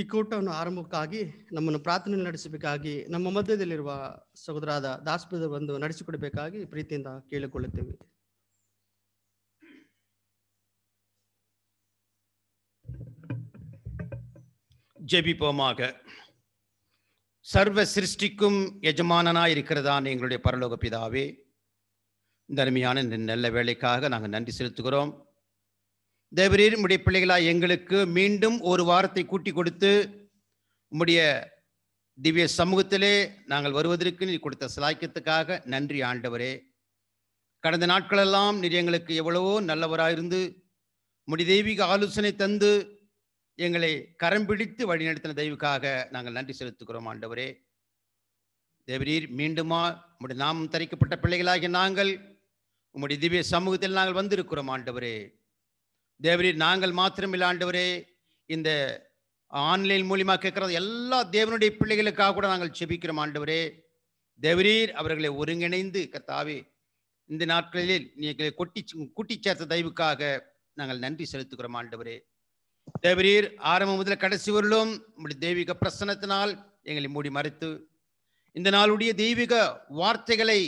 ಈ ಕೂಟವನ್ನು ಆರಂಭಕ್ಕಾಗಿ ನಮ್ಮನ್ನು ಪ್ರಾರ್ಥನೆ ನಡೆಸಬೇಕಾಗಿ ನಮ್ಮ ಮಧ್ಯದಲ್ಲಿರುವ ಸಹೋದರಾದ ದಾಸ್ಪದ ಬಂದು ನಡೆಸಿಕೊಡಬೇಕಾಗಿ ಪ್ರೀತಿಯಿಂದ ಕೇಳಿಕೊಳ್ಳುತ್ತೇವೆ ஜெபிப்போமாக சர்வ சிருஷ்டிக்கும் எஜமானனாக இருக்கிறதான எங்களுடைய பரலோக பிதாவே இந்த அருமையான நல்ல வேலைக்காக நாங்கள் நன்றி செலுத்துகிறோம் தேவரீர் உடைய பிள்ளைகளா எங்களுக்கு மீண்டும் ஒரு வாரத்தை கூட்டி கொடுத்து உம்முடைய திவ்ய சமூகத்திலே நாங்கள் வருவதற்கு நீ கொடுத்த சலாக்கியத்துக்காக நன்றி ஆண்டவரே கடந்த நாட்களெல்லாம் நீர் எங்களுக்கு எவ்வளவோ நல்லவராயிருந்து முடி தெய்வீக ஆலோசனை தந்து எங்களை கரம் பிடித்து வழிநடத்தின தெய்வுக்காக நாங்கள் நன்றி செலுத்துகிறோம் ஆண்டவரே தேவரீர் மீண்டுமா உம்முடைய நாமம் தரிக்கப்பட்ட பிள்ளைகளாகிய நாங்கள் உம்முடைய திவ்ய சமூகத்தில் நாங்கள் வந்திருக்கிறோம் ஆண்டவரே தேவரீர் நாங்கள் மாத்திரமில்லை ஆண்டவரே இந்த ஆன்லைன் மூலியமாக கேட்குறது எல்லா தேவனுடைய பிள்ளைகளுக்காக கூட நாங்கள் செபிக்கிறோம் ஆண்டவரே தேவரீர் அவர்களை ஒருங்கிணைந்து கத்தாவே இந்த நாட்களில் நீங்கள் கொட்டி கூட்டி சேர்த்த தயவுக்காக நாங்கள் நன்றி செலுத்துகிறோம் ஆண்டவரே தேவரீர் ஆரம்பம் முதல கடைசி வரலும் உங்களுடைய தெய்வீக பிரசனத்தினால் எங்களை மூடி மறைத்து இந்த நாளுடைய தெய்வீக வார்த்தைகளை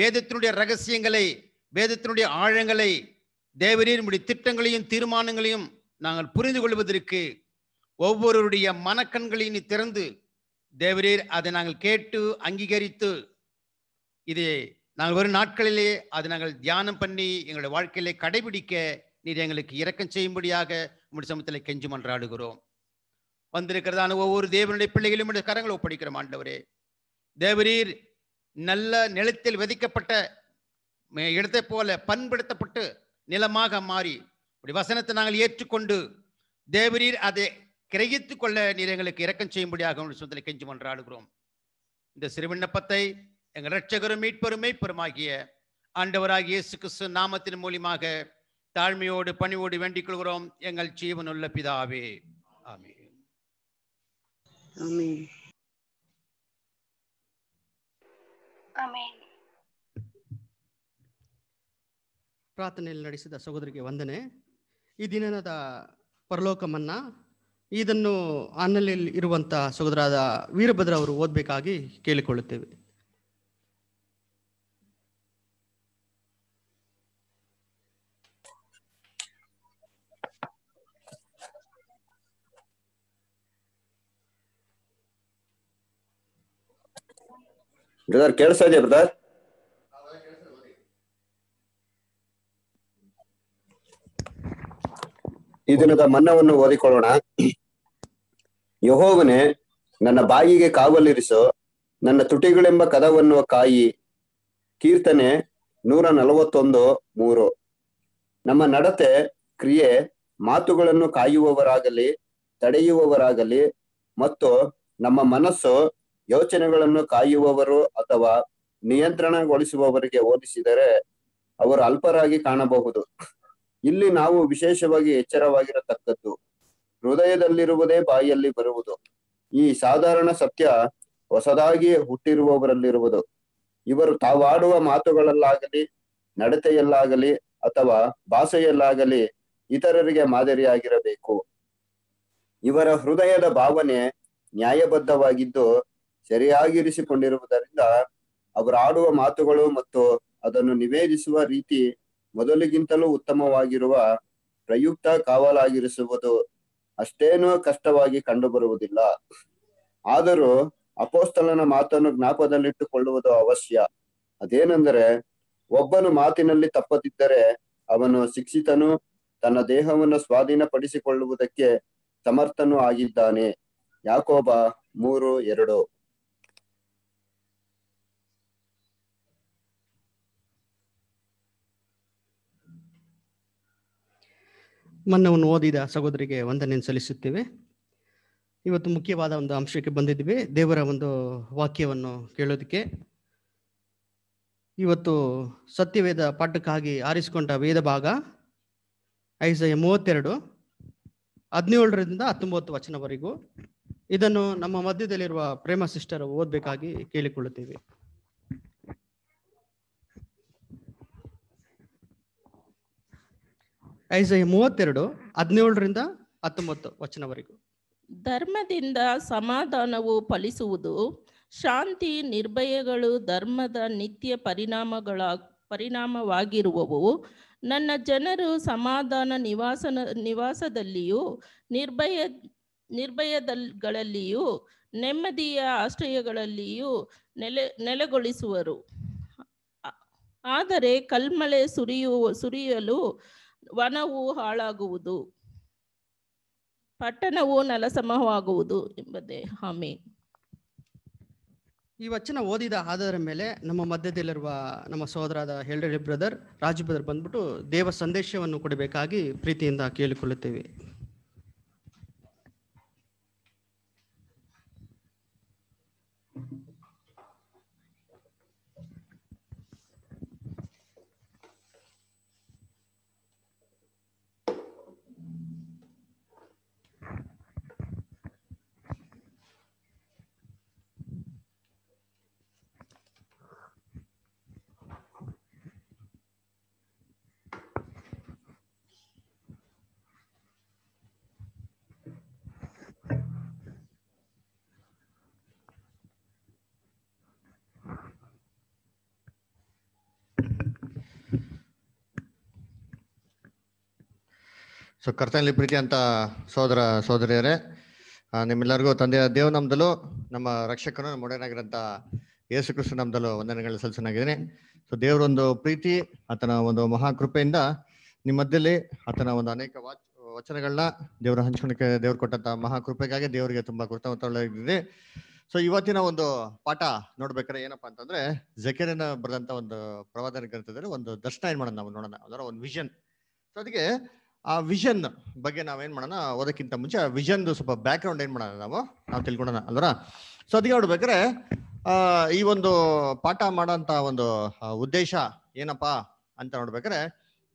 வேதத்தினுடைய ரகசியங்களை வேதத்தினுடைய ஆழங்களை தேவரீர் உடைய திட்டங்களையும் தீர்மானங்களையும் நாங்கள் புரிந்து கொள்வதற்கு ஒவ்வொருவருடைய மனக்கண்களையும் நீ திறந்து தேவரீர் அதை நாங்கள் கேட்டு அங்கீகரித்து இது நாங்கள் வரும் நாட்களிலே அதை நாங்கள் தியானம் பண்ணி எங்களுடைய வாழ்க்கையிலே கடைபிடிக்க நீர் எங்களுக்கு இரக்கம் செய்யும்படியாக உங்களுடைய சமூகத்தில் கெஞ்சு மன்றாடுகிறோம் வந்திருக்கிறதான ஒவ்வொரு தேவனுடைய பிள்ளைகளும் கரங்களை ஒப்படைக்கிறோம் ஆண்டவரே தேவரீர் நல்ல நிலத்தில் விதைக்கப்பட்ட இடத்தை போல பண்படுத்தப்பட்டு நிலமாக மாறி அப்படி வசனத்தை நாங்கள் ஏற்றுக்கொண்டு தேவரீர் அதை கிரகித்துக் கொள்ள நீர் எங்களுக்கு இறக்கம் செய்யும்படியாக சொந்தத்தில் கெஞ்சு மன்றாடுகிறோம் இந்த சிறு விண்ணப்பத்தை எங்கள் இரட்சகரும் மீட்பெரும் மெய்ப்பெருமாகிய ஆண்டவராகிய இயேசு கிறிஸ்து நாமத்தின் மூலியமாக தாழ்மையோடு பணிவோடு வேண்டிக் கொள்கிறோம் எங்கள் ஜீவனுள்ள பிதாவே ஆமே ஆமே ஆமே ಪ್ರಾರ್ಥನೆಯಲ್ಲಿ ನಡೆಸಿದ ಸಹೋದರಿಗೆ ವಂದನೆ ಈ ದಿನದ ಪರಲೋಕಮನ್ನ ಇದನ್ನು ಆನ್ಲೈನಲ್ಲಿ ಇರುವಂತಹ ಸಹೋದರಾದ ವೀರಭದ್ರ ಅವರು ಓದ್ಬೇಕಾಗಿ ಕೇಳಿಕೊಳ್ಳುತ್ತೇವೆ ಕೇಳಿಸ್ತಾ ಇದೆಯಾ ಬ್ರದರ್ ಈ ದಿನದ ಮನ್ನವನ್ನು ಓದಿಕೊಳ್ಳೋಣ ಯಹೋವನೇ ನನ್ನ ಬಾಯಿಗೆ ಕಾವಲಿರಿಸೋ ನನ್ನ ತುಟಿಗಳೆಂಬ ಕದವನ್ನು ಕಾಯಿ ಕೀರ್ತನೆ ನೂರ ನಲವತ್ತೊಂದು ಮೂರು ನಮ್ಮ ನಡತೆ ಕ್ರಿಯೆ ಮಾತುಗಳನ್ನು ಕಾಯುವವರಾಗಲಿ ತಡೆಯುವವರಾಗಲಿ ಮತ್ತು ನಮ್ಮ ಮನಸ್ಸು ಯೋಚನೆಗಳನ್ನು ಕಾಯುವವರು ಅಥವಾ ನಿಯಂತ್ರಣಗೊಳಿಸುವವರಿಗೆ ಹೋಲಿಸಿದರೆ ಅವರು ಅಲ್ಪರಾಗಿ ಕಾಣಬಹುದು ಇಲ್ಲಿ ನಾವು ವಿಶೇಷವಾಗಿ ಎಚ್ಚರವಾಗಿರತಕ್ಕದ್ದು ಹೃದಯದಲ್ಲಿರುವುದೇ ಬಾಯಿಯಲ್ಲಿ ಬರುವುದು ಈ ಸಾಧಾರಣ ಸತ್ಯ ಹೊಸದಾಗಿ ಹುಟ್ಟಿರುವವರಲ್ಲಿರುವುದು ಇವರು ತಾವಾಡುವ ಮಾತುಗಳಲ್ಲಾಗಲಿ ನಡತೆಯಲ್ಲಾಗಲಿ ಅಥವಾ ಭಾಷೆಯಲ್ಲಾಗಲಿ ಇತರರಿಗೆ ಮಾದರಿಯಾಗಿರಬೇಕು ಇವರ ಹೃದಯದ ಭಾವನೆ ನ್ಯಾಯಬದ್ಧವಾಗಿದ್ದು ಸರಿಯಾಗಿರಿಸಿಕೊಂಡಿರುವುದರಿಂದ ಅವರು ಆಡುವ ಮಾತುಗಳು ಮತ್ತು ಅದನ್ನು ನಿವೇದಿಸುವ ರೀತಿ ಮೊದಲಿಗಿಂತಲೂ ಉತ್ತಮವಾಗಿರುವ ಪ್ರಯುಕ್ತ ಕಾವಲಾಗಿರಿಸುವುದು ಅಷ್ಟೇನೂ ಕಷ್ಟವಾಗಿ ಕಂಡುಬರುವುದಿಲ್ಲ ಆದರೂ ಅಪೋಸ್ತಲನ ಮಾತನ್ನು ಜ್ಞಾಪದಲ್ಲಿಟ್ಟುಕೊಳ್ಳುವುದು ಅವಶ್ಯ ಅದೇನೆಂದರೆ ಒಬ್ಬನು ಮಾತಿನಲ್ಲಿ ತಪ್ಪದಿದ್ದರೆ ಅವನು ಶಿಕ್ಷಿತನು ತನ್ನ ದೇಹವನ್ನು ಸ್ವಾಧೀನಪಡಿಸಿಕೊಳ್ಳುವುದಕ್ಕೆ ಸಮರ್ಥನೂ ಆಗಿದ್ದಾನೆ ಯಾಕೋಬ ಮೂರು ಎರಡು ಮನ್ನವನ್ನು ಓದಿದ ಸಹೋದರಿಗೆ ವಂದನೆ ಸಲ್ಲಿಸುತ್ತೇವೆ ಇವತ್ತು ಮುಖ್ಯವಾದ ಒಂದು ಅಂಶಕ್ಕೆ ಬಂದಿದ್ದೀವಿ ದೇವರ ಒಂದು ವಾಕ್ಯವನ್ನು ಕೇಳೋದಕ್ಕೆ ಇವತ್ತು ಸತ್ಯವೇದ ಪಾಠಕ್ಕಾಗಿ ಆರಿಸಿಕೊಂಡ ವೇದ ಭಾಗ ಐಸಯ ಮೂವತ್ತೆರಡು ಹದಿನೇಳರಿಂದ ಹತ್ತೊಂಬತ್ತು ವಚನವರೆಗೂ ಇದನ್ನು ನಮ್ಮ ಮಧ್ಯದಲ್ಲಿರುವ ಪ್ರೇಮ ಸಿಸ್ಟರ್ ಓದಬೇಕಾಗಿ ಕೇಳಿಕೊಳ್ಳುತ್ತೇವೆ ಐಸಯ ಮೂವತ್ತೆರಡು ಹದಿನೇಳರಿಂದ ಹತ್ತೊಂಬತ್ತು ವಚನವರೆಗೂ ಧರ್ಮದಿಂದ ಸಮಾಧಾನವು ಫಲಿಸುವುದು ಶಾಂತಿ ನಿರ್ಭಯಗಳು ಧರ್ಮದ ನಿತ್ಯ ಪರಿಣಾಮಗಳ ಪರಿಣಾಮವಾಗಿರುವವು ನನ್ನ ಜನರು ಸಮಾಧಾನ ನಿವಾಸನ ನಿವಾಸದಲ್ಲಿಯೂ ನಿರ್ಭಯ ನಿರ್ಭಯದಲ್ಲಿಯೂ ನೆಮ್ಮದಿಯ ಆಶ್ರಯಗಳಲ್ಲಿಯೂ ನೆಲೆ ನೆಲೆಗೊಳಿಸುವರು ಆದರೆ ಕಲ್ಮಳೆ ಸುರಿಯುವ ಸುರಿಯಲು ವನವು ಹಾಳಾಗುವುದು ಪಟ್ಟಣವು ನಲಸಮವಾಗುವುದು ಎಂಬುದೇ ಹಾಮಿ ಈ ವಚನ ಓದಿದ ಆಧಾರ ಮೇಲೆ ನಮ್ಮ ಮಧ್ಯದಲ್ಲಿರುವ ನಮ್ಮ ಸಹೋದರಾದ ಹೆಲ್ಡ್ರಿ ಬ್ರದರ್ ರಾಜ್ ಬ್ರದರ್ ಬಂದ್ಬಿಟ್ಟು ದೇವ ಸಂದೇಶವನ್ನು ಕೊಡಬೇಕಾಗಿ ಪ್ರೀತಿಯಿಂದ ಕೇಳಿಕೊಳ್ಳುತ್ತೇವೆ ಸೊ ಕರ್ತನಲ್ಲಿ ಪ್ರೀತಿ ಅಂತ ಸೋದರ ಸೋದರಿಯರೇ ನಿಮ್ಮೆಲ್ಲರಿಗೂ ತಂದೆಯ ದೇವ್ ನಮ್ದಲು ನಮ್ಮ ರಕ್ಷಕನು ನಮ್ಮ ಒಡೆಯನಾಗಿರೋಂಥ ಯೇಸು ಕೃಷ್ಣ ನಮ್ದಲು ವಂದನೆಗಳು ಸಲ್ಸನಾಗಿದ್ದೀನಿ ಸೊ ದೇವರೊಂದು ಪ್ರೀತಿ ಆತನ ಒಂದು ಮಹಾಕೃಪೆಯಿಂದ ನಿಮ್ಮ ಮಧ್ಯದಲ್ಲಿ ಆತನ ಒಂದು ಅನೇಕ ವಾಚ್ ವಚನಗಳನ್ನ ದೇವರ ಹಂಚ್ಕೊಳಕ್ಕೆ ದೇವ್ರು ಕೊಟ್ಟಂತ ಮಹಾಕೃಪೆಗಾಗಿ ದೇವರಿಗೆ ತುಂಬಾ ಕೃತಜ್ಞತೆ ಸೊ ಇವತ್ತಿನ ಒಂದು ಪಾಠ ನೋಡ್ಬೇಕಾದ್ರೆ ಏನಪ್ಪಾ ಅಂತಂದ್ರೆ ಜಕೇರಿನ ಬರೆದಂತ ಒಂದು ಪ್ರವಾದನ ಗ್ರಂಥದಲ್ಲಿ ಒಂದು ದರ್ಶನ ಏನ್ ಮಾಡೋಣ ನಾವು ನೋಡೋಣ ಅದರ ಒಂದು ವಿಷನ್ ಸೊ ಅದಕ್ಕೆ ಆ ವಿಷನ್ ಬಗ್ಗೆ ನಾವೇನ್ ಮಾಡೋಣ ಓದಕ್ಕಿಂತ ಮುಂಚೆ ಆ ವಿಷನ್ದು ಸ್ವಲ್ಪ ಬ್ಯಾಕ್ ಗ್ರೌಂಡ್ ಏನ್ ಮಾಡೋಣ ನಾವು ನಾವು ತಿಳ್ಕೊಳ್ಳೋಣ ಅಲ್ವರ ಸೊ ಅದಕ್ಕೆ ಆ ಈ ಒಂದು ಪಾಠ ಮಾಡೋಂತ ಒಂದು ಉದ್ದೇಶ ಏನಪ್ಪಾ ಅಂತ ನೋಡ್ಬೇಕಾದ್ರೆ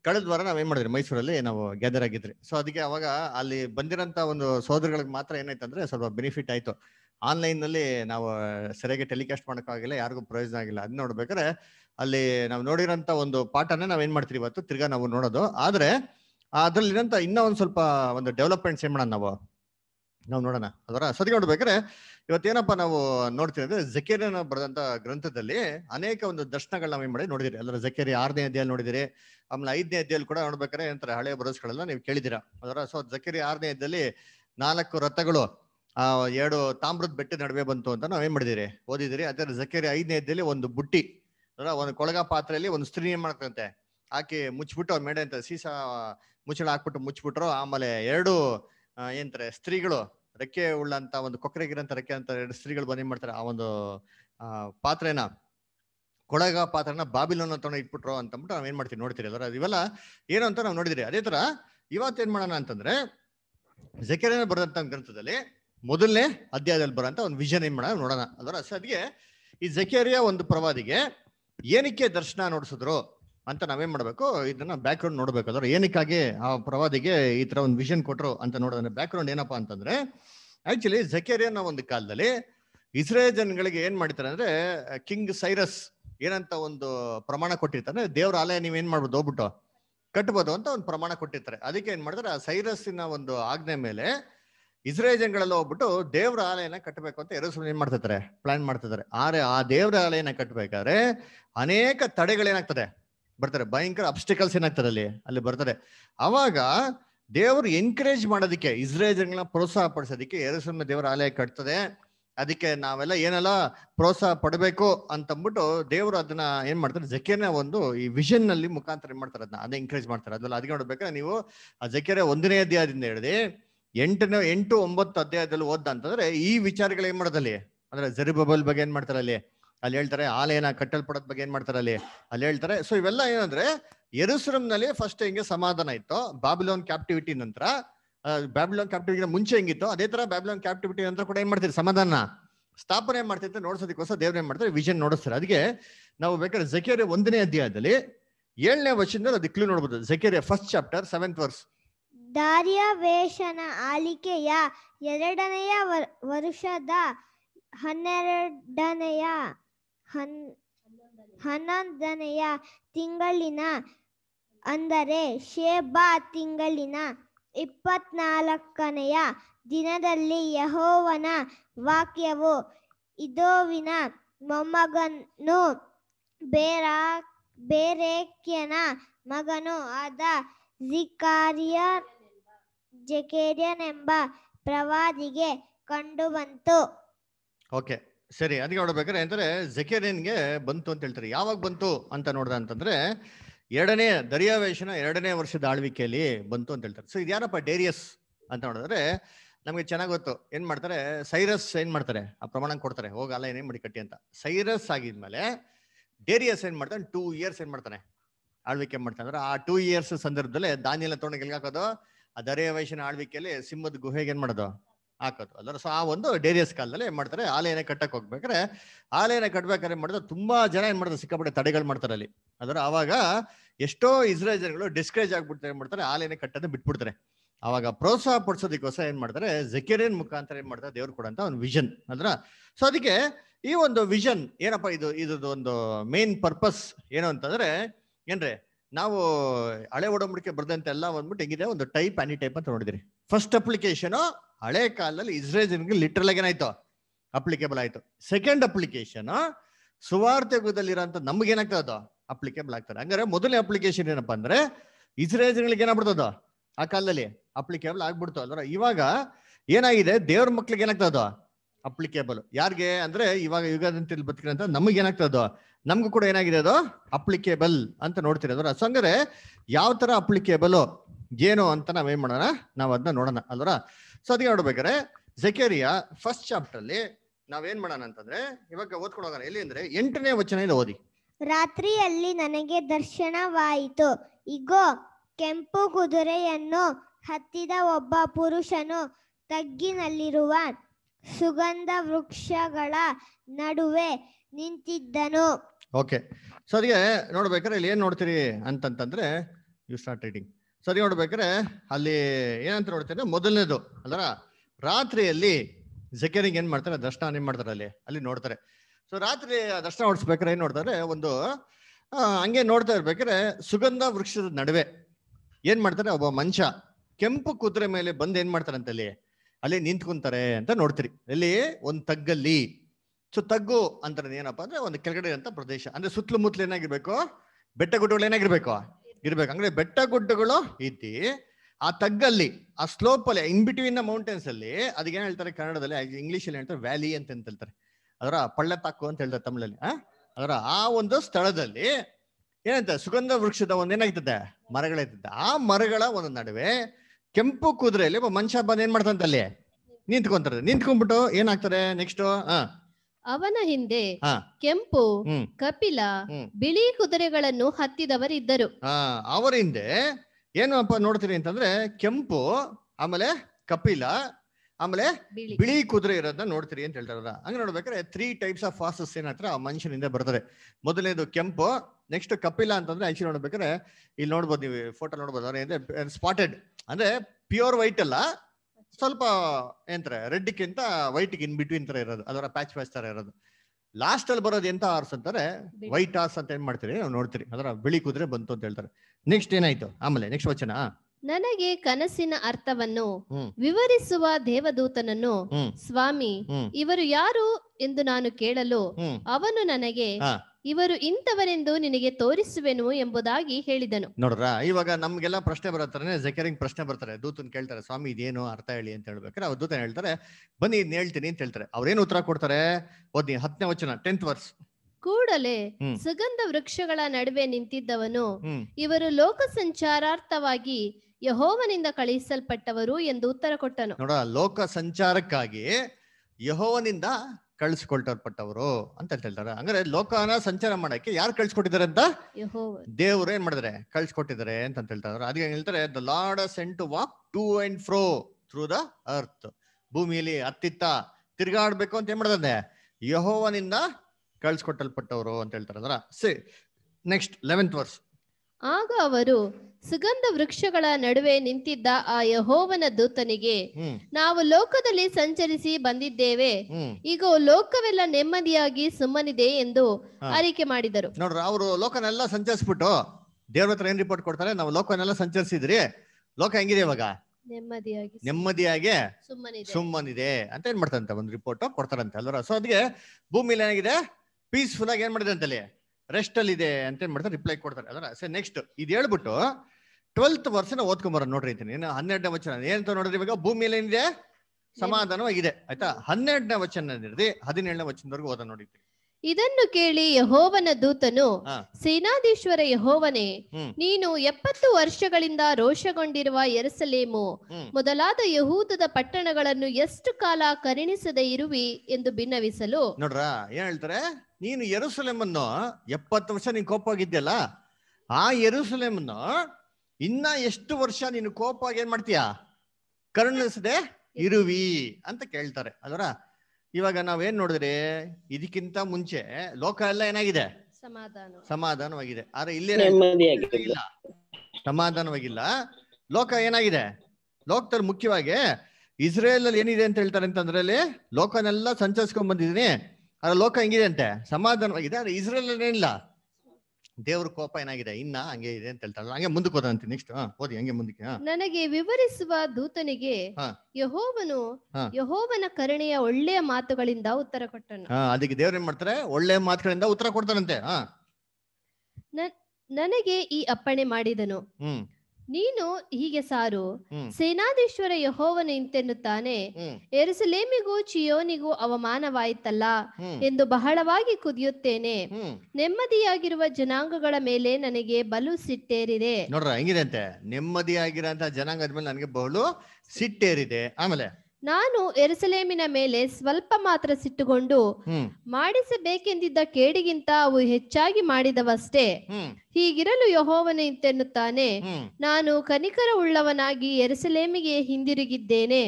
ಕಳೆದ ವಾರ ನಾವೇನ್ ಮಾಡಿದ್ರಿ ಮೈಸೂರಲ್ಲಿ ನಾವು ಗ್ಯಾದರ್ ಆಗಿದ್ರಿ ಸೊ ಅದಕ್ಕೆ ಅವಾಗ ಅಲ್ಲಿ ಬಂದಿರೋಂತ ಒಂದು ಸೋದರಗಳಿಗೆ ಮಾತ್ರ ಏನಾಯ್ತು ಸ್ವಲ್ಪ ಬೆನಿಫಿಟ್ ಆಯ್ತು ಆನ್ಲೈನ್ ನಲ್ಲಿ ನಾವು ಸರಿಯಾಗಿ ಟೆಲಿಕಾಸ್ಟ್ ಆಗಿಲ್ಲ ಯಾರಿಗೂ ಪ್ರಯೋಜನ ಆಗಿಲ್ಲ ಅದ್ ನೋಡ್ಬೇಕಾದ್ರೆ ಅಲ್ಲಿ ನಾವು ನೋಡಿರೋಂತ ಒಂದು ಪಾಠನ ನಾವೇನ್ ಮಾಡ್ತೀವಿ ಇವತ್ತು ತಿರ್ಗಾ ನಾವು ನೋಡೋದು ಆದ್ರೆ ಅದರಲ್ಲಿರೋಂಥ ಇನ್ನೂ ಒಂದು ಸ್ವಲ್ಪ ಒಂದು ಡೆವಲಪ್ಮೆಂಟ್ಸ್ ಏನು ಮಾಡೋಣ ನಾವು ನಾವು ನೋಡೋಣ ಅದರ ಸದ್ಯ ನೋಡ್ಬೇಕಾದ್ರೆ ಇವತ್ತೇನಪ್ಪ ನಾವು ನೋಡ್ತೀವಿ ಅಂದ್ರೆ ಜಕೇರಿಯನ್ನು ಬರೆದಂತ ಗ್ರಂಥದಲ್ಲಿ ಅನೇಕ ಒಂದು ದರ್ಶನಗಳು ನಾವು ಏನು ಮಾಡಿ ನೋಡಿದಿರಿ ಅದರ ಜಕೇರಿ ಆರನೇ ಅಧ್ಯಾಯ ನೋಡಿದಿರಿ ಆಮೇಲೆ ಐದನೇ ಅಧ್ಯಾಯಲ್ಲಿ ಕೂಡ ನೋಡ್ಬೇಕಾದ್ರೆ ಏನಂತಾರೆ ಹಳೆಯ ಬರಸ್ಗಳೆಲ್ಲ ನೀವು ಕೇಳಿದಿರಾ ಅದರ ಸೊ ಜಕೇರಿ ಆರನೇ ಅಧ್ಯಾಯದಲ್ಲಿ ನಾಲ್ಕು ರಥಗಳು ಆ ಎರಡು ತಾಮ್ರದ ಬೆಟ್ಟ ನಡುವೆ ಬಂತು ಅಂತ ನಾವು ಏನ್ ಮಾಡಿದಿರಿ ಓದಿದಿರಿ ಅದರ ಜಕೇರಿ ಐದನೇ ಅಧ್ಯಾಯದಲ್ಲಿ ಒಂದು ಬುಟ್ಟಿ ಅದರ ಒಂದು ಕೊಳಗ ಪಾತ್ರೆಯಲ್ಲಿ ಒಂದು ಸ್ತ್ರೀ ಏನ್ ಮಾಡ್ತಂತೆ ಹಾಕಿ ಮುಚ್ಚಿಬಿಟ್ಟು ಅವ್ರ ಅಂತ ಸೀಸಾ ಮುಚ್ಚಳ ಹಾಕ್ಬಿಟ್ಟು ಮುಚ್ಚಿಬಿಟ್ರು ಆಮೇಲೆ ಎರಡು ಏನಂತಾರೆ ಸ್ತ್ರೀಗಳು ರೆಕ್ಕೆ ಉಳ್ಳಂತ ಒಂದು ಕೊಕ್ಕರೆಗಿರಂತ ರೆಕ್ಕೆ ಅಂತ ಎರಡು ಸ್ತ್ರೀಗಳು ಬಂದೇನ್ ಮಾಡ್ತಾರೆ ಆ ಒಂದು ಪಾತ್ರೆನ ಕೊಳಗ ಪಾತ್ರನ ಬಾಬಿಲೋನ ತಗೊಂಡು ಇಟ್ಬಿಟ್ರು ಅಂತಂದ್ಬಿಟ್ಟು ನಾವ್ ಏನ್ ಮಾಡ್ತೀವಿ ನೋಡ್ತೀರಿ ಅದರ ಇವೆಲ್ಲ ಏನು ಅಂತ ನಾವು ನೋಡಿದಿರಿ ಅದೇ ತರ ಇವತ್ತೇನ್ ಮಾಡೋಣ ಅಂತಂದ್ರೆ ಜಕೆರೇನ ಬರದಂತ ಗ್ರಂಥದಲ್ಲಿ ಮೊದಲನೇ ಅಧ್ಯಾಯದಲ್ಲಿ ಬರೋಂತ ಒಂದು ವಿಷನ್ ಏನ್ ಮಾಡೋಣ ನೋಡೋಣ ಅದರ ಸದ್ಗೆ ಈ ಜಕೇರಿಯ ಒಂದು ಪ್ರವಾದಿಗೆ ಏನಕ್ಕೆ ದರ್ಶನ ನೋಡಿಸಿದ್ರು ಅಂತ ನಾವೇನ್ ಮಾಡಬೇಕು ಇದನ್ನ ಬ್ಯಾಕ್ ಗ್ರೌಂಡ್ ನೋಡ್ಬೇಕಾದ್ರೆ ಏನಕ್ಕಾಗಿ ಆ ಪ್ರವಾದಿಗೆ ಈ ತರ ಒಂದು ವಿಷನ್ ಕೊಟ್ಟರು ಅಂತ ನೋಡೋದ್ರೆ ಬ್ಯಾಕ್ ಗ್ರೌಂಡ್ ಏನಪ್ಪಾ ಅಂತಂದ್ರೆ ಆಕ್ಚುಲಿ ಅನ್ನೋ ಒಂದು ಕಾಲದಲ್ಲಿ ಇಸ್ರೇಲ್ ಜನಗಳಿಗೆ ಏನ್ ಮಾಡ್ತಾರೆ ಅಂದ್ರೆ ಕಿಂಗ್ ಸೈರಸ್ ಏನಂತ ಒಂದು ಪ್ರಮಾಣ ಕೊಟ್ಟಿರ್ತಾರೆ ದೇವ್ರ ಆಲಯ ನೀವ್ ಏನ್ ಮಾಡ್ಬೋದು ಹೋಗ್ಬಿಟ್ಟು ಕಟ್ಬೋದು ಅಂತ ಒಂದು ಪ್ರಮಾಣ ಕೊಟ್ಟಿರ್ತಾರೆ ಅದಕ್ಕೆ ಏನ್ ಮಾಡಿದ್ರೆ ಆ ಸೈರಸ್ನ ಒಂದು ಆಜ್ಞೆ ಮೇಲೆ ಇಸ್ರೇಲ್ ಜನಗಳೆಲ್ಲ ಹೋಗ್ಬಿಟ್ಟು ದೇವ್ರ ಆಲಯನ ಕಟ್ಟಬೇಕು ಅಂತ ಎರಡು ಏನ್ ಮಾಡ್ತಿರ್ತಾರೆ ಪ್ಲಾನ್ ಮಾಡ್ತಿದ್ದಾರೆ ಆದ್ರೆ ಆ ದೇವ್ರ ಆಲಯನ ಕಟ್ಟಬೇಕಾದ್ರೆ ಅನೇಕ ತಡೆಗಳೇನಾಗ್ತದೆ ಬರ್ತಾರೆ ಭಯಂಕರ ಅಬ್ಸ್ಟಿಕಲ್ಸ್ ಏನಾಗ್ತಾರೆ ಅಲ್ಲಿ ಅಲ್ಲಿ ಬರ್ತಾರೆ ಅವಾಗ ದೇವರು ಎನ್ಕರೇಜ್ ಮಾಡೋದಕ್ಕೆ ಇಸ್ರೇಜರ್ಗಳನ್ನ ಪ್ರೋತ್ಸಾಹ ಪಡಿಸೋದಕ್ಕೆ ಎರಸಮ್ಮ ದೇವರ ಆಲಯ ಕಟ್ತದೆ ಅದಕ್ಕೆ ನಾವೆಲ್ಲ ಏನೆಲ್ಲ ಪ್ರೋತ್ಸಾಹ ಪಡಬೇಕು ಅಂತಂದ್ಬಿಟ್ಟು ದೇವರು ಅದನ್ನ ಏನ್ ಮಾಡ್ತಾರೆ ಜಕೇರ್ನ ಒಂದು ಈ ವಿಷನ್ ನಲ್ಲಿ ಮುಖಾಂತರ ಏನ್ ಮಾಡ್ತಾರೆ ಅದನ್ನ ಅದೇ ಎನ್ಕರೇಜ್ ಮಾಡ್ತಾರೆ ಅದ್ರಲ್ಲಿ ಅದಕ್ಕೆ ನೋಡ್ಬೇಕಾದ್ರೆ ನೀವು ಆ ಜಕೆರೆ ಒಂದನೇ ಅಧ್ಯಾಯದಿಂದ ಹಿಡಿದು ಎಂಟನೇ ಎಂಟು ಒಂಬತ್ತು ಅಧ್ಯಾಯದಲ್ಲಿ ಓದ್ದ ಅಂತಂದ್ರೆ ಈ ವಿಚಾರಗಳು ಏನ್ ಮಾಡೋದಲ್ಲಿ ಅಂದ್ರೆ ಜರಿಬಬಲ್ ಬಗ್ಗೆ ಏನ್ ಮಾಡ್ತಾರೆ ಅಲ್ಲಿ ಅಲ್ಲಿ ಹೇಳ್ತಾರೆ ಆಲಯನ ಕಟ್ಟಲ್ಪಡೋದ್ ಬಗ್ಗೆ ಏನ್ ಮಾಡ್ತಾರೆ ಅಲ್ಲಿ ಅಲ್ಲಿ ಹೇಳ್ತಾರೆ ಸೊ ಇವೆಲ್ಲ ಏನಂದ್ರೆ ಎರುಸರಮ್ ನಲ್ಲಿ ಫಸ್ಟ್ ಹಿಂಗೆ ಸಮಾಧಾನ ಇತ್ತು ಬಾಬಿಲೋನ್ ಕ್ಯಾಪ್ಟಿವಿಟಿ ನಂತರ ಬ್ಯಾಬ್ಲೋನ್ ಕ್ಯಾಪ್ಟಿವಿಟಿ ಮುಂಚೆ ಹೆಂಗಿತ್ತು ಅದೇ ತರ ಬ್ಯಾಬ್ಲೋನ್ ಕ್ಯಾಪ್ಟಿವಿಟಿ ನಂತರ ಕೂಡ ಏನ್ ಮಾಡ್ತೀರಿ ಸಮಾಧಾನ ಸ್ಥಾಪನೆ ಮಾಡ್ತಿದ್ರೆ ನೋಡ್ಸೋದಕ್ಕೋಸ್ಕರ ದೇವ್ರ ಏನ್ ಮಾಡ್ತಾರೆ ವಿಷನ್ ನೋಡಿಸ್ತಾರೆ ಅದಕ್ಕೆ ನಾವು ಬೇಕಾದ್ರೆ ಜಕೇರಿ ಒಂದನೇ ಅಧ್ಯಾಯದಲ್ಲಿ ಏಳನೇ ವರ್ಷದಿಂದ ಅದು ಕ್ಲೂ ನೋಡ್ಬೋದು Zechariah first chapter seventh verse ದಾರಿಯ ವೇಷನ ಆಲಿಕೆಯ ಎರಡನೆಯ ವರ್ಷದ ಹನ್ನೆರಡನೆಯ ಹನ್ ಹನ್ನೊಂದನೆಯ ತಿಂಗಳಿನ ಅಂದರೆ ಶೇಬಾ ತಿಂಗಳಿನ ಇಪ್ಪತ್ನಾಲ್ಕನೆಯ ದಿನದಲ್ಲಿ ಯಹೋವನ ವಾಕ್ಯವು ಇದೋವಿನ ಮೊಮ್ಮಗನು ಬೇರಾ ಬೇರೇಕ್ಯನ ಮಗನು ಆದ ಜಿಕಾರಿಯ ಎಂಬ ಪ್ರವಾದಿಗೆ ಕಂಡುಬಂತು ಓಕೆ ಸರಿ ಅದಕ್ಕೆ ನೋಡ್ಬೇಕಾದ್ರೆ ಅಂದ್ರೆ ಜಕೇರಿಯನ್ಗೆ ಬಂತು ಅಂತ ಹೇಳ್ತಾರೆ ಯಾವಾಗ ಬಂತು ಅಂತ ನೋಡ್ದ ಅಂತಂದ್ರೆ ಎರಡನೇ ದರ್ಯಾವೇಶನ ಎರಡನೇ ವರ್ಷದ ಆಳ್ವಿಕೆಯಲ್ಲಿ ಬಂತು ಅಂತ ಹೇಳ್ತಾರೆ ಸೊ ಇದ್ಯಾರಪ್ಪ ಡೇರಿಯಸ್ ಅಂತ ನೋಡಿದ್ರೆ ನಮಗೆ ಚೆನ್ನಾಗಿ ಗೊತ್ತು ಏನ್ ಮಾಡ್ತಾರೆ ಸೈರಸ್ ಏನ್ ಮಾಡ್ತಾರೆ ಆ ಪ್ರಮಾಣ ಕೊಡ್ತಾರೆ ಹೋಗಲ್ಲ ಏನೇನ್ ಮಾಡಿ ಕಟ್ಟಿ ಅಂತ ಸೈರಸ್ ಆಗಿದ್ಮೇಲೆ ಡೇರಿಯಸ್ ಏನ್ ಮಾಡ್ತಾನೆ ಟೂ ಇಯರ್ಸ್ ಏನ್ ಮಾಡ್ತಾನೆ ಆಳ್ವಿಕೆ ಮಾಡ್ತಾನೆ ಅಂದ್ರೆ ಆ ಟೂ ಇಯರ್ಸ್ ಸಂದರ್ಭದಲ್ಲಿ ಧಾನ್ಯೆಲ್ಲ ತೊಗೊಂಡು ಗೆಲ್ಗಾಕೋದು ಆ ದರ್ಯಾವೇಶನ ಆಳ್ವಿಕೆಯಲ್ಲಿ ಸಿಂಹದ ಗುಹೆಗೆ ಏನ್ ಮಾಡೋದು ಹಾಕೋದು ಅದರ ಸೊ ಆ ಒಂದು ಡೇರಿಯಸ್ ಕಾಲದಲ್ಲಿ ಏನು ಮಾಡ್ತಾರೆ ಆಲೇನೆ ಕಟ್ಟಕ್ಕೆ ಹೋಗ್ಬೇಕಾದ್ರೆ ಆಲೆಯನ್ನು ಕಟ್ಟಬೇಕಾದ್ರೆ ಏನು ಮಾಡಿದ್ರೆ ತುಂಬ ಜನ ಏನು ಮಾಡ್ತಾರೆ ಸಿಕ್ಕಾಪಟ್ಟೆ ತಡೆಗಳು ಮಾಡ್ತಾರೆ ಅಲ್ಲಿ ಅಂದ್ರೆ ಅವಾಗ ಎಷ್ಟೋ ಇಸ್ರೇಲ್ ಜನಗಳು ಡಿಸ್ಕರೇಜ್ ಆಗ್ಬಿಡ್ತಾರೆ ಏನು ಮಾಡ್ತಾರೆ ಆಲೇನೆ ಕಟ್ಟೋದನ್ನ ಬಿಟ್ಬಿಡ್ತಾರೆ ಅವಾಗ ಪ್ರೋತ್ಸಾಹ ಪಡಿಸೋದಕ್ಕೋಸ್ಕರ ಏನು ಮಾಡ್ತಾರೆ ಜಕೇರಿಯನ್ ಮುಖಾಂತರ ಏನು ಮಾಡ್ತಾರೆ ದೇವ್ರು ಕೊಡಂತ ಒಂದು ವಿಷನ್ ಅಂದ್ರೆ ಸೊ ಅದಕ್ಕೆ ಈ ಒಂದು ವಿಷನ್ ಏನಪ್ಪ ಇದು ಇದ್ರದ್ದು ಒಂದು ಮೇನ್ ಪರ್ಪಸ್ ಏನು ಅಂತಂದ್ರೆ ಏನ್ರಿ ನಾವು ಹಳೆ ಒಡಂಬಡಿಕೆ ಬರ್ದಂತೆ ಎಲ್ಲ ಬಂದ್ಬಿಟ್ಟು ಹೆಂಗಿದೆ ಒಂದು ಟೈಪ್ ಆ್ಯನಿ ಟೈಪ್ ಅಂತ ನೋಡಿದಿರಿ ಫಸ್ಟ್ ಅಪ್ಲಿಕೇಶನ್ ಹಳೆ ಕಾಲದಲ್ಲಿ ಇಸ್ರೇಜನ್ಗೆ ಲಿಟ್ರಲ್ ಆಗಿ ಏನಾಯ್ತು ಅಪ್ಲಿಕೇಬಲ್ ಆಯ್ತು ಸೆಕೆಂಡ್ ಅಪ್ಲಿಕೇಶನ್ ಸುವಾರ್ಥ ಯುಗದಲ್ಲಿರೋಂಥ ನಮ್ಗೆ ಏನಾಗ್ತದೆ ಅಪ್ಲಿಕೇಬಲ್ ಆಗ್ತದೆ ಹಂಗಾರೆ ಮೊದಲನೇ ಅಪ್ಲಿಕೇಶನ್ ಏನಪ್ಪ ಅಂದ್ರೆ ಜನಗಳಿಗೆ ಏನಾಗ್ಬಿಡ್ತದ ಆ ಕಾಲದಲ್ಲಿ ಅಪ್ಲಿಕೇಬಲ್ ಆಗ್ಬಿಡ್ತು ಅಲ್ವರ ಇವಾಗ ಏನಾಗಿದೆ ದೇವ್ರ ಮಕ್ಳಿಗೆ ಏನಾಗ್ತದ ಅಪ್ಲಿಕೇಬಲ್ ಯಾರಿಗೆ ಅಂದ್ರೆ ಇವಾಗ ಅಂತ ಬದುಕಿರಂತ ನಮಗೆ ಏನಾಗ್ತದೋ ನಮ್ಗೂ ಕೂಡ ಏನಾಗಿದೆ ಅದು ಅಪ್ಲಿಕೇಬಲ್ ಅಂತ ನೋಡ್ತೀರ ಸೊ ಹಂಗಾರೆ ಯಾವ ತರ ಅಪ್ಲಿಕೇಬಲ್ ಏನು ಅಂತ ನಾವೇನ್ ಮಾಡೋಣ ನಾವು ಅದನ್ನ ನೋಡೋಣ ಅಲ್ವರ ಸೊ ಅದಕ್ಕೆ ನೋಡ್ಬೇಕಾರೆ ಜಕೇರಿಯಾ ಫಸ್ಟ್ ಚಾಪ್ಟರ್ ಅಲ್ಲಿ ನಾವೇನ್ ಮಾಡೋಣ ಅಂತಂದ್ರೆ ಇವಾಗ ಓದ್ಕೊಂಡು ಹೋಗೋಣ ಎಲ್ಲಿ ಅಂದ್ರೆ ಎಂಟನೇ ವಚನ ಓದಿ ರಾತ್ರಿಯಲ್ಲಿ ನನಗೆ ದರ್ಶನವಾಯಿತು ಇಗೋ ಕೆಂಪು ಕುದುರೆಯನ್ನು ಹತ್ತಿದ ಒಬ್ಬ ಪುರುಷನು ತಗ್ಗಿನಲ್ಲಿರುವ ಸುಗಂಧ ವೃಕ್ಷಗಳ ನಡುವೆ ನಿಂತಿದ್ದನು ಓಕೆ ಸೊ ಅದಕ್ಕೆ ನೋಡ್ಬೇಕಾದ್ರೆ ಇಲ್ಲಿ ಏನ್ ನೋಡ್ತೀರಿ ಅಂತಂತಂದ್ರೆ ಯು ಸ್ಟಾರ್ಟ್ ರೀಡಿಂಗ್ ಸರಿ ನೋಡ್ಬೇಕ್ರೆ ಅಲ್ಲಿ ಏನಂತ ನೋಡ್ತೇನೆ ಮೊದಲನೇದು ಅದರ ರಾತ್ರಿಯಲ್ಲಿ ಜಕೇರಿಗೆ ಏನ್ ಮಾಡ್ತಾರೆ ದರ್ಶನ ಏನ್ ಮಾಡ್ತಾರೆ ಅಲ್ಲಿ ಅಲ್ಲಿ ನೋಡ್ತಾರೆ ಸೊ ರಾತ್ರಿ ದರ್ಶನ ಓಡಿಸ್ಬೇಕ್ರೆ ಏನ್ ನೋಡ್ತಾರೆ ಒಂದು ಹಂಗೆ ನೋಡ್ತಾ ಇರ್ಬೇಕಾದ್ರೆ ಸುಗಂಧ ವೃಕ್ಷದ ನಡುವೆ ಏನ್ ಮಾಡ್ತಾರೆ ಒಬ್ಬ ಮನುಷ್ಯ ಕೆಂಪು ಕುದುರೆ ಮೇಲೆ ಬಂದು ಏನ್ ಮಾಡ್ತಾರೆ ಅಂತ ಅಲ್ಲಿ ಅಲ್ಲಿ ನಿಂತ್ಕೊಂತಾರೆ ಅಂತ ನೋಡ್ತೀರಿ ಅಲ್ಲಿ ಒಂದು ತಗ್ಗಲ್ಲಿ ಸೊ ತಗ್ಗು ಅಂತ ಏನಪ್ಪಾ ಅಂದ್ರೆ ಒಂದು ಕೆಳಗಡೆ ಅಂತ ಪ್ರದೇಶ ಅಂದ್ರೆ ಸುತ್ತಲೂ ಮುತ್ತಲು ಏನಾಗಿರ್ಬೇಕು ಬೆಟ್ಟ ಗುಡ್ಡಗಳು ಏನಾಗಿರ್ಬೇಕು ಇರ್ಬೇಕು ಅಂದ್ರೆ ಬೆಟ್ಟ ಗುಡ್ಡಗಳು ಇದ್ದಿ ಆ ತಗ್ಗಲ್ಲಿ ಆ ಸ್ಲೋಪ್ ಅಲ್ಲಿ ಇನ್ ಬಿಟ್ವೀನ್ ದ ಮೌಂಟೇನ್ಸ್ ಅಲ್ಲಿ ಏನ್ ಹೇಳ್ತಾರೆ ಕನ್ನಡದಲ್ಲಿ ಇಂಗ್ಲಿಷ್ ಅಲ್ಲಿ ಹೇಳ್ತಾರೆ ವ್ಯಾಲಿ ಅಂತ ಅಂತ ಹೇಳ್ತಾರೆ ಅದರ ಪಳ್ಳೆ ತಾಕು ಅಂತ ಹೇಳ್ತಾರೆ ತಮಿಳಲ್ಲಿ ಅದರ ಆ ಒಂದು ಸ್ಥಳದಲ್ಲಿ ಏನಂತ ಸುಗಂಧ ವೃಕ್ಷದ ಒಂದು ಏನಾಗ್ತದೆ ಮರಗಳಾಯ್ತದೆ ಆ ಮರಗಳ ಒಂದು ನಡುವೆ ಕೆಂಪು ಕುದುರೆಯಲ್ಲಿ ಒಬ್ಬ ಮನುಷ್ಯ ಬಂದು ಏನ್ ಮಾಡ್ತಾನೆ ಅಲ್ಲಿ ನಿಂತ್ಕೊಂತಾರೆ ನಿಂತ್ಕೊಂಡ್ಬಿಟ್ಟು ಏನಾಗ್ತಾರೆ ನೆಕ್ಸ್ಟ್ ಹ ಅವನ ಹಿಂದೆ ಕೆಂಪು ಕಪಿಲ ಬಿಳಿ ಕುದುರೆಗಳನ್ನು ಹತ್ತಿದವರಿದ್ದರು ಅವರ ಹಿಂದೆ ಏನು ನೋಡ್ತೀರಿ ಅಂತಂದ್ರೆ ಕೆಂಪು ಆಮೇಲೆ ಕಪಿಲ ಆಮೇಲೆ ಬಿಳಿ ಕುದುರೆ ಇರೋದನ್ನ ನೋಡ್ತೀರಿ ಅಂತ ಹೇಳ್ತಾರಲ್ಲ ಹಂಗ ನೋಡ್ಬೇಕಾದ್ರೆ ತ್ರೀ ಟೈಪ್ಸ್ ಆಫ್ ಫಾಸಸ್ ಏನತ್ರ ಆ ಮನುಷ್ಯನಿಂದ ಬರ್ತದೆ ಮೊದಲನೇದು ಕೆಂಪು ನೆಕ್ಸ್ಟ್ ಕಪಿಲ ಅಂತಂದ್ರೆ ಆಕ್ಚುಲಿ ನೋಡ್ಬೇಕಾದ್ರೆ ಇಲ್ಲಿ ನೋಡ್ಬೋದು ನೀವು ಫೋಟೋ ನೋಡ್ಬೋದು ಸ್ಪಾಟೆಡ್ ಅಂದ್ರೆ ಪ್ಯೂರ್ ವೈಟ್ ಅಲ್ಲ ಸ್ವಲ್ಪ ರೆಡ್ ರೆಡ್ಕ್ಕಿಂತ ವೈಟ್ ಇನ್ ಬಿಟ್ವೀನ್ ತರ ಇರೋದು ಅದರ ಪ್ಯಾಚ್ ಪ್ಯಾಚ್ ತರ ಇರೋದು ಲಾಸ್ಟ್ ಅಲ್ಲಿ ಬರೋದು ಎಂತ ಆರ್ಸ್ ಅಂತಾರೆ ವೈಟ್ ಹಾರ್ಸ್ ಅಂತ ಏನ್ ಮಾಡ್ತೀರಿ ನೋಡ್ತೀರಿ ಅದರ ಬಿಳಿ ಕುದುರೆ ಬಂತು ಅಂತ ಹೇಳ್ತಾರೆ ನೆಕ್ಸ್ಟ್ ಏನಾಯ್ತು ಆಮೇಲೆ ನೆಕ್ಸ್ಟ್ ವಚನ ನನಗೆ ಕನಸಿನ ಅರ್ಥವನ್ನು ವಿವರಿಸುವ ದೇವದೂತನನ್ನು ಸ್ವಾಮಿ ಇವರು ಯಾರು ಎಂದು ನಾನು ಕೇಳಲು ಅವನು ನನಗೆ ಇವರು ಇಂಥವರೆಂದು ನಿನಗೆ ತೋರಿಸುವೆನು ಎಂಬುದಾಗಿ ಹೇಳಿದನು ನೋಡ್ರ ಇವಾಗ ನಮ್ಗೆಲ್ಲ ಪ್ರಶ್ನೆ ಬರುತ್ತಾರೆ ಜಕರಿಂಗ್ ಪ್ರಶ್ನೆ ಬರ್ತಾರೆ ದೂತನ್ ಕೇಳ್ತಾರೆ ಸ್ವಾಮಿ ಇದೇನು ಅರ್ಥ ಹೇಳಿ ಅಂತ ಹೇಳ್ಬೇಕಾರೆ ಅವ್ರ ದೂತನ್ ಹೇಳ್ತಾರೆ ಬನ್ನಿ ಇದನ್ನ ಹೇಳ್ತೀನಿ ಅಂತ ಹೇಳ್ತಾರೆ ಅವ್ರೇನು ಉತ್ತರ ಕೊಡ್ತಾರೆ ಓದಿ ಹತ್ತನೇ ವಚನ ಟೆಂತ್ ವರ್ಸ್ ಕೂಡಲೇ ಸುಗಂಧ ವೃಕ್ಷಗಳ ನಡುವೆ ನಿಂತಿದ್ದವನು ಇವರು ಲೋಕ ಸಂಚಾರಾರ್ಥವಾಗಿ ಯಹೋವನಿಂದ ಕಳಿಸಲ್ಪಟ್ಟವರು ಎಂದು ಉತ್ತರ ಕೊಟ್ಟನು ನೋಡ ಲೋಕ ಸಂಚಾರಕ್ಕಾಗಿ ಯಹೋವನಿಂದ ಕಳ್ಸಿಕೊಳ್ತರ್ಪಟ್ಟವರು ಅಂತ ಹೇಳ್ತಾರೆ ಅಂದ್ರೆ ಲೋಕನ ಸಂಚಾರ ಮಾಡಕ್ಕೆ ಯಾರು ಕಳ್ಸಿಕೊಟ್ಟಿದ್ದಾರೆ ಅಂತ ದೇವ್ರು ಏನ್ ಮಾಡಿದ್ರೆ ಕಳ್ಸಿಕೊಟ್ಟಿದ್ದಾರೆ ಅಂತ ಹೇಳ್ತಾರೆ ಅದಕ್ಕೆ ಹೇಳ್ತಾರೆ the Lord sent to walk to and fro through the earth ಭೂಮಿಯಲ್ಲಿ ಅತ್ತಿತ್ತ ತಿರ್ಗಾಡ್ಬೇಕು ಅಂತ ಏನ್ ಮಾಡಿದ್ರೆ ಯಹೋವನಿಂದ ಕಳ್ಸಿಕೊಟ್ಟಲ್ಪಟ್ಟವರು ಅಂತ ಹೇಳ್ತಾರೆ ಸಿ ನೆಕ್ಸ್ಟ್ ಲೆವೆಂತ್ ವರ್ಸ್ ಆಗ ಅವರು ಸುಗಂಧ ವೃಕ್ಷಗಳ ನಡುವೆ ನಿಂತಿದ್ದ ಆ ಯಹೋವನ ದೂತನಿಗೆ ನಾವು ಲೋಕದಲ್ಲಿ ಸಂಚರಿಸಿ ಬಂದಿದ್ದೇವೆ ಈಗ ಲೋಕವೆಲ್ಲ ನೆಮ್ಮದಿಯಾಗಿ ಸುಮ್ಮನಿದೆ ಎಂದು ಆರೈಕೆ ಮಾಡಿದರು ನೋಡ್ರ ಅವರು ಲೋಕನೆಲ್ಲ ಸಂಚರಿಸ್ಬಿಟ್ಟು ದೇವ್ರ ಹತ್ರ ಏನ್ ರಿಪೋರ್ಟ್ ಕೊಡ್ತಾರೆ ನಾವು ಲೋಕನೆಲ್ಲ ಸಂಚರಿಸಿದ್ರಿ ಲೋಕ ಹೆಂಗಿದೆ ಇವಾಗ ನೆಮ್ಮದಿಯಾಗಿ ನೆಮ್ಮದಿಯಾಗಿ ಸುಮ್ಮನಿದೆ ಸುಮ್ಮನಿದೆ ಅಂತ ಏನ್ ಮಾಡ್ತಾರಂತ ಒಂದು ರಿಪೋರ್ಟ್ ಕೊಡ್ತಾರಂತೆ ಅಲ್ವರ ಸೊ ಅದಕ್ಕೆ ಭೂಮಿಲಿ ಏನಾಗಿದೆ ಪೀಸ್ಫುಲ್ ಆಗಿ ಏನ್ ಮಾಡಿದೆ ಅಂತಲ್ಲಿ ರೆಸ್ಟ್ ಅಲ್ಲಿ ಇದೆ ಅಂತ ಏನ್ ಮಾಡ್ತಾರೆ ರಿಪ್ಲೈ ಕೊಡ್ತಾರೆ ಅದರ ನೆಕ್ಸ್ಟ್ ಇದು ಹೇಳ್ಬಿಟ್ಟು ಟ್ವೆಲ್ತ್ ವರ್ಷನ ಓದ್ಕೊಂಬರ ನೋಡ್ರಿ ಏನು ಹನ್ನೆರಡನೇ ವಚನ ಏನಂತ ನೋಡ್ರಿ ಇವಾಗ ಭೂಮಿಯಲ್ಲಿ ಏನಿದೆ ಸಮಾಧಾನವಾಗಿದೆ ಆಯ್ತಾ ಹನ್ನೆರಡನೇ ವಚನದಲ್ಲಿ ಹದಿನೇಳನೇ ವಚನದವರೆಗೂ ಓದ ನೋಡಿ ಇದನ್ನು ಕೇಳಿ ಯಹೋವನ ದೂತನು ಸೇನಾಧೀಶ್ವರ ಯಹೋವನೇ ನೀನು ಎಪ್ಪತ್ತು ವರ್ಷಗಳಿಂದ ರೋಷಗೊಂಡಿರುವ ಎರಸಲೇಮು ಮೊದಲಾದ ಯಹೂದದ ಪಟ್ಟಣಗಳನ್ನು ಎಷ್ಟು ಕಾಲ ಕರುಣಿಸದೆ ಇರುವಿ ಎಂದು ಭಿನ್ನವಿಸಲು ನೋಡ್ರ ಏನ್ ಹೇಳ್ತಾರೆ ನೀನು ಎರಸಲೇಮನ್ನು ಎಪ್ಪತ್ತು ವರ್ಷ ನೀನ್ ಕೋಪಾಗಿದ್ಯಲ್ಲ ಆ ಎರಸಲೇಮನ್ನು ಇನ್ನ ಎಷ್ಟು ವರ್ಷ ನೀನು ಕೋಪವಾಗಿ ಏನ್ ಮಾಡ್ತೀಯಾ ಕರುಣಿಸದೆ ಇರುವಿ ಅಂತ ಕೇಳ್ತಾರೆ ಅದರ ಇವಾಗ ನಾವೇನ್ ನೋಡಿದ್ರೆ ಇದಕ್ಕಿಂತ ಮುಂಚೆ ಲೋಕ ಎಲ್ಲ ಏನಾಗಿದೆ ಸಮಾಧಾನವಾಗಿದೆ ಆದ್ರೆ ಇಲ್ಲೇ ಇಲ್ಲ ಸಮಾಧಾನವಾಗಿಲ್ಲ ಲೋಕ ಏನಾಗಿದೆ ಲೋಕದಲ್ಲಿ ಮುಖ್ಯವಾಗಿ ಇಸ್ರೇಲ್ ಅಲ್ಲಿ ಏನಿದೆ ಅಂತ ಹೇಳ್ತಾರೆ ಅಂತಂದ್ರೆ ಅಲ್ಲಿ ಲೋಕನೆಲ್ಲ ಸಂಚರಿಸ್ಕೊಂಡ್ ಬಂದಿದೀನಿ ಆದ್ರೆ ಲೋಕ ಹೆಂಗಿದೆ ಅಂತೆ ಸಮಾಧಾನವಾಗಿದೆ ಆದ್ರೆ ಇಸ್ರೇಲ್ ಅಲ್ಲಿ ಏನಿಲ್ಲ ದೇವ್ರ ಕೋಪ ಏನಾಗಿದೆ ಇನ್ನ ಹಂಗೆ ಇದೆ ಅಂತ ಹೇಳ್ತಾರಲ್ಲ ಹಂಗೆ ಮುಂದಕ್ಕೆ ಹೋದಂತೆ ನೆಕ್ಸ್ಟ್ ಓದಿ ಹಂಗೆ ಮುಂದಕ್ಕೆ ನನಗೆ ವಿವರಿಸುವ ದೂತನಿಗೆ ಯಹೋವನು ಯಹೋವನ ಕರುಣೆಯ ಒಳ್ಳೆಯ ಮಾತುಗಳಿಂದ ಉತ್ತರ ಕೊಟ್ಟನು ಅದಕ್ಕೆ ದೇವ್ರ ಏನ್ ಮಾಡ್ತಾರೆ ಒಳ್ಳೆಯ ಮಾತುಗಳಿಂದ ಉತ್ತರ ಕೊಡ್ತಾರಂತೆ ನನಗೆ ಈ ಅಪ್ಪಣೆ ಮಾಡಿದನು ನೀನು ಹೀಗೆ ಸಾರು ಸೇನಾಧೀಶ್ವರ ಯಹೋವನ ಇಂತೆನ್ನುತ್ತಾನೆ ಎರುಸಲೇಮಿಗೂ ಚಿಯೋನಿಗೂ ಅವಮಾನವಾಯಿತಲ್ಲ ಎಂದು ಬಹಳವಾಗಿ ಕುದಿಯುತ್ತೇನೆ ನೆಮ್ಮದಿಯಾಗಿರುವ ಜನಾಂಗಗಳ ಮೇಲೆ ನನಗೆ ಬಲು ಸಿಟ್ಟೇರಿದೆ ನೋಡ್ರ ಹೆಂಗಿದೆ ಅಂತೆ ನೆಮ್ಮದಿಯಾಗಿರೋ ಜನಾಂಗದ ಮೇಲೆ ನನಗೆ ಬಲು ಸಿಟ್ಟೇರಿದೆ ಆಮೇಲೆ ನಾನು ಎರಸಲೇಮಿನ ಮೇಲೆ ಸ್ವಲ್ಪ ಮಾತ್ರ ಸಿಟ್ಟುಕೊಂಡು ಮಾಡಿಸಬೇಕೆಂದಿದ್ದ ಕೇಡಿಗಿಂತ ಅವು ಹೆಚ್ಚಾಗಿ ಮಾಡಿದವಷ್ಟೇ ಹೀಗಿರಲು ಯಹೋವನ ಇಂತೆನ್ನುತ್ತಾನೆ ನಾನು ಕನಿಕರ ಉಳ್ಳವನಾಗಿ ಎರಸಲೇಮಿಗೆ ಹಿಂದಿರುಗಿದ್ದೇನೆ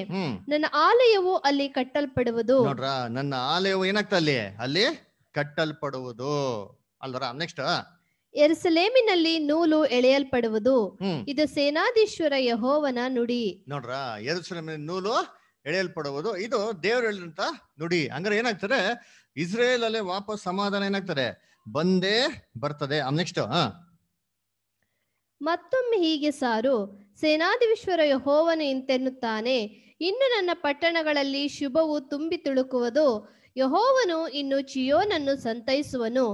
ನನ್ನ ಆಲಯವು ಅಲ್ಲಿ ಕಟ್ಟಲ್ಪಡುವುದು ನನ್ನ ಆಲಯವು ಏನಾಗ್ತಾ ಅಲ್ಲಿ ಅಲ್ಲಿ ಕಟ್ಟಲ್ಪಡುವುದು ಅಲ್ವರ ನೆಕ್ಸ್ಟ್ ಎರಸಲೇಮಿನಲ್ಲಿ ನೂಲು ಎಳೆಯಲ್ಪಡುವುದು ಇದು ಸೇನಾಧೀಶ್ವರ ಯಹೋವನ ನುಡಿ ನೋಡ್ರ ಎರುಸಲೇಮಿನ ನೂಲು ಎಳೆಯಲ್ಪಡುವುದು ಇದು ದೇವರು ಹೇಳಿದಂತ ನುಡಿ ಅಂದ್ರೆ ಏನಾಗ್ತದೆ ಇಸ್ರೇಲ್ ಅಲ್ಲಿ ವಾಪಸ್ ಸಮಾಧಾನ ಏನಾಗ್ತದೆ ಬಂದೇ ಬರ್ತದೆ ನೆಕ್ಸ್ಟ್ ಮತ್ತೊಮ್ಮೆ ಹೀಗೆ ಸಾರು ಸೇನಾಧಿವಿಶ್ವರ ಯಹೋವನು ಇಂತೆನ್ನುತ್ತಾನೆ ಇನ್ನು ನನ್ನ ಪಟ್ಟಣಗಳಲ್ಲಿ ಶುಭವು ತುಂಬಿ ತುಳುಕುವುದು ಯಹೋವನು ಇನ್ನು ಚಿಯೋನನ್ನು ಸಂತೈಸುವನು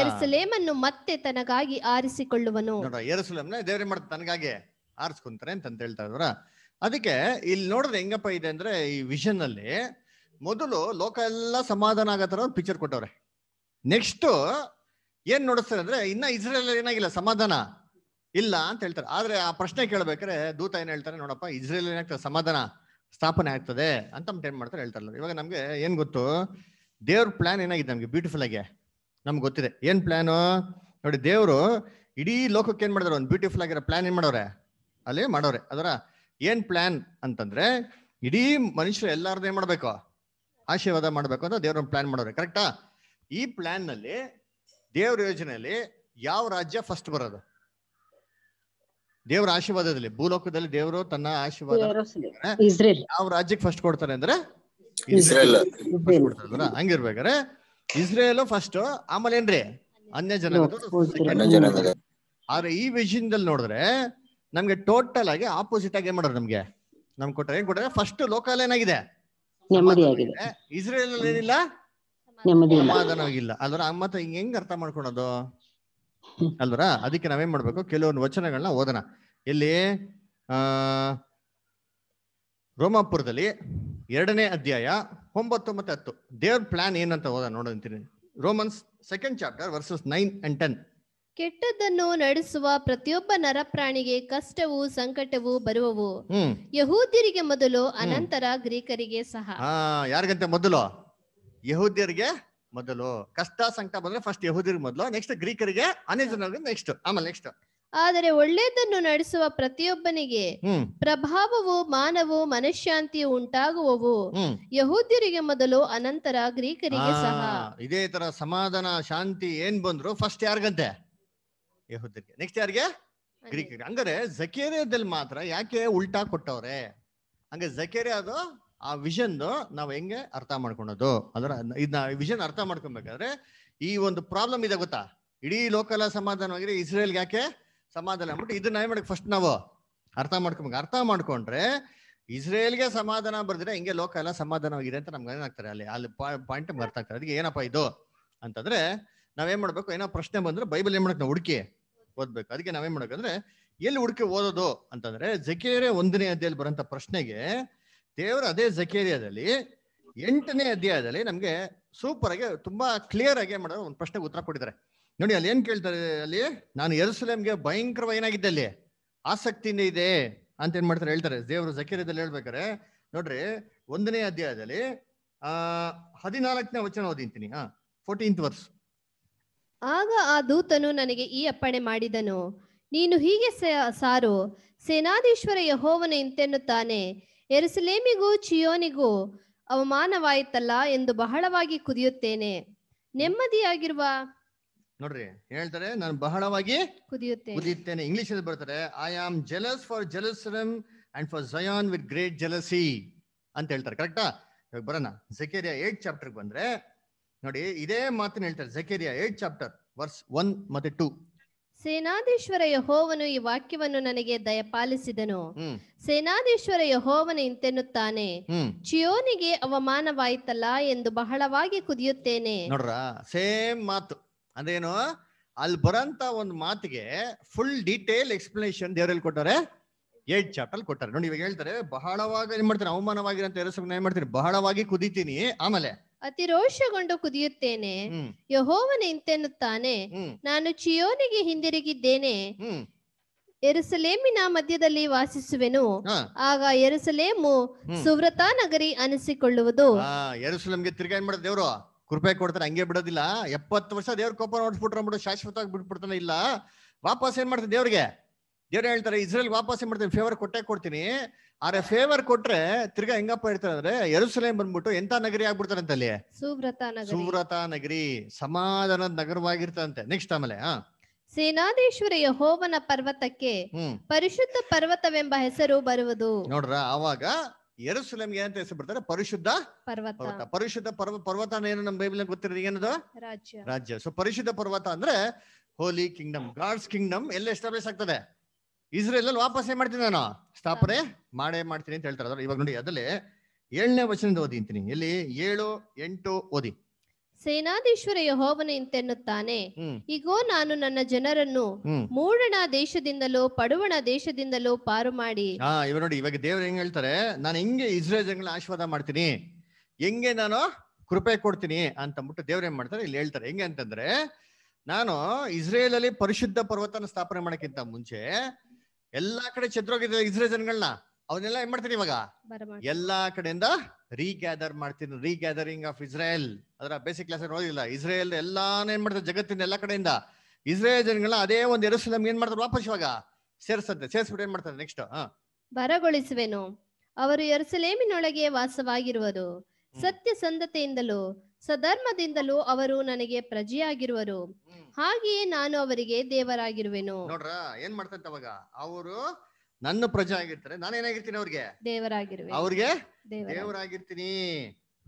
ಎರಸಲೇಮನ್ನು ಮತ್ತೆ ತನಗಾಗಿ ಆರಿಸಿಕೊಳ್ಳುವನು ಎರಸಲೇಮ್ ದೇವರೇ ಮಾಡ್ತಾನೆ ತನಗಾಗಿ ಆರಿಸ್ಕೊಂತಾರೆ ಅಂತ ಹೇಳ್ತಾ ಇದ್ರ ಅದಕ್ಕೆ ಇಲ್ಲಿ ನೋಡಿದ್ರೆ ಹೆಂಗಪ್ಪ ಇದೆ ಅಂದ್ರೆ ಈ ವಿಷನ್ ಅಲ್ಲಿ ಮೊದಲು ಲೋಕ ಎಲ್ಲ ಸಮಾಧಾನ ಆಗೋ ಒಂದು ಪಿಕ್ಚರ್ ಕೊಟ್ಟವ್ರೆ ನೆಕ್ಸ್ಟ್ ಏನ್ ನೋಡಿಸ್ತಾರೆ ಅಂದ್ರೆ ಇನ್ನ ಇಸ್ರೇಲ್ ಏನಾಗಿಲ್ಲ ಸಮಾಧಾನ ಇಲ್ಲ ಅಂತ ಹೇಳ್ತಾರೆ ಆದ್ರೆ ಆ ಪ್ರಶ್ನೆ ಕೇಳ್ಬೇಕಾರೆ ದೂತ ಏನ್ ಹೇಳ್ತಾರೆ ನೋಡಪ್ಪ ಇಸ್ರೇಲ್ ಏನಾಗ್ತದೆ ಸಮಾಧಾನ ಸ್ಥಾಪನೆ ಆಗ್ತದೆ ಅಂತ ಏನ್ ಮಾಡ್ತಾರೆ ಹೇಳ್ತಾರಲ್ಲ ಇವಾಗ ನಮ್ಗೆ ಏನ್ ಗೊತ್ತು ದೇವ್ರ ಪ್ಲಾನ್ ಏನಾಗಿದೆ ನಮ್ಗೆ ಬ್ಯೂಟಿಫುಲ್ ಆಗಿ ನಮ್ಗೆ ಗೊತ್ತಿದೆ ಏನ್ ಪ್ಲಾನು ನೋಡಿ ದೇವ್ರು ಇಡೀ ಲೋಕಕ್ಕೆ ಏನ್ ಮಾಡಿದ್ರು ಒಂದು ಬ್ಯೂಟಿಫುಲ್ ಆಗಿರೋ ಪ್ಲಾನ್ ಏನ್ ಮಾಡೋರೆ ಅಲ್ಲಿ ಮಾಡೋರೆ ಅದರ ಏನ್ ಪ್ಲಾನ್ ಅಂತಂದ್ರೆ ಇಡೀ ಮನುಷ್ಯರು ಎಲ್ಲಾರ್ದು ಏನ್ ಮಾಡ್ಬೇಕು ಆಶೀರ್ವಾದ ಮಾಡ್ಬೇಕು ಅಂತ ದೇವ್ರ ಪ್ಲಾನ್ ಮಾಡೋರು ಕರೆಕ್ಟಾ ಈ ಪ್ಲಾನ್ ನಲ್ಲಿ ದೇವ್ರ ಯೋಜನೆಯಲ್ಲಿ ಯಾವ ರಾಜ್ಯ ಫಸ್ಟ್ ಬರೋದು ದೇವ್ರ ಆಶೀರ್ವಾದದಲ್ಲಿ ಭೂಲೋಕದಲ್ಲಿ ದೇವರು ತನ್ನ ಆಶೀರ್ವಾದ ಯಾವ ರಾಜ್ಯಕ್ಕೆ ಫಸ್ಟ್ ಕೊಡ್ತಾರೆ ಅಂದ್ರೆ ಹಂಗಿರ್ಬೇಕಾರೆ ಇಸ್ರೇಲ್ ಫಸ್ಟ್ ಆಮೇಲೆ ಏನ್ರಿ ಅನ್ಯ ಜನ ಆದ್ರೆ ಈ ವಿಷಯದಲ್ಲಿ ನೋಡಿದ್ರೆ ನಮ್ಗೆ ಟೋಟಲ್ ಆಗಿ ಆಪೋಸಿಟ್ ಆಗಿ ಮಾಡೋರು ನಮ್ಗೆ ನಮ್ಗೆ ಕೊಟ್ಟರೆ ಏನ್ ಕೊಟ್ಟರೆ ಫಸ್ಟ್ ಲೋಕಲ್ ಏನಾಗಿದೆ ಇಸ್ರೇಲ್ ಅಲ್ಲಿ ಏನಿಲ್ಲ ಸಮಾಧಾನವಾಗಿಲ್ಲ ಅಲ್ವರ ಮತ್ತೆ ಹಿಂಗ್ ಹೆಂಗ್ ಅರ್ಥ ಮಾಡ್ಕೊಳೋದು ಅಲ್ವರ ಅದಕ್ಕೆ ನಾವೇನ್ ಮಾಡ್ಬೇಕು ಕೆಲವೊಂದು ವಚನಗಳನ್ನ ಓದೋಣ ಇಲ್ಲಿ ಆ ರೋಮಾಪುರದಲ್ಲಿ ಎರಡನೇ ಅಧ್ಯಾಯ ಒಂಬತ್ತು ಮತ್ತೆ ಹತ್ತು ದೇವ್ರ ಪ್ಲಾನ್ ಏನಂತ ಓದ ನೋಡಂತೀನಿ Romans second chapter verses nine and ten ಕೆಟ್ಟದ್ದನ್ನು ನಡೆಸುವ ಪ್ರತಿಯೊಬ್ಬ ನರಪ್ರಾಣಿಗೆ ಕಷ್ಟವು ಸಂಕಟವು ಬರುವವು ಯಹೂದ್ಯರಿಗೆ ಮೊದಲು ಅನಂತರ ಗ್ರೀಕರಿಗೆ ಸಹ ಯಾರಿಗಂತೆ ಮೊದಲು ಯಹೂದ್ಯರಿಗೆ ಮೊದಲು ಕಷ್ಟ ಸಂಕಟ ಬಂದ್ರೆ ಫಸ್ಟ್ ಯಹೂದ್ಯರಿಗೆ ಮೊದಲು ನೆಕ್ಸ್ಟ್ ಗ್ರೀಕರಿಗೆ ಅನೇಕ ನೆಕ್ಸ್ಟ್ ಆಮೇಲೆ ನೆಕ್ಸ್ಟ್ ಆದರೆ ಒಳ್ಳೆಯದನ್ನು ನಡೆಸುವ ಪ್ರತಿಯೊಬ್ಬನಿಗೆ ಪ್ರಭಾವವು ಮಾನವು ಮನಶಾಂತಿ ಉಂಟಾಗುವವು ಯಹೂದ್ಯರಿಗೆ ಮೊದಲು ಅನಂತರ ಗ್ರೀಕರಿಗೆ ಸಹ ಇದೇ ತರ ಸಮಾಧಾನ ಶಾಂತಿ ಏನ್ ಬಂದ್ರು ಫಸ್ಟ್ ಯಾರಿಗಂತೆ ಯಹುದರಿಗೆ ನೆಕ್ಸ್ಟ್ ಯಾರಿಗೆ ಗ್ರೀಕ್ ಹಂಗಾರೆ ಜಕೇರಿಯಾದಲ್ಲಿ ಮಾತ್ರ ಯಾಕೆ ಉಲ್ಟಾ ಕೊಟ್ಟವ್ರೆ ಹಂಗೆ ಜಕೇರಿಯಾ ಆ ವಿಷನ್ದು ನಾವು ಹೆಂಗೆ ಅರ್ಥ ಮಾಡ್ಕೊಳೋದು ಅದರ ಇದನ್ನ ವಿಷನ್ ಅರ್ಥ ಮಾಡ್ಕೊಬೇಕಾದ್ರೆ ಈ ಒಂದು ಪ್ರಾಬ್ಲಮ್ ಇದೆ ಗೊತ್ತಾ ಇಡೀ ಲೋಕಲ ಸಮಾಧಾನವಾಗಿದೆ ಇಸ್ರೇಲ್ಗೆ ಯಾಕೆ ಸಮಾಧಾನ ಅಂದ್ಬಿಟ್ಟು ಇದನ್ನ ಏನ್ ಮಾಡಕ್ ಫಸ್ಟ್ ನಾವು ಅರ್ಥ ಮಾಡ್ಕೊಬೇಕು ಅರ್ಥ ಮಾಡ್ಕೊಂಡ್ರೆ ಇಸ್ರೇಲ್ಗೆ ಸಮಾಧಾನ ಬರ್ದಿರ ಹಿಂಗೆ ಲೋಕ ಎಲ್ಲ ಸಮಾಧಾನವಾಗಿದೆ ಅಂತ ನಮ್ಗೆ ಏನಾಗ್ತಾರೆ ಅಲ್ಲಿ ಅಲ್ಲಿ ಪಾಯಿಂಟ್ ಅರ್ಥ ಆಗ್ತಾರೆ ಅದಕ್ಕೆ ಏನಪ್ಪಾ ಇದು ಅಂತಂದ್ರೆ ನಾವೇನ್ ಮಾಡ್ಬೇಕು ಏನೋ ಪ್ರಶ್ನೆ ಬಂದ್ರೆ ಬೈಬಲ್ ಏನ್ ಮಾಡಕ್ ನಾವು ಹುಡುಕಿ ಓದ್ಬೇಕು ಅದಕ್ಕೆ ನಾವೇನ್ ಮಾಡಬೇಕಂದ್ರೆ ಎಲ್ಲಿ ಹುಡುಕಿ ಓದೋದು ಅಂತಂದ್ರೆ ಜಕೇರಿಯ ಒಂದನೇ ಅಧ್ಯಾಯದಲ್ಲಿ ಬರುವಂತ ಪ್ರಶ್ನೆಗೆ ದೇವರ ಅದೇ ಜಕೇರಿಯಾದಲ್ಲಿ ಎಂಟನೇ ಅಧ್ಯಾಯದಲ್ಲಿ ನಮಗೆ ಸೂಪರ್ ಆಗಿ ತುಂಬಾ ಕ್ಲಿಯರ್ ಆಗಿ ಮಾಡೋ ಒಂದು ಪ್ರಶ್ನೆಗೆ ಉತ್ತರ ಕೊಟ್ಟಿದ್ದಾರೆ ನೋಡಿ ಅಲ್ಲಿ ಏನ್ ಕೇಳ್ತಾರೆ ಅಲ್ಲಿ ನಾನು ಎರಸಲೇಮ್ಗೆ ಏನಾಗಿದೆ ಅಲ್ಲಿ ಆಸಕ್ತಿಯಿಂದ ಇದೆ ಅಂತ ಏನ್ ಮಾಡ್ತಾರೆ ಹೇಳ್ತಾರೆ ದೇವರು ಜಕೇರಿಯಾದಲ್ಲಿ ಹೇಳ್ಬೇಕಾರೆ ನೋಡ್ರಿ ಒಂದನೇ ಅಧ್ಯಾಯದಲ್ಲಿ ಆ ಹದಿನಾಲ್ಕನೇ ವಚನ ಓದಿಂತೀನಿ ಹಾ ಫೋರ್ಟೀನ್ತ್ ವರ್ಸ್ ಆಗ ಆ ದೂತನು ನನಗೆ ಈ ಅಪ್ಪಣೆ ಮಾಡಿದನು ನೀನು ಹೀಗೆ ಸಾರು ಸೇನಾಧೀಶ್ವರ ಯಹೋವನು ಇಂತೆನ್ನುತ್ತಾನೆ ಎರುಸಲೇಮಿಗೂ ಚಿಯೋನಿಗೂ ಅವಮಾನವಾಯಿತಲ್ಲ ಎಂದು ಬಹಳವಾಗಿ ಕುದಿಯುತ್ತೇನೆ ನೆಮ್ಮದಿಯಾಗಿರುವ ನೋಡ್ರಿ ಹೇಳ್ತಾರೆ ನಾನು ಬಹಳವಾಗಿ ಕುದಿಯುತ್ತೇನೆ ಕುದಿಯುತ್ತೇನೆ ಇಂಗ್ಲಿಷ್ ಅಲ್ಲಿ ಬರ್ತಾರೆ I am jealous for Jerusalem and for Zion with great jealousy ಅಂತ ಹೇಳ್ತಾರೆ ಕರೆಕ್ಟಾ ಇವಾಗ ಬರೋಣ ಸೆಕೇರಿಯಾ ಏಟ್ ಚಾಪ್ಟರ್ ಬಂದ್ರೆ ನೋಡಿ ಇದೇ ಮಾತನ್ನ ಹೇಳ್ತಾರೆ Zechariah eight chapter verse one ಮತ್ತೆ ಟೂ ಸೇನಾಧೀಶ್ವರ ಯಹೋವನು ಈ ವಾಕ್ಯವನ್ನು ನನಗೆ ದಯಪಾಲಿಸಿದನು ಸೇನಾಧೀಶ್ವರ ಯಹೋವನು ಇಂತೆನ್ನುತ್ತಾನೆ ಚಿಯೋನಿಗೆ ಅವಮಾನವಾಯಿತಲ್ಲ ಎಂದು ಬಹಳವಾಗಿ ಕುದಿಯುತ್ತೇನೆ ನೋಡ್ರ ಸೇಮ್ ಮಾತು ಅದೇನು ಅಲ್ಲಿ ಬರಂತ ಒಂದು ಮಾತಿಗೆ ಫುಲ್ ಡೀಟೇಲ್ ಎಕ್ಸ್ಪ್ಲನೇಷನ್ ದೇವರಲ್ಲಿ ಕೊಟ್ಟಾರೆ ಏಟ್ ಚಾಪ್ಟರ್ ಅಲ್ಲಿ ಕೊಟ್ಟಾರೆ ನೋಡಿ ಇವಾಗ ಹೇಳ್ತಾರೆ ಬಹಳವಾಗಿ ಏನ್ ಮಾಡ್ತೀನಿ ಅವಮಾನವಾಗಿರಂತ ಏನ್ ಮಾಡ್ತೀನಿ ಬಹಳವಾಗಿ ಕುದಿತೀನಿ ಆಮೇಲೆ ಅತಿ ರೋಷಗೊಂಡು ಕುದಿಯುತ್ತೇನೆ ಯಹೋವನ ಇಂತೆನ್ನುತ್ತಾನೆ ನಾನು ಚಿಯೋನಿಗೆ ಹಿಂದಿರುಗಿದ್ದೇನೆ ಎರುಸಲೇಮಿನ ಮಧ್ಯದಲ್ಲಿ ವಾಸಿಸುವೆನು ಆಗ ಎರುಸಲೇಮು ಸುವ್ರತ ನಗರಿ ಅನಿಸಿಕೊಳ್ಳುವುದು ಎರುಸಲೇಮ್ಗೆ ತಿರ್ಗಾ ಏನ್ ದೇವ್ರು ಕೃಪೆ ಕೊಡ್ತಾರೆ ಹಂಗೆ ಬಿಡೋದಿಲ್ಲ ಎಪ್ಪತ್ತು ವರ್ಷ ದೇವ್ರ ಕೋಪ ನೋಡ್ಸ್ಬಿಟ್ರೆ ಬಿಡು ಶಾಶ್ವತವಾಗಿ ಬಿಟ್ಬಿಡ್ತಾನೆ ಇಲ್ಲ ವಾಪಸ್ ಏನ್ ಮಾಡ್ತಾರೆ ದೇವ್ರಿಗೆ ದೇವ್ರ ಹೇಳ್ತಾರೆ ಇಸ್ರೇಲ್ ವಾಪಸ್ ಏನ್ ಮಾಡ್ತೀನಿ ಫೇವರ್ ಕೊಟ್ಟೆ ಕೊಡ್ತೀನಿ ಆದ್ರೆ ಫೇವರ್ ಕೊಟ್ರೆ ತಿರ್ಗಾ ಹೆಂಗಪ್ಪ ಹೇಳ್ತಾರೆ ಅಂದ್ರೆ ಎರಡುಸಲೇ ಬಂದ್ಬಿಟ್ಟು ಎಂತ ನಗರಿ ಆಗ್ಬಿಡ್ತಾರೆ ಅಂತ ಅಲ್ಲಿ ಸುವ್ರತ ನಗರಿ ಸಮಾಧಾನದ ನಗರವಾಗಿರ್ತದಂತೆ ನೆಕ್ಸ್ಟ್ ಆಮೇಲೆ ಹ ಸೇನಾಧೀಶ್ವರ ಯಹೋವನ ಪರ್ವತಕ್ಕೆ ಪರಿಶುದ್ಧ ಪರ್ವತವೆಂಬ ಹೆಸರು ಬರುವುದು ನೋಡ್ರ ಅವಾಗ ಎರಸುಲಮ್ಗೆ ಏನಂತ ಹೆಸರು ಬಿಡ್ತಾರೆ ಪರಿಶುದ್ಧ ಪರ್ವತ ಪರಿಶುದ್ಧ ಪರ್ವ ಪರ್ವತ ಏನು ನಮ್ಮ ಬೈಬಲ್ ಗೊತ್ತಿರೋದು ಏನದು ರಾಜ್ಯ ರಾಜ್ಯ ಸೊ ಪರಿಶುದ್ಧ ಪರ್ವತ ಅಂದ್ರೆ ಹೋಲಿ ಕಿಂಗ್ಡಮ್ ಗಾಡ್ಸ್ ಕಿಂಗ್ಡಮ್ ಎಲ್ಲ ಎಸ್ಟಾಬ್ಲಿಷ್ ಆಗ್ತದೆ ಇಸ್ರೇಲ್ ಅಲ್ಲಿ ವಾಪಸ್ ಮಾಡ್ತೀನಿ ನಾನು ಸ್ಥಾಪನೆ ಮಾಡೇ ಮಾಡ್ತೀನಿ ಅಂತ ಹೇಳ್ತಾರೆ ಅದ್ರ ಇವಾಗ ನೋಡಿ ಅದಲ್ಲಿ ಏಳನೇ ವಚನದ ಓದಿ ಅಂತೀನಿ ಇಲ್ಲಿ ಏಳು ಎಂಟು ಓದಿ ಸೇನಾಧೀಶ್ವರ ಯಹೋವನು ಇಂತೆನ್ನುತ್ತಾನೆ ಈಗೋ ನಾನು ನನ್ನ ಜನರನ್ನು ಮೂಡಣ ದೇಶದಿಂದಲೋ ಪಡುವಣ ದೇಶದಿಂದಲೋ ಪಾರು ಮಾಡಿ ಹಾ ಇವಾಗ ನೋಡಿ ಇವಾಗ ದೇವ್ರು ಹೆಂಗ್ ಹೇಳ್ತಾರೆ ನಾನು ಹೆಂಗೆ ಇಸ್ರೇಲ್ ಜನಗಳನ್ನ ಆಶೀರ್ವಾದ ಮಾಡ್ತೀನಿ ಹೆಂಗೆ ನಾನು ಕೃಪೆ ಕೊಡ್ತೀನಿ ಅಂತಂದ್ಬಿಟ್ಟು ದೇವ್ರ ಏನ್ ಮಾಡ್ತಾರೆ ಇಲ್ಲಿ ಹೇಳ್ತಾರೆ ಹೆಂಗೆ ಅಂತಂದ್ರೆ ನಾನು ಇಸ್ರೇಲ್ ಅಲ್ಲಿ ಪರಿಶುದ್ಧ ಪರ್ವತನ ಸ್ಥಾಪನೆ ಮಾಡಕ್ಕಿಂತ ಮುಂಚೆ ಎಲ್ಲಾ ಕಡೆ ಚದ್ರೋಗಿದ ಇಸ್ರೇಲ್ ಜನಗಳನ್ನ ಅವನ್ನೆಲ್ಲ ಏನ್ ಮಾಡ್ತೀನಿ ಇವಾಗ ಎಲ್ಲಾ ಕಡೆಯಿಂದ ರೀಗ್ಯಾದರ್ ಮಾಡ್ತೀನಿ ರೀಗ್ಯಾದರಿಂಗ್ ಆಫ್ ಇಸ್ರೇಲ್ ಅದರ ಬೇಸಿಕ್ ಕ್ಲಾಸ್ ಓದಿಲ್ಲ ಇಸ್ರೇಲ್ ಎಲ್ಲಾನು ಏನ್ ಮಾಡ್ತಾರೆ ಜಗತ್ತಿನ ಎಲ್ಲಾ ಕಡೆಯಿಂದ ಇಸ್ರೇಲ್ ಜನಗಳನ್ನ ಅದೇ ಒಂದ್ ಎರಸಲಂ ಏನ್ ಮಾಡ್ತಾರೆ ವಾಪಸ್ ಇವಾಗ ಸೇರ್ಸಂತೆ ಸೇರ್ಸ್ಬಿಟ್ಟು ಏನ್ ಮಾಡ್ತಾರೆ ನೆಕ್ಸ್ಟ್ ಹಾ ಬರಗೊಳಿಸುವೆನು ಅವರು ಎರಸಲೇಮಿನೊಳಗೆ ವಾಸವಾಗಿರುವರು ಸತ್ಯ ಸಂದತೆಯಿಂದಲೂ ಸಧರ್ಮದಿಂದಲೂ ಅವರು ನನಗೆ ಪ್ರಜೆಯಾಗಿರುವರು ಹಾಗೆಯೇ ನಾನು ಅವರಿಗೆ ದೇವರಾಗಿರುವೆನು ನೋಡ್ರ ಏನ್ ಮಾಡ್ತಂತ ಅವಾಗ ಅವರು ನನ್ನ ಪ್ರಜೆ ಆಗಿರ್ತಾರೆ ನಾನು ಏನಾಗಿರ್ತೀನಿ ಅವ್ರಿಗೆ ದೇವರಾಗಿರುವೆ ಅವ್ರಿಗೆ ದೇವರಾಗಿರ್ತೀನಿ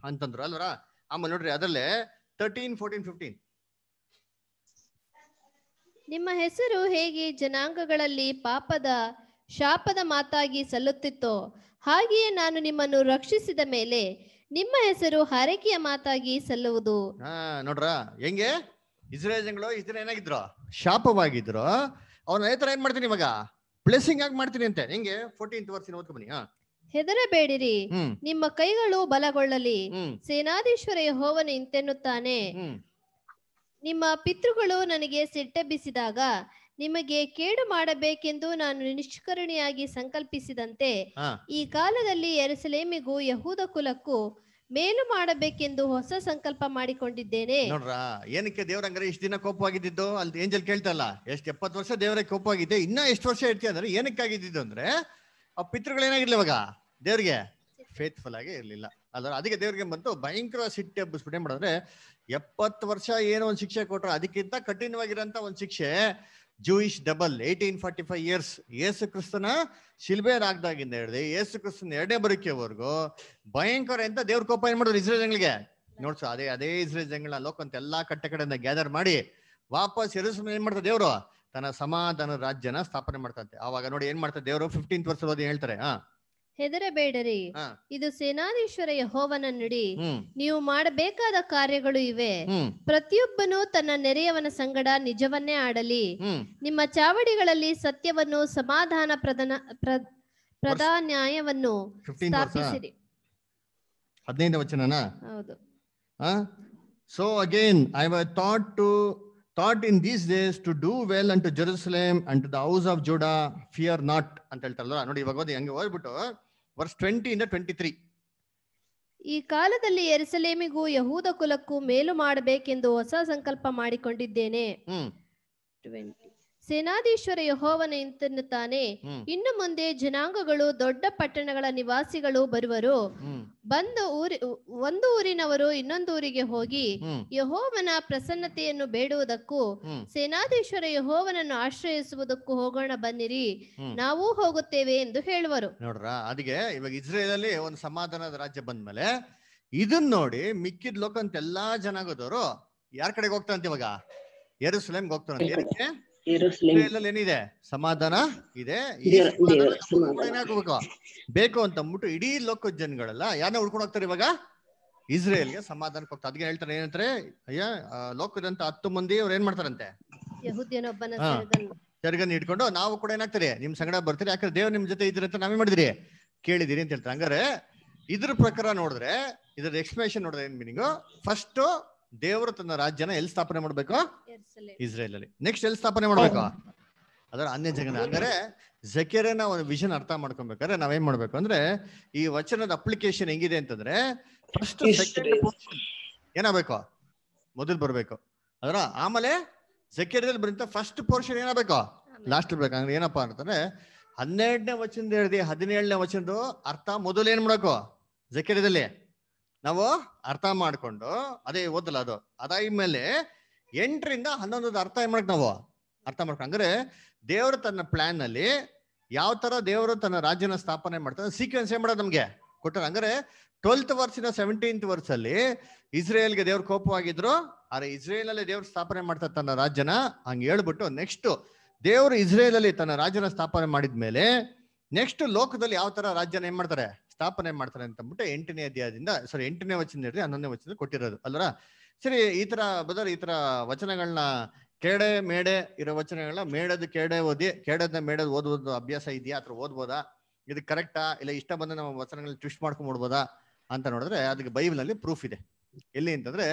ಅಂತಂದ್ರು ಅಲ್ವರ ಅಮ್ಮ ನೋಡ್ರಿ ಅದರಲ್ಲೇ ತರ್ಟೀನ್ ಫೋರ್ಟೀನ್ ಫಿಫ್ಟೀನ್ ನಿಮ್ಮ ಹೆಸರು ಹೇಗೆ ಜನಾಂಗಗಳಲ್ಲಿ ಪಾಪದ ಶಾಪದ ಮಾತಾಗಿ ಸಲ್ಲುತ್ತಿತ್ತೋ ಹಾಗೆಯೇ ನಾನು ನಿಮ್ಮನ್ನು ರಕ್ಷಿಸಿದ ಮೇಲೆ ನಿಮ್ಮ ಹೆಸರು ಹರಕೆಯ ಮಾತಾಗಿ ಸಲ್ಲುವುದು ಹಾ ನೋಡ್ರ ಹೆಂಗೆ ಜನಗಳು ಇದ್ರ ಏನಾಗಿದ್ರು ಶಾಪವಾಗಿದ್ರು ಅವ್ರ ರೈತರ ಏನ್ ಮಾಡ್ತೀನಿ ಇವಾಗ ಬ್ಲೆಸ್ಸಿಂಗ್ ಆಗಿ ಮಾಡ್ತೀನಿ ಅಂತೆ ಹೆಂಗೆ ಫೋರ್ಟೀನ್ ವರ್ಷ ಓದ್ಕೊ ಬನ್ನಿ ಹೆದರಬೇಡಿರಿ ನಿಮ್ಮ ಕೈಗಳು ಬಲಗೊಳ್ಳಲಿ ಸೇನಾಧೀಶ್ವರ ಹೋವನ ಇಂತೆನ್ನುತ್ತಾನೆ ನಿಮ್ಮ ಪಿತೃಗಳು ನನಗೆ ಸಿಟ್ಟೆಬ್ಬಿಸಿದಾಗ ನಿಮಗೆ ಕೇಡು ಮಾಡಬೇಕೆಂದು ನಾನು ನಿಷ್ಕರಣಿಯಾಗಿ ಸಂಕಲ್ಪಿಸಿದಂತೆ ಈ ಕಾಲದಲ್ಲಿ ಎರಸಲೇಮಿಗೂ ಯಹೂದ ಕುಲಕ್ಕೂ ಮೇಲು ಮಾಡಬೇಕೆಂದು ಹೊಸ ಸಂಕಲ್ಪ ಮಾಡಿಕೊಂಡಿದ್ದೇನೆ ನೋಡ್ರಾ ಏನಕ್ಕೆ ದೇವ್ರ ಅಂದ್ರೆ ಇಷ್ಟ ದಿನ ಕೋಪವಾಗಿದ್ದು ಅಲ್ಲಿ ಏಂಜಲ್ ಕೇಳ್ತಲ್ಲ ಎಷ್ಟು ಎಪ್ಪತ್ತು ವರ್ಷ ದೇವರೇ ಕೋಪವಾಗಿದೆ ಇನ್ನ ಎಷ್ಟು ವರ್ಷ ಇರ್ತೀಯ ಅಂದ್ರೆ ಏನಕ್ಕಾಗಿದ್ದು ಅಂದ್ರೆ ಆ ಪಿತೃಗಳು ಏನಾಗಿರ್ಲಿ ಇವಾಗ ದೇವ್ರಿಗೆ ಫೇತ್ಫುಲ್ ಆಗಿ ಇರ್ಲಿಲ್ಲ ಅದ್ರ ಅದಕ್ಕೆ ದೇವ್ರಿಗೆ ಬಂತು ಭಯಂಕರ ಸಿಟ್ಟೆ ಎಬ್ಬಿಸ್ಬಿಟ್ಟು ಏನ್ ಮಾಡಿದ್ರೆ ಎಪ್ಪತ್ತು ವರ್ಷ ಏನೋ ಒಂದು ಶಿಕ್ಷೆ ಕೊಟ್ರು ಅದಕ್ಕಿಂತ ಕಠಿಣವಾಗಿರೋಂಥ ಒಂದು ಶಿಕ್ಷೆ Jewish double eighteen forty five years ಯೇಸು ಕ್ರಿಸ್ತನ ಶಿಲ್ಬೆ ರಾಗ್ದಾಗಿಂದ ಹಿಡಿದು ಯೇಸು ಕ್ರಿಸ್ತನ ಎರಡನೇ ಬರುಕೆವರೆಗೂ ಭಯಂಕರ ಅಂತ ದೇವ್ರ ಕೋಪ ಏನ್ ಮಾಡೋದು ಇಸ್ರೇಲ್ ಜನಗಳಿಗೆ ನೋಡ್ಸು ಅದೇ ಅದೇ ಇಸ್ರೇಲ್ ಜನಗಳ ಲೋಕಂತ ಎಲ್ಲಾ ಕಟ್ಟೆ ಕಡೆಯಿಂದ ಗ್ಯಾದರ್ ಮಾಡಿ ವಾಪಸ್ ಸುಮ್ಮನೆ ಏನ್ ಮಾಡ್ತಾರೆ ದೇವರು ತನ್ನ ಸಮಾಧಾನ ರಾಜ್ಯನ ಸ್ಥಾಪನೆ ಮಾಡ್ತಂತೆ ಅವಾಗ ನೋಡಿ ಏನ್ ಮಾಡ್ತಾರೆ ದೇವರು ಫಿಫ್ಟೀನ್ತ್ ವರ್ಷ ಹೇಳ್ತಾರೆ ಹಾ ಹೆದರಬೇಡರಿ ಇದು ಸೇನಾಧೀಶ್ವರ ಯಹೋವನ ನುಡಿ ನೀವು ಮಾಡಬೇಕಾದ ಕಾರ್ಯಗಳು ಇವೆ ಪ್ರತಿಯೊಬ್ಬನು ತನ್ನ ನೆರೆಯವನ ಸಂಗಡ ನಿಜವನ್ನೇ ಆಡಲಿ ನಿಮ್ಮ ಚಾವಡಿಗಳಲ್ಲಿ ಸತ್ಯವನ್ನು ಸಮಾಧಾನ ಪ್ರಧಾನ ಪ್ರಧಾನ್ಯಾಯವನ್ನು ಸ್ಥಾಪಿಸಿರಿ ಹದಿನೈದು ವಚನ ಹೌದು so again I thought to thought in these days to do well and to Jerusalem and to the house of Judah fear not ಅಂತ ಹೇಳ್ತಾರಲ್ಲ ನೋಡಿ ಇವಾಗ ಹೋಗ್ಬಿಟ್ಟು ಹಂಗೆ ವರ್ಸ್ ಟ್ವೆಂಟಿ ಇಂದ ಟ್ವೆಂಟಿ ತ್ರೀ ಈ ಕಾಲದಲ್ಲಿ ಎರಿಸಲೇಮಿಗೂ ಯಹೂದ ಕುಲಕ್ಕೂ ಮೇಲು ಮಾಡಬೇಕೆಂದು ಹೊಸ ಸಂಕಲ್ಪ ಮಾಡಿಕೊಂಡಿದ್ದೇನೆ ಹ್ಮ್ ಟ್ವೆಂಟಿ ಸೇನಾಧೀಶ್ವರ ಯಹೋವನ ತಾನೆ ಇನ್ನು ಮುಂದೆ ಜನಾಂಗಗಳು ದೊಡ್ಡ ಪಟ್ಟಣಗಳ ನಿವಾಸಿಗಳು ಬರುವರು ಬಂದ ಊರಿ ಒಂದು ಊರಿನವರು ಇನ್ನೊಂದು ಊರಿಗೆ ಹೋಗಿ ಯಹೋವನ ಪ್ರಸನ್ನತೆಯನ್ನು ಬೇಡುವುದಕ್ಕೂ ಸೇನಾಧೀಶ್ವರ ಯಹೋವನನ್ನು ಆಶ್ರಯಿಸುವುದಕ್ಕೂ ಹೋಗೋಣ ಬನ್ನಿರಿ ನಾವು ಹೋಗುತ್ತೇವೆ ಎಂದು ಹೇಳುವರು ನೋಡ್ರ ಅದಿಗೆ ಇವಾಗ ಅಲ್ಲಿ ಒಂದು ಸಮಾಧಾನದ ರಾಜ್ಯ ಬಂದ್ಮೇಲೆ ಇದನ್ನ ನೋಡಿ ಮಿಕ್ಕಿದ ಲೋಕಂತ ಎಲ್ಲಾ ಜನಾಂಗದವರು ಯಾರ ಕಡೆಗೆ ಹೋಗ್ತಾರಂತೆ ಇವಾಗ ಎರುಸಲೇಮ್ಗೆ ಹೋಗ್ತಾರಂತೆ ಏನಿದೆ ಸಮಾಧಾನ ಇದೆ ಬೇಕು ಅಂತ ಅಂದ್ಬಿಟ್ಟು ಇಡೀ ಲೋಕ ಜನಗಳಲ್ಲ ಯಾರನ್ನ ಉಳ್ಕೊಂಡು ಹೋಗ್ತಾರೆ ಇವಾಗ ಇಸ್ರೇಲ್ಗೆ ಸಮಾಧಾನಕ್ಕೆ ಹೋಗ್ತಾರೆ ಅದಕ್ಕೆ ಹೇಳ್ತಾರೆ ಏನಂತಾರೆ ಅಯ್ಯ ಲೋಕದಂತ ಹತ್ತು ಮಂದಿ ಅವ್ರು ಏನ್ ಮಾಡ್ತಾರಂತೆ ಚರ್ಗನ್ ಇಟ್ಕೊಂಡು ನಾವು ಕೂಡ ಏನಾಗ್ತಾರೆ ನಿಮ್ ಸಂಗಡ ಬರ್ತೀರಿ ಯಾಕಂದ್ರೆ ದೇವ್ ನಿಮ್ ಜೊತೆ ಇದ್ರ ಅಂತ ನಾವೇ ಮಾಡಿದಿರಿ ಕೇಳಿದಿರಿ ಅಂತ ಹೇಳ್ತಾರೆ ಹಂಗಾರೆ ಇದ್ರ ಪ್ರಕಾರ ನೋಡಿದ್ರೆ ಇದ್ರ ಎಕ್ಸ್ಪ್ಲೇಷನ್ ನೋಡಿದ್ರೆ ಏನ್ ಮೀನಿಂಗ್ ಫಸ್ಟ್ ದೇವರು ತನ್ನ ರಾಜ್ಯನ ಎಲ್ಲಿ ಸ್ಥಾಪನೆ ಮಾಡ್ಬೇಕು ಇಸ್ರೇಲ್ ಅಲ್ಲಿ ನೆಕ್ಸ್ಟ್ ಎಲ್ಲಿ ಸ್ಥಾಪನೆ ಮಾಡ್ಬೇಕು ಅದರ ಅನ್ಯ ಜಗನ ಅಂದ್ರೆ ಜಕೆರೆನ ಒಂದು ವಿಷನ್ ಅರ್ಥ ಮಾಡ್ಕೊಬೇಕಾದ್ರೆ ನಾವೇನ್ ಮಾಡ್ಬೇಕು ಅಂದ್ರೆ ಈ ವಚನದ ಅಪ್ಲಿಕೇಶನ್ ಹೆಂಗಿದೆ ಅಂತಂದ್ರೆ ಫಸ್ಟ್ ಏನಾಗಬೇಕು ಮೊದಲು ಬರ್ಬೇಕು ಅದರ ಆಮೇಲೆ ಜಕೆರೆದಲ್ಲಿ ಬರಂತ ಫಸ್ಟ್ ಪೋರ್ಷನ್ ಏನಾಗಬೇಕು ಲಾಸ್ಟ್ ಬೇಕು ಅಂದ್ರೆ ಏನಪ್ಪಾ ಅಂತಂದ್ರೆ ಹನ್ನೆರಡನೇ ವಚನದ ಹೇಳಿದೆ ಹದಿನೇಳನೇ ವಚನದ ಅರ್ಥ ಮೊದಲು ಏನ್ ಮಾಡಬೇಕು ಜಕೆರೆದಲ್ಲಿ ನಾವು ಅರ್ಥ ಮಾಡ್ಕೊಂಡು ಅದೇ ಓದಲ್ಲ ಅದು ಅದಾದ ಮೇಲೆ ಎಂಟರಿಂದ ಹನ್ನೊಂದದ ಅರ್ಥ ಮಾಡಕ್ ನಾವು ಅರ್ಥ ಮಾಡ್ಕೊಂಡು ಅಂದ್ರೆ ದೇವರು ತನ್ನ ಪ್ಲಾನ್ ಅಲ್ಲಿ ಯಾವ ತರ ದೇವರು ತನ್ನ ರಾಜ್ಯನ ಸ್ಥಾಪನೆ ಮಾಡ್ತಾರೆ ಸೀಕ್ವೆನ್ಸ್ ಏನ್ ಮಾಡೋದು ನಮ್ಗೆ ಕೊಟ್ಟರು ಅಂದ್ರೆ ಟ್ವೆಲ್ತ್ ವರ್ಸಿನ ಸೆವೆಂಟೀನ್ತ್ ವರ್ಸಲ್ಲಿ ಇಸ್ರೇಲ್ಗೆ ದೇವ್ರ ಕೋಪವಾಗಿದ್ರು ಆದ್ರೆ ಇಸ್ರೇಲ್ ಅಲ್ಲಿ ದೇವ್ರ ಸ್ಥಾಪನೆ ಮಾಡ್ತಾರೆ ತನ್ನ ರಾಜ್ಯನ ಹಂಗೆ ಹೇಳ್ಬಿಟ್ಟು ನೆಕ್ಸ್ಟ್ ದೇವರು ಇಸ್ರೇಲ್ ಅಲ್ಲಿ ತನ್ನ ರಾಜ್ಯನ ಸ್ಥಾಪನೆ ಮಾಡಿದ್ಮೇಲೆ ನೆಕ್ಸ್ಟ್ ಲೋಕದಲ್ಲಿ ಯಾವ ತರ ರಾಜ್ಯನ ಏನ್ ಮಾಡ್ತಾರೆ ಸ್ಥಾಪನೆ ಮಾಡ್ತಾರೆ ಅಂತ ಅಂದ್ಬಿಟ್ಟು ಎಂಟನೇ ಅಧ್ಯಾಯದಿಂದ ಸಾರಿ ಎಂಟನೇ ವಚನ ಹನ್ನೊಂದನೇ ವಚನ ಕೊಟ್ಟಿರೋದು ಅಲ್ಲರ ಸರಿ ಈ ತರ ಬದರ್ ಈ ತರ ವಚನಗಳನ್ನ ಕೆಡೆ ಮೇಡೆ ಇರೋ ವಚನಗಳನ್ನ ಮೇಡದ್ ಕೇಡೆ ಓದಿ ಕೇಡದ ಮೇಡದ ಓದುವುದು ಅಭ್ಯಾಸ ಇದೆಯಾ ಅಥವಾ ಓದ್ಬೋದಾ ಇದು ಕರೆಕ್ಟಾ ಇಲ್ಲ ಇಷ್ಟ ಬಂದ ನಮ್ಮ ವಚನಗಳನ್ನ ಟ್ವಿಸ್ಟ್ ಮಾಡ್ಕೊಂಡ್ಬಿಡ್ಬೋದಾ ಅಂತ ನೋಡಿದ್ರೆ ಅದಕ್ಕೆ ಬೈಬಲ್ ಅಲ್ಲಿ ಪ್ರೂಫ್ ಇದೆ ಎಲ್ಲಿ ಅಂತಂದ್ರೆ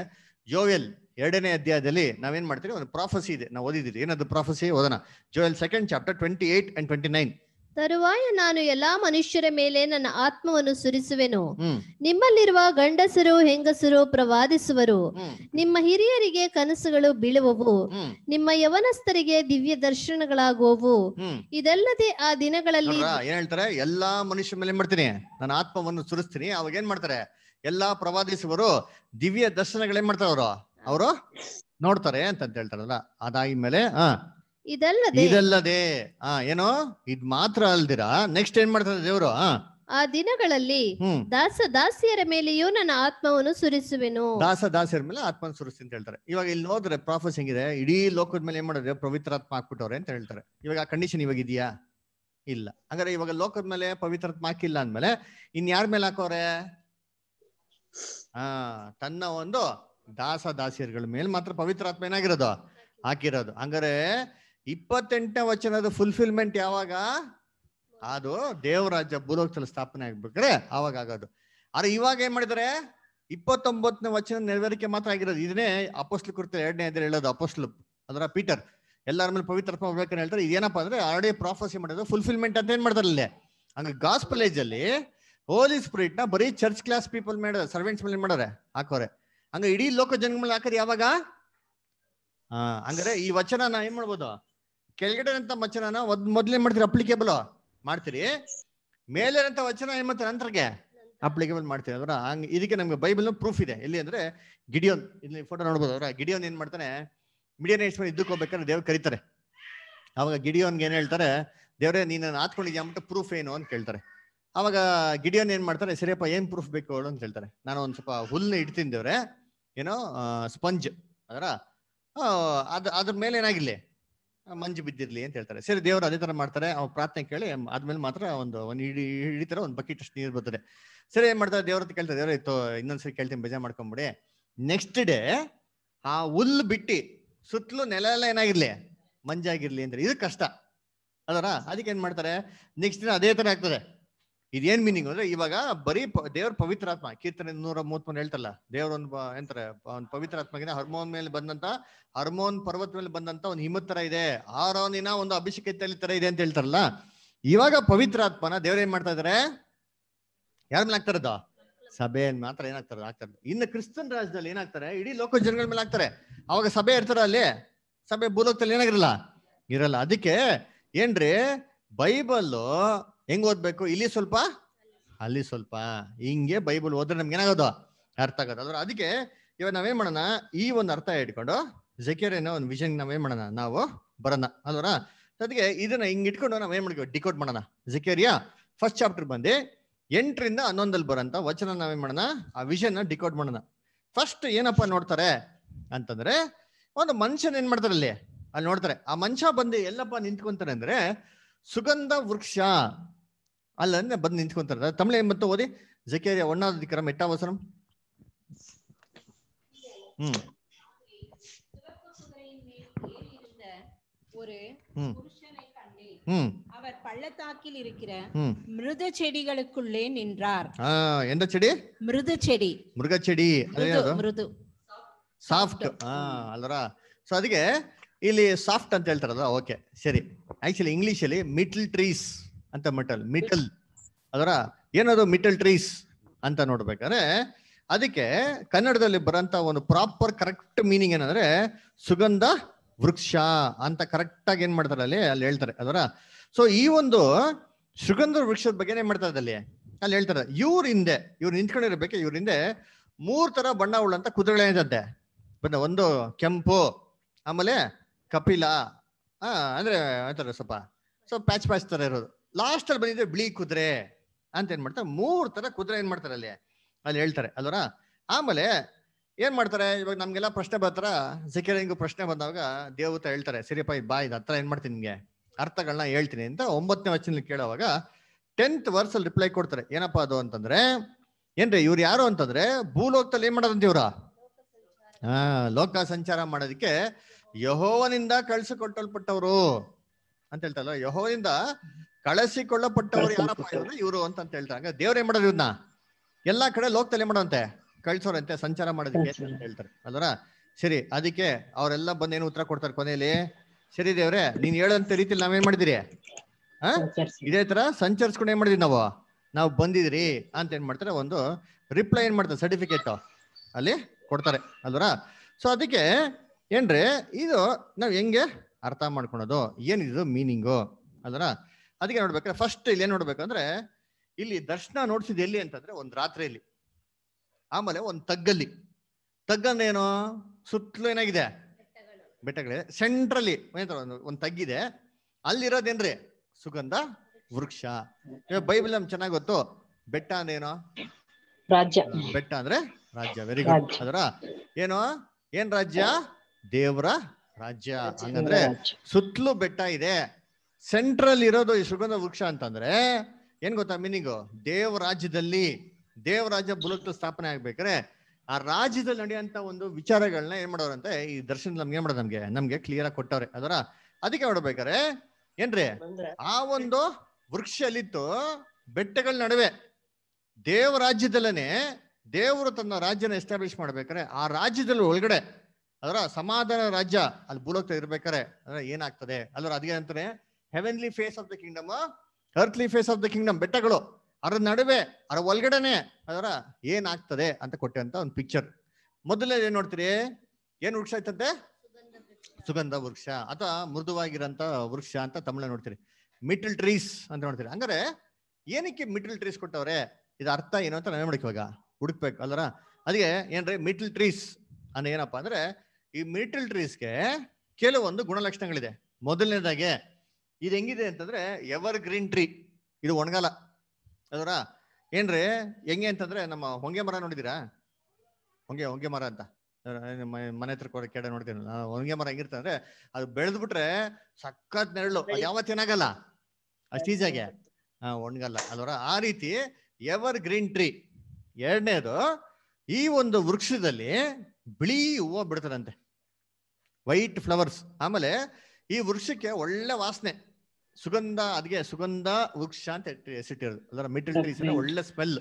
ಜೋವೆಲ್ ಎರಡನೇ ಅಧ್ಯಾಯದಲ್ಲಿ ನಾವೇನ್ ಮಾಡ್ತೀವಿ ಒಂದು ಪ್ರಾಫಸಿ ಇದೆ ನಾವು ಓದಿದ್ದೀವಿ ಏನದು ಪ್ರಾಫಸಿ ಓದೋಣ Joel second chapter twenty eight and twenty nine ತರುವಾಯ ನಾನು ಎಲ್ಲಾ ಮನುಷ್ಯರ ಮೇಲೆ ನನ್ನ ಆತ್ಮವನ್ನು ಸುರಿಸುವೆನು ನಿಮ್ಮಲ್ಲಿರುವ ಗಂಡಸರು ಹೆಂಗಸರು ಪ್ರವಾದಿಸುವರು ನಿಮ್ಮ ಹಿರಿಯರಿಗೆ ಕನಸುಗಳು ಬೀಳುವವು ನಿಮ್ಮ ಯವನಸ್ಥರಿಗೆ ದಿವ್ಯ ದರ್ಶನಗಳಾಗುವವು ಇದಲ್ಲದೆ ಆ ದಿನಗಳಲ್ಲಿ ಏನ್ ಹೇಳ್ತಾರೆ ಎಲ್ಲಾ ಮನುಷ್ಯ ಮೇಲೆ ಮಾಡ್ತೀನಿ ನನ್ನ ಆತ್ಮವನ್ನು ಸುರಿಸ್ತೀನಿ ಅವಾಗ ಏನ್ ಮಾಡ್ತಾರೆ ಎಲ್ಲಾ ಪ್ರವಾದಿಸುವರು ದಿವ್ಯ ದರ್ಶನಗಳೇನ್ ಮಾಡ್ತಾರೆ ಅವರು ಅವರು ನೋಡ್ತಾರೆ ಅಂತ ಹೇಳ್ತಾರಲ್ಲ ಅದಾದ ಮೇಲೆ ಇದಲ್ಲದೆ ಇದಲ್ಲದೆ ಆ ಏನೋ ಇದ್ ಮಾತ್ರ ಅಲ್ದಿರಾ ನೆಕ್ಸ್ಟ್ ಏನ್ ಮಾಡ್ತಾರೆ ದೇವರು ಆ ದಿನಗಳಲ್ಲಿ ದಾಸ ದಾಸಿಯರ ಮೇಲೆಯೂ ನನ್ನ ಆತ್ಮವನ್ನು ಸುರಿಸುವೆನು ದಾಸ ದಾಸಿಯರ ಮೇಲೆ ಆತ್ಮ ಸುರಿಸಿ ಅಂತ ಹೇಳ್ತಾರೆ ಇವಾಗ ಇಲ್ಲಿ ಹೋದ್ರೆ ಪ್ರಾಫೆಸ್ ಹೆಂಗಿದೆ ಇಡೀ ಲೋಕದ ಮೇಲೆ ಏನ್ ಮಾಡಿದ್ರೆ ಪವಿತ್ರಾತ್ಮ ಹಾಕ್ಬಿಟ್ಟವ್ರೆ ಅಂತ ಹೇಳ್ತಾರೆ ಇವಾಗ ಆ ಕಂಡೀಷನ್ ಇವಾಗ ಇದೆಯಾ ಇಲ್ಲ ಹಂಗಾರೆ ಇವಾಗ ಲೋಕದ ಮೇಲೆ ಪವಿತ್ರಾತ್ಮ ಹಾಕಿಲ್ಲ ಅಂದ್ಮೇಲೆ ಇನ್ ಯಾರ ಮೇಲೆ ಹಾಕೋರೆ ಆ ತನ್ನ ಒಂದು ದಾಸ ದಾಸಿಯರ್ಗಳ ಮೇಲೆ ಮಾತ್ರ ಪವಿತ್ರಾತ್ಮ ಏನಾಗಿರೋದು ಹಾಕಿರೋದು ಹಂಗಾರೆ ಇಪ್ಪತ್ತೆಂಟನೇ ವಚನದ ಫುಲ್ಫಿಲ್ಮೆಂಟ್ ಯಾವಾಗ ಅದು ದೇವರಾಜ್ಯ ಭೂಲೋಕದಲ್ಲಿ ಸ್ಥಾಪನೆ ಆಗ್ಬೇಕ್ರೆ ಆವಾಗ ಆಗೋದು ಆದ್ರೆ ಇವಾಗ ಏನ್ ಮಾಡಿದ್ರೆ ಇಪ್ಪತ್ತೊಂಬತ್ತನೇ ವಚನ ನೆರವೇರಿಕೆ ಮಾತ್ರ ಆಗಿರೋದು ಇದನ್ನೇ ಅಪೋಸ್ಲು ಕುರಿತ ಎರಡನೇ ಇದ್ರೆ ಹೇಳೋದು ಅಪೋಸ್ಲು ಅದರ ಪೀಟರ್ ಎಲ್ಲರ ಮೇಲೆ ಪವಿತ್ರ ಹೋಗ್ಬೇಕಂತ ಹೇಳ್ತಾರೆ ಇದೇನಪ್ಪ ಅಂದ್ರೆ ಆಲ್ರೆಡಿ ಪ್ರಾಫಸಿ ಮಾಡೋದು ಫುಲ್ಫಿಲ್ಮೆಂಟ್ ಅಂತ ಏನ್ ಮಾಡ್ತಾರೆ ಇಲ್ಲೇ ಹಂಗ ಗಾಸ್ಪಲ್ ಏಜ್ ಅಲ್ಲಿ ಹೋಲಿ ಸ್ಪಿರಿಟ್ ನ ಬರೀ ಚರ್ಚ್ ಕ್ಲಾಸ್ ಪೀಪಲ್ ಮಾಡೋದು ಸರ್ವೆಂಟ್ಸ್ ಮೇಲೆ ಮಾಡೋರೆ ಹಾಕೋರೆ ಹಂಗ ಇಡೀ ಲೋಕ ಜನ ಮೇಲೆ ಹಾಕೋದು ಯಾವಾಗ ಹಾ ಹಂಗಾರೆ ಈ ವಚನ ನಾ ಏನ್ ಮಾಡ್ಬೋದು ಕೆಳಗಡೆ ಅಂತ ವಚನನ ಮೊದ್ಲೇನ್ ಮಾಡ್ತೀರಿ ಅಪ್ಲಿಕೇಬಲ್ ಮಾಡ್ತೀರಿ ಮೇಲೆ ಅಂತ ವಚನ ಏನ್ ಮಾಡ್ತಾರೆ ನಂತರಕ್ಕೆ ಅಪ್ಲಿಕೇಬಲ್ ಮಾಡ್ತೀರಿ ಅದರ ಇದಕ್ಕೆ ನಮ್ಗೆ ಬೈಬಲ್ ಪ್ರೂಫ್ ಇದೆ ಇಲ್ಲಿ ಅಂದ್ರೆ ಗಿಡಿಯೋನ್ ಇಲ್ಲಿ ಫೋಟೋ ನೋಡ್ಬೋದು ಅವರ ಗಿಡಿಯೋನ್ ಏನ್ ಮಾಡ್ತಾನೆ ಮಿಡಿಯನ್ ಇಷ್ಟಮನ್ ಇದಕ್ಕೆ ಹೋಗ್ಬೇಕಾದ್ರೆ ದೇವ್ರು ಕರೀತಾರೆ ಅವಾಗ ಗಿಡಿಯೋನ್ಗೆ ಏನ್ ಹೇಳ್ತಾರೆ ದೇವ್ರೆ ನೀನು ಹಾತ್ಕೊಂಡಿದ್ಯಾ ಅಂತ ಪ್ರೂಫ್ ಏನು ಅಂತ ಕೇಳ್ತಾರೆ ಅವಾಗ ಗಿಡಿಯೋನ್ ಏನ್ ಮಾಡ್ತಾರೆ ಸರಿಯಪ್ಪ ಏನ್ ಪ್ರೂಫ್ ಬೇಕು ಅಂತ ಹೇಳ್ತಾರೆ ನಾನು ಒಂದ್ ಸ್ವಲ್ಪ ಹುಲ್ನ ಇಡ್ತೀನಿ ದೇವ್ರೆ ಏನೋ ಸ್ಪಂಜ್ ಅದರ ಅದ ಅದ್ರ ಮೇಲೆ ಏನಾಗಿಲ್ಲ ಮಂಜು ಬಿದ್ದಿರ್ಲಿ ಅಂತ ಹೇಳ್ತಾರೆ ಸರಿ ದೇವರು ಅದೇ ತರ ಮಾಡ್ತಾರೆ ಅವ್ರು ಪ್ರಾರ್ಥನೆ ಕೇಳಿ ಆದ್ಮೇಲೆ ಮಾತ್ರ ಒಂದು ಒಂದು ಇಡೀ ಹಿಡಿತಾರೆ ಒಂದು ಬಕೆಟ್ ಅಷ್ಟು ನೀರು ಬರ್ತದೆ ಸರಿ ಏನ್ ಮಾಡ್ತಾರೆ ದೇವ್ರ ಅಂತ ಕೇಳ್ತಾರೆ ದೇವ್ರ ಇತ್ತು ಇನ್ನೊಂದ್ಸರಿ ಕೇಳ್ತೀನಿ ಬೇಜಾರ್ ಮಾಡ್ಕೊಂಬಿಡಿ ನೆಕ್ಸ್ಟ್ ಡೇ ಆ ಹುಲ್ಲು ಬಿಟ್ಟಿ ಸುತ್ತಲೂ ನೆಲ ಎಲ್ಲ ಏನಾಗಿರ್ಲಿ ಮಂಜಾಗಿರ್ಲಿ ಅಂದ್ರೆ ಇದು ಕಷ್ಟ ಅದರ ಅದಕ್ಕೆ ಏನ್ ಮಾಡ್ತಾರೆ ನೆಕ್ಸ್ಟ್ ದಿನ ಅದೇ ತರ ಆಗ್ತದೆ ಇದೇನ್ ಮೀನಿಂಗ್ ಅಂದ್ರೆ ಇವಾಗ ಬರೀ ದೇವ್ರ ಪವಿತ್ರಾತ್ಮ ಕೀರ್ತನೆ ನೂರ ಮೂವತ್ಮೂರು ಹೇಳ್ತಲ್ಲ ದೇವ್ರ ಒಂದು ಎಂತಾರೆ ಅವ್ನ ಪವಿತ್ರಾತ್ಮಗಿನ ಹರ್ಮೋನ್ ಮೇಲೆ ಬಂದಂತ ಹರ್ಮೋನ್ ಪರ್ವತ ಮೇಲೆ ಬಂದಂತ ಒಂದು ಹಿಮತ್ ತರ ಇದೆ ಆರೋನಿನ ಒಂದು ಅಭಿಷೇಕ ತರ ಇದೆ ಅಂತ ಹೇಳ್ತಾರಲ್ಲ ಇವಾಗ ಪವಿತ್ರಾತ್ಮನ ದೇವ್ರ ಏನ್ ಮಾಡ್ತಾ ಇದಾರೆ ಯಾರ ಮೇಲೆ ಆಗ್ತಾರದ ಸಭೆ ಮಾತ್ರ ಏನಾಗ್ತಾರ ಆಗ್ತಾರ ಇನ್ನು ಕ್ರಿಸ್ತನ್ ರಾಜ್ಯದಲ್ಲಿ ಏನಾಗ್ತಾರೆ ಇಡೀ ಲೋಕ ಜನಗಳ ಮೇಲೆ ಆಗ್ತಾರೆ ಅವಾಗ ಸಭೆ ಇರ್ತಾರ ಅಲ್ಲಿ ಸಭೆ ಭೂಲೋಕದಲ್ಲಿ ಏನಾಗಿರಲ್ಲ ಇರಲ್ಲ ಅದಕ್ಕೆ ಏನ್ರಿ ಬೈಬಲ್ ಹೆಂಗ್ ಓದ್ಬೇಕು ಇಲ್ಲಿ ಸ್ವಲ್ಪ ಅಲ್ಲಿ ಸ್ವಲ್ಪ ಹಿಂಗೆ ಬೈಬಲ್ ಓದ್ರೆ ನಮ್ಗೆ ಏನಾಗೋದು ಅರ್ಥ ಆಗೋದು ಅದ್ರ ಅದಕ್ಕೆ ಇವಾಗ ನಾವೇನ್ ಮಾಡೋಣ ಈ ಒಂದು ಅರ್ಥ ಇಟ್ಕೊಂಡು ಜಕೆರೇನೋ ಒಂದು ವಿಷನ್ ನಾವೇನ್ ಮಾಡೋಣ ನಾವು ಬರೋಣ ಅಲ್ವಾ ಅದಕ್ಕೆ ಇದನ್ನ ಹಿಂಗ್ ಇಟ್ಕೊಂಡು ನಾವೇನ್ ಮಾಡ್ಕೋ ಡಿಕೋಡ್ ಮಾಡೋಣ ಜಕೆರಿಯಾ ಫಸ್ಟ್ ಚಾಪ್ಟರ್ ಬಂದು ಎಂಟರಿಂದ ಹನ್ನೊಂದಲ್ಲಿ ಬರೋಂಥ ವಚನ ನಾವೇನ್ ಮಾಡೋಣ ಆ ವಿಷನ್ ಡಿಕೋಡ್ ಮಾಡೋಣ ಫಸ್ಟ್ ಏನಪ್ಪ ನೋಡ್ತಾರೆ ಅಂತಂದ್ರೆ ಒಂದು ಮನುಷ್ಯನ ಏನ್ ಮಾಡ್ತಾರೆ ಅಲ್ಲಿ ಅಲ್ಲಿ ನೋಡ್ತಾರೆ ಆ ಮನುಷ್ಯ ಬಂದು ಎಲ್ಲಪ್ಪ ನಿಂತ್ಕೊಂತಾರೆ ಅಂದ್ರೆ ಸುಗಂಧ ವೃಕ್ಷ ಅಲ್ಲ ಬಂದು ನಿಂತ್ಕೊಂತಾರ ತಮಿಳೆ ಮತ್ತೆ ಓದಿ ಜಕೇರಿಯ ಒಣ್ಣಾದಿಕರಂ ಎಟ್ಟಾವಸರಂ ಹ್ಮ್ ஒரு ಹ್ಮ್ கண்டேன் அவர் நின்றார் எந்த செடி மிருத செடி மிருக செடி ಮೃದು ಸಾಫ್ಟ್ ಅಲ್ಲರಾ ಸೊ ಅದಕ್ಕೆ ಇಲ್ಲಿ ಸಾಫ್ಟ್ ಅಂತ ಹೇಳ್ತಾರಲ್ಲ ಓಕೆ ಸರಿ ಆಕ್ಚುಲಿ ಇಂಗ್ಲಿಷಲ್ಲಿ ಮಿಟ್ಲ್ ಟ್ರೀಸ್ ಅಂತ ಮೆಟಲ್ ಮಿಟಲ್ ಅದರ ಏನದು ಮಿಟಲ್ ಟ್ರೀಸ್ ಅಂತ ನೋಡ್ಬೇಕಾದ್ರೆ ಅದಕ್ಕೆ ಕನ್ನಡದಲ್ಲಿ ಬರಂತ ಒಂದು ಪ್ರಾಪರ್ ಕರೆಕ್ಟ್ ಮೀನಿಂಗ್ ಏನಂದ್ರೆ ಸುಗಂಧ ವೃಕ್ಷ ಅಂತ ಆಗಿ ಏನ್ ಮಾಡ್ತಾರೆ ಅಲ್ಲಿ ಅಲ್ಲಿ ಹೇಳ್ತಾರೆ ಅದರ ಸೊ ಈ ಒಂದು ಸುಗಂಧ ವೃಕ್ಷದ ಬಗ್ಗೆ ಏನ್ ಮಾಡ್ತಾರೆ ಅಲ್ಲಿ ಅಲ್ಲಿ ಹೇಳ್ತಾರೆ ಇವ್ರ ಹಿಂದೆ ಇವ್ರು ನಿಂತ್ಕೊಂಡಿರ್ಬೇಕು ಇವ್ರ ಹಿಂದೆ ಮೂರ್ ತರ ಬಣ್ಣ ಉಳ್ಳಂತ ಇದ್ದದ್ದೆ ಬಂದ ಒಂದು ಕೆಂಪು ಆಮೇಲೆ ಕಪಿಲ ಆ ಅಂದ್ರೆ ಹೇಳ್ತಾರೆ ಸ್ವಲ್ಪ ಸೊ ಪ್ಯಾಚ್ ಪ್ಯಾಚ್ ತರ ಇರೋದು ಲಾಸ್ಟ್ ಅಲ್ಲಿ ಬಂದಿದ್ರೆ ಬಿಳಿ ಕುದುರೆ ಅಂತ ಏನ್ ಮಾಡ್ತಾರೆ ಮೂರ್ ತರ ಕುದುರೆ ಏನ್ ಮಾಡ್ತಾರೆ ಅಲ್ಲಿ ಅಲ್ಲಿ ಹೇಳ್ತಾರೆ ಅಲ್ವರ ಆಮೇಲೆ ಏನ್ ಮಾಡ್ತಾರೆ ಇವಾಗ ನಮ್ಗೆಲ್ಲ ಪ್ರಶ್ನೆ ಬರ್ತಾರ ಸಿಕ್ಕಿರಿಂಗು ಪ್ರಶ್ನೆ ಬಂದಾಗ ದೇವತಾ ಹೇಳ್ತಾರೆ ಸಿರಿಯಪ್ಪ ಬಾ ಇದು ಹತ್ರ ಏನ್ ಮಾಡ್ತೀನಿ ನಿಮ್ಗೆ ಅರ್ಥಗಳನ್ನ ಹೇಳ್ತೀನಿ ಅಂತ ಒಂಬತ್ತನೇ ವಚನ ಕೇಳೋವಾಗ ಟೆಂತ್ ವರ್ಸ್ ಅಲ್ಲಿ ರಿಪ್ಲೈ ಕೊಡ್ತಾರೆ ಏನಪ್ಪಾ ಅದು ಅಂತಂದ್ರೆ ಏನ್ರಿ ಇವ್ರು ಯಾರು ಅಂತಂದ್ರೆ ಭೂಲೋಕದಲ್ಲಿ ಏನ್ ಮಾಡೋದಂತ ಇವ್ರ ಹಾ ಲೋಕ ಸಂಚಾರ ಮಾಡೋದಕ್ಕೆ ಯಹೋವನಿಂದ ಕೊಟ್ಟಲ್ಪಟ್ಟವ್ರು ಅಂತ ಹೇಳ್ತಾರಲ್ಲ ಯಹೋವನಿಂದ ಕಳಿಸಿಕೊಳ್ಳಪಟ್ಟವರು ಯಾರಪ್ಪ ಇವರು ಅಂತ ಹೇಳ್ತಾರೆ ದೇವ್ರ ಏನ್ ಮಾಡೋದು ಇವ್ರನ್ನ ಎಲ್ಲಾ ಕಡೆ ಲೋಕದಲ್ಲಿ ಮಾಡೋಂತೆ ಕಳ್ಸೋರಂತೆ ಸಂಚಾರ ಮಾಡೋದಕ್ಕೆ ಅಂತ ಹೇಳ್ತಾರೆ ಅಲ್ವರ ಸರಿ ಅದಕ್ಕೆ ಅವರೆಲ್ಲ ಬಂದು ಏನು ಉತ್ತರ ಕೊಡ್ತಾರೆ ಕೊನೆಯಲ್ಲಿ ಸರಿ ದೇವ್ರೆ ನೀನ್ ಹೇಳಂತ ನಾವ್ ಏನ್ ಮಾಡಿದಿರಿ ಹ ಇದೇ ತರ ಸಂಚರಿಸ್ಕೊಂಡು ಏನ್ ಮಾಡಿದ್ವಿ ನಾವು ನಾವು ಬಂದಿದ್ರಿ ಅಂತ ಏನ್ ಮಾಡ್ತಾರೆ ಒಂದು ರಿಪ್ಲೈ ಏನ್ ಮಾಡ್ತಾರೆ ಸರ್ಟಿಫಿಕೇಟ್ ಅಲ್ಲಿ ಕೊಡ್ತಾರೆ ಅಲ್ವರ ಸೊ ಅದಕ್ಕೆ ಏನ್ರಿ ಇದು ನಾವ್ ಹೆಂಗೆ ಅರ್ಥ ಮಾಡ್ಕೊಳೋದು ಏನಿದು ಮೀನಿಂಗು ಅಲ್ವರ ಅದಕ್ಕೆ ನೋಡ್ಬೇಕಂದ್ರೆ ಫಸ್ಟ್ ಇಲ್ಲಿ ಏನ್ ನೋಡ್ಬೇಕಂದ್ರೆ ಇಲ್ಲಿ ದರ್ಶನ ನೋಡ್ಸಿದ್ ಎಲ್ಲಿ ಅಂತಂದ್ರೆ ಒಂದ್ ರಾತ್ರಿಯಲ್ಲಿ ಆಮೇಲೆ ಒಂದ್ ತಗ್ಗಲ್ಲಿ ಏನು ಸುತ್ತಲೂ ಏನಾಗಿದೆ ಬೆಟ್ಟಗಳಿದೆ ಸೆಂಟ್ರಲ್ಲಿ ಒಂದ್ ತಗ್ಗಿದೆ ಅಲ್ಲಿರೋದೇನ್ರಿ ಸುಗಂಧ ವೃಕ್ಷ ಬೈಬಲ್ ನಮ್ ಚೆನ್ನಾಗ್ ಗೊತ್ತು ಬೆಟ್ಟ ಏನೋ ರಾಜ್ಯ ಬೆಟ್ಟ ಅಂದ್ರೆ ರಾಜ್ಯ ವೆರಿ ಗುಡ್ ಅದರ ಏನೋ ಏನ್ ರಾಜ್ಯ ದೇವರ ರಾಜ್ಯ ಹಂಗಂದ್ರೆ ಸುತ್ತಲೂ ಬೆಟ್ಟ ಇದೆ ಸೆಂಟ್ರಲ್ ಇರೋದು ಈ ಸುಗಂಧ ವೃಕ್ಷ ಅಂತಂದ್ರೆ ಏನ್ ಗೊತ್ತಾ ಮೀನಿಂಗು ದೇವರಾಜ್ಯದಲ್ಲಿ ದೇವರಾಜ್ಯ ಬುಲತ್ತು ಸ್ಥಾಪನೆ ಆಗ್ಬೇಕಾದ್ರೆ ಆ ರಾಜ್ಯದಲ್ಲಿ ನಡೆಯುವಂತ ಒಂದು ವಿಚಾರಗಳನ್ನ ಏನ್ ಮಾಡೋರಂತೆ ಈ ದರ್ಶನ ನಮ್ಗೆ ಏನ್ ಮಾಡೋದು ನಮ್ಗೆ ನಮ್ಗೆ ಕ್ಲಿಯರ್ ಆಗಿ ಕೊಟ್ಟವ್ರೆ ಅದರ ಅದಕ್ಕೆ ಮಾಡ್ಬೇಕಾರೆ ಏನ್ರಿ ಆ ಒಂದು ವೃಕ್ಷ ಅಲ್ಲಿತ್ತು ಬೆಟ್ಟಗಳ ನಡುವೆ ದೇವರಾಜ್ಯದಲ್ಲೇ ದೇವರು ತನ್ನ ರಾಜ್ಯನ ಎಸ್ಟಾಬ್ಲಿಷ್ ಮಾಡ್ಬೇಕಾರೆ ಆ ರಾಜ್ಯದಲ್ಲಿ ಒಳಗಡೆ ಅದರ ಸಮಾಧಾನ ರಾಜ್ಯ ಅಲ್ಲಿ ಬೂಲಕ್ತ ಇರ್ಬೇಕಾರೆ ಏನಾಗ್ತದೆ ಅಲ್ಲರ ಅದಕ್ಕೆ ಅಂತಾನೆ heavenly phase of the kingdom earthly phase of the kingdom ಬೆಟ್ಟಗಳು ಅದರ ನಡುವೆ ಅದರ ಒಳಗಡೆನೆ ಅದರ ಏನಾಗ್ತದೆ ಅಂತ ಕೊಟ್ಟಂತ ಒಂದು ಪಿಕ್ಚರ್ ಮೊದಲೇ ಏನ್ ನೋಡ್ತೀರಿ ಏನ್ ವೃಕ್ಷ ಐತಂತೆ ಸುಗಂಧ ವೃಕ್ಷ ಅಥವಾ ಮೃದುವಾಗಿರಂತ ವೃಕ್ಷ ಅಂತ ತಮಿಳ ನೋಡ್ತೀರಿ ಮಿಟಲ್ ಟ್ರೀಸ್ ಅಂತ ನೋಡ್ತೀರಿ ಅಂದ್ರೆ ಏನಕ್ಕೆ ಮಿಟಲ್ ಟ್ರೀಸ್ ಕೊಟ್ಟವ್ರೆ ಇದ ಅರ್ಥ ಏನು ಅಂತ ನಾನು ಮಾಡಿಕ ಇವಾಗ ಹುಡುಕ್ಬೇಕು ಅಲ್ಲರ ಅದಕ್ಕೆ ಏನ್ರಿ ಮಿಟಲ್ ಟ್ರೀಸ್ ಅಂದ್ರೆ ಏನಪ್ಪಾ ಅಂದ್ರೆ ಈ ಮಿಟಲ್ ಟ್ರೀಸ್ಗೆ ಕೆಲವೊಂದು ಗುಣಲಕ್ಷಣಗಳಿದೆ ಮೊದಲನೇದಾಗೆ ಇದು ಹೆಂಗಿದೆ ಅಂತಂದ್ರೆ ಎವರ್ ಗ್ರೀನ್ ಟ್ರೀ ಇದು ಒಣಗಾಲ ಅದರ ಏನ್ರಿ ಹೆಂಗೆ ಅಂತಂದ್ರೆ ನಮ್ಮ ಹೊಂಗೆ ಮರ ನೋಡಿದಿರಾ ಹೊಂಗೆ ಹೊಂಗೆ ಮರ ಅಂತ ಮನೆ ಹತ್ರ ಕೊಡ ಕೆಡ ನೋಡ್ತೀನಿ ಹೊಂಗೆ ಮರ ಹೆಂಗಿರ್ತಂದ್ರೆ ಅದು ಬೆಳೆದ್ ಬಿಟ್ರೆ ಸಖತ್ ನೆರಳು ಯಾವತ್ತೇನಾಗಲ್ಲ ಯಾವ ತಿನ್ನಾಗಲ್ಲ ಅಷ್ಟು ಈಜಾಗೆ ಹಾ ಒಣಗಲ್ಲ ಅದರ ಆ ರೀತಿ ಎವರ್ ಗ್ರೀನ್ ಟ್ರೀ ಎರಡನೇದು ಈ ಒಂದು ವೃಕ್ಷದಲ್ಲಿ ಬಿಳಿ ಹೂವು ಬಿಡ್ತದಂತೆ ವೈಟ್ ಫ್ಲವರ್ಸ್ ಆಮೇಲೆ ಈ ವೃಕ್ಷಕ್ಕೆ ಒಳ್ಳೆ ವಾಸನೆ ಸುಗಂಧ ಅದಕ್ಕೆ ಸುಗಂಧ ವೃಕ್ಷ ಅಂತ ಹೆಸರಿಟ್ಟಿರೋದು ಅದರ ಮಿಡಲ್ ಟ್ರೀಸ್ ಒಳ್ಳೆ ಸ್ಮೆಲ್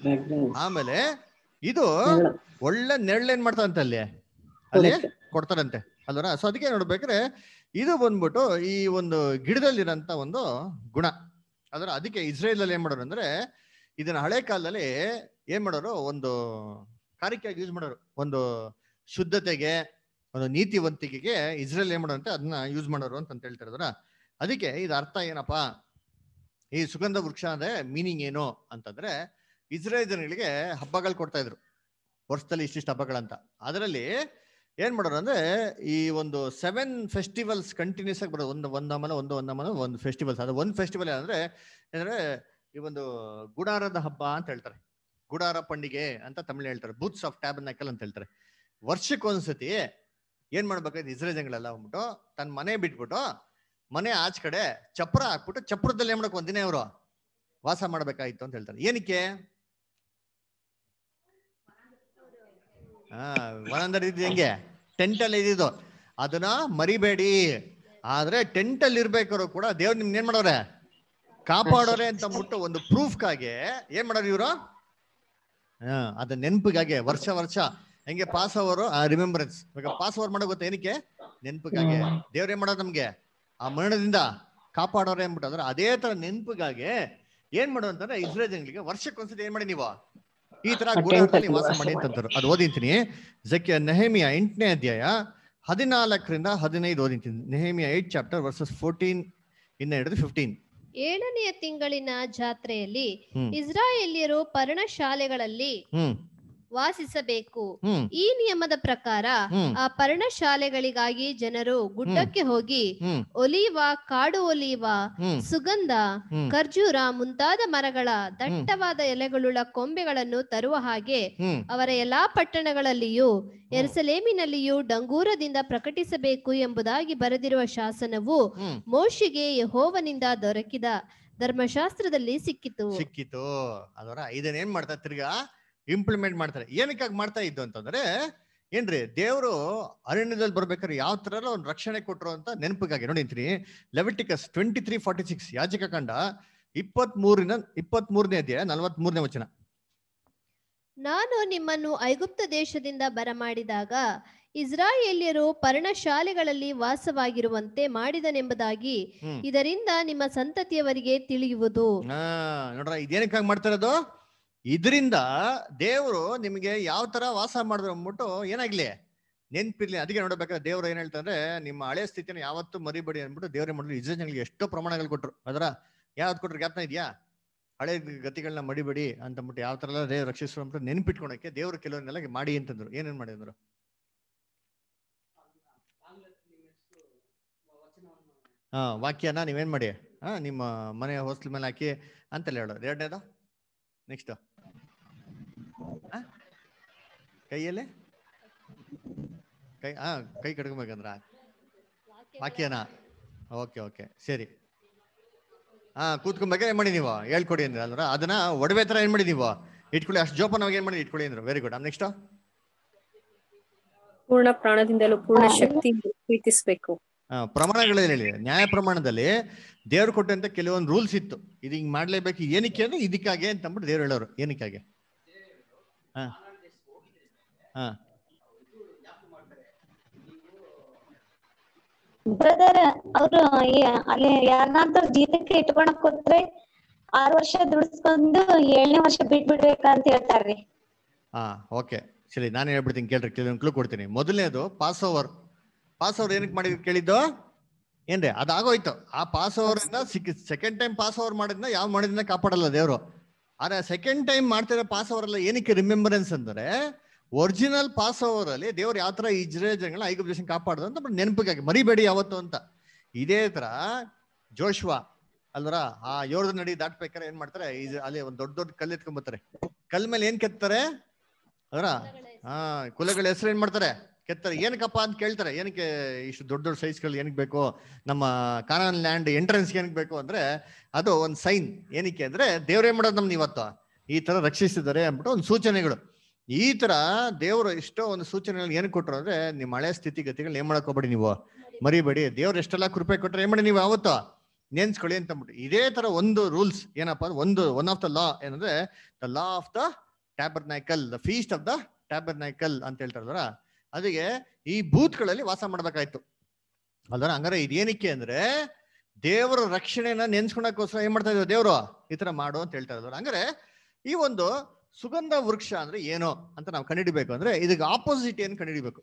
ಆಮೇಲೆ ಇದು ಒಳ್ಳೆ ನೆರಳು ಏನ್ ಮಾಡ್ತಾರಂತೆ ಅಲ್ಲಿ ಅಲ್ಲಿ ಕೊಡ್ತಾರಂತೆ ಅಲ್ವರ ಸೊ ಅದಕ್ಕೆ ನೋಡ್ಬೇಕ್ರೆ ಇದು ಬಂದ್ಬಿಟ್ಟು ಈ ಒಂದು ಗಿಡದಲ್ಲಿರಂತ ಒಂದು ಗುಣ ಅದರ ಅದಕ್ಕೆ ಇಸ್ರೇಲ್ ಅಲ್ಲಿ ಏನ್ ಮಾಡೋರು ಅಂದ್ರೆ ಇದನ್ನ ಹಳೆ ಕಾಲದಲ್ಲಿ ಏನ್ ಮಾಡೋರು ಒಂದು ಕಾರ್ಯಕ್ಕಾಗಿ ಯೂಸ್ ಮಾಡೋರು ಒಂದು ಶುದ್ಧತೆಗೆ ಒಂದು ನೀತಿವಂತಿಕೆಗೆ ಇಸ್ರೇಲ್ ಏನ್ ಅಂತ ಅದನ್ನ ಯೂಸ್ ಮಾಡೋರು ಅಂತ ಹೇಳ್ತಾರೆ ಅದರ ಅದಕ್ಕೆ ಇದು ಅರ್ಥ ಏನಪ್ಪ ಈ ಸುಗಂಧ ವೃಕ್ಷ ಅಂದ್ರೆ ಮೀನಿಂಗ್ ಏನು ಅಂತಂದ್ರೆ ಇಸ್ರೇಲ್ ಜನಗಳಿಗೆ ಹಬ್ಬಗಳು ಕೊಡ್ತಾ ಇದ್ರು ವರ್ಷದಲ್ಲಿ ಇಷ್ಟಿಷ್ಟು ಹಬ್ಬಗಳಂತ ಅದರಲ್ಲಿ ಏನ್ ಮಾಡೋರು ಅಂದ್ರೆ ಈ ಒಂದು ಸೆವೆನ್ ಫೆಸ್ಟಿವಲ್ಸ್ ಕಂಟಿನ್ಯೂಸ್ ಆಗಿ ಬರೋದು ಒಂದು ಒಂದಮನ ಒಂದು ಒಂದಮನ ಒಂದು ಫೆಸ್ಟಿವಲ್ಸ್ ಅದು ಒಂದು ಫೆಸ್ಟಿವಲ್ ಏನಂದ್ರೆ ಏನಂದ್ರೆ ಈ ಒಂದು ಗುಡಾರದ ಹಬ್ಬ ಅಂತ ಹೇಳ್ತಾರೆ ಗುಡಾರ ಪಂಡಿಗೆ ಅಂತ ತಮಿಳು ಹೇಳ್ತಾರೆ ಬೂತ್ಸ್ ಆಫ್ ಟ್ಯಾಬ್ ಅಂತ ಹೇಳ್ತಾರೆ ವರ್ಷಕ್ಕೊಂದ್ಸತಿ ಏನ್ ಮಾಡ್ಬೇಕಾಯ್ತು ಇಸ್ರೇಲ್ ಜನಗಳೆಲ್ಲ ಹೋಗ್ಬಿಟ್ಟು ತನ್ನ ಮನೆ ಬಿಟ್ಬಿಟ್ಟು ಮನೆ ಆಚ ಕಡೆ ಚಪ್ರ ಹಾಕ್ಬಿಟ್ಟು ಚಪ್ರದಲ್ಲಿ ಏನ್ ಮಾಡಕ್ ಒಂದಿನೇ ಇವರು ವಾಸ ಮಾಡ್ಬೇಕಾಯ್ತು ಅಂತ ಹೇಳ್ತಾರೆ ಏನಕ್ಕೆ ಹಾ ಒಳಂದರ್ ಇದ್ ಹೆಂಗೆ ಟೆಂಟ್ ಅಲ್ಲಿ ಇದ್ದಿದ್ದು ಅದನ್ನ ಮರಿಬೇಡಿ ಆದ್ರೆ ಟೆಂಟ್ ಅಲ್ಲಿ ಇರ್ಬೇಕಾದ್ರು ಕೂಡ ದೇವ್ರು ನಿಮ್ಗೆ ಏನ್ ಮಾಡೋರೆ ಕಾಪಾಡೋರೆ ಅಂತ ಅಂದ್ಬಿಟ್ಟು ಒಂದು ಪ್ರೂಫ್ಗಾಗಿ ಏನ್ ಮಾಡೋರು ಇವರು ಹಾ ಅದ ನೆನ್ಪಿಗಾಗೆ ವರ್ಷ ವರ್ಷ ಹೆಂಗೆ ಪಾಸ್ ಓವರ್ ರಿಮೆಂಬರೆನ್ಸ್ ಇವಾಗ ಪಾಸ್ ಓವರ್ ಮಾಡೋ ಗೊತ್ತಾ ಏನಕ್ಕೆ ನೆನ್ಪಿಗಾಗೆ ದೇವ್ರ ಏನ್ ಮಾಡೋದು ನಮ್ಗೆ ಆ ಮರಣದಿಂದ ಕಾಪಾಡೋರೆ ಅಂದ್ಬಿಟ್ಟು ಅದೇ ತರ ನೆನಪಿಗಾಗಿ ಏನ್ ಮಾಡೋ ಅಂತಂದ್ರೆ ಇಸ್ರೇಲ್ ಜನಗಳಿಗೆ ವರ್ಷಕ್ಕೊಂದ್ಸತಿ ಏನ್ ಮಾಡಿ ನೀವು ಈ ತರ ಗುಡಿಯಲ್ಲಿ ವಾಸ ಮಾಡಿ ಅಂತಂದ್ರು ಅದು ಓದಿಂತೀನಿ ಜಕ್ಕೆ ನೆಹಮಿಯ ಎಂಟನೇ ಅಧ್ಯಾಯ ಹದಿನಾಲ್ಕರಿಂದ ಹದಿನೈದು ಓದಿಂತೀನಿ Nehemiah eight chapter verses fourteen ಇನ್ನ ಹಿಡಿದು ಫಿಫ್ಟೀನ್ ಏಳನೆಯ ತಿಂಗಳಿನ ಜಾತ್ರೆಯಲ್ಲಿ ಇಸ್ರಾಯೇಲಿಯರು ಪರ್ಣಶಾಲೆಗಳಲ್ಲಿ ವಾಸಿಸಬೇಕು ಈ ನಿಯಮದ ಪ್ರಕಾರ ಆ ಪರ್ಣಶಾಲೆಗಳಿಗಾಗಿ ಜನರು ಗುಡ್ಡಕ್ಕೆ ಹೋಗಿ ಒಲಿಯುವ ಕಾಡು ಒಲಿವ ಸುಗಂಧ ಖರ್ಜೂರ ಮುಂತಾದ ಮರಗಳ ದಟ್ಟವಾದ ಎಲೆಗಳುಳ್ಳ ಕೊಂಬೆಗಳನ್ನು ತರುವ ಹಾಗೆ ಅವರ ಎಲ್ಲಾ ಪಟ್ಟಣಗಳಲ್ಲಿಯೂ ಎರಸಲೇಮಿನಲ್ಲಿಯೂ ಡಂಗೂರದಿಂದ ಪ್ರಕಟಿಸಬೇಕು ಎಂಬುದಾಗಿ ಬರೆದಿರುವ ಶಾಸನವು ಮೋಶಿಗೆ ಯಹೋವನಿಂದ ದೊರಕಿದ ಧರ್ಮಶಾಸ್ತ್ರದಲ್ಲಿ ಸಿಕ್ಕಿತು ಸಿಕ್ಕಿತು ಅದರ ಐದನೇನ್ ಮಾಡ್ತಾ ತಿರ್ಗಾ ಇಂಪ್ಲಿಮೆಂಟ್ ಮಾಡ್ತಾರೆ ಏನಕ್ಕಾಗಿ ಮಾಡ್ತಾ ಇದ್ದು ಅಂತಂದ್ರೆ ಏನ್ರಿ ದೇವರು ಅರಣ್ಯದಲ್ಲಿ ಬರ್ಬೇಕಾದ್ರೆ ಯಾವ ತರ ಒಂದು ರಕ್ಷಣೆ ಕೊಟ್ಟರು ಅಂತ ನೆನಪಿಗಾಗಿ ನೋಡಿಂತೀನಿ Leviticus twenty three forty six ಯಾಜಿಕ ಕಂಡ ಇಪ್ಪತ್ ಮೂರಿನ ಇಪ್ಪತ್ ಮೂರನೇ ಅಧ್ಯಾಯ ನಲ್ವತ್ ಮೂರನೇ ವಚನ ನಾನು ನಿಮ್ಮನ್ನು ಐಗುಪ್ತ ದೇಶದಿಂದ ಬರಮಾಡಿದಾಗ ಇಸ್ರಾಯೇಲ್ಯರು ಪರ್ಣಶಾಲೆಗಳಲ್ಲಿ ವಾಸವಾಗಿರುವಂತೆ ಮಾಡಿದನೆಂಬುದಾಗಿ ಇದರಿಂದ ನಿಮ್ಮ ಸಂತತಿಯವರಿಗೆ ತಿಳಿಯುವುದು ನೋಡ್ರ ಇದೇನಕ್ಕಾಗಿ ಮಾಡ್ತಾರದು ಇದರಿಂದ ದೇವರು ನಿಮಗೆ ಯಾವ ತರ ವಾಸ ಮಾಡಿದ್ರು ಅಂದ್ಬಿಟ್ಟು ಏನಾಗ್ಲಿ ನೆನ್ಪಿರ್ಲಿ ಅದಕ್ಕೆ ನೋಡ್ಬೇಕಾದ್ರೆ ದೇವ್ರು ಏನ್ ಹೇಳ್ತಂದ್ರೆ ನಿಮ್ಮ ಹಳೆ ಸ್ಥಿತಿನ ಯಾವತ್ತು ಮರಿಬೇಡಿ ಅಂದ್ಬಿಟ್ಟು ದೇವ್ರೇ ಮಾಡಿದ್ರು ಇಜ್ರೇನಿಗೆ ಎಷ್ಟೋ ಪ್ರಮಾಣಗಳು ಕೊಟ್ರು ಅದರ ಯಾವ್ದು ಕೊಟ್ರು ಜ್ಞಾಪನ ಇದೆಯಾ ಹಳೆ ಗತಿಗಳನ್ನ ಮಡಿಬೇಡಿ ಅಂತ ಯಾವ ತರ ಎಲ್ಲ ದೇವ್ರು ರಕ್ಷಿಸ್ರು ಅಂತ ನೆನ್ಪಿಟ್ಕೊಳಕ್ಕೆ ದೇವ್ರು ಕೆಲವನ್ನೆಲ್ಲ ಮಾಡಿ ಅಂತಂದ್ರು ಏನೇನ್ ಮಾಡಿದ್ರು ಹಾ ವಾಕ್ಯನ ನೀವೇನ್ ಮಾಡಿ ಹಾ ನಿಮ್ಮ ಮನೆ ಹೋಸ್ಟೆಲ್ ಮೇಲೆ ಹಾಕಿ ಅಂತೆಲ್ಲ ಹೇಳೋದು ಎರಡನೇದು ನೆಕ್ಸ್ಟ್ ಕೈಯಲ್ಲಿ ಕೈ ಹಾ ಕೈ ಕಟ್ಕೊಬೇಕಂದ್ರ ಬಾಕಿಯನಾ ಓಕೆ ಓಕೆ ಸರಿ ಹಾ ಕೂತ್ಕೊಬೇಕಾದ್ರೆ ಏನ್ ಮಾಡಿ ನೀವು ಹೇಳ್ಕೊಡಿ ಅಂದ್ರೆ ಅಂದ್ರ ಅದನ್ನ ಒಡವೆ ತರ ಏನ್ ಮಾಡಿ ನೀವು ಇಟ್ಕೊಳ್ಳಿ ಅಷ್ಟು ಜೋಪಾನವಾಗಿ ಏನ್ ಮಾಡಿ ಇಟ್ಕೊಳ್ಳಿ ಅಂದ್ರೆ ವೆರಿ ಗುಡ್ ನೆಕ್ಸ್ಟ್ ಪೂರ್ಣ ಪ್ರಾಣದಿಂದಲೂ ಪೂರ್ಣ ಶಕ್ತಿ ಪ್ರೀತಿಸಬೇಕು ಪ್ರಮಾಣಗಳಲ್ಲಿ ಹೇಳಿ ನ್ಯಾಯ ಪ್ರಮಾಣದಲ್ಲಿ ದೇವ್ರು ಕೊಟ್ಟಂತ ಕೆಲವೊಂದು ರೂಲ್ಸ್ ಇತ್ತು ಇದು ಹಿಂಗ್ ಮಾಡ್ಲೇಬೇಕು ಏನಕ್ಕೆ ಅಂದ್ರೆ ಇದಕ್ಕಾಗೆ ಅಂತಂದ್ಬಿಟ್ಟು ದೇವ್ರು ಹೇಳೋರು ಏನಕ್ಕಾಗೆ ಹಾ ಬ್ರದರ್ ಅವ್ರು ಅಲ್ಲಿ ಯಾರನ್ನಾದ್ರೂ ಜೀತಕ್ಕೆ ಇಟ್ಕೊಳಕ್ ಹೋದ್ರೆ ಆರು ವರ್ಷ ದುಡಿಸ್ಕೊಂಡು ಏಳನೇ ವರ್ಷ ಬಿಟ್ಬಿಡ್ಬೇಕಂತ ಹೇಳ್ತಾರ್ರಿ ಹಾ ಓಕೆ ಸರಿ ನಾನು ಹೇಳ್ಬಿಡ್ತೀನಿ ಕೇಳ್ರಿ ಕೆಲವೊಂದು ಕ್ಲೂ ಕೊಡ್ತೀನಿ ಮೊದಲನೇದು ಪಾಸ್ ಓವರ್ ಪಾಸ್ ಓವರ್ ಏನಕ್ಕೆ ಮಾಡಿದ್ರು ಕೇಳಿದ್ದು ಏನ್ರಿ ಅದಾಗೋಯ್ತು ಆ ಪಾಸ್ ಓವರ್ ಸಿಕ್ ಸೆಕೆಂಡ್ ಟೈಮ್ ಪಾಸ್ ಓವರ್ ಮಾಡಿದ್ನ ಯಾವ ಮಾಡಿದ್ನ ಕಾಪಾಡಲ್ಲ ದೇವರು ಆದ್ರೆ ಸೆಕೆಂಡ್ ಟೈಮ್ ಮಾಡ್ತಿರೋ ಪಾಸ್ ಓವರ್ ಎಲ್ಲ ಏನಕ್ಕೆ ರಿಮೆಂಬರೆನ್ಸ್ ಅಂದ್ರೆ ಒರಿಜಿನಲ್ ಪಾಸ್ ಓವರ್ ಅಲ್ಲಿ ದೇವ್ರ ಯಾವ ತರ ಜನಗಳ ಜನಗಳನ್ನ ಐದು ದೇಶ ಕಾಪಾಡ್ದ ಅಂತ ಬಟ್ ನೆನಪಿಗಾಗಿ ಮರಿಬೇಡಿ ಯಾವತ್ತು ಅಂತ ಇದೇ ತರ ಜೋಶ್ವ ಅಲ್ವರ ಆ ಯೋರ್ದ ನಡಿ ದಾಟ್ಬೇಕಾರೆ ಏನ್ ಮಾಡ್ತಾರೆ ಅಲ್ಲಿ ಒಂದ್ ದೊಡ್ಡ ದೊಡ್ಡ ಕಲ್ಲು ಎತ್ಕೊಂಡ್ಬರ್ತಾರೆ ಕಲ್ ಮೇಲೆ ಏನ್ ಕೆತ್ತಾರೆ ಅದರ ಹಾ ಕುಲಗಳ ಹೆಸರು ಏನ್ ಮಾಡ್ತಾರೆ ಕೆತ್ತಾರೆ ಏನಕ್ಕಪ್ಪ ಅಂತ ಕೇಳ್ತಾರೆ ಏನಕ್ಕೆ ಇಷ್ಟು ದೊಡ್ಡ ದೊಡ್ಡ ಸೈಜ್ಗಳು ಏನಕ್ಕೆ ಬೇಕು ನಮ್ಮ ಕಾನನ್ ಲ್ಯಾಂಡ್ ಎಂಟ್ರೆನ್ಸ್ಗೆ ಏನಕ್ಕೆ ಬೇಕು ಅಂದ್ರೆ ಅದು ಒಂದು ಸೈನ್ ಏನಕ್ಕೆ ಅಂದ್ರೆ ದೇವ್ರೇನ್ ಮಾಡೋದು ನಮ್ನ ಇವತ್ತು ಈ ತರ ರಕ್ಷಿಸಿದ್ದಾರೆ ಅಂದ್ಬಿಟ್ಟು ಒಂದು ಸೂಚನೆಗಳು ಈ ತರ ದೇವರು ಎಷ್ಟೋ ಒಂದು ಸೂಚನೆಗಳು ಏನ್ ಕೊಟ್ರು ಅಂದ್ರೆ ನಿಮ್ಮ ಮಳೆ ಸ್ಥಿತಿಗತಿಗಳು ಏನ್ ಮಾಡಕೋಬೇಡಿ ನೀವು ಮರಿಬೇಡಿ ದೇವ್ರು ಎಷ್ಟೆಲ್ಲ ಕೃಪೆ ಕೊಟ್ರೆ ಏನ್ ಮಾಡಿ ನೀವು ಅವತ್ತು ನೆನ್ಸ್ಕೊಳ್ಳಿ ಅಂತ ಅಂದ್ಬಿಟ್ಟು ಇದೇ ತರ ಒಂದು ರೂಲ್ಸ್ ಏನಪ್ಪ ಒಂದು ಒನ್ ಆಫ್ ದ ಲಾ ಏನಂದ್ರೆ the law of the tabernacle the feast of the tabernacle ಅಂತ ಹೇಳ್ತಾರಲ್ಲ ಅದಕ್ಕೆ ಈ ಬೂತ್ಗಳಲ್ಲಿ ವಾಸ ಮಾಡ್ಬೇಕಾಯ್ತು ಅಲ್ದಾರ ಹಂಗಾರೆ ಇದೇನಕ್ಕೆ ಅಂದ್ರೆ ದೇವರ ರಕ್ಷಣೆನ ನೆನ್ಸ್ಕೊಳಕೋಸ್ಕರ ಏನ್ ಮಾಡ್ತಾ ಇದ್ದಾರೆ ದೇವ್ರು ಈ ತರ ಮಾಡು ಅಂತ ಹೇಳ್ತಾ ಇದ್ರು ಹಂಗಾರೆ ಈ ಒಂದು ಸುಗಂಧ ವೃಕ್ಷ ಅಂದ್ರೆ ಏನೋ ಅಂತ ನಾವು ಕಂಡುಹಿಡಬೇಕು ಅಂದ್ರೆ ಇದಕ್ಕೆ ಆಪೋಸಿಟ್ ಏನು ಕಂಡುಹಿಡಬೇಕು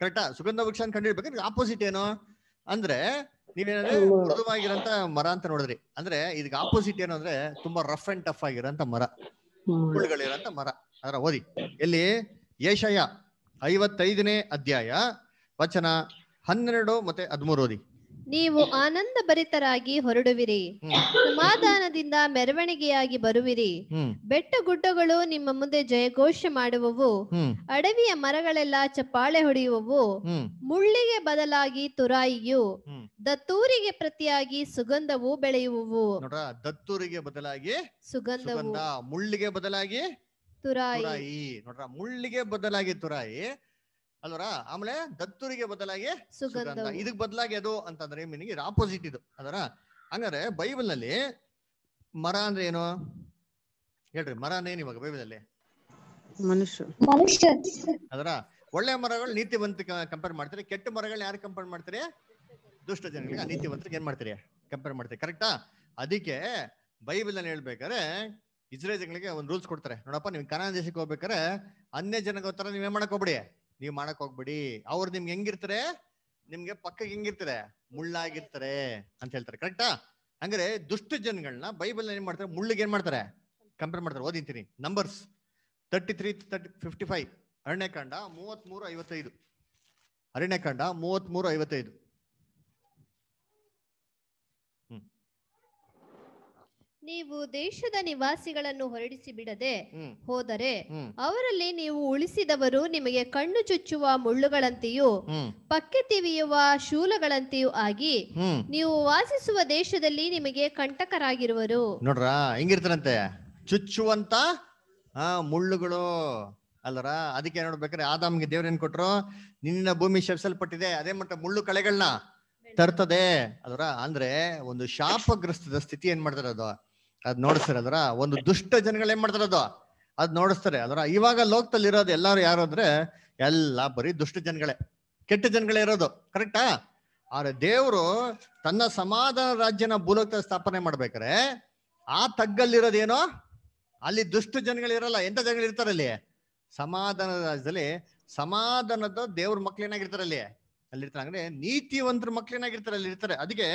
ಕರೆಕ್ಟಾ ಸುಗಂಧ ವೃಕ್ಷ ಅಂತ ಇದಕ್ಕೆ ಆಪೋಸಿಟ್ ಏನು ಅಂದ್ರೆ ನೀವೇನಂದ್ರೆ ಮೃದುವಾಗಿರಂತ ಮರ ಅಂತ ನೋಡಿದ್ರಿ ಅಂದ್ರೆ ಇದಕ್ಕೆ ಆಪೋಸಿಟ್ ಏನು ಅಂದ್ರೆ ತುಂಬಾ ರಫ್ ಅಂಡ್ ಟಫ್ ಆಗಿರೋಂತ ಮರ ಹುಳುಗಳಿರಂತ ಮರ ಅದರ ಓದಿ ಎಲ್ಲಿ ಏಷಯ ಐವತ್ತೈದನೇ ಅಧ್ಯಾಯ ವಚನ ಹನ್ನೆರಡು ಮತ್ತೆ ಹದಿಮೂರು ಓದಿ ನೀವು ಆನಂದ ಭರಿತರಾಗಿ ಹೊರಡುವಿರಿ ಸಮಾಧಾನದಿಂದ ಮೆರವಣಿಗೆಯಾಗಿ ಬರುವಿರಿ ಬೆಟ್ಟ ಗುಡ್ಡಗಳು ನಿಮ್ಮ ಮುಂದೆ ಜಯಘೋಷ ಮಾಡುವವು ಅಡವಿಯ ಮರಗಳೆಲ್ಲ ಚಪ್ಪಾಳೆ ಹೊಡೆಯುವವು ಮುಳ್ಳಿಗೆ ಬದಲಾಗಿ ತುರಾಯಿಯು ದತ್ತೂರಿಗೆ ಪ್ರತಿಯಾಗಿ ಸುಗಂಧವು ಬೆಳೆಯುವವು ದತ್ತೂರಿಗೆ ಬದಲಾಗಿ ಸುಗಂಧ ಮುಳ್ಳಿಗೆ ಬದಲಾಗಿ ತುರಾಯಿ ನೋಡ್ರ ಮುಳ್ಳಿಗೆ ಬದಲಾಗಿ ತುರಾಯಿ ಅಲ್ವರಾ ಆಮೇಲೆ ದತ್ತುರಿಗೆ ಬದಲಾಗಿ ಸುಗಂಧ ಇದಕ್ ಬದಲಾಗಿ ಅದು ಅಂತಂದ್ರೆ ಮೀನಿಂಗ್ ಇದು ಆಪೋಸಿಟ್ ಇದು ಅದರ ಹಂಗಾದ್ರೆ ಬೈಬಲ್ ನಲ್ಲಿ ಮರ ಅಂದ್ರೆ ಏನು ಹೇಳ್ರಿ ಮರ ಅಂದ್ರೆ ಏನು ಇವಾಗ ಬೈಬಲ್ ಅಲ್ಲಿ ಅದರ ಒಳ್ಳೆ ಮರಗಳು ನೀತಿವಂತ ಕಂಪೇರ್ ಮಾಡ್ತೀರಿ ಕೆಟ್ಟ ಮರಗಳ್ ಯಾರು ಕಂಪೇರ್ ಮಾಡ್ತೀರಿ ದುಷ್ಟ ಜನಗಳಿಗೆ ನೀತಿವಂತರಿಗೆ ಏನ್ ಮಾಡ್ತೀರಿ ಕಂಪೇರ್ ಮಾಡ್ತೀರಿ ಕರೆಕ್ಟಾ ಅದಕ್ಕೆ ಬೈಬಲ್ ಅನ್ನು ಹೇಳ್ಬೇಕಾದ್ರೆ ಇಸ್ರೇಲ್ ಜನಗಳಿಗೆ ಒಂದು ರೂಲ್ಸ್ ಕೊಡ್ತಾರೆ ನೋಡಪ್ಪ ನೀವು ಕನ್ನಡ ದೇಶಕ್ಕೆ ಹೋಗ್ಬೇಕಾರೆ ಅನ್ಯ ಜನಗೋತ್ತರ ನೀವೇನ್ ಮಾಡಕ್ ಹೋಗ್ಬಿಡಿ ನೀವ್ ಮಾಡಕ್ ಹೋಗ್ಬೇಡಿ ಅವ್ರು ನಿಮ್ಗೆ ಹೆಂಗಿರ್ತಾರೆ ನಿಮ್ಗೆ ಪಕ್ಕಕ್ಕೆ ಹೆಂಗಿರ್ತಾರೆ ಮುಳ್ಳಾಗಿರ್ತಾರೆ ಅಂತ ಹೇಳ್ತಾರೆ ಕರೆಕ್ಟಾ ಅಂದ್ರೆ ದುಷ್ಟ ಜನಗಳನ್ನ ಬೈಬಲ್ ಏನ್ ಮಾಡ್ತಾರೆ ಮುಳ್ಳಿಗೆ ಏನ್ ಮಾಡ್ತಾರೆ ಕಂಪೇರ್ ಮಾಡ್ತಾರೆ ಓದಿಂತೀನಿ Numbers thirty three thirty fifty five ಅರಣ್ಯಕಾಂಡ ಮೂರು ಐವತ್ತೈದು ಅರಣ್ಯಕಾಂಡ ಮೂರು ಐವತ್ತೈದು ನೀವು ದೇಶದ ನಿವಾಸಿಗಳನ್ನು ಹೊರಡಿಸಿ ಬಿಡದೆ ಹೋದರೆ ಅವರಲ್ಲಿ ನೀವು ಉಳಿಸಿದವರು ನಿಮಗೆ ಕಣ್ಣು ಚುಚ್ಚುವ ಮುಳ್ಳುಗಳಂತೆಯೂ ಪಕ್ಕೆ ತಿವಿಯುವ ಶೂಲಗಳಂತೆಯೂ ಆಗಿ ನೀವು ವಾಸಿಸುವ ದೇಶದಲ್ಲಿ ನಿಮಗೆ ಕಂಟಕರಾಗಿರುವರು ನೋಡ್ರ ಹೆಂಗಿರ್ತಾರಂತೆ ಚುಚ್ಚುವಂತ ಮುಳ್ಳುಗಳು ಅಲ್ಲರ ಅದಕ್ಕೆ ನೋಡ್ಬೇಕಾದ್ರೆ ಆದಾಮ್ಗೆ ದೇವ್ರ ಕೊಟ್ರು ನಿನ್ನ ಭೂಮಿ ಶಪಿಸಲ್ಪಟ್ಟಿದೆ ಅದೇ ಮಟ್ಟ ಮುಳ್ಳು ಕಳೆಗಳನ್ನ ತರ್ತದೆ ಅದರ ಅಂದ್ರೆ ಒಂದು ಶಾಪಗ್ರಸ್ತದ ಸ್ಥಿತಿ ಏನ್ ಮಾಡ್ತಾರೆ ಅದು ಅದ್ ನೋಡಿಸ್ತಾರೆ ಅದರ ಒಂದು ದುಷ್ಟ ಜನಗಳು ಏನ್ ಮಾಡ್ತಾರೆ ಅದು ಅದ್ ನೋಡಿಸ್ತಾರೆ ಅದರ ಇವಾಗ ಲೋಕದಲ್ಲಿ ಇರೋದು ಎಲ್ಲಾರು ಯಾರು ಅಂದ್ರೆ ಎಲ್ಲ ಬರೀ ದುಷ್ಟ ಜನಗಳೇ ಕೆಟ್ಟ ಜನಗಳೇ ಇರೋದು ಕರೆಕ್ಟಾ ಆದ್ರೆ ದೇವರು ತನ್ನ ಸಮಾಧಾನ ರಾಜ್ಯನ ಭೂಲೋಕ ಸ್ಥಾಪನೆ ಮಾಡ್ಬೇಕಾರೆ ಆ ತಗ್ಗಲ್ಲಿರೋದೇನೋ ಅಲ್ಲಿ ದುಷ್ಟ ಜನಗಳಿರಲ್ಲ ಎಂತ ಜನಗಳು ಇರ್ತಾರೆ ಅಲ್ಲಿ ಸಮಾಧಾನ ರಾಜ್ಯದಲ್ಲಿ ಸಮಾಧಾನದ ದೇವ್ರ ಮಕ್ಳು ಏನಾಗಿರ್ತಾರೆ ಅಲ್ಲಿ ಅಲ್ಲಿರ್ತಾರೆ ಅಂದ್ರೆ ನೀತಿವಂತರ ಮಕ್ಳು ಏನಾಗಿರ್ತಾರೆ ಅಲ್ಲಿ ಇರ್ತಾರೆ ಅದಕ್ಕೆ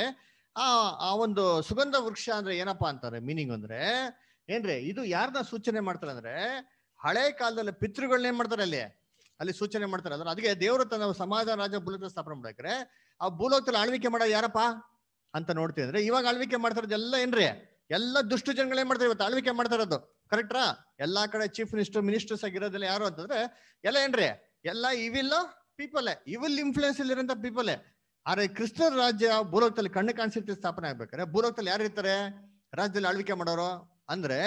ಆ ಆ ಒಂದು ಸುಗಂಧ ವೃಕ್ಷ ಅಂದ್ರೆ ಏನಪ್ಪಾ ಅಂತಾರೆ ಮೀನಿಂಗ್ ಅಂದ್ರೆ ಏನ್ರಿ ಇದು ಯಾರನ್ನ ಸೂಚನೆ ಮಾಡ್ತಾರೆ ಅಂದ್ರೆ ಹಳೆ ಕಾಲದಲ್ಲಿ ಪಿತೃಗಳನ್ನ ಏನ್ ಮಾಡ್ತಾರೆ ಅಲ್ಲಿ ಅಲ್ಲಿ ಸೂಚನೆ ಮಾಡ್ತಾರೆ ಅಂದ್ರೆ ಅದಕ್ಕೆ ದೇವರು ತನ್ನ ಸಮಾಜ ರಾಜ ಭೂಲೋಕ ಸ್ಥಾಪನೆ ಮಾಡಕ್ರೆ ಆ ಭೂಲೋಕದಲ್ಲಿ ಆಳ್ವಿಕೆ ಮಾಡೋದು ಯಾರಪ್ಪ ಅಂತ ನೋಡ್ತೀವಿ ಅಂದ್ರೆ ಇವಾಗ ಆಳ್ವಿಕೆ ಎಲ್ಲ ಏನ್ರಿ ಎಲ್ಲ ದುಷ್ಟು ಜನಗಳೇನ್ ಮಾಡ್ತಾರೆ ಇವತ್ತು ಆಳ್ವಿಕೆ ಮಾಡ್ತಾರದು ಕರೆಕ್ಟ್ರಾ ಎಲ್ಲಾ ಕಡೆ ಚೀಫ್ ಮಿನಿಸ್ಟರ್ ಮಿನಿಸ್ಟರ್ಸ್ ಆಗಿರೋದೆಲ್ಲ ಯಾರು ಅಂತಂದ್ರೆ ಎಲ್ಲ ಏನ್ರಿ ಎಲ್ಲ ಇವಿಲ್ ಪೀಪಲ್ ಇವಿಲ್ ಇನ್ಫ್ಲೂಯೆನ್ಸ್ ಇಲ್ಲಿರೋ ಪೀಪಲ್ ಆದರೆ ಕ್ರಿಸ್ತನ್ ರಾಜ್ಯ ಭೂಲೋಕದಲ್ಲಿ ಕಣ್ಣು ಕಾಣಿಸಿರ್ತಿ ಸ್ಥಾಪನೆ ಆಗ್ಬೇಕಾದ್ರೆ ಭೂಲೋಕದಲ್ಲಿ ಯಾರು ಇರ್ತಾರೆ ರಾಜ್ಯದಲ್ಲಿ ಆಳ್ವಿಕೆ ಮಾಡೋರು ಅಂದ್ರೆ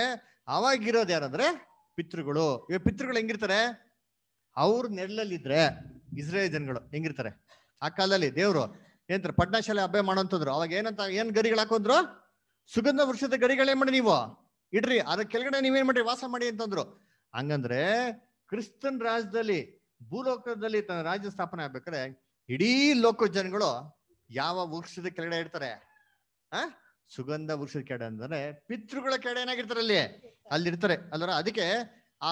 ಅವಾಗಿರೋದು ಯಾರಂದ್ರೆ ಪಿತೃಗಳು ಇವ ಪಿತೃಗಳು ಹೆಂಗಿರ್ತಾರೆ ಅವ್ರ ನೆರಳಲ್ಲಿದ್ರೆ ಇಸ್ರೇಲ್ ಜನಗಳು ಹೆಂಗಿರ್ತಾರೆ ಆ ಕಾಲದಲ್ಲಿ ದೇವರು ಏನಂತಾರೆ ಪಟ್ನಾಶಾಲೆ ಮಾಡೋ ಅಂತಂದ್ರು ಅವಾಗ ಏನಂತ ಏನ್ ಗರಿಗಳು ಹಾಕೊಂಡ್ರು ಸುಗಂಧ ವೃಕ್ಷದ ಗರಿಗಳೇ ಮಾಡಿ ನೀವು ಇಡ್ರಿ ಅದ್ರ ಕೆಳಗಡೆ ನೀವೇನ್ ಮಾಡ್ರಿ ವಾಸ ಮಾಡಿ ಅಂತಂದ್ರು ಹಂಗಂದ್ರೆ ಕ್ರಿಸ್ತನ್ ರಾಜ್ಯದಲ್ಲಿ ಭೂಲೋಕದಲ್ಲಿ ತನ್ನ ರಾಜ್ಯ ಸ್ಥಾಪನೆ ಆಗ್ಬೇಕಾದ್ರೆ ಇಡೀ ಲೋಕ ಜನಗಳು ಯಾವ ವೃಕ್ಷದ ಕೆಳಗಡೆ ಇರ್ತಾರೆ ಆ ಸುಗಂಧ ವೃಕ್ಷದ ಕೆಳಗಡೆ ಅಂದ್ರೆ ಪಿತೃಗಳ ಕೆಳಗಡೆ ಏನಾಗಿರ್ತಾರೆ ಅಲ್ಲಿ ಅಲ್ಲಿರ್ತಾರೆ ಅಲ್ಲರ ಅದಕ್ಕೆ ಆ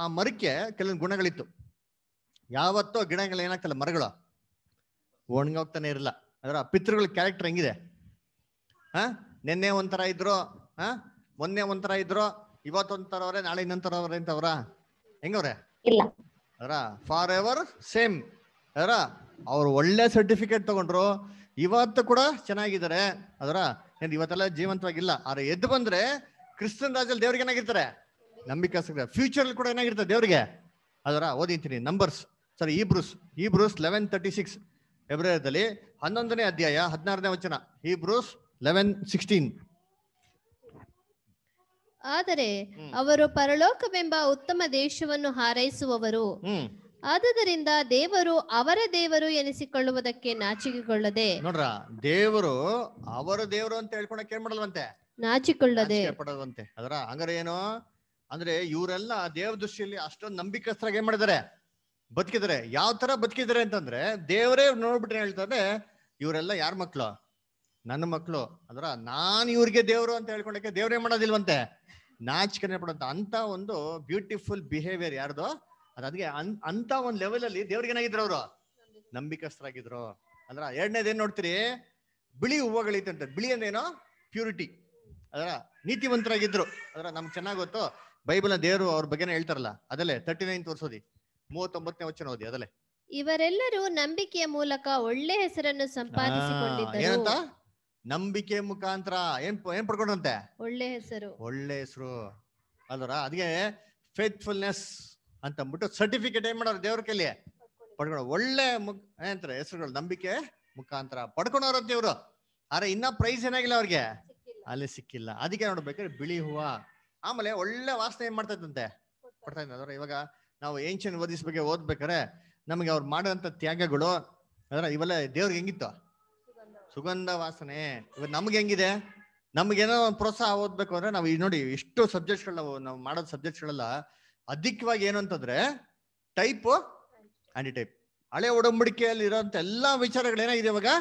ಆ ಮರಕ್ಕೆ ಕೆಲವೊಂದು ಗುಣಗಳಿತ್ತು ಯಾವತ್ತೋ ಗಿಡಗಳು ಏನಾಗ್ತಲ್ಲ ಮರಗಳು ಒಣಗೋಗ್ತಾನೆ ಇರಲ್ಲ ಅದರ ಪಿತೃಗಳ ಕ್ಯಾರೆಕ್ಟರ್ ಹೆಂಗಿದೆ ಹಾ ನಿನ್ನೆ ಒಂಥರ ಇದ್ರು ಹಾ ಮೊನ್ನೆ ಒಂಥರ ಇದ್ರು ಇವತ್ತೊಂದರವ್ರೆ ನಾಳೆ ಇನ್ನೊಂಥರ ಅಂತವ್ರ ಹೆಂಗವ್ರೆ ಅದರ ಫಾರ್ ಎವರ್ ಸೇಮ್ ಅದರ ಅವ್ರು ಒಳ್ಳೆ ಸರ್ಟಿಫಿಕೇಟ್ ತಗೊಂಡ್ರು ಇವತ್ತು ಕೂಡ ಚೆನ್ನಾಗಿದ್ದಾರೆ ಅದರ ಏನು ಇವತ್ತೆಲ್ಲ ಜೀವಂತವಾಗಿಲ್ಲ ಆದ್ರೆ ಎದ್ದು ಬಂದ್ರೆ ಕ್ರಿಸ್ತನ್ ರಾಜಲ್ಲಿ ದೇವ್ರಿಗೆ ಏನಾಗಿರ್ತಾರೆ ನಂಬಿಕೆ ಫ್ಯೂಚರ್ ಕೂಡ ಏನಾಗಿರ್ತಾರೆ ದೇವ್ರಿಗೆ ಅದರ ಓದಿಂತೀನಿ ನಂಬರ್ಸ್ ಸರಿ ಈ ಬ್ರೂಸ್ ಈ ಬ್ರೂಸ್ ಲೆವೆನ್ ತರ್ಟಿ ಸಿಕ್ಸ್ ಫೆಬ್ರವರಿದಲ್ಲಿ ಹನ್ನೊಂದನೇ ಅಧ್ಯಾಯ ಹದಿನಾರನೇ ವಚನ ಈ ಬ್ರೂಸ್ ಲೆವೆನ್ ಸಿಕ್ಸ್ಟೀನ್ ಆದರೆ ಅವರು ಪರಲೋಕವೆಂಬ ಉತ್ತಮ ದೇಶವನ್ನು ಹಾರೈಸುವವರು ಆದುದರಿಂದ ದೇವರು ಅವರ ದೇವರು ಎನಿಸಿಕೊಳ್ಳುವುದಕ್ಕೆ ನಾಚಿಕೆಗೊಳ್ಳದೆ ನೋಡ್ರ ದೇವರು ಅವರ ದೇವರು ಅಂತ ಹೇಳ್ಕೊಂಡ ಏನ್ ಮಾಡಲ್ವಂತೆ ನಾಚಿಕೊಳ್ಳದೆ ಪಡೋದಂತೆ ಅದರ ಹಂಗಾರೆ ಏನು ಅಂದ್ರೆ ಇವರೆಲ್ಲ ದೇವ ದೃಷ್ಟಿಯಲ್ಲಿ ಅಷ್ಟೊಂದು ನಂಬಿಕಸ್ರಾಗ ಏನ್ ಮಾಡಿದಾರೆ ಬದುಕಿದಾರೆ ಯಾವ ತರ ಬದುಕಿದ್ದಾರೆ ಅಂತಂದ್ರೆ ದೇವರೇ ನೋಡ್ಬಿಟ್ರೆ ಹೇಳ್ತಾರೆ ಇವರೆಲ್ಲ ಯಾರ ಮಕ್ಳು ನನ್ನ ಮಕ್ಳು ಅದರ ನಾನ್ ಇವ್ರಿಗೆ ದೇವರು ಅಂತ ಹೇಳ್ಕೊಂಡಕ್ಕೆ ದೇವ್ರೇನ್ ಮಾಡೋದಿಲ್ವಂತೆ ನಾಚಿಕೆ ಪಡಂತ ಅಂತ ಒಂದು ಬ್ಯೂಟಿಫುಲ್ ಬಿಹೇವಿಯರ್ ಯಾರ್ದು ಅದ್ಗೆ ಅಂತ ಒಂದ್ ಲೆವೆಲ್ ಅಲ್ಲಿ ಏನಾಗಿದ್ರು ಅವರು ನಂಬಿಕಸ್ಥರಾಗಿದ್ರು ಅಂದ್ರ ಏನ್ ನೋಡ್ತೀರಿ ಬಿಳಿ ಅಂತ ಬಿಳಿ ಅಂದೇನೋ ಪ್ಯೂರಿಟಿ ಅದರ ನೀತಿವಂತರಾಗಿದ್ರು ಅದರ ನಮ್ಗೆ ಚೆನ್ನಾಗಿ ಗೊತ್ತು ಬೈಬಲ್ನ ದೇವರು ಅವ್ರ ಬಗ್ಗೆನೇ ಹೇಳ್ತಾರಲ್ಲ ಅದಲ್ಲೇ ತರ್ಟಿ ನೈನ್ ತೋರಿಸೋದಿ ಮೂವತ್ತೊಂಬತ್ತನೇ ವಚನ ಓದಿ ಅದಲ್ಲೇ ಇವರೆಲ್ಲರೂ ನಂಬಿಕೆಯ ಮೂಲಕ ಒಳ್ಳೆ ಹೆಸರನ್ನು ಸಂಪಾದಿಸಿಕೊಂಡಿದ್ದ ನಂಬಿಕೆ ಮುಖಾಂತರ ಏನ್ ಏನ್ ಪಡ್ಕೊಂಡಂತೆ ಒಳ್ಳೆ ಹೆಸರು ಒಳ್ಳೆ ಹೆಸರು ಅದರ ಅದ್ಗೆ ಫೇತ್ಫುಲ್ನೆಸ್ ಅಂತ ಅಂದ್ಬಿಟ್ಟು ಸರ್ಟಿಫಿಕೇಟ್ ಏನ್ ಮಾಡೋರು ದೇವ್ರ ಕೈಲಿ ಪಡ್ಕೊಳ ಒಳ್ಳೆ ಮುಖ ಏನಂತಾರೆ ಹೆಸರುಗಳು ನಂಬಿಕೆ ಮುಖಾಂತರ ಪಡ್ಕೊಂಡವ್ರ ದೇವ್ರು ಆದ್ರೆ ಇನ್ನ ಪ್ರೈಸ್ ಏನಾಗಿಲ್ಲ ಅವ್ರಿಗೆ ಅಲ್ಲಿ ಸಿಕ್ಕಿಲ್ಲ ಅದಕ್ಕೆ ನೋಡ್ಬೇಕಾದ್ರೆ ಬಿಳಿ ಹೂವು ಆಮೇಲೆ ಒಳ್ಳೆ ವಾಸನೆ ಏನ್ ಮಾಡ್ತಾ ಇದ್ದಂತೆ ಕೊಡ್ತಾ ಇದ್ದಾರೆ ಇವಾಗ ನಾವು ಏನ್ಶನ್ ಓದಿಸ್ ಬಗ್ಗೆ ಓದ್ಬೇಕಾರೆ ನಮಗೆ ಅವ್ರು ಮಾಡುವಂತ ತ್ಯಾಗಗಳು ಅದ್ರ ಇವೆಲ್ಲ ದೇವ್ರಿಗೆ ಹೆಂಗಿತ್ತು ಸುಗಂಧ ವಾಸನೆ ಇವಾಗ ನಮ್ಗೆ ಹೆಂಗಿದೆ ನಮಗೇನೋ ಒಂದು ಪ್ರೋತ್ಸಾಹ ಓದ್ಬೇಕು ಅಂದ್ರೆ ನಾವು ನೋಡಿ ಎಷ್ಟು ಸಬ್ಜೆಕ್ಟ್ಸ್ಗಳನ್ನ ನಾವು ಸಬ್ಜೆಕ್ಟ್ಸ್ ಸಬ್ಜೆಕ್ಟ್ಸ್ಗಳೆಲ್ಲ ಅಧಿಕವಾಗಿ ಏನು ಅಂತಂದ್ರೆ ಟೈಪ್ ಆಂಟಿ ಟೈಪ್ ಹಳೆ ಒಡಂಬಡಿಕೆಯಲ್ಲಿ ಇರೋಂಥ ಎಲ್ಲಾ ಏನಾಗಿದೆ ಇವಾಗ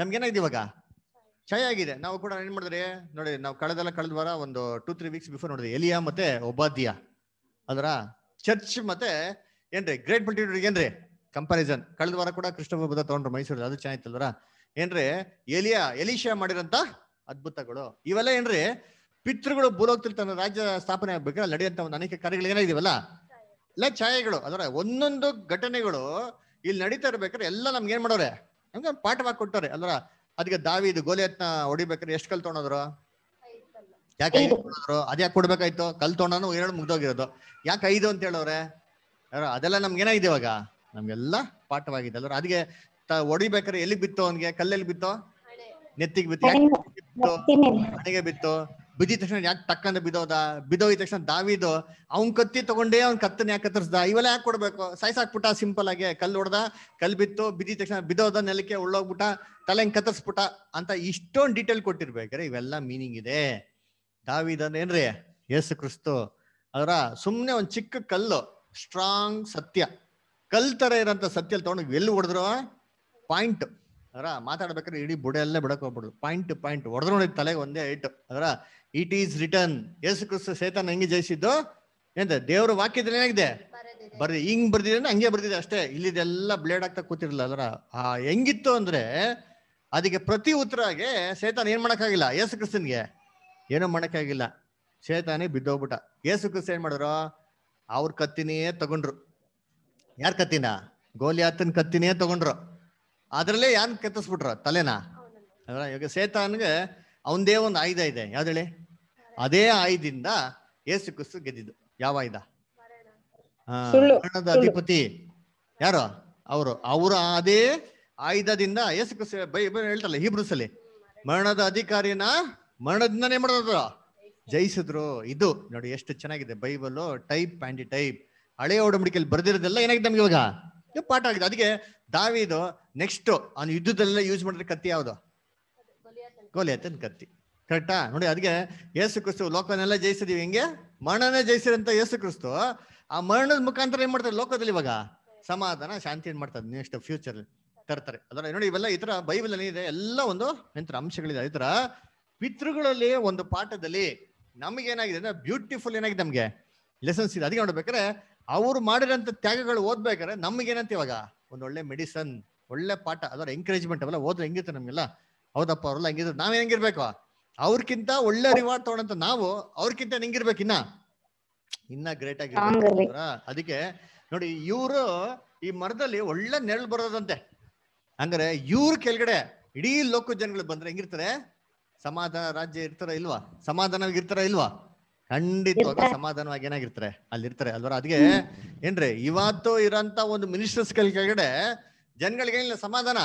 ನಮ್ಗೇನಾಗಿದೆ ಇವಾಗ ಛಾಯೆ ಆಗಿದೆ ನಾವು ಕೂಡ ಏನ್ ಮಾಡಿದ್ರೆ ನೋಡಿ ನಾವು ಕಳೆದೆಲ್ಲ ಕಳೆದ ವಾರ ಒಂದು ಟೂ ತ್ರೀ ವೀಕ್ಸ್ ಬಿಫೋರ್ ನೋಡಿದ್ರೆ ಎಲಿಯಾ ಮತ್ತೆ ಒಬಾದ್ಯ ಅದರ ಚರ್ಚ್ ಮತ್ತೆ ಏನ್ರಿ ಗ್ರೇಟ್ ಮಲ್ಟಿಟ್ಯೂಡ್ ಏನ್ರಿ ಕಂಪಾರಿಸನ್ ಕಳೆದ ವಾರ ಕೂಡ ಕೃಷ್ಣ ಬುದ್ಧ ತಗೊಂಡ್ರು ಮೈಸೂರು ಅದು ಚೆನ್ನಾಗಿತ್ತಲ್ವರ ಏನ್ರಿ ಎಲಿಯಾ ಎಲಿಶಿಯಾ ಮಾಡಿರಂತ ಅದ್ಭುತಗಳು ಇವೆಲ್ಲ ಏನ್ರಿ ಪಿತೃಗಳು ಭೂಲೋಕದಲ್ಲಿ ತನ್ನ ರಾಜ್ಯ ಸ್ಥಾಪನೆ ಆಗ್ಬೇಕಾದ್ರೆ ನಡೆಯುವಂತ ಒಂದು ಅನೇಕ ಕಾರ್ಯಗಳು ಏನಿದೀವಲ್ಲ ಇಲ್ಲ ಛಾಯೆಗಳು ಅದರ ಒಂದೊಂದು ಘಟನೆಗಳು ಇಲ್ಲಿ ನಡೀತಾ ಇರ್ಬೇಕಾದ್ರೆ ಎಲ್ಲ ನಮ್ಗೆ ಏನ್ ಮಾಡೋರೆ ನಮ್ಗೆ ಪಾಠವಾಗಿ ಕೊಟ್ಟವ್ರೆ ಅಲ್ರ ಅದಕ್ಕೆ ದಾವಿ ಇದು ಗೋಲಿಯತ್ನ ಹೊಡಿಬೇಕಾದ್ರೆ ಎಷ್ಟು ಕಲ್ ತೊಗೊಂಡ್ರು ಯಾಕೆ ಐದು ಅದ್ಯಾಕೆ ಕೊಡ್ಬೇಕಾಯ್ತು ಕಲ್ ತೊಗೊಂಡು ಎರಡು ಮುಗ್ದೋಗಿರೋದು ಯಾಕೆ ಐದು ಅಂತ ಹೇಳೋರೆ ಅದೆಲ್ಲ ನಮ್ಗೆ ಏನಾಗಿದೆ ಇವಾಗ ನಮ್ಗೆಲ್ಲ ಪಾಠವಾಗಿದೆ ಅಲ್ರ ಅದಕ್ಕೆ ಹೊಡಿಬೇಕಾದ್ರೆ ಎಲ್ಲಿಗೆ ಬಿತ್ತು ಅವನ್ಗೆ ಕಲ್ಲೆಲ್ಲಿ ಬಿತ್ತು ನೆತ್ತಿಗೆ ಬಿತ್ತು ಮನೆಗೆ ಬಿತ್ತು ಬಿದ್ದ ತಕ್ಷಣ ಯಾಕೆ ತಕ್ಕಂದ ಬಿದೋದ ಬಿದ್ದೋಗಿದ ತಕ್ಷಣ ದಾವಿದು ಅವ್ನ್ ಕತ್ತಿ ತಗೊಂಡೇ ಅವ್ನ್ ಕತ್ತನ್ನ ಯಾಕೆ ಕತ್ತರಿಸ್ದ ಇವೆಲ್ಲ ಯಾಕೆ ಕೊಡ್ಬೇಕು ಸಾಯ್ಸಾಕ್ಬಿಟ್ಟ ಸಿಂಪಲ್ ಆಗಿ ಕಲ್ಲು ಹೊಡ್ದ ಕಲ್ ಬಿತ್ತು ಬಿದ್ದಿದ ತಕ್ಷಣ ಬಿದ್ದೋದ ನೆಲಕ್ಕೆ ಉಳ್ಳೋಗ್ಬಿಟ್ಟ ತಲೆ ಹೆಂಗ್ ಕತ್ತರಿಸ್ಬಿಟ್ಟ ಅಂತ ಇಷ್ಟೊಂದು ಡೀಟೇಲ್ ಕೊಟ್ಟಿರ್ಬೇಕಾರೆ ಇವೆಲ್ಲ ಮೀನಿಂಗ್ ಇದೆ ಏನ್ರಿ ಯೇಸು ಕ್ರಿಸ್ತು ಅದರ ಸುಮ್ಮನೆ ಒಂದು ಚಿಕ್ಕ ಕಲ್ಲು ಸ್ಟ್ರಾಂಗ್ ಸತ್ಯ ಕಲ್ ತರ ಇರೋಂಥ ಸತ್ಯ ತಗೊಂಡು ಎಲ್ಲಿ ಹೊಡೆದ್ರು ಪಾಯಿಂಟ್ ಅದರ ಮಾತಾಡ್ಬೇಕಾದ್ರೆ ಇಡೀ ಬುಡೆಯಲ್ಲೇ ಬಿಡಕ್ ಹೋಗ್ಬಿಡುದು ಪಾಯಿಂಟ್ ಪಾಯಿಂಟ್ ಹೊಡೆದ್ ನೋಡಿದ ತಲೆಗೆ ಒಂದೇ ಐಟ್ ಅದರ ಇಟ್ ಈಸ್ ರಿಟರ್ನ್ ಯೇಸು ಕ್ರಿಸ್ತ ಸೇತನ್ ಹೆಂಗೆ ಜಯಿಸಿದ್ದು ಎಂತ ದೇವ್ರ ವಾಕ್ಯದಲ್ಲಿ ಏನಾಗಿದೆ ಬರ್ರಿ ಹಿಂಗ್ ಅಂದ್ರೆ ಹಂಗೆ ಬರ್ದಿದೆ ಅಷ್ಟೇ ಇಲ್ಲಿದೆಲ್ಲ ಬ್ಲೇಡ್ ಆಗ್ತಾ ಕೂತಿರ್ಲಿಲ್ಲ ಅದರ ಆ ಹೆಂಗಿತ್ತು ಅಂದ್ರೆ ಅದಕ್ಕೆ ಪ್ರತಿ ಉತ್ತರಾಗೆ ಸೇತಾನ್ ಏನ್ ಮಾಡಕ್ಕಾಗಿಲ್ಲ ಯೇಸು ಕ್ರಿಸ್ತನ್ಗೆ ಏನೂ ಮಾಡಕ್ಕಾಗಿಲ್ಲ ಸೇತಾನೇ ಬಿದ್ದೋಗ್ಬಿಟ್ಟ ಯೇಸು ಕ್ರಿಸ್ತ ಏನ್ ಮಾಡಿದ್ರು ಅವ್ರ ಕತ್ತಿನೇ ತಗೊಂಡ್ರು ಯಾರ ಕತ್ತಿನ ಗೋಲಿ ಆತನ ಕತ್ತಿನೇ ತಗೊಂಡ್ರು ಅದ್ರಲ್ಲೇ ಯಾನ್ ಕೆತ್ತಿಸ್ಬಿಟ್ರ ತಲೆನಾ ಅದ್ರ ಇವಾಗ ಸೇತಾನ್ಗೆ ಅವನದೇ ಒಂದು ಆಯುಧ ಇದೆ ಯಾವ್ದೇಳಿ ಅದೇ ಆಯುಧದಿಂದ ಏಸು ಕ್ರಿಸ್ತು ಗೆದ್ದಿದ್ದು ಯಾವ ಆಯುಧ ಮರಣದ ಅಧಿಪತಿ ಯಾರು ಅವರು ಅವರು ಅದೇ ಆಯುಧದಿಂದ ಏಸು ಕ್ರಿಸ್ತು ಬೈಬಲ್ ಹೇಳ್ತಲ್ಲ ಹೀಬ್ರೂಸ್ ಅಲ್ಲಿ ಮರಣದ ಅಧಿಕಾರಿನ ಮರಣದಿಂದನೇ ಮಾಡಿದ್ರು ಜಯಿಸಿದ್ರು ಇದು ನೋಡಿ ಎಷ್ಟು ಚೆನ್ನಾಗಿದೆ ಬೈಬಲ್ ಟೈಪ್ ಆ್ಯಂಡಿ ಟೈಪ್ ಹಳೆಯ ಒಡಂಬಡಿಕೆಯಲ್ಲಿ ಬರ್ದಿರೋದೆಲ್ಲ ಏನಾಗಿದೆ ನಮ್ಗೆ ಇವಾಗ ಇದು ಪಾಠ ಆಗಿದೆ ಅದಕ್ಕೆ ದಾವಿದು ನೆಕ್ಸ್ಟ್ ಅವ್ನು ಯುದ್ಧದಲ್ಲೆಲ್ಲ ಯೂಸ್ ಮಾಡಿದ್ರೆ ಕತ್ತಿ ಯಾವುದು ಗೋಲಿಯತನ ಕತ್ತಿ ಕರೆಕ್ಟಾ ನೋಡಿ ಅದಕ್ಕೆ ಯೇಸು ಕ್ರಿಸ್ತು ಲೋಕನೆಲ್ಲ ಜಯಿಸಿದೀವಿ ಹೆಂಗೆ ಮರಣನೇ ಜಯಿಸಿದಂತ ಯೇಸು ಕ್ರಿಸ್ತು ಆ ಮರಣದ ಮುಖಾಂತರ ಏನ್ ಮಾಡ್ತಾರೆ ಲೋಕದಲ್ಲಿ ಇವಾಗ ಸಮಾಧಾನ ಶಾಂತಿ ಏನ್ ಮಾಡ್ತಾರೆ ನೆಕ್ಸ್ಟ್ ಫ್ಯೂಚರ್ ತರ್ತಾರೆ ಅದರ ನೋಡಿ ಇವೆಲ್ಲ ಈ ತರ ಬೈಬಲ್ ಅಲ್ಲಿ ಇದೆ ಎಲ್ಲ ಒಂದು ಎಂತರ ಅಂಶಗಳಿದೆ ಈ ತರ ಪಿತೃಗಳಲ್ಲಿ ಒಂದು ಪಾಠದಲ್ಲಿ ನಮ್ಗೆ ಏನಾಗಿದೆ ಅಂದ್ರೆ ಬ್ಯೂಟಿಫುಲ್ ಏನಾಗಿದೆ ನಮ್ಗೆ ಲೆಸನ್ಸ್ ಇದೆ ಅದಕ್ಕೆ ನೋಡ್ಬೇಕಾದ್ರೆ ಅವ್ರು ಮಾಡಿರೋಂತ ತ್ಯಾಗಗಳು ಓದ್ಬೇಕಾದ್ರೆ ಏನಂತ ಇವಾಗ ಒಂದು ಒಳ್ಳೆ ಮೆಡಿಸನ್ ಒಳ್ಳೆ ಪಾಠ ಅದರ ಎಂಕರೇಜ್ಮೆಂಟ್ ಅವೆಲ್ಲ ಓದ್ರೆ ಹೆಂಗಿರ್ತಾರೆ ನಮಗೆಲ್ಲ ಹೌದಪ್ಪ ಅವ್ರಲ್ಲ ಹೆಂಗಿದ್ರು ನಾವ್ ಹೆಂಗಿರ್ಬೇಕು ಅವ್ರಕ್ಕಿಂತ ಒಳ್ಳೆ ರಿವಾರ್ಡ್ ತಗೊಂಡಂತ ನಾವು ಅವ್ರಕ್ಕಿಂತ ಹೆಂಗಿರ್ಬೇಕು ಇನ್ನ ಇನ್ನ ಗ್ರೇಟ್ ಆಗಿರ್ಬೇಕು ಅದಕ್ಕೆ ನೋಡಿ ಇವ್ರು ಈ ಮರದಲ್ಲಿ ಒಳ್ಳೆ ನೆರಳು ಬರೋದಂತೆ ಅಂದ್ರೆ ಇವ್ರ ಕೆಳಗಡೆ ಇಡೀ ಲೋಕ ಜನಗಳು ಬಂದ್ರೆ ಹೆಂಗಿರ್ತಾರೆ ಸಮಾಧಾನ ರಾಜ್ಯ ಇರ್ತಾರ ಇಲ್ವಾ ಇರ್ತಾರ ಇಲ್ವಾ ಖಂಡಿತವಾಗ ಸಮಾಧಾನವಾಗಿ ಏನಾಗಿರ್ತಾರೆ ಅಲ್ಲಿರ್ತಾರೆ ಅಲ್ವಾರ ಅದ್ಗೆ ಏನ್ರಿ ಇವತ್ತು ಇರೋಂತ ಒಂದು ಮಿನಿಸ್ಟರ್ಸ್ ಕೆಳಗಡೆ ಜನಗಳಿಗೆ ಏನಿಲ್ಲ ಸಮಾಧಾನ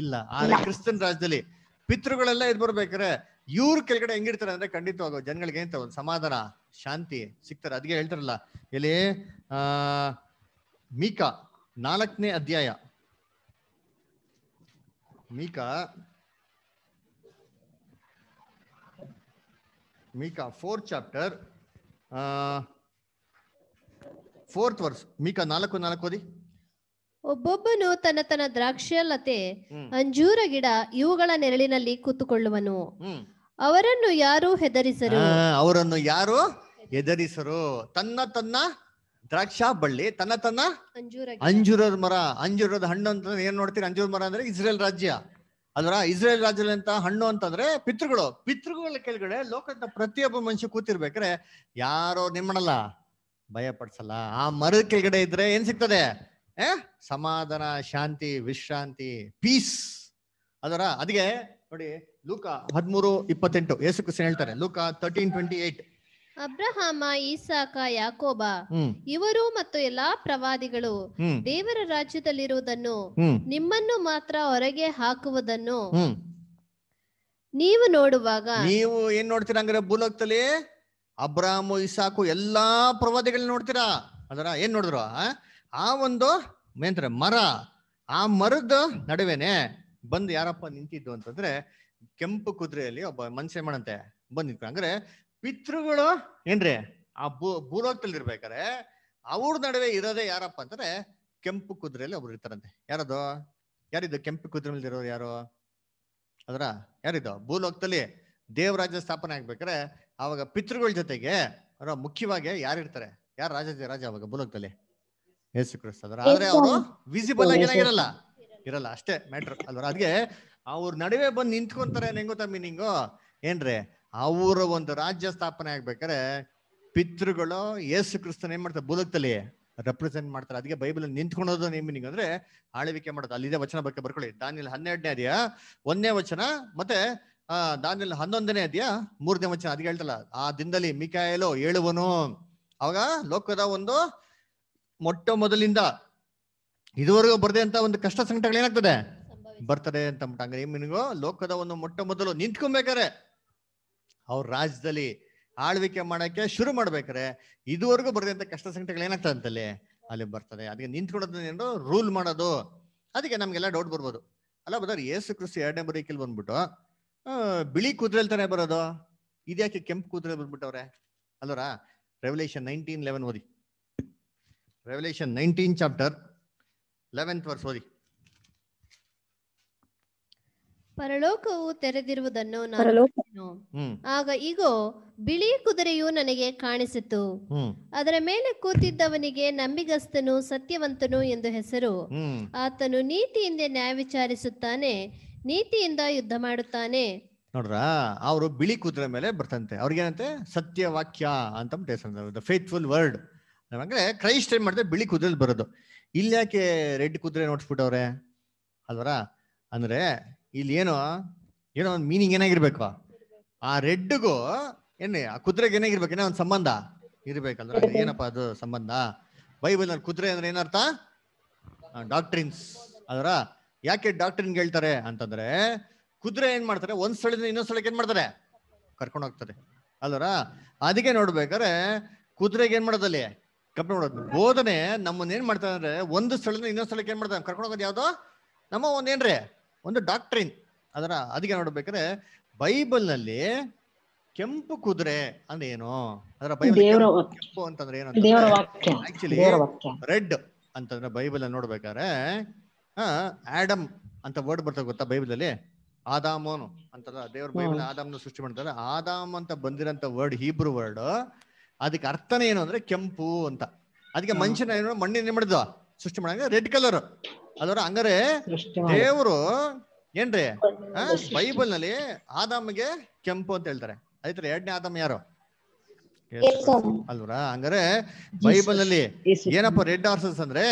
ಇಲ್ಲ ಆದ್ರೆ ಕ್ರಿಸ್ತನ್ ರಾಜ್ಯದಲ್ಲಿ ಪಿತೃಗಳೆಲ್ಲ ಇದ್ ಬರ್ಬೇಕಾರೆ ಇವ್ರ ಕೆಳಗಡೆ ಹೆಂಗಿರ್ತಾರೆ ಅಂದ್ರೆ ಖಂಡಿತವಾಗ ಜನಗಳಿಗೆ ಏನಂತ ಒಂದು ಸಮಾಧಾನ ಶಾಂತಿ ಸಿಗ್ತಾರೆ ಅದ್ಗೆ ಹೇಳ್ತಾರಲ್ಲ ಇಲ್ಲಿ ಆ ಮೀಕಾ ನಾಲ್ಕನೇ ಅಧ್ಯಾಯ Micah Micah fourth chapter uh, fourth verse Micah ನಾಲ್ಕು ನಾಲ್ಕು ಓದಿ ಒಬ್ಬೊಬ್ಬನು ತನ್ನ ತನ್ನ ದ್ರಾಕ್ಷಲತೆ ಅಂಜೂರ ಗಿಡ ಇವುಗಳ ನೆರಳಿನಲ್ಲಿ ಕೂತುಕೊಳ್ಳುವನು ಅವರನ್ನು ಯಾರು ಹೆದರಿಸರು ಅವರನ್ನು ಯಾರು ಹೆದರಿಸರು ತನ್ನ ತನ್ನ ದ್ರಾಕ್ಷಾ ಬಳ್ಳಿ ತನ್ನ ತನ್ನ ಅಂಜೂರ ಅಂಜೂರದ ಮರ ಅಂಜೂರದ ಹಣ್ಣು ಅಂತ ಏನ್ ನೋಡ್ತೀರಿ ಅಂಜೂರ ಮರ ಅಂದ್ರೆ ಇಸ್ರೇಲ್ ರಾಜ್ಯ ಅದರ ಇಸ್ರೇಲ್ ರಾಜ್ಯದಲ್ಲಿ ಅಂತ ಹಣ್ಣು ಅಂತಂದ್ರೆ ಪಿತೃಗಳು ಪಿತೃಗಳ ಕೆಳಗಡೆ ಲೋಕದ ಪ್ರತಿಯೊಬ್ಬ ಮನುಷ್ಯ ಕೂತಿರ್ಬೇಕ್ರೆ ಯಾರೋ ನಿಮ್ಮಣಲ್ಲ ಭಯ ಪಡಿಸಲ್ಲ ಆ ಮರದ ಕೆಳಗಡೆ ಇದ್ರೆ ಏನ್ ಸಿಗ್ತದೆ ಏ ಸಮಾಧಾನ ಶಾಂತಿ ವಿಶ್ರಾಂತಿ ಪೀಸ್ ಅದರ ಅದಿಗೆ ನೋಡಿ ಲೂಕ ಹದಿಮೂರು ಇಪ್ಪತ್ತೆಂಟು ಯೇಸು ಕೃಷ್ಣ ಹೇಳ್ತಾರೆ ಲೂಕ ತರ್ಟೀನ್ ಟ್ವೆಂಟಿ ಏಟ್ ಅಬ್ರಹಾಮ ಈಸಾಕ ಯಾಕೋಬ ಇವರು ಮತ್ತು ಎಲ್ಲಾ ಪ್ರವಾದಿಗಳು ದೇವರ ರಾಜ್ಯದಲ್ಲಿರುವುದನ್ನು ನಿಮ್ಮನ್ನು ಮಾತ್ರ ಹೊರಗೆ ಹಾಕುವುದನ್ನು ನೀವು ನೋಡುವಾಗ ನೀವು ಏನ್ ನೋಡ್ತೀರಾ ಹಂಗಾರೆ ಭೂಲೋಕದಲ್ಲಿ ಅಬ್ರಾಹ್ಮ ಇಸಾಕು ಎಲ್ಲಾ ಪ್ರವಾದಿಗಳನ್ನ ನೋಡ್ತೀರಾ ಅದರ ಏನ್ ನೋಡಿದ್ರು ಆ ಒಂದು ಏನಂತಾರೆ ಮರ ಆ ಮರದ ನಡುವೆನೆ ಬಂದು ಯಾರಪ್ಪ ನಿಂತಿದ್ದು ಅಂತಂದ್ರೆ ಕೆಂಪು ಕುದುರೆಯಲ್ಲಿ ಒಬ್ಬ ಮನುಷ್ಯ ಮಾಡಂತೆ ಬಂದಿತ್ತು ಅಂದ್ರೆ ಪಿತೃಗಳು ಏನ್ರಿ ಆ ಭೂ ಭೂಲೋಕದಲ್ಲಿ ಇರ್ಬೇಕಾರೆ ಅವ್ರ ನಡುವೆ ಇರೋದೇ ಯಾರಪ್ಪ ಅಂದ್ರೆ ಕೆಂಪು ಕುದುರೆಯಲ್ಲಿ ಅವ್ರು ಇರ್ತಾರಂತೆ ಯಾರದು ಯಾರಿದು ಕೆಂಪು ಕುದುರೆ ಇರೋರು ಯಾರು ಅದರ ಯಾರಿದ್ದು ಭೂಲೋಕದಲ್ಲಿ ದೇವರಾಜ್ಯ ಸ್ಥಾಪನೆ ಆಗ್ಬೇಕಾರೆ ಅವಾಗ ಪಿತೃಗಳ ಜೊತೆಗೆ ಅವರ ಮುಖ್ಯವಾಗಿ ಇರ್ತಾರೆ ಯಾರು ರಾಜ ರಾಜ ಅವಾಗ ಭೂಲೋಕದಲ್ಲಿ ಯೇಸು ಕ್ರಿಸ್ತ ಅದರ ಆದ್ರೆ ಅವರು ವಿಸಿಬಲ್ ಆಗಿ ಇರಲ್ಲ ಇರಲ್ಲ ಅಷ್ಟೇ ಮ್ಯಾಟ್ರ್ ಅಲ್ವಾ ಅದ್ಗೆ ಅವ್ರ ನಡುವೆ ಬಂದು ನಿಂತ್ಕೊಂತಾರೆ ಏನ್ ಗೊತ್ತಾ ಏನ್ರಿ ಅವರ ಒಂದು ರಾಜ್ಯ ಸ್ಥಾಪನೆ ಆಗ್ಬೇಕಾದ್ರೆ ಪಿತೃಗಳು ಯೇಸು ಕ್ರಿಸ್ತನ ಏನ್ ಮಾಡ್ತಾರೆ ಬುಲಕ್ತಲ್ಲಿ ರೆಪ್ರೆಸೆಂಟ್ ಮಾಡ್ತಾರೆ ಅದಕ್ಕೆ ಬೈಬಲ್ ನಿಂತ್ಕೊಳೋದು ನಿಮ್ಗೆ ಅಂದ್ರೆ ಆಳ್ವಿಕೆ ಮಾಡೋದು ಅಲ್ಲಿದೆ ವಚನ ಬಗ್ಗೆ ಬರ್ಕೊಳ್ಳಿ ದಾನಿಲ್ ಹನ್ನೆರಡನೇ ಅದಿಯ ಒಂದನೇ ವಚನ ಮತ್ತೆ ಆ ದಾನಿಲ್ ಹನ್ನೊಂದನೇ ಅದಿಯಾ ಮೂರನೇ ವಚನ ಅದಕ್ಕೆ ಹೇಳ್ತಲ್ಲ ಆ ದಿನದಲ್ಲಿ ಮಿಕಾಯಲು ಏಳುವನು ಅವಾಗ ಲೋಕದ ಒಂದು ಮೊಟ್ಟ ಮೊದಲಿಂದ ಇದುವರೆಗೂ ಬರ್ದೇ ಅಂತ ಒಂದು ಕಷ್ಟ ಸಂಕಟಗಳು ಏನಾಗ್ತದೆ ಬರ್ತದೆ ಅಂತ ಅಂದ್ಬಿಟ್ಟು ಹಂಗ ಲೋಕದ ಒಂದು ಮೊಟ್ಟ ಮೊದಲು ನಿಂತ್ಕೊಬೇಕಾರೆ ಅವ್ರ ರಾಜ್ಯದಲ್ಲಿ ಆಳ್ವಿಕೆ ಮಾಡೋಕ್ಕೆ ಶುರು ಮಾಡ್ಬೇಕಾರೆ ಇದುವರೆಗೂ ಬರೆದಂಥ ಕಷ್ಟ ಸಂಕಟಗಳು ಏನಾಗ್ತದೆ ಅಂತಲ್ಲಿ ಅಲ್ಲಿ ಬರ್ತದೆ ಅದಕ್ಕೆ ನಿಂತ್ಕೊಳ್ಳೋದು ರೂಲ್ ಮಾಡೋದು ಅದಕ್ಕೆ ನಮಗೆಲ್ಲ ಡೌಟ್ ಬರ್ಬೋದು ಅಲ್ಲ ಬದರ್ ಯೇಸು ಕೃಷಿ ಎರಡನೇ ಬರೀಕಲ್ಲಿ ಬಂದ್ಬಿಟ್ಟು ಬಿಳಿ ಕುದುರೆಲ್ ತಾನೇ ಬರೋದು ಇದ್ಯಾಕೆ ಕೆಂಪು ಕುದುರೆ ಬಂದ್ಬಿಟ್ಟವ್ರೆ ಅಲ್ಲವರ ರೆವಲ್ಯೂಷನ್ ನೈನ್ಟೀನ್ ಲೆವೆನ್ ಓದಿ Revelation nineteen chapter eleventh verse ಓದಿ ಪರಲೋಕವು ತೆರೆದಿರುವುದನ್ನು ನಾನು ಆಗ ಈಗ ಬಿಳಿ ಕುದುರೆಯು ನನಗೆ ಕಾಣಿಸಿತು ಅದರ ಮೇಲೆ ಕೂತಿದ್ದವನಿಗೆ ನಂಬಿಗಸ್ತನು ಸತ್ಯವಂತನು ಎಂದು ಹೆಸರು ಆತನು ನೀತಿಯಿಂದ ನ್ಯಾಯ ವಿಚಾರಿಸುತ್ತಾನೆ ನೀತಿಯಿಂದ ಯುದ್ಧ ಮಾಡುತ್ತಾನೆ ನೋಡ್ರ ಅವರು ಬಿಳಿ ಕುದುರೆ ಮೇಲೆ ಬರ್ತಂತೆ ಅವ್ರಿಗೇನಂತೆ ಸತ್ಯ ವಾಕ್ಯ ಅಂತ ಫೇತ್ಫುಲ್ ವರ್ಡ್ ಅಂದ್ರೆ ಕ್ರೈಸ್ಟ್ ಏನ್ ಮಾಡಿದ್ರೆ ಬಿಳಿ ಕುದುರೆ ಬರೋದು ಯಾಕೆ ರೆಡ್ ಕುದುರೆ ನೋಡ್ಸ್ಬಿಟ್ಟವ್ರೆ ಅಲ್ವರ ಅಂದ್ರೆ ಇಲ್ಲಿ ಏನೋ ಏನೋ ಒಂದು ಮೀನಿಂಗ್ ಏನಾಗಿರ್ಬೇಕು ಆ ರೆಡ್ಗೂ ಏನೇ ಆ ಕುದುರೆಗೆ ಏನಾಗಿರ್ಬೇಕು ಏನೋ ಒಂದು ಸಂಬಂಧ ಇರ್ಬೇಕಲ್ರ ಏನಪ್ಪ ಅದು ಸಂಬಂಧ ಬೈಬಲ್ ನಲ್ಲಿ ಕುದುರೆ ಅಂದ್ರೆ ಏನರ್ಥ ಡಾಕ್ಟ್ರಿನ್ಸ್ ಅದರ ಯಾಕೆ ಡಾಕ್ಟ್ರಿನ್ ಹೇಳ್ತಾರೆ ಅಂತಂದ್ರೆ ಕುದುರೆ ಏನ್ ಮಾಡ್ತಾರೆ ಒಂದ್ ಸ್ಥಳದಿಂದ ಇನ್ನೊಂದ್ ಸ್ಥಳಕ್ಕೆ ಏನ್ ಮಾಡ್ತಾರೆ ಕರ್ಕೊಂಡು ಹೋಗ್ತಾರೆ ಅಲ್ವರ ಅದಕ್ಕೆ ನೋಡ್ಬೇಕಾದ್ರೆ ಕುದುರೆಗೆ ಏನ್ ಮಾಡೋದಲ್ಲಿ ಕಪ್ಪ ಮಾಡೋದು ಬೋಧನೆ ನಮ್ಮನ್ನ ಏನ್ ಮಾಡ್ತಾರೆ ಅಂದ್ರೆ ಒಂದು ಸ್ಥಳದಿಂದ ಇನ್ನೊಂದ್ ಸ್ಥಳಕ್ಕೆ ಏನ್ ಮಾಡ್ತಾರೆ ಕರ್ಕೊಂಡು ಹೋಗೋದು ಯಾವ್ದೋ ನಮ್ಮ ಒಂದೇನ್ರೀ ಒಂದು ಡಾಕ್ಟ್ರಿನ್ ಅದರ ಅದಕ್ಕೆ ನೋಡ್ಬೇಕಾದ್ರೆ ನಲ್ಲಿ ಕೆಂಪು ಕುದುರೆ ಅಂದ್ರೆ ಏನು ಅದರ ಬೈಬಲ್ ಕೆಂಪು ಅಂತಂದ್ರೆ ಏನು ಆಕ್ಚುಲಿ ರೆಡ್ ಅಂತಂದ್ರೆ ಬೈಬಲ್ ಅಲ್ಲಿ ನೋಡ್ಬೇಕಾದ್ರೆ ಆಡಮ್ ಅಂತ ವರ್ಡ್ ಬರ್ತದೆ ಗೊತ್ತಾ ಬೈಬಲ್ ಅಲ್ಲಿ ಆದಾಮೋನು ಅಂತ ದೇವ್ರ ಬೈಬಲ್ ಆದಾಮ್ನ ಸೃಷ್ಟಿ ಮಾಡ್ತಾರೆ ಆದಾಮ್ ಅಂತ ಬಂದಿರಂತ ವರ್ಡ್ ಹೀಬ್ರು ವರ್ಡ್ ಅದಕ್ಕೆ ಅರ್ಥನೇ ಏನು ಅಂದ್ರೆ ಕೆಂಪು ಅಂತ ಅದಕ್ಕೆ ಮನುಷ್ಯನ ಏನು ಮಣ್ಣಿನ ಮಾಡಿದ್ವ ಸೃಷ್ಟಿ ಮಾಡಂಗ ರೆಡ್ ಕಲರ್ ಅಲ್ವರ ಹಂಗಾರೆ ದೇವರು ಏನ್ರಿ ಬೈಬಲ್ ನಲ್ಲಿ ಆದಮ್ಗೆ ಕೆಂಪು ಅಂತ ಹೇಳ್ತಾರೆ ಆಯ್ತ್ರಿ ಎರಡನೇ ಆದಮ್ ಯಾರು ಅಲ್ವರ ಹಂಗಾರೆ ಬೈಬಲ್ ನಲ್ಲಿ ಏನಪ್ಪ ರೆಡ್ ಆರ್ಸಸ್ ಅಂದ್ರೆ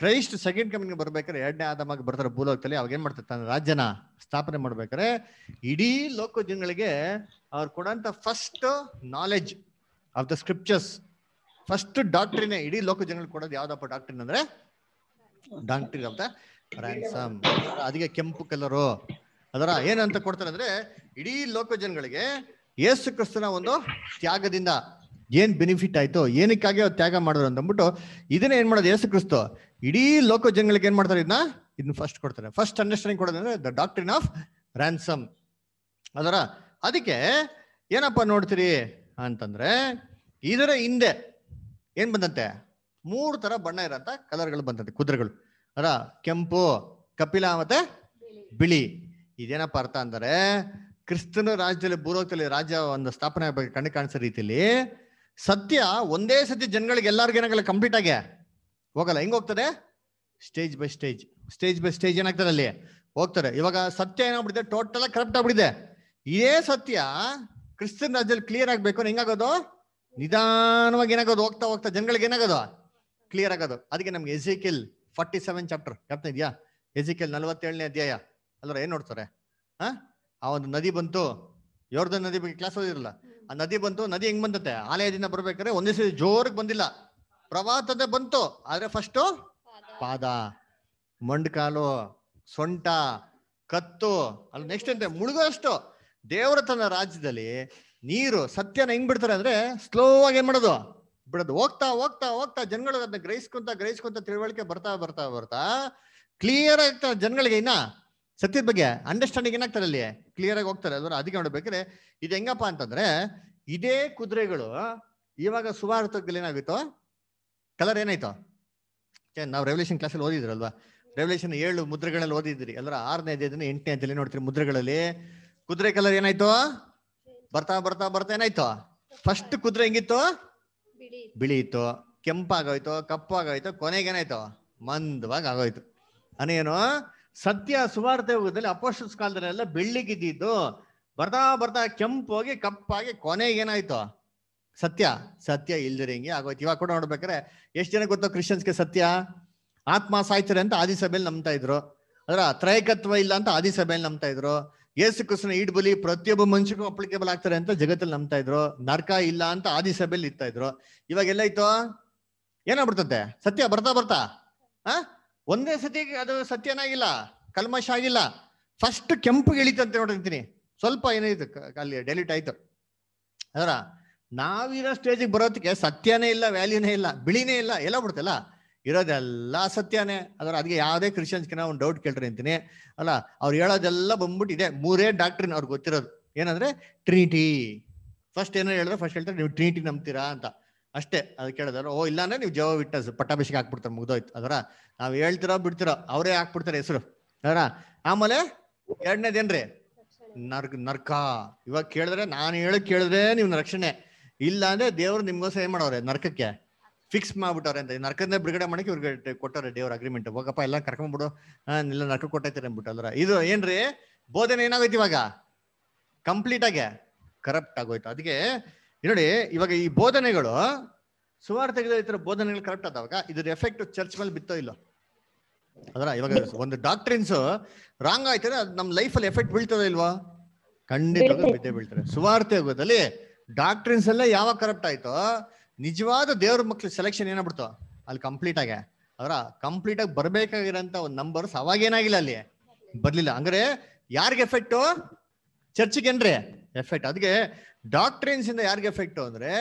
ಕ್ರೈಸ್ಟ್ ಸೆಕೆಂಡ್ ಕಮಿಂಗ್ ಬರ್ಬೇಕಾರೆ ಎರಡನೇ ಆದಮ್ ಬರ್ತಾರೆ ಭೂಲೋಕದಲ್ಲಿ ಅವಾಗ ಏನ್ ಮಾಡ್ತಾರೆ ತನ್ನ ರಾಜ್ಯನ ಸ್ಥಾಪನೆ ಮಾಡ್ಬೇಕಾರೆ ಇಡೀ ಲೋಕ ಜನಗಳಿಗೆ ಅವ್ರು ಕೊಡಂತ first knowledge of the scriptures first ಡಾಕ್ಟ್ರಿನೇ ಇಡೀ ಲೋಕ ಜನಗಳಿಗೆ ಕೊಡೋದು ಯಾವ್ದಪ್ಪ ಡಾಕ್ಟ್ರಿನ್ ಅಂದ್ರೆ ಡಾಂಟ್ರಿ ಅಂತ ರ್ಯಾನ್ಸಮ್ ಅದಕ್ಕೆ ಕೆಂಪು ಕಲರು ಅದರ ಏನಂತ ಕೊಡ್ತಾರೆ ಅಂದ್ರೆ ಇಡೀ ಲೋಕ ಜನಗಳಿಗೆ ಯೇಸು ಕ್ರಿಸ್ತನ ಒಂದು ತ್ಯಾಗದಿಂದ ಏನ್ ಬೆನಿಫಿಟ್ ಆಯ್ತು ಏನಕ್ಕಾಗಿ ಅವ್ರು ತ್ಯಾಗ ಮಾಡೋರು ಅಂತ ಅಂದ್ಬಿಟ್ಟು ಇದನ್ನ ಏನ್ ಮಾಡೋದು ಯೇಸು ಕ್ರಿಸ್ತು ಇಡೀ ಲೋಕ ಜನಗಳಿಗೆ ಏನ್ ಮಾಡ್ತಾರೆ ಇದನ್ನ ಇದನ್ನ ಫಸ್ಟ್ ಕೊಡ್ತಾರೆ ಫಸ್ಟ್ ಅಂಡರ್ಸ್ಟ್ಯಾಂಡಿಂಗ್ ಕೊಡೋದಂದ್ರೆ ದ ಡಾಕ್ಟ್ರಿನ್ ಆಫ್ ರ್ಯಾನ್ಸಮ್ ಅದರ ಅದಕ್ಕೆ ಏನಪ್ಪ ನೋಡ್ತೀರಿ ಅಂತಂದ್ರೆ ಇದರ ಹಿಂದೆ ಏನ್ ಬಂದಂತೆ ಮೂರು ತರ ಬಣ್ಣ ಕಲರ್ ಕಲರ್ಗಳು ಬಂತಂತೆ ಕುದುರೆಗಳು ಅರ ಕೆಂಪು ಕಪಿಲ ಮತ್ತೆ ಬಿಳಿ ಇದೇನಪ್ಪ ಅರ್ಥ ಅಂದರೆ ಕ್ರಿಸ್ತನ ರಾಜ್ಯದಲ್ಲಿ ಭೂಲೋಕದಲ್ಲಿ ರಾಜ್ಯ ಒಂದು ಸ್ಥಾಪನೆ ಆಗಬೇಕು ಕಂಡು ಕಾಣಿಸೋ ರೀತಿಲಿ ಸತ್ಯ ಒಂದೇ ಸತ್ಯ ಜನಗಳಿಗೆ ಎಲ್ಲರಿಗೂ ಏನಾಗಲ್ಲ ಕಂಪ್ಲೀಟ್ ಆಗಿ ಹೋಗಲ್ಲ ಹೆಂಗ್ ಹೋಗ್ತದೆ stage by stage stage by stage ಏನಾಗ್ತದೆ ಅಲ್ಲಿ ಹೋಗ್ತಾರೆ ಇವಾಗ ಸತ್ಯ ಏನಾಗ್ಬಿಟ್ಟಿದೆ ಟೋಟಲ್ ಕರೆಕ್ಟ್ ಆಗ್ಬಿಡಿದೆ ಇದೇ ಸತ್ಯ ಕ್ರಿಸ್ತನ ರಾಜ್ಯದಲ್ಲಿ ಕ್ಲಿಯರ್ ಆಗ್ಬೇಕು ಹೆಂಗಾಗೋದು ನಿಧಾನವಾಗಿ ಏನಾಗೋದು ಹೋಗ್ತಾ ಹೋಗ್ತಾ ಜನಗಳಿಗೆ ಏನಾಗೋದು ಕ್ಲಿಯರ್ ಆಗೋದು ಅದಕ್ಕೆ ನಮ್ಗೆ ಎಜಿಕಲ್ ಫಾರ್ಟಿ ಸೆವೆನ್ ಚಾಪ್ಟರ್ ಜ್ಞಾಪನ ಇದೆಯಾ ಎಜಿಕಲ್ ನಲವತ್ತೇಳನೇ ಅಧ್ಯಾಯ ಅಲ್ಲರ ಏನ್ ನೋಡ್ತಾರೆ ಆ ಒಂದು ನದಿ ಬಂತು ಯೋರ್ದ ನದಿ ಬಗ್ಗೆ ಕ್ಲಾಸ್ ಓದಿರಲ್ಲ ಆ ನದಿ ಬಂತು ನದಿ ಹೆಂಗ್ ಬಂದತೆ ಆಲಯದಿಂದ ಬರ್ಬೇಕಾದ್ರೆ ಒಂದೇ ಸರಿ ಜೋರಿಗೆ ಬಂದಿಲ್ಲ ಪ್ರವಾಹದ ಬಂತು ಆದ್ರೆ ಫಸ್ಟ್ ಪಾದ ಮಂಡ್ಕಾಲು ಸೊಂಟ ಕತ್ತು ಅಲ್ಲಿ ನೆಕ್ಸ್ಟ್ ಎಂತ ಮುಳುಗೋಷ್ಟು ದೇವರ ತನ್ನ ರಾಜ್ಯದಲ್ಲಿ ನೀರು ಸತ್ಯನ ಹೆಂಗ್ ಬಿಡ್ತಾರೆ ಅಂದ್ರೆ ಸ್ಲೋ ಆಗಿ ಏನ್ ಮಾಡೋದು ಬಿಡೋದು ಹೋಗ್ತಾ ಹೋಗ್ತಾ ಹೋಗ್ತಾ ಜನಗಳು ಅದನ್ನ ಗ್ರಹಿಸ್ಕೊಂತ ಗ್ರಹಿಸ್ಕೊಂತ ತಿಳುವಳಿಕೆ ಬರ್ತಾ ಬರ್ತಾ ಬರ್ತಾ ಕ್ಲಿಯರ್ ಆಯ್ತಾ ಜನಗಳಿಗೆ ಇನ್ನ ಸತ್ಯದ ಬಗ್ಗೆ ಅಂಡರ್ಸ್ಟ್ಯಾಂಡಿಂಗ್ ಏನಾಗ್ತಾರೆ ಅಲ್ಲಿ ಕ್ಲಿಯರ್ ಆಗಿ ಹೋಗ್ತಾರೆ ಅದರ ಅದಕ್ಕೆ ನೋಡ್ಬೇಕಾದ್ರೆ ಇದು ಹೆಂಗಪ್ಪ ಅಂತಂದ್ರೆ ಇದೇ ಕುದುರೆಗಳು ಇವಾಗ ಸುವಾರ್ಥದಲ್ಲಿ ಏನಾಗಿತ್ತು ಕಲರ್ ಏನಾಯ್ತು ನಾವು ರೆವಲ್ಯೂಷನ್ ಕ್ಲಾಸಲ್ಲಿ ಓದಿದ್ರಲ್ವಾ ರೆವಲ್ಯೂಷನ್ ಏಳು ಮುದ್ರೆಗಳಲ್ಲಿ ಓದಿದ್ರಿ ಎಲ್ಲರ ಆರನೇ ದಿನ ಎಂಟನೇ ನೋಡ್ತೀರಿ ಮುದ್ರೆಗಳಲ್ಲಿ ಕುದುರೆ ಕಲರ್ ಏನಾಯ್ತು ಬರ್ತಾ ಬರ್ತಾ ಬರ್ತಾ ಏನಾಯ್ತು ಫಸ್ಟ್ ಕುದುರೆ ಹೆಂಗಿತ್ತು ಬಿಳಿಯಿತು ಕೆಂಪಾಗೋಯ್ತು ಕಪ್ಪಾಗೋಯ್ತು ಕೊನೆಗೇನಾಯ್ತು ಮಂದವಾಗಿ ಆಗೋಯ್ತು ಅನೇನು ಸತ್ಯ ಸುವಾರ್ತೆ ಯುಗದಲ್ಲಿ ಕಾಲದಲ್ಲಿ ಕಾಲದಲ್ಲೆಲ್ಲ ಬೆಳ್ಳಿಗಿದ್ದು ಬರ್ತಾ ಬರ್ತಾ ಕೆಂಪು ಹೋಗಿ ಕಪ್ಪಾಗಿ ಕೊನೆಗೇನಾಯ್ತು ಸತ್ಯ ಸತ್ಯ ಇಲ್ದಿರಂಗೆ ಆಗೋಯ್ತು ಇವಾಗ ಕೂಡ ನೋಡ್ಬೇಕಾರೆ ಎಷ್ಟು ಜನ ಗೊತ್ತೋ ಕ್ರಿಶ್ಚಿಯನ್ಸ್ಗೆ ಸತ್ಯ ಆತ್ಮ ಸಾಯ್ತಾರೆ ಅಂತ ಆದಿಸಭೆಯಲ್ಲಿ ನಂಬ್ತಾ ಇದ್ರು ಅದರ ತ್ರೈಕತ್ವ ಇಲ್ಲ ಅಂತ ಆದಿಸಭೆಯಲ್ಲಿ ನಂಬ್ತಾ ಇದ್ರು ಏಸು ಕೃಷ್ಣ ಈಡ್ಬಲಿ ಪ್ರತಿಯೊಬ್ಬ ಮನುಷ್ಯಗೂ ಅಪ್ಲಿಕೇಬಲ್ ಆಗ್ತಾರೆ ಅಂತ ಜಗತ್ತಲ್ಲಿ ನಂಬ್ತಾ ಇದ್ರು ನರ್ಕ ಇಲ್ಲ ಅಂತ ಆದಿ ಸಭೆಯಲ್ಲಿ ಇರ್ತಾ ಇದ್ರು ಇವಾಗ ಎಲ್ಲ ಇತ್ತು ಸತ್ಯ ಬರ್ತಾ ಬರ್ತಾ ಆ ಒಂದೇ ಸತಿ ಅದು ಸತ್ಯನಾಗಿಲ್ಲ ಕಲ್ಮಶ ಆಗಿಲ್ಲ ಫಸ್ಟ್ ಕೆಂಪು ಇಳಿತಂತೆ ನೋಡಿರ್ತೀನಿ ಸ್ವಲ್ಪ ಏನಾಯ್ತು ಅಲ್ಲಿ ಡೆಲಿಟ್ ಆಯ್ತು ಅದರ ನಾವಿರೋ ಸ್ಟೇಜಿಗೆ ಬರೋದಕ್ಕೆ ಸತ್ಯನೇ ಇಲ್ಲ ವ್ಯಾಲ್ಯೂನೇ ಇಲ್ಲ ಬಿಳಿನೇ ಇಲ್ಲ ಎಲ್ಲ ಬಿಡ್ತಲ್ಲ ಇರೋದೆಲ್ಲ ಅಸತ್ಯನೇ ಅದರ ಅದಕ್ಕೆ ಯಾವುದೇ ಕ್ರಿಶ್ಚಿಯನ್ಸ್ ನಾವು ಒಂದು ಡೌಟ್ ಕೇಳ್ರಿ ಅಂತೀನಿ ಅಲ್ಲ ಅವ್ರು ಹೇಳೋದೆಲ್ಲ ಬಂದ್ಬಿಟ್ಟು ಇದೆ ಮೂರೇ ಡಾಕ್ಟ್ರಿನ್ ಅವ್ರಿಗೆ ಗೊತ್ತಿರೋದು ಏನಂದ್ರೆ ಟ್ರಿನಿಟಿ ಫಸ್ಟ್ ಏನೋ ಹೇಳಿದ್ರೆ ಫಸ್ಟ್ ಹೇಳ್ತಾರೆ ನೀವು ಟ್ರಿನಿಟಿ ನಂಬ್ತೀರಾ ಅಂತ ಅಷ್ಟೇ ಅದು ಕೇಳಿದಾರೆ ಓ ಇಲ್ಲಾಂದ್ರೆ ನೀವು ಜವ ವಿಟ್ನೆಸ್ ಪಟ್ಟಾಭಿಷೇಕ ಹಾಕ್ಬಿಡ್ತಾರೆ ಮುಗ್ದೋಯ್ತು ಅದರ ನಾವು ಹೇಳ್ತಿರೋ ಬಿಡ್ತಿರೋ ಅವರೇ ಹಾಕ್ಬಿಡ್ತಾರೆ ಹೆಸರು ಅದರ ಆಮೇಲೆ ಎರಡನೇದೇನ್ರಿ ನರ್ಕ ನರ್ಕ ಇವಾಗ ಕೇಳಿದ್ರೆ ನಾನು ಹೇಳಕ್ ಕೇಳಿದ್ರೆ ನೀವು ರಕ್ಷಣೆ ಇಲ್ಲ ಅಂದ್ರೆ ದೇವ್ರು ನಿಮ್ಗೋಸ್ಕರ ಏನ್ ಮಾಡೋರೆ ನರ್ಕಕ್ಕೆ ಫಿಕ್ಸ್ ಮಾಡ್ಬಿಟ್ಟವ್ರೆ ಅಂತ ನರಕದಿಂದ ಬಿಡುಗಡೆ ಮಾಡಕ್ಕೆ ಇವ್ರಿಗೆ ಕೊಟ್ಟವ್ರೆ ದೇವ್ರ ಅಗ್ರಿಮೆಂಟ್ ಹೋಗಪ್ಪ ಎಲ್ಲ ಕರ್ಕೊಂಡ್ಬಿಡು ಇಲ್ಲ ನರಕ ಕೊಟ್ಟೈತಾರೆ ಅಂದ್ಬಿಟ್ಟಲ್ರ ಇದು ಏನ್ರಿ ಬೋಧನೆ ಏನಾಗೈತಿ ಇವಾಗ ಕಂಪ್ಲೀಟ್ ಆಗಿ ಕರಪ್ಟ್ ಆಗೋಯ್ತು ಅದಕ್ಕೆ ನೋಡಿ ಇವಾಗ ಈ ಬೋಧನೆಗಳು ಸುಮಾರು ತೆಗೆದ ಬೋಧನೆಗಳು ಕರಪ್ಟ್ ಆದವಾಗ ಇದ್ರ ಎಫೆಕ್ಟ್ ಚರ್ಚ್ ಮೇಲೆ ಬಿತ್ತೋ ಇಲ್ಲ ಅದರ ಇವಾಗ ಒಂದು ಡಾಕ್ಟ್ರಿನ್ಸ್ ರಾಂಗ್ ಆಯ್ತಾರೆ ಅದು ನಮ್ಮ ಲೈಫಲ್ಲಿ ಎಫೆಕ್ಟ್ ಬೀಳ್ತದ ಇಲ್ವಾ ಖಂಡಿತ ಬೀಳ್ತಾರೆ ಸುವಾರ್ತೆ ಹೋಗೋದಲ್ಲಿ ಡಾಕ್ಟ್ರಿನ್ಸ್ ಎಲ್ಲ ಯಾವಾಗ ಕರಪ್ಟ್ ಆಯ್ತೋ ನಿಜವಾದ ದೇವ್ರ ಮಕ್ಳು ಸೆಲೆಕ್ಷನ್ ಏನಾಗ್ಬಿಡ್ತು ಅಲ್ಲಿ ಕಂಪ್ಲೀಟ್ ಆಗಿ ಅದರ ಕಂಪ್ಲೀಟ್ ಆಗಿ ಬರ್ಬೇಕಾಗಿರೋ ಒಂದು ನಂಬರ್ಸ್ ಅವಾಗೇನಾಗಿಲ್ಲ ಅಲ್ಲಿ ಬರ್ಲಿಲ್ಲ ಅಂದ್ರೆ ಯಾರಿಗೆ ಎಫೆಕ್ಟು ಏನ್ರಿ ಎಫೆಕ್ಟ್ ಅದಕ್ಕೆ ಡಾಕ್ಟ್ರಿನ್ಸ್ ಇಂದ ಯಾರಿಗೆ ಎಫೆಕ್ಟು ಅಂದ್ರೆ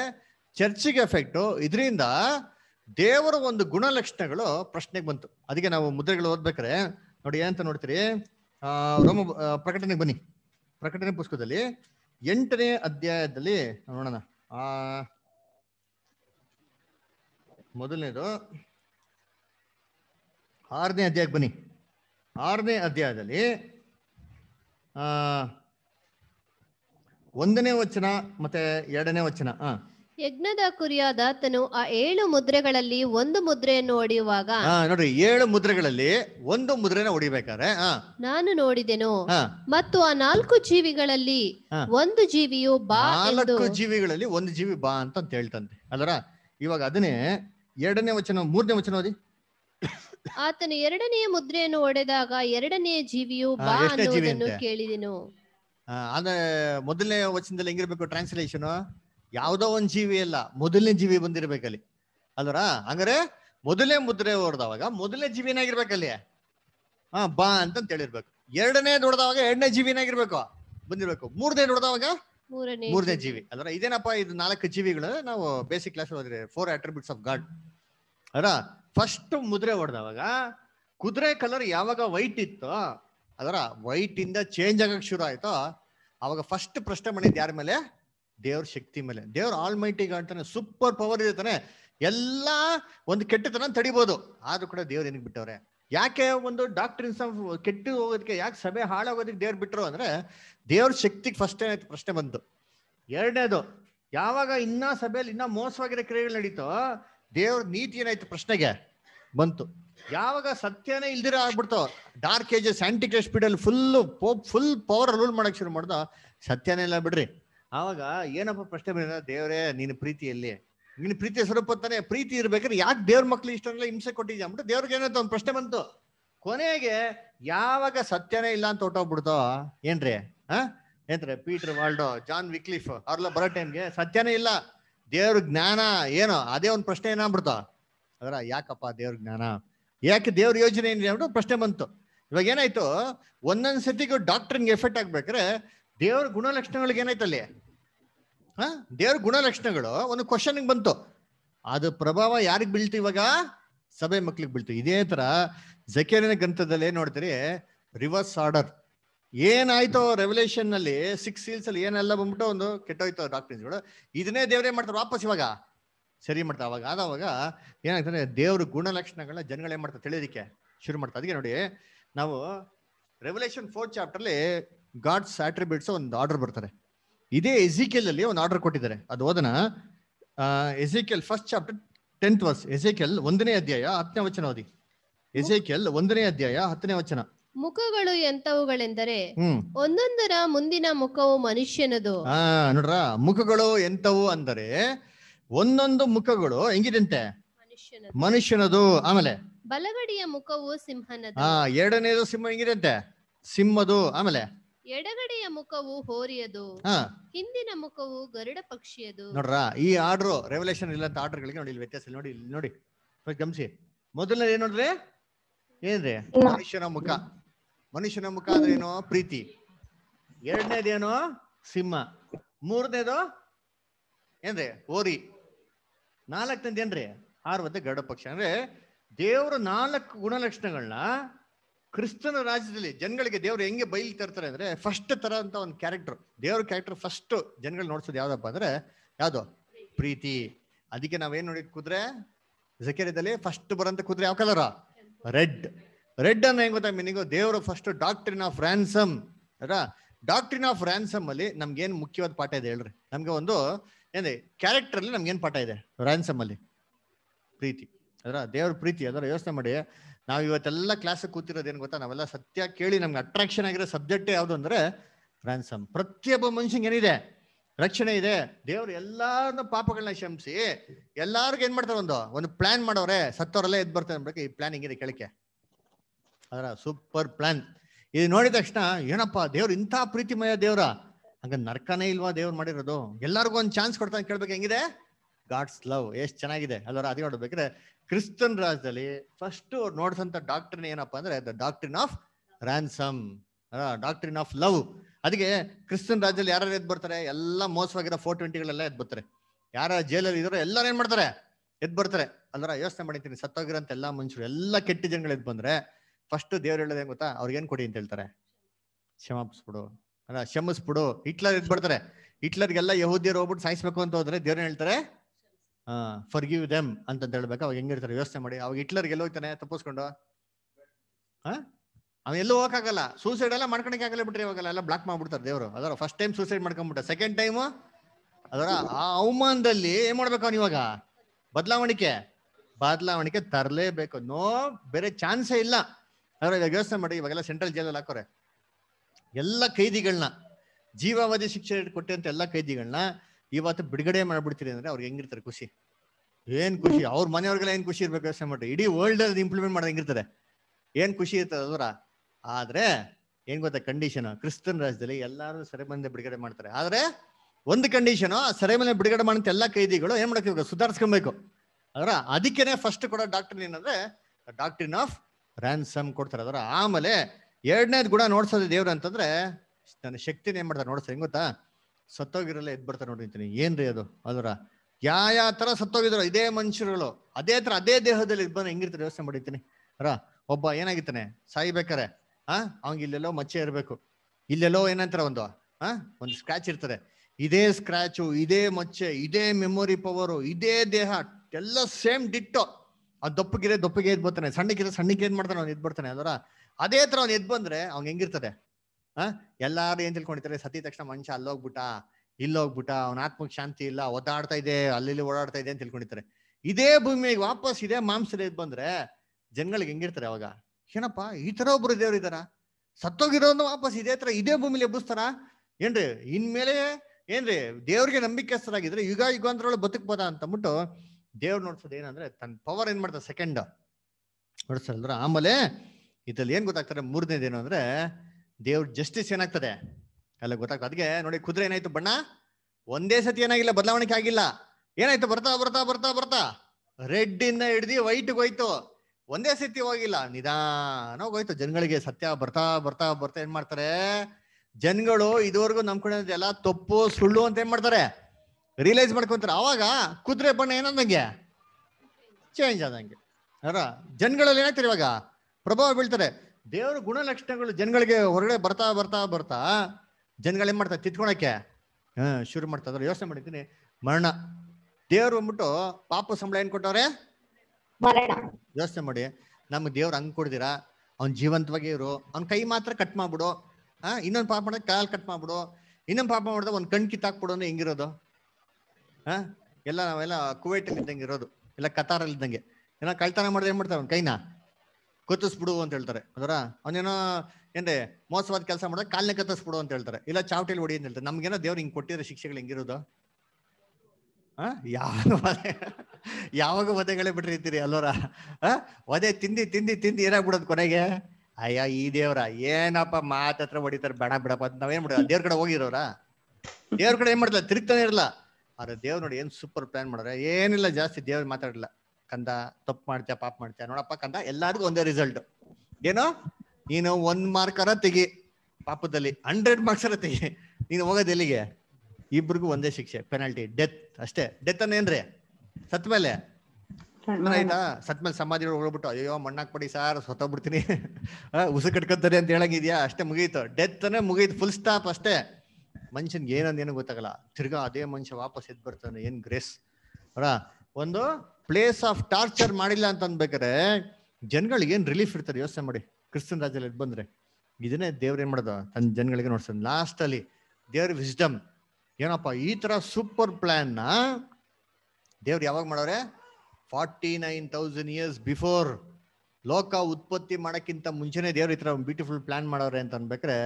ಚರ್ಚಿಗೆ ಎಫೆಕ್ಟು ಇದರಿಂದ ದೇವರ ಒಂದು ಗುಣಲಕ್ಷಣಗಳು ಪ್ರಶ್ನೆಗೆ ಬಂತು ಅದಕ್ಕೆ ನಾವು ಮುದ್ರೆಗಳು ಓದ್ಬೇಕಾರೆ ನೋಡಿ ಏನಂತ ನೋಡ್ತೀರಿ ರೋಮ ಪ್ರಕಟಣೆಗೆ ಬನ್ನಿ ಪ್ರಕಟಣೆ ಪುಸ್ತಕದಲ್ಲಿ ಎಂಟನೇ ಅಧ್ಯಾಯದಲ್ಲಿ ನೋಡೋಣ ಮೊದಲನೇದು ಆರನೇ ಅಧ್ಯಾಯಕ್ಕೆ ಬನ್ನಿ ಆರನೇ ಅಧ್ಯಾಯದಲ್ಲಿ ಒಂದನೇ ವಚನ ಮತ್ತೆ ಎರಡನೇ ವಚನ ಹ ಯಜ್ಞದ ಕುರಿಯಾದ ಆತನು ಆ ಏಳು ಮುದ್ರೆಗಳಲ್ಲಿ ಒಂದು ಮುದ್ರೆಯನ್ನು ಹೊಡೆಯುವಾಗ ನೋಡಿ ಏಳು ಮುದ್ರೆಗಳಲ್ಲಿ ಒಂದು ಮುದ್ರೆನ ಹೊಡಿಬೇಕಾರೆ ನಾನು ನೋಡಿದೆನು ಮತ್ತು ಆ ನಾಲ್ಕು ಜೀವಿಗಳಲ್ಲಿ ಒಂದು ಜೀವಿಯು ಬಾ ಜೀವಿಗಳಲ್ಲಿ ಒಂದು ಜೀವಿ ಬಾ ಅಂತ ಹೇಳ್ತಂತೆ ಅದರ ಇವಾಗ ಅದನ್ನೇ ಎರಡನೇ ವಚನ ಮೂರನೇ ವಚನ ಓದಿ ಆತನು ಎರಡನೆಯ ಮುದ್ರೆಯನ್ನು ಒಡೆದಾಗ ಎರಡನೆಯ ಜೀವಿಯು ಬಾ ಅನ್ನುವುದನ್ನು ಕೇಳಿದೆನು ಅಂದ್ರೆ ಮೊದಲನೇ ವಚನದಲ್ಲಿ ಹೆಂಗಿರ್ಬೇಕು ಟ್ರಾನ್ಸ್ಲೇಷನ್ ಯಾವುದೋ ಒಂದ್ ಜೀವಿ ಅಲ್ಲ ಮೊದಲನೇ ಜೀವಿ ಬಂದಿರ್ಬೇಕಲ್ಲಿ ಅಲ್ವರ ಹಂಗಾರೆ ಮೊದಲನೇ ಮುದ್ರೆ ಹೊಡೆದವಾಗ ಮೊದಲನೇ ಜೀವಿನಾಗಿರ್ಬೇಕಲ್ಲಿ ಹಾ ಬಾ ಅಂತ ಹೇಳಿರ್ಬೇಕು ಎರಡನೇ ದೊಡ್ಡದಾಗ ಎರಡನೇ ಜೀವಿನಾಗಿರ್ಬೇಕು ಬಂದಿರ್ಬೇಕು ಮೂರನೇ ದೊಡ್ಡದಾಗ ಮೂರನೇ ಜೀವಿ ಅಲ್ವರ ಇದೇನಪ್ಪ ಇದು ನಾಲ್ಕು ಜೀವಿಗಳು ನಾವು basic class four attributes of God ಅದರ ಫಸ್ಟ್ ಮುದ್ರೆ ಹೊಡೆದವಾಗ ಕುದುರೆ ಕಲರ್ ಯಾವಾಗ ವೈಟ್ ಇತ್ತು ಅದರ ವೈಟ್ ಇಂದ ಚೇಂಜ್ ಆಗಕ್ಕೆ ಶುರು ಆಯ್ತೋ ಅವಾಗ ಫಸ್ಟ್ ಪ್ರಶ್ನೆ ಮಾಡಿದ್ ಯಾರ ಮೇಲೆ ದೇವ್ರ ಶಕ್ತಿ ಮೇಲೆ ದೇವ್ರ ಆಲ್ ಮೈಟಿ ಅಂತಾನೆ ಸೂಪರ್ ಪವರ್ ಇದೆ ತಾನೆ ಎಲ್ಲ ಒಂದು ಕೆಟ್ಟತನ ತಡಿಬೋದು ಆದ್ರೂ ಕೂಡ ದೇವ್ರ ಏನಕ್ಕೆ ಬಿಟ್ಟವ್ರೆ ಯಾಕೆ ಒಂದು ಡಾಕ್ಟರ್ ಕೆಟ್ಟ ಕೆಟ್ಟು ಹೋಗೋದಕ್ಕೆ ಯಾಕೆ ಸಭೆ ಹಾಳಾಗೋದಕ್ಕೆ ದೇವ್ರು ಬಿಟ್ಟರು ಅಂದ್ರೆ ದೇವ್ರ ಶಕ್ತಿಗೆ ಫಸ್ಟ್ ಏನಾಯ್ತು ಪ್ರಶ್ನೆ ಬಂತು ಎರಡನೇದು ಯಾವಾಗ ಇನ್ನ ಸಭೆಯಲ್ಲಿ ಇನ್ನ ಮೋಸವಾಗಿರೋ ಕ್ರಿಯೆಗಳು ನಡೀತೋ ದೇವ್ರ ನೀತಿ ಏನಾಯ್ತು ಪ್ರಶ್ನೆಗೆ ಬಂತು ಯಾವಾಗ ಸತ್ಯನೇ ಇಲ್ದಿರ ಆಗ್ಬಿಡ್ತಾವ ಡಾರ್ಕ್ ಏಜಸ್ ಆಂಟಿಕ್ರಸ್ ಸ್ಪೀಡಲ್ಲಿ full pope full power rule ಮಾಡಕ್ ಶುರು ಮಾಡ್ದ ಸತ್ಯನೇ ಇಲ್ಲ ಬಿಡ್ರಿ ಆವಾಗ ಏನಪ್ಪ ಪ್ರಶ್ನೆ ಬಂದ ದೇವರೇ ನಿನ್ನ ಪ್ರೀತಿಯಲ್ಲಿ ನಿನ್ನ ಪ್ರೀತಿಯ ಸ್ವರೂಪ ತಾನೇ ಪ್ರೀತಿ ಇರ್ಬೇಕಾದ್ರೆ ಯಾಕೆ ದೇವ್ರ ಮಕ್ಳು ಇಷ್ಟೆಲ್ಲ ಹಿಂಸೆ ಕೊಟ್ಟಿದ್ಯಾ ಅಂದ್ಬಿಟ್ಟು ದೇವ್ರಿಗೆ ಏನಾಯ್ತು ಒಂದು ಪ್ರಶ್ನೆ ಬಂತು ಕೊನೆಗೆ ಯಾವಾಗ ಸತ್ಯನೇ ಇಲ್ಲ ಅಂತ ಹೊಟ್ಟೋಗ್ಬಿಡ್ತೋ ಏನ್ರಿ ಹ ಏನ್ರಿ ಪೀಟರ್ ವಾಲ್ಡೋ ಜಾನ್ ವಿಕ್ಲಿಫ್ ಅವ್ರಲ್ಲ ಬರೋ ಟೈಮ್ಗೆ ಸತ್ಯನೇ ಇಲ್ಲ ದೇವ್ರ ಜ್ಞಾನ ಏನೋ ಅದೇ ಒಂದು ಪ್ರಶ್ನೆ ಏನಾಗ್ಬಿಡ್ತ ಅದರ ಯಾಕಪ್ಪ ದೇವ್ರ ಜ್ಞಾನ ಯಾಕೆ ದೇವ್ರ ಯೋಜನೆ ಏನಿದೆ ಅಂದ್ಬಿಟ್ಟು ಪ್ರಶ್ನೆ ಬಂತು ಇವಾಗ ಏನಾಯ್ತು ಒಂದೊಂದು ಸತಿಗೂ ಡಾಕ್ಟ್ರಿಂಗ್ ಎಫೆಕ್ಟ್ ಆಗ್ಬೇಕ್ರೆ ದೇವ್ರ ಗುಣಲಕ್ಷಣಗಳಿಗೆ ಏನಾಯ್ತು ಅಲ್ಲಿ ಹಾ ದೇವ್ರ ಗುಣಲಕ್ಷಣಗಳು ಒಂದು ಕ್ವಶನ್ಗೆ ಬಂತು ಅದು ಪ್ರಭಾವ ಯಾರಿಗೆ ಬೀಳ್ತು ಇವಾಗ ಸಭೆ ಮಕ್ಳಿಗೆ ಬೀಳ್ತು ಇದೇ ತರ ಜಕೇರಿನ ಗ್ರಂಥದಲ್ಲಿ ಏನ್ ನೋಡ್ತೀರಿ ರಿವರ್ಸ್ ಆರ್ಡರ್ ಏನಾಯ್ತೋ ರೆವಲ್ಯೂಷನ್ ನಲ್ಲಿ ಸಿಕ್ಸ್ ಸೀಲ್ಸ್ ಅಲ್ಲಿ ಏನೆಲ್ಲ ಬಂದ್ಬಿಟ್ಟು ಒಂದು ಕೆಟ್ಟೋಯ್ತು ಡಾಕ್ಟರ್ಸ್ಗಳು ಇದನ್ನೇ ದೇವರೇ ಮಾಡ್ತಾರೆ ವಾಪಸ್ ಇವಾಗ ಸರಿ ಮಾಡ್ತಾರೆ ಅವಾಗ ಆದವಾಗ ಏನಾಗ್ತದೆ ದೇವ್ರ ಗುಣಲಕ್ಷಣಗಳನ್ನ ಜನಗಳೇನ್ ಮಾಡ್ತಾರೆ ತಿಳಿಯೋದಿಕ್ಕೆ ಶುರು ಮಾಡ್ತಾರೆ ಅದಕ್ಕೆ ನೋಡಿ ನಾವು ರೆವಲ್ಯೂಷನ್ ಫೋರ್ತ್ ಅಲ್ಲಿ ಗಾಡ್ಸ್ ಆಟ್ರಿಬ್ಯೂಟ್ಸ್ ಒಂದು ಆರ್ಡರ್ ಬರ್ತಾರೆ ಇದೇ ಎಸಿಕೆಲ್ ಅಲ್ಲಿ ಒಂದು ಆರ್ಡರ್ ಕೊಟ್ಟಿದ್ದಾರೆ ಅದು ಓದನ Ezekiel first chapter tenth verse Ezekiel ಒಂದನೇ ಅಧ್ಯಾಯ ಹತ್ತನೇ ವಚನ ಓದಿ ಎಸಿಕೆಲ್ ಒಂದನೇ ಅಧ್ಯಾಯ ಹತ್ತನೇ ವಚನ ಮುಖಗಳು ಎಂತವುಗಳೆಂದರೆ ಒಂದೊಂದರ ಮುಂದಿನ ಮುಖವು ಮನುಷ್ಯನದು ಹಾ ನೋಡ್ರ ಮುಖಗಳು ಎಂತವು ಅಂದರೆ ಒಂದೊಂದು ಮುಖಗಳು ಹೆಂಗಿದಂತೆ ಮನುಷ್ಯನದು ಆಮೇಲೆ ಬಲಗಡಿಯ ಮುಖವು ಸಿಂಹನದು ಎರಡನೇದು ಸಿಂಹ ಹೆಂಗಿದಂತೆ ಸಿಂಹದು ಆಮೇಲೆ ಎಡಗಡೆಯ ಮುಖವು ಹೋರಿಯದು ಹಿಂದಿನ ಮುಖವು ಗರುಡ ಪಕ್ಷಿಯದು ನೋಡ್ರ ಈ ಆರ್ಡರ್ ರೆವಲ್ಯೂಷನ್ ಇಲ್ಲ ಆರ್ಡರ್ ಗಳಿಗೆ ನೋಡಿ ವ್ಯತ್ಯಾಸ ನೋಡಿ ಇಲ್ಲಿ ನೋಡಿ ಗಮನಿಸಿ ಮೊದಲನೇ ಏನ್ ನೋಡ್ರಿ ಏನ್ರಿ ಮನುಷ್ಯನ ಮುಖ ಮನುಷ್ಯನ ಮುಖ ಆದ್ರೆ ಏನೋ ಪ್ರೀತಿ ಎರಡನೇದೇನೋ ಸಿಂಹ ಮೂರನೇದು ಏನ್ರಿ ಓರಿ ನಾಲ್ಕನೇದು ಏನ್ರಿ ಆರ್ವದ ಗಡ ಪಕ್ಷ ಅಂದ್ರೆ ದೇವರ ನಾಲ್ಕು ಗುಣಲಕ್ಷಣಗಳನ್ನ ಕ್ರಿಸ್ತನ ರಾಜ್ಯದಲ್ಲಿ ಜನಗಳಿಗೆ ದೇವ್ರು ಹೆಂಗೆ ಬಯಲು ತರ್ತಾರೆ ಅಂದ್ರೆ ಫಸ್ಟ್ ತರ ಅಂತ ಒಂದು ಕ್ಯಾರೆಕ್ಟರ್ ದೇವ್ರ ಕ್ಯಾರೆಕ್ಟರ್ ಫಸ್ಟ್ ಜನಗಳು ನೋಡ್ಸೋದು ಯಾವ್ದಪ್ಪ ಅಂದ್ರೆ ಯಾವ್ದು ಪ್ರೀತಿ ಅದಕ್ಕೆ ನಾವೇನ್ ನೋಡಿದ ಕುದುರೆ ಜಕೆರೆದಲ್ಲಿ ಫಸ್ಟ್ ಬರೋಂತ ಕುದುರೆ ಯಾವ ಕಲರ ರೆಡ್ ರೆಡ್ ಅಂದ್ರೆ ಹೆಂಗ್ ಗೊತ್ತಾ ಮೀನಿಂಗು ದೇವರು ಫಸ್ಟ್ ಡಾಕ್ಟ್ರಿನ್ ಆಫ್ ರ್ಯಾನ್ಸಮ್ ಆಯ್ತಾ ಡಾಕ್ಟ್ರಿನ್ ಆಫ್ ರ್ಯಾನ್ಸಮ್ ಅಲ್ಲಿ ನಮ್ಗೆ ಏನ್ ಮುಖ್ಯವಾದ ಪಾಠ ಇದೆ ಹೇಳ್ರಿ ನಮ್ಗೆ ಒಂದು ಏನೇ ಕ್ಯಾರೆಕ್ಟರ್ ಅಲ್ಲಿ ನಮ್ಗೆ ಏನ್ ಪಾಠ ಇದೆ ರ್ಯಾನ್ಸಮ್ ಅಲ್ಲಿ ಪ್ರೀತಿ ಅದರ ದೇವ್ರ ಪ್ರೀತಿ ಅದರ ಯೋಚನೆ ಮಾಡಿ ನಾವು ಇವತ್ತೆಲ್ಲ ಕ್ಲಾಸ್ ಕೂತಿರೋದು ಏನು ಗೊತ್ತಾ ನಾವೆಲ್ಲ ಸತ್ಯ ಕೇಳಿ ನಮ್ಗೆ ಅಟ್ರಾಕ್ಷನ್ ಆಗಿರೋ ಸಬ್ಜೆಕ್ಟ್ ಯಾವುದು ಅಂದ್ರೆ ರ್ಯಾನ್ಸಮ್ ಪ್ರತಿಯೊಬ್ಬ ಮನುಷ್ಯನ್ ಏನಿದೆ ರಕ್ಷಣೆ ಇದೆ ದೇವ್ರು ಎಲ್ಲಾರನ್ನ ಪಾಪಗಳನ್ನ ಶಮಿಸಿ ಎಲ್ಲಾರ್ಗು ಏನ್ ಮಾಡ್ತಾರೆ ಒಂದು ಒಂದು ಪ್ಲಾನ್ ಮಾಡೋರೆ ಸತ್ತವರೆಲ್ಲ ಎದ್ ಬರ್ತಾರೆ ಈ ಪ್ಲಾನ್ ಹಿಂಗಿದೆ ಕೇಳಿಕೆ ಅದರ ಸೂಪರ್ ಪ್ಲಾನ್ ಇದು ನೋಡಿದ ತಕ್ಷಣ ಏನಪ್ಪ ದೇವ್ರು ಇಂಥ ಪ್ರೀತಿಮಯ ದೇವ್ರ ಹಂಗ ನರ್ಕನೇ ಇಲ್ವಾ ದೇವ್ರು ಮಾಡಿರೋದು ಎಲ್ಲರಿಗೂ ಒಂದು ಚಾನ್ಸ್ ಕೊಡ್ತಾನೆ ಕೇಳ್ಬೇಕು ಹೆಂಗಿದೆ ಗಾಡ್ಸ್ ಲವ್ ಎಷ್ಟು ಚೆನ್ನಾಗಿದೆ ಅಲ್ಲರ ಅದೇ ನೋಡ್ಬೇಕಂದ್ರೆ ಕ್ರಿಸ್ತನ್ ರಾಜ್ಯದಲ್ಲಿ ಫಸ್ಟ್ ಅವ್ರು ನೋಡಿದಂಥ ಡಾಕ್ಟ್ರಿನ್ ಏನಪ್ಪ ಅಂದ್ರೆ the doctrine of ransom doctrine of love ಅದಕ್ಕೆ ಕ್ರಿಸ್ತನ್ ರಾಜ್ಯದಲ್ಲಿ ಯಾರು ಎದ್ ಬರ್ತಾರೆ ಎಲ್ಲ ಮೋಸವಾಗಿರೋ ಫೋರ್ ಟ್ವೆಂಟಿಗಳೆಲ್ಲ ಎದ್ ಬರ್ತಾರೆ ಯಾರ ಜೈಲಲ್ಲಿ ಇದ್ರೆ ಎಲ್ಲರೂ ಏನ್ ಮಾಡ್ತಾರೆ ಎದ್ ಬರ್ತಾರೆ ಅಲ್ಲರ ಯೋಚನೆ ಮಾಡಿರ್ತೀನಿ ಅಂತ ಎಲ್ಲಾ ಮನುಷ್ಯರು ಎಲ್ಲ ಕೆಟ್ಟ ಜನಗಳು ಎದ್ ಬಂದ್ರೆ ಫಸ್ಟ್ ದೇವ್ರು ಹೇಳದೆ ಗೊತ್ತಾ ಏನ್ ಕೊಡಿ ಅಂತ ಹೇಳ್ತಾರೆ ಕ್ಷಮಾಪಿಸ್ಬಿಡು ಅಲ್ಲ ಕ್ಷಮಿಸ್ಬಿಡು ಹಿಟ್ಲರ್ ಇದ್ಬಿಡ್ತಾರೆ ಹಿಟ್ಲರ್ಗೆಲ್ಲ ಯಹೂದಿಯರು ಹೋಗ್ಬಿಟ್ಟು ಸಾಯಿಸ್ಬೇಕು ಅಂತ ಹೋದ್ರೆ ದೇವ್ರು ಹೇಳ್ತಾರೆ ದೆಮ್ ಅಂತ ಹೇಳ್ಬೇಕು ಅವಾಗ ಹೆಂಗಿರ್ತಾರೆ ವ್ಯವಸ್ಥೆ ಮಾಡಿ ಅವಾಗ ಹಿಟ್ಲರ್ಗೆ ಹೋಗ್ತಾನೆ ತಪ್ಪಿಸ್ಕೊಂಡು ಹಾ ಎಲ್ಲೂ ಹೋಗಕ್ಕಾಗಲ್ಲ ಸೂಸೈಡ್ ಎಲ್ಲ ಮಾಡ್ಕೊಳಕ್ಕೆ ಆಗಲ್ಲ ಬಿಟ್ರಿ ಇವಾಗೆಲ್ಲ ಎಲ್ಲ ಬ್ಲಾಕ್ ಮಾಡ್ಬಿಡ್ತಾರೆ ದೇವರು ಅದರ ಫಸ್ಟ್ ಟೈಮ್ ಸೂಸೈಡ್ ಮಾಡ್ಕೊಂಡ್ಬಿಟ್ಟ ಸೆಕೆಂಡ್ ಟೈಮು ಅದರ ಆ ಅವಮಾನದಲ್ಲಿ ಏನ್ ಮಾಡ್ಬೇಕು ಅವ್ನು ಇವಾಗ ಬದಲಾವಣಿಕೆ ಬದಲಾವಣಿಕೆ ತರಲೇಬೇಕು ನೋ ಬೇರೆ ಚಾನ್ಸೇ ಇಲ್ಲ ಆದರೆ ವ್ಯವಸ್ಥೆ ಮಾಡಿ ಇವಾಗೆಲ್ಲ ಸೆಂಟ್ರಲ್ ಜೈಲಲ್ಲಿ ಹಾಕೋರೆ ಎಲ್ಲ ಕೈದಿಗಳನ್ನ ಜೀವಾವಧಿ ಶಿಕ್ಷೆ ಕೊಟ್ಟಂತ ಎಲ್ಲ ಕೈದಿಗಳನ್ನ ಇವತ್ತು ಬಿಡುಗಡೆ ಮಾಡ್ಬಿಡ್ತೀರಿ ಅಂದ್ರೆ ಅವ್ರಿಗೆ ಹೆಂಗಿರ್ತಾರೆ ಖುಷಿ ಏನ್ ಖುಷಿ ಅವ್ರ ಮನೆಯವ್ರಿಗೆಲ್ಲ ಏನ್ ಖುಷಿ ಇರ್ಬೇಕು ವ್ಯವಸ್ಥೆ ಮಾಡಿ ಇಡೀ ವರ್ಲ್ಡ್ ಅಲ್ಲಿ ಇಂಪ್ಲಿಮೆಂಟ್ ಮಾಡೋದು ಹೆಂಗಿರ್ತಾರೆ ಏನ್ ಖುಷಿ ಇರ್ತದೆ ಅದರ ಆದ್ರೆ ಏನ್ ಗೊತ್ತಾ ಕಂಡೀಷನ್ ಕ್ರಿಸ್ತನ್ ರಾಜ್ಯದಲ್ಲಿ ಎಲ್ಲಾರು ಮನೆ ಬಿಡುಗಡೆ ಮಾಡ್ತಾರೆ ಆದ್ರೆ ಒಂದು ಕಂಡೀಷನ್ ಆ ಮನೆ ಬಿಡುಗಡೆ ಮಾಡಂತ ಎಲ್ಲ ಕೈದಿಗಳು ಏನ್ ಮಾಡಕ್ಕೆ ಸುಧಾರಿಸ್ಕೊಬೇಕು ಅದರ ಅದಕ್ಕೆ ಫಸ್ಟ್ ಕೊಡೋ ಡಾಕ್ಟರ್ ಏನಂದ್ರೆ ಡಾಕ್ಟರ್ ಆಫ್ ರ್ಯಾನ್ಸಮ್ ಕೊಡ್ತಾರೆ ಅದರ ಆಮೇಲೆ ಎರಡನೇದು ಗುಣ ನೋಡ್ಸೋದು ದೇವ್ರ ಅಂತಂದ್ರೆ ನನ್ನ ಶಕ್ತಿನ ಏನ್ ಮಾಡ್ತಾರೆ ನೋಡ್ತಾರೆ ಹೆಂಗ ಗೊತ್ತಾ ಸತ್ತೋಗಿರಲ್ಲ ಎದ್ ಬರ್ತಾರೆ ನೋಡಿರ್ತೀನಿ ಏನ್ರಿ ಅದು ಅದರ ಯಾ ಯಾವ ತರ ಸತ್ತೋಗಿದ್ರು ಇದೇ ಮನುಷ್ಯರುಗಳು ಅದೇ ತರ ಅದೇ ದೇಹದಲ್ಲಿ ಇದ್ ಬಂದ್ರೆ ಹೆಂಗಿರ್ತಾರೆ ಯೋಚನೆ ಮಾಡಿರ್ತೀನಿ ರಾ ಒಬ್ಬ ಏನಾಗಿತ್ತಾನೆ ಸಾಯ್ಬೇಕಾರೆ ಆ ಅವ್ನಿಗೆ ಇಲ್ಲೆಲ್ಲೋ ಮಚ್ಚೆ ಇರಬೇಕು ಇಲ್ಲೆಲ್ಲೋ ಏನಂತಾರೆ ಒಂದು ಆ ಒಂದು ಸ್ಕ್ರಾಚ್ ಇರ್ತಾರೆ ಇದೇ ಸ್ಕ್ರಾಚು ಇದೇ ಮಚ್ಚೆ ಇದೇ ಮೆಮೊರಿ ಪವರು ಇದೇ ದೇಹ ಎಲ್ಲ ಸೇಮ್ ಡಿಟ್ಟೋ ಆ ದಪ್ಪಗಿರೆ ದಪ್ಪಗೆ ಎದ್ ಬರ್ತಾನೆ ಸಣ್ಣಕ್ಕಿದ್ರೆ ಸಣ್ಣಕ್ಕೆ ಏನ್ ಮಾಡ್ತಾನೆ ಅವ್ನು ಎದ್ ಬರ್ತಾನೆ ಅದರ ಅದೇ ತರ ಅವ್ನು ಎದ್ ಬಂದ್ರೆ ಅವ್ನ್ ಹೆಂಗಿರ್ತಾರೆ ಆ ಎಲ್ಲಾರು ಏನ್ ತಿಳ್ಕೊಂಡಿರ್ತಾರೆ ಸತಿ ತಕ್ಷಣ ಮನುಷ್ಯ ಅಲ್ಲೋಗ್ಬಿಟ್ಟ ಇಲ್ಲೋಗ್ಬಿಟ್ಟ ಅವ್ನ ಆತ್ಮಕ್ ಶಾಂತಿ ಇಲ್ಲ ಒದ್ದಾಡ್ತಾ ಇದೆ ಅಲ್ಲಿ ಓಡಾಡ್ತಾ ಇದೆ ಅಂತ ತಿಳ್ಕೊಂಡಿರ್ತಾರೆ ಇದೇ ಭೂಮಿಗೆ ವಾಪಸ್ ಇದೇ ಮಾಂಸದ ಎದ್ ಬಂದ್ರೆ ಜನಗಳಿಗೆ ಹೆಂಗಿರ್ತಾರೆ ಅವಾಗ ಏನಪ್ಪ ಈ ತರ ಒಬ್ರು ದೇವ್ರ ಇದಾರ ಸತ್ತೋಗಿರೋನು ವಾಪಸ್ ಇದೇ ತರ ಇದೇ ಭೂಮಿಲಿ ಎಬ್ಬಿಸ್ತಾರ ಏನ್ರಿ ಇನ್ಮೇಲೆ ಏನ್ರಿ ದೇವ್ರಿಗೆ ನಂಬಿಕೆಸ್ತರಾಗಿದ್ರೆ ಯುಗ ಯುಗಾಂತರೊಳಗೆ ಬದುಕ್ಬೋದ ಅಂತಂದ್ಬಿಟ್ಟು ದೇವ್ರು ನೋಡ್ಸೋದು ಏನಂದ್ರೆ ತನ್ನ ಪವರ್ ಏನ್ ಮಾಡ್ತಾರೆ ಸೆಕೆಂಡ್ ನೋಡ್ಸಲ್ರ ಆಮೇಲೆ ಇದ್ರಲ್ಲಿ ಏನ್ ಗೊತ್ತಾಗ್ತಾರೆ ಮೂರನೇದು ಏನು ಅಂದ್ರೆ ದೇವ್ರ ಜಸ್ಟಿಸ್ ಏನಾಗ್ತದೆ ಅಲ್ಲ ಗೊತ್ತಾಗ್ತದೆ ಅದಕ್ಕೆ ನೋಡಿ ಕುದುರೆ ಏನಾಯ್ತು ಬಣ್ಣ ಒಂದೇ ಸತಿ ಏನಾಗಿಲ್ಲ ಬದಲಾವಣೆ ಆಗಿಲ್ಲ ಏನಾಯ್ತು ಬರ್ತಾ ಬರ್ತಾ ಬರ್ತಾ ಬರ್ತಾ ರೆಡ್ ಇಂದ ಹಿಡ್ದು ವೈಟ್ ಹೋಯ್ತು ಒಂದೇ ಸತಿ ಹೋಗಿಲ್ಲ ನಿಧಾನ ಹೋಯ್ತು ಜನಗಳಿಗೆ ಸತ್ಯ ಬರ್ತಾ ಬರ್ತಾ ಬರ್ತಾ ಏನ್ ಮಾಡ್ತಾರೆ ಜನಗಳು ಇದುವರೆಗೂ ನಂಬ್ಕೊಂಡಿರೋದೆಲ್ಲ ತಪ್ಪು ಸುಳ್ಳು ಅಂತ ಏನ್ ಮಾಡ್ತಾರೆ ರಿಯಲೈಸ್ ಮಾಡ್ಕೊಂತಾರೆ ಅವಾಗ ಕುದುರೆ ಬಣ್ಣ ಏನಂದಂಗೆ ಚೇಂಜ್ ಆದಂಗೆ ಅರ ಜನಗಳಲ್ಲಿ ಏನಾಗ್ತಾರೆ ಇವಾಗ ಪ್ರಭಾವ ಬೀಳ್ತಾರೆ ದೇವರ ಗುಣಲಕ್ಷಣಗಳು ಜನಗಳಿಗೆ ಹೊರಗಡೆ ಬರ್ತಾ ಬರ್ತಾ ಬರ್ತಾ ಜನಗಳು ಏನು ಮಾಡ್ತಾರೆ ತಿತ್ಕೊಳಕ್ಕೆ ಹಾಂ ಶುರು ಮಾಡ್ತಾ ಇದ್ದಾರೆ ಯೋಚನೆ ಮಾಡಿದ್ದೀನಿ ಮರಣ ದೇವ್ರು ಬಂದ್ಬಿಟ್ಟು ಪಾಪ ಸಂಬಳ ಏನ್ ಕೊಟ್ಟವ್ರೆ ಯೋಚನೆ ಮಾಡಿ ನಮ್ಗೆ ದೇವ್ರು ಹಂಗ್ ಕೊಡ್ದಿರಾ ಅವ್ನ್ ಜೀವಂತವಾಗಿ ಇರು ಅವ್ನ ಕೈ ಮಾತ್ರ ಕಟ್ ಮಾಡ್ಬಿಡು ಹಾ ಇನ್ನೊಂದ್ ಪಾಪ ಮಾಡೋದ್ ಕಾಲ್ ಕಟ್ ಮಾಡ್ಬಿಡು ಇನ್ನೊಂದ್ ಪಾಪ ಮಾಡಿದ ಒಂದ್ ಕಣ್ ಕಿತ್ತಾಕ್ಬಿಡೋನು ಹೆಂಗಿರೋದು ಹಾ ಎಲ್ಲ ನಾವೆಲ್ಲ ಅಲ್ಲಿ ಇದ್ದಂಗೆ ಇರೋದು ಇಲ್ಲ ಅಲ್ಲಿ ಇದ್ದಂಗೆ ಏನೋ ಕಳ್ತನ ಮಾಡಿದ್ರೆ ಏನ್ ಮಾಡ್ತಾರೆ ಅವ್ನ ಕೈನ ಕತ್ತಿಸ್ಬಿಡು ಅಂತ ಹೇಳ್ತಾರೆ ಅದರ ಅವನೇನೋ ಏನ್ರಿ ಮೋಸವಾದ ಕೆಲಸ ಮಾಡಿದ್ರೆ ಕಾಲ್ನೇ ಕತ್ತಿಸ್ಬಿಡು ಅಂತ ಹೇಳ್ತಾರೆ ಇಲ್ಲ ಚಾವಟಿಲಿ ಹೊಡಿ ಅಂತ ಹೇಳ್ತಾರೆ ನಮ್ಗೇನೋ ದೇವ್ರು ಹಿಂಗೆ ಕೊಟ್ಟಿರೋ ಶಿಕ್ಷೆಗಳು ಹೆಂಗಿರೋದು ಹಾ ಯಾವಾಗ ಯಾವಾಗ ವಧೆಗಳೇ ಬಿಟ್ಟಿರ್ತೀರಿ ಅಲ್ಲೋರ ಹ ವಧೆ ತಿಂದಿ ತಿಂದಿ ತಿಂದಿ ಏನಾಗ್ಬಿಡೋದು ಕೊನೆಗೆ ಅಯ್ಯ ಈ ದೇವ್ರ ಏನಪ್ಪ ಮಾತತ್ರ ಹೊಡಿತಾರೆ ಬೇಡ ಬಿಡಪ್ಪ ಅಂತ ನಾವೇನ್ ಬಿಡ ದೇವ್ರ ಕಡೆ ಹೋಗಿರೋರ ದೇವ್ರ ಕಡೆ ಏನ್ ಮಾಡ್ಲಾ ತಿರುಗ್ತಾನೆ ಇರಲ್ಲ ಆದ್ರೆ ದೇವ್ರು ನೋಡಿ ಏನು ಸೂಪರ್ ಪ್ಲಾನ್ ಮಾಡಿದ್ರೆ ಏನಿಲ್ಲ ಜಾಸ್ತಿ ದೇವ್ರು ಮಾತಾಡಲಿಲ್ಲ ಕಂದ ತಪ್ಪು ಮಾಡ್ತೀಯ ಪಾಪ ಮಾಡ್ತೀಯ ನೋಡಪ್ಪ ಕಂದ ಎಲ್ಲಾರ್ಗು ಒಂದೇ ರಿಸಲ್ಟ್ ಏನೋ ನೀನು ಒಂದ್ ಮಾರ್ಕ್ ಅರ ತೆಗಿ ಪಾಪದಲ್ಲಿ ಹಂಡ್ರೆಡ್ ಮಾರ್ಕ್ಸ್ ಅರ ತೆಗಿ ನೀನು ಹೋಗೋದು ಎಲ್ಲಿಗೆ ಇಬ್ರಿಗೂ ಒಂದೇ ಶಿಕ್ಷೆ ಪೆನಾಲ್ಟಿ ಡೆತ್ ಅಷ್ಟೇ ಡೆತ್ ಅನ್ನೇನ್ರಿ ಸತ್ ಮೇಲೆ ಆಯ್ತಾ ಸತ್ ಮೇಲೆ ಸಮಾಧಿ ಹೋಗ್ಬಿಟ್ಟು ಅಯ್ಯೋ ಮಣ್ಣಾಕ್ಬಿಡಿ ಸಾರ್ ಸೊತ್ತೋಗ್ಬಿಡ್ತೀನಿ ಉಸಿ ಕಟ್ಕೊತಾರೆ ಅಂತ ಹೇಳಂಗಿದ್ಯಾ ಅಷ್ಟೇ ಮುಗೀತು ಡೆತ್ ಅನ್ನೇ ಮುಗೀತು ಫುಲ್ ಸ್ಟಾಪ್ ಅಷ್ಟೇ ಮನುಷ್ಯನ್ಗೆ ಏನಂದೇನು ಗೊತ್ತಾಗಲ್ಲ ತಿರ್ಗಾ ಅದೇ ಮನುಷ್ಯ ವಾಪಸ್ ಎದ್ದು ಬರ್ತಾನೆ ಏನ್ ಗ್ರೇಸ್ ಅಲ್ಲ ಒಂದು ಪ್ಲೇಸ್ ಆಫ್ ಟಾರ್ಚರ್ ಮಾಡಿಲ್ಲ ಅಂತ ಅನ್ಬೇಕಾರೆ ಜನಗಳಿಗೆ ಏನು ರಿಲೀಫ್ ಇರ್ತಾರೆ ಯೋಚನೆ ಮಾಡಿ ಕ್ರಿಸ್ತನ್ ಎದ್ ಬಂದ್ರೆ ಇದನ್ನೇ ದೇವ್ರ ಏನು ಮಾಡೋದು ತನ್ನ ಜನಗಳಿಗೆ ಲಾಸ್ಟ್ ಅಲ್ಲಿ ದೇವ್ರ ವಿಸ್ಡಮ್ ಏನಪ್ಪ ಈ ತರ ಸೂಪರ್ ಪ್ಲಾನ್ ನ ದೇವ್ರು ಯಾವಾಗ ಮಾಡೋರೆ forty nine thousand years before ಲೋಕ ಉತ್ಪತ್ತಿ ಮಾಡೋಕ್ಕಿಂತ ಮುಂಚೆನೆ ದೇವ್ರ ಈ ತರ ಬ್ಯೂಟಿಫುಲ್ ಪ್ಲಾನ್ ಮಾಡೋರೆ ಅಂತ ಅನ್ಬೇಕ್ರೆ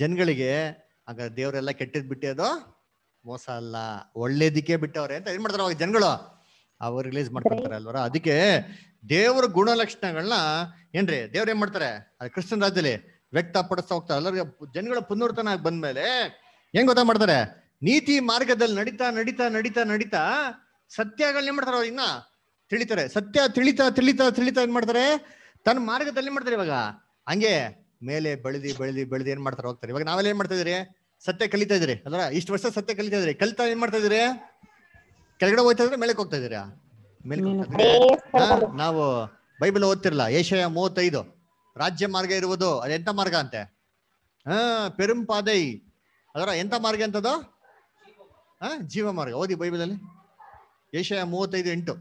ಜನಗಳಿಗೆ ಹಾಗಾದ್ರೆ ದೇವರೆಲ್ಲ ಕೆಟ್ಟದ್ ಅದು ಮೋಸ ಅಲ್ಲ ಒಳ್ಳೇದಕ್ಕೆ ಬಿಟ್ಟವ್ರೆ ಅಂತ ಏನ್ ಮಾಡ್ತಾರೆ ಅವಾಗ ಜನಗಳು ಅವ್ರು ರಿಲೀಸ್ ಮಾಡ್ಕೊತಾರೆ ಅಲ್ವರ ಅದಕ್ಕೆ ದೇವರ ಗುಣಲಕ್ಷಣಗಳನ್ನ ಏನ್ರಿ ದೇವ್ರ ಏನ್ ಮಾಡ್ತಾರೆ ಅದು ಕೃಷ್ಣನ್ ರಾಜ್ಯದಲ್ಲಿ ವ್ಯಕ್ತಪಡಿಸ್ತಾ ಹೋಗ್ತಾರೆ ಎಲ್ಲರಿಗೂ ಜನಗಳ ಪುನರ್ತನ ಬಂದ್ಮೇಲೆ ಹೆಂಗ್ ಗೊತ್ತಾ ಮಾಡ್ತಾರೆ ನೀತಿ ಮಾರ್ಗದಲ್ಲಿ ನಡೀತಾ ನಡೀತಾ ನಡೀತಾ ನಡೀತಾ ಸತ್ಯಗಳನ್ನ ಏನ್ ಮಾಡ್ತಾರೆ ಅವ್ರು ಇನ್ನ ತಿಳಿತಾರೆ ಸತ್ಯ ತಿಳಿತಾ ತಿಳಿತಾ ತಿಳಿತಾ ಏನ್ ಮಾಡ್ತಾರೆ ತನ್ನ ಮಾರ್ಗದಲ್ಲಿ ಮಾಡ್ತಾರೆ ಇವಾಗ ಹಂಗೆ ಮೇಲೆ ಬೆಳೆದಿ ಬೆಳೆದಿ ಬೆಳೆದಿ ಏನ್ ಮಾಡ್ತಾರೆ ಹೋಗ್ತಾರೆ ಇವಾಗ ನಾವೆಲ್ಲ ಏನ್ ಮಾಡ್ತಾ ಇದ್ರಿ ಸತ್ಯ ಕಲಿತಾ ಇದ್ರಿ ಅಲ್ವಾ ಇಷ್ಟು ವರ್ಷ ಸತ್ಯ ಕಲಿತಾ ಇದ್ರಿ ಕಲಿತಾ ಏನ್ ಮಾಡ್ತಾ ಇದ್ರಿ ಕೆಳಗಡೆ ಹೋಗ್ತಾ ಇದ್ರೆ ಮೇಲೆ ಹೋಗ್ತಾ ಇದ್ದೀರಾ ನಾವು ಬೈಬಲ್ ಓದ್ತಿರ್ಲಾ ಏಷಯ ಮೂವತ್ತೈದು ರಾಜ್ಯ ಮಾರ್ಗ ಇರುವುದು ಅದು ಎಂತ ಮಾರ್ಗ ಅಂತೆ ಹಾ ಪೆರುಂಪಾದೈ ಅದರ ಎಂತ ಮಾರ್ಗ ಅಂತದೋ ಹಾ ಜೀವ ಮಾರ್ಗ ಓದಿ ಬೈಬಲ್ ಅಲ್ಲಿ ಏಷಯ ಮೂವತ್ತೈದು ಎಂಟು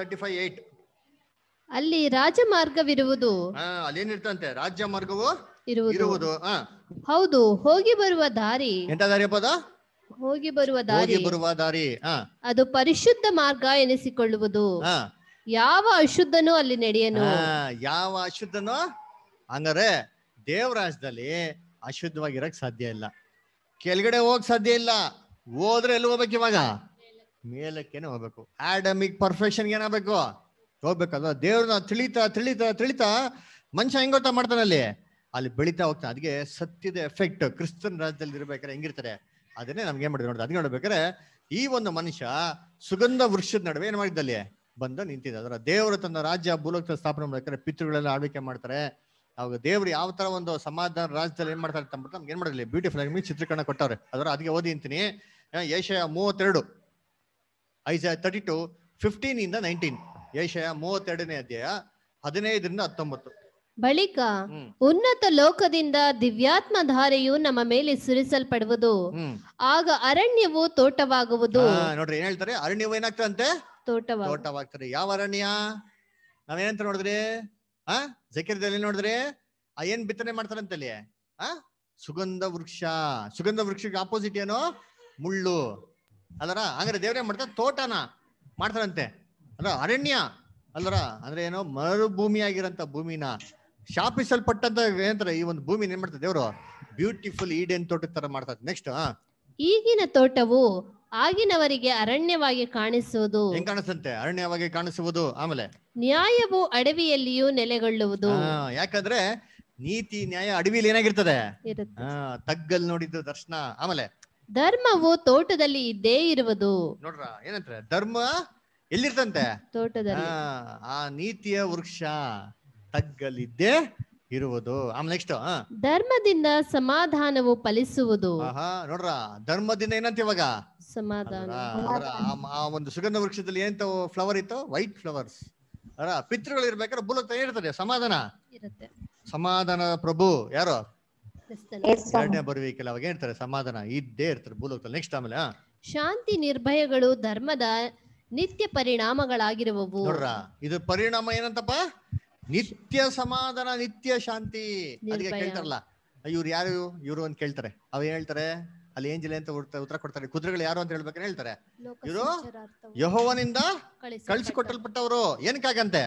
ತರ್ಟಿ ಫೈವ್ ಏಟ್ ಅಲ್ಲಿ ರಾಜಮಾರ್ಗವಿರುವುದು ಏನಿರ್ತಂತೆ ರಾಜ್ಯ ಮಾರ್ಗವು ಇರುವುದು ಹೌದು ಹೋಗಿ ಬರುವ ದಾರಿ ಎಂತ ದಾರಿ ಹೋಗಿ ಬರುವ ದಾರಿ ಬರುವ ದಾರಿ ಅದು ಪರಿಶುದ್ಧ ಮಾರ್ಗ ಎನಿಸಿಕೊಳ್ಳುವುದು ಯಾವ ಅಶುದ್ಧನೂ ಅಲ್ಲಿ ನಡೆಯನು ಯಾವ ಅಶುದ್ಧನೂ ಅಂದ್ರೆ ದೇವರಾಜದಲ್ಲಿ ಅಶುದ್ಧವಾಗಿರಕ್ ಸಾಧ್ಯ ಇಲ್ಲ ಕೆಳಗಡೆ ಹೋಗ್ ಸಾಧ್ಯ ಇಲ್ಲ ಹೋದ್ರೆ ಎಲ್ಲಿ ಹೋಗ್ಬೇಕು ಇವಾಗ ಮೇಲಕ್ಕೇನೆ ಹೋಗ್ಬೇಕು ಆಡಮಿಕ್ ಪರ್ಫೆಕ್ಷನ್ ಏನಾಗಬೇಕು ಹೋಗ್ಬೇಕಲ್ವಾ ದೇವ್ರನ್ನ ತಿಳಿತಾ ತಿಳಿತಾ ತಿಳಿತಾ ಮನುಷ್ಯ ಹೆಂಗ ಮಾಡ್ತಾನಲ್ಲಿ ಅಲ್ಲಿ ಬೆಳೀತಾ ಹೋಗ್ತಾ ಅದಕ್ಕೆ ಸತ್ಯದ ಎಫೆಕ್ಟ್ ಕ್ರಿಸ್ತನ್ ರಾಜ್ಯದಲ್ಲಿ ಇರ್ಬೇಕಾದ್ರೆ ಹೆಂಗಿರ್ತಾರೆ ಅದನ್ನೇ ನಮ್ಗೆ ಏನ್ ಮಾಡಿದೆ ನೋಡಿದ್ರೆ ಅದನ್ನ ನೋಡ್ಬೇಕಾದ್ರೆ ಈ ಒಂದು ಮನುಷ್ಯ ಸುಗಂಧ ವೃಕ್ಷದ ನಡುವೆ ಏನ್ ಮಾಡಿದ್ದಲ್ಲಿ ಬಂದು ನಿಂತಿದೆ ಅದರ ದೇವರು ತನ್ನ ರಾಜ್ಯ ಭೂಲೋಕ ಸ್ಥಾಪನೆ ಮಾಡ್ಬೇಕಾದ್ರೆ ಪಿತೃಗಳೆಲ್ಲ ಆಳ್ವಿಕೆ ಮಾಡ್ತಾರೆ ಅವಾಗ ದೇವ್ರು ಯಾವ ತರ ಒಂದು ಸಮಾಧಾನ ರಾಜ್ಯದಲ್ಲಿ ಏನ್ ಮಾಡ್ತಾರೆ ಅಂತಂದ್ಬಿಟ್ಟು ನಮ್ಗೆ ಏನ್ ಮಾಡಿದ್ಲಿ ಬ್ಯೂಟಿಫುಲ್ ಆಗಿ ಚಿತ್ರೀಕರಣ ಕೊಟ್ಟವ್ರೆ ಅದರ ಅದಕ್ಕೆ ಓದಿ ಅಂತೀನಿ ಏಷ್ಯಾ ಮೂವತ್ತೆರಡು ಐಜ ತರ್ಟಿ ಟು ಫಿಫ್ಟೀನ್ ಇಂದ ನೈನ್ಟೀನ್ ಏಷ್ಯಾ ಮೂವತ್ತೆರಡನೇ ಅಧ್ಯಾಯ ಹದಿನೈದರಿಂದ ಹತ್ತೊಂಬತ್ತು ಬಳಿಕ ಉನ್ನತ ಲೋಕದಿಂದ ದಿವ್ಯಾತ್ಮ ಧಾರೆಯು ನಮ್ಮ ಮೇಲೆ ಸುರಿಸಲ್ಪಡುವುದು ಆಗ ಅರಣ್ಯವು ತೋಟವಾಗುವುದು ನೋಡ್ರಿ ಏನ್ ಹೇಳ್ತಾರೆ ಅರಣ್ಯವು ಏನಾಗ್ತದಂತೆ ತೋಟವಾಗ್ತಾರೆ ಯಾವ ಅರಣ್ಯ ನಾವೇನಂತ ನೋಡಿದ್ರೆ ಆ ಜಕೀರ್ದಲ್ಲಿ ನೋಡಿದ್ರೆ ಆ ಏನ್ ಬಿತ್ತನೆ ಮಾಡ್ತಾರಂತ ಅಲ್ಲಿ ಆ ಸುಗಂಧ ವೃಕ್ಷ ಸುಗಂಧ ವೃಕ್ಷಕ್ಕೆ ಆಪೋಸಿಟ್ ಏನು ಮುಳ್ಳು ಅದರ ಅಂದ್ರೆ ದೇವ್ರೇನ್ ಮಾಡ್ತಾರೆ ತೋಟನ ಮಾಡ್ತಾರಂತೆ ಅದ್ರ ಅರಣ್ಯ ಅಲ್ಲರ ಅಂದ್ರೆ ಏನೋ ಆಗಿರಂತ ಭೂಮಿನ ಶಾಪಿಸಲ್ಪಟ್ಟಂತ ಏನಂತಾರೆ ಈ ಒಂದು ಭೂಮಿ ಏನ್ ಮಾಡ್ತದೆ ದೇವರು ಬ್ಯೂಟಿಫುಲ್ ಈಡೆನ್ ತೋಟದ ತರ ಮಾಡ್ತದೆ ನೆಕ್ಸ್ಟ್ ಈಗಿನ ತೋಟವು ಆಗಿನವರಿಗೆ ಅರಣ್ಯವಾಗಿ ಕಾಣಿಸುವುದು ಕಾಣಿಸಂತೆ ಅರಣ್ಯವಾಗಿ ಕಾಣಿಸುವುದು ಆಮೇಲೆ ನ್ಯಾಯವು ಅಡವಿಯಲ್ಲಿಯೂ ನೆಲೆಗೊಳ್ಳುವುದು ಯಾಕಂದ್ರೆ ನೀತಿ ನ್ಯಾಯ ಅಡವಿಲಿ ಏನಾಗಿರ್ತದೆ ತಗ್ಗಲ್ ನೋಡಿದ್ದು ದರ್ಶನ ಆಮೇಲೆ ಧರ್ಮವು ತೋಟದಲ್ಲಿ ಇದ್ದೇ ಇರುವುದು ನೋಡ್ರ ಏನಂತಾರೆ ಧರ್ಮ ಎಲ್ಲಿರ್ತಂತೆ ತೋಟದಲ್ಲಿ ಆ ನೀತಿಯ ವೃಕ್ಷ ತಗ್ಗಲಿದ್ದೆ ಇರುವುದು ಆಮ್ ನೆಕ್ಸ್ಟ್ ಧರ್ಮದಿಂದ ಸಮಾಧಾನವು ಫಲಿಸುವುದು ನೋಡ್ರ ಧರ್ಮದಿಂದ ಏನಂತ ಇವಾಗ ಸಮಾಧಾನ ಆ ಒಂದು ಸುಗಂಧ ವೃಕ್ಷದಲ್ಲಿ ಏನಂತ ಫ್ಲವರ್ ಇತ್ತು ವೈಟ್ ಫ್ಲವರ್ಸ್ ಅರ ಪಿತೃಗಳು ಇರ್ಬೇಕಾದ್ರೆ ಬುಲಕ್ ಇರ್ತದೆ ಸಮಾಧಾನ ಸಮಾಧಾನ ಪ್ರಭು ಯಾರು ಎರಡನೇ ಬರುವಿಕೆಲ್ಲ ಅವಾಗ ಹೇಳ್ತಾರೆ ಸಮಾಧಾನ ಇದ್ದೇ ಇರ್ತಾರೆ ಭೂಲೋಕದಲ್ಲಿ ನೆಕ್ಸ್ಟ್ ಆಮೇಲೆ ಶಾಂತಿ ನಿರ್ಭಯಗಳು ಧರ್ಮದ ನಿತ್ಯ ಪರಿಣಾಮಗಳಾಗಿರುವವು ನೋಡ್ರ ಇದು ಪರಿಣಾಮ ಏನಂತಪ್ಪ ನಿತ್ಯ ಸಮಾಧಾನ ನಿತ್ಯ ಶಾಂತಿ ಅದಕ್ಕೆ ಕೇಳ್ತಾರಲ್ಲ ಇವ್ರು ಯಾರು ಇವ್ರು ಅಂತ ಕೇಳ್ತಾರೆ ಅವ್ ಹೇಳ್ತಾರೆ ಅಲ್ಲಿ ಏಂಜಲೆ ಅಂತ ಉತ್ತರ ಕೊಡ್ತಾರೆ ಕುದುರೆಗಳು ಯಾರು ಅಂತ ಹೇಳ್ಬೇಕು ಹೇಳ್ತಾರೆ ಇವರು ಯಹೋವನಿಂದ ಕಳಿಸಿಕೊಟ್ಟಲ್ಪಟ್ಟವರು ಏನಕ್ಕಾಗಂತೆ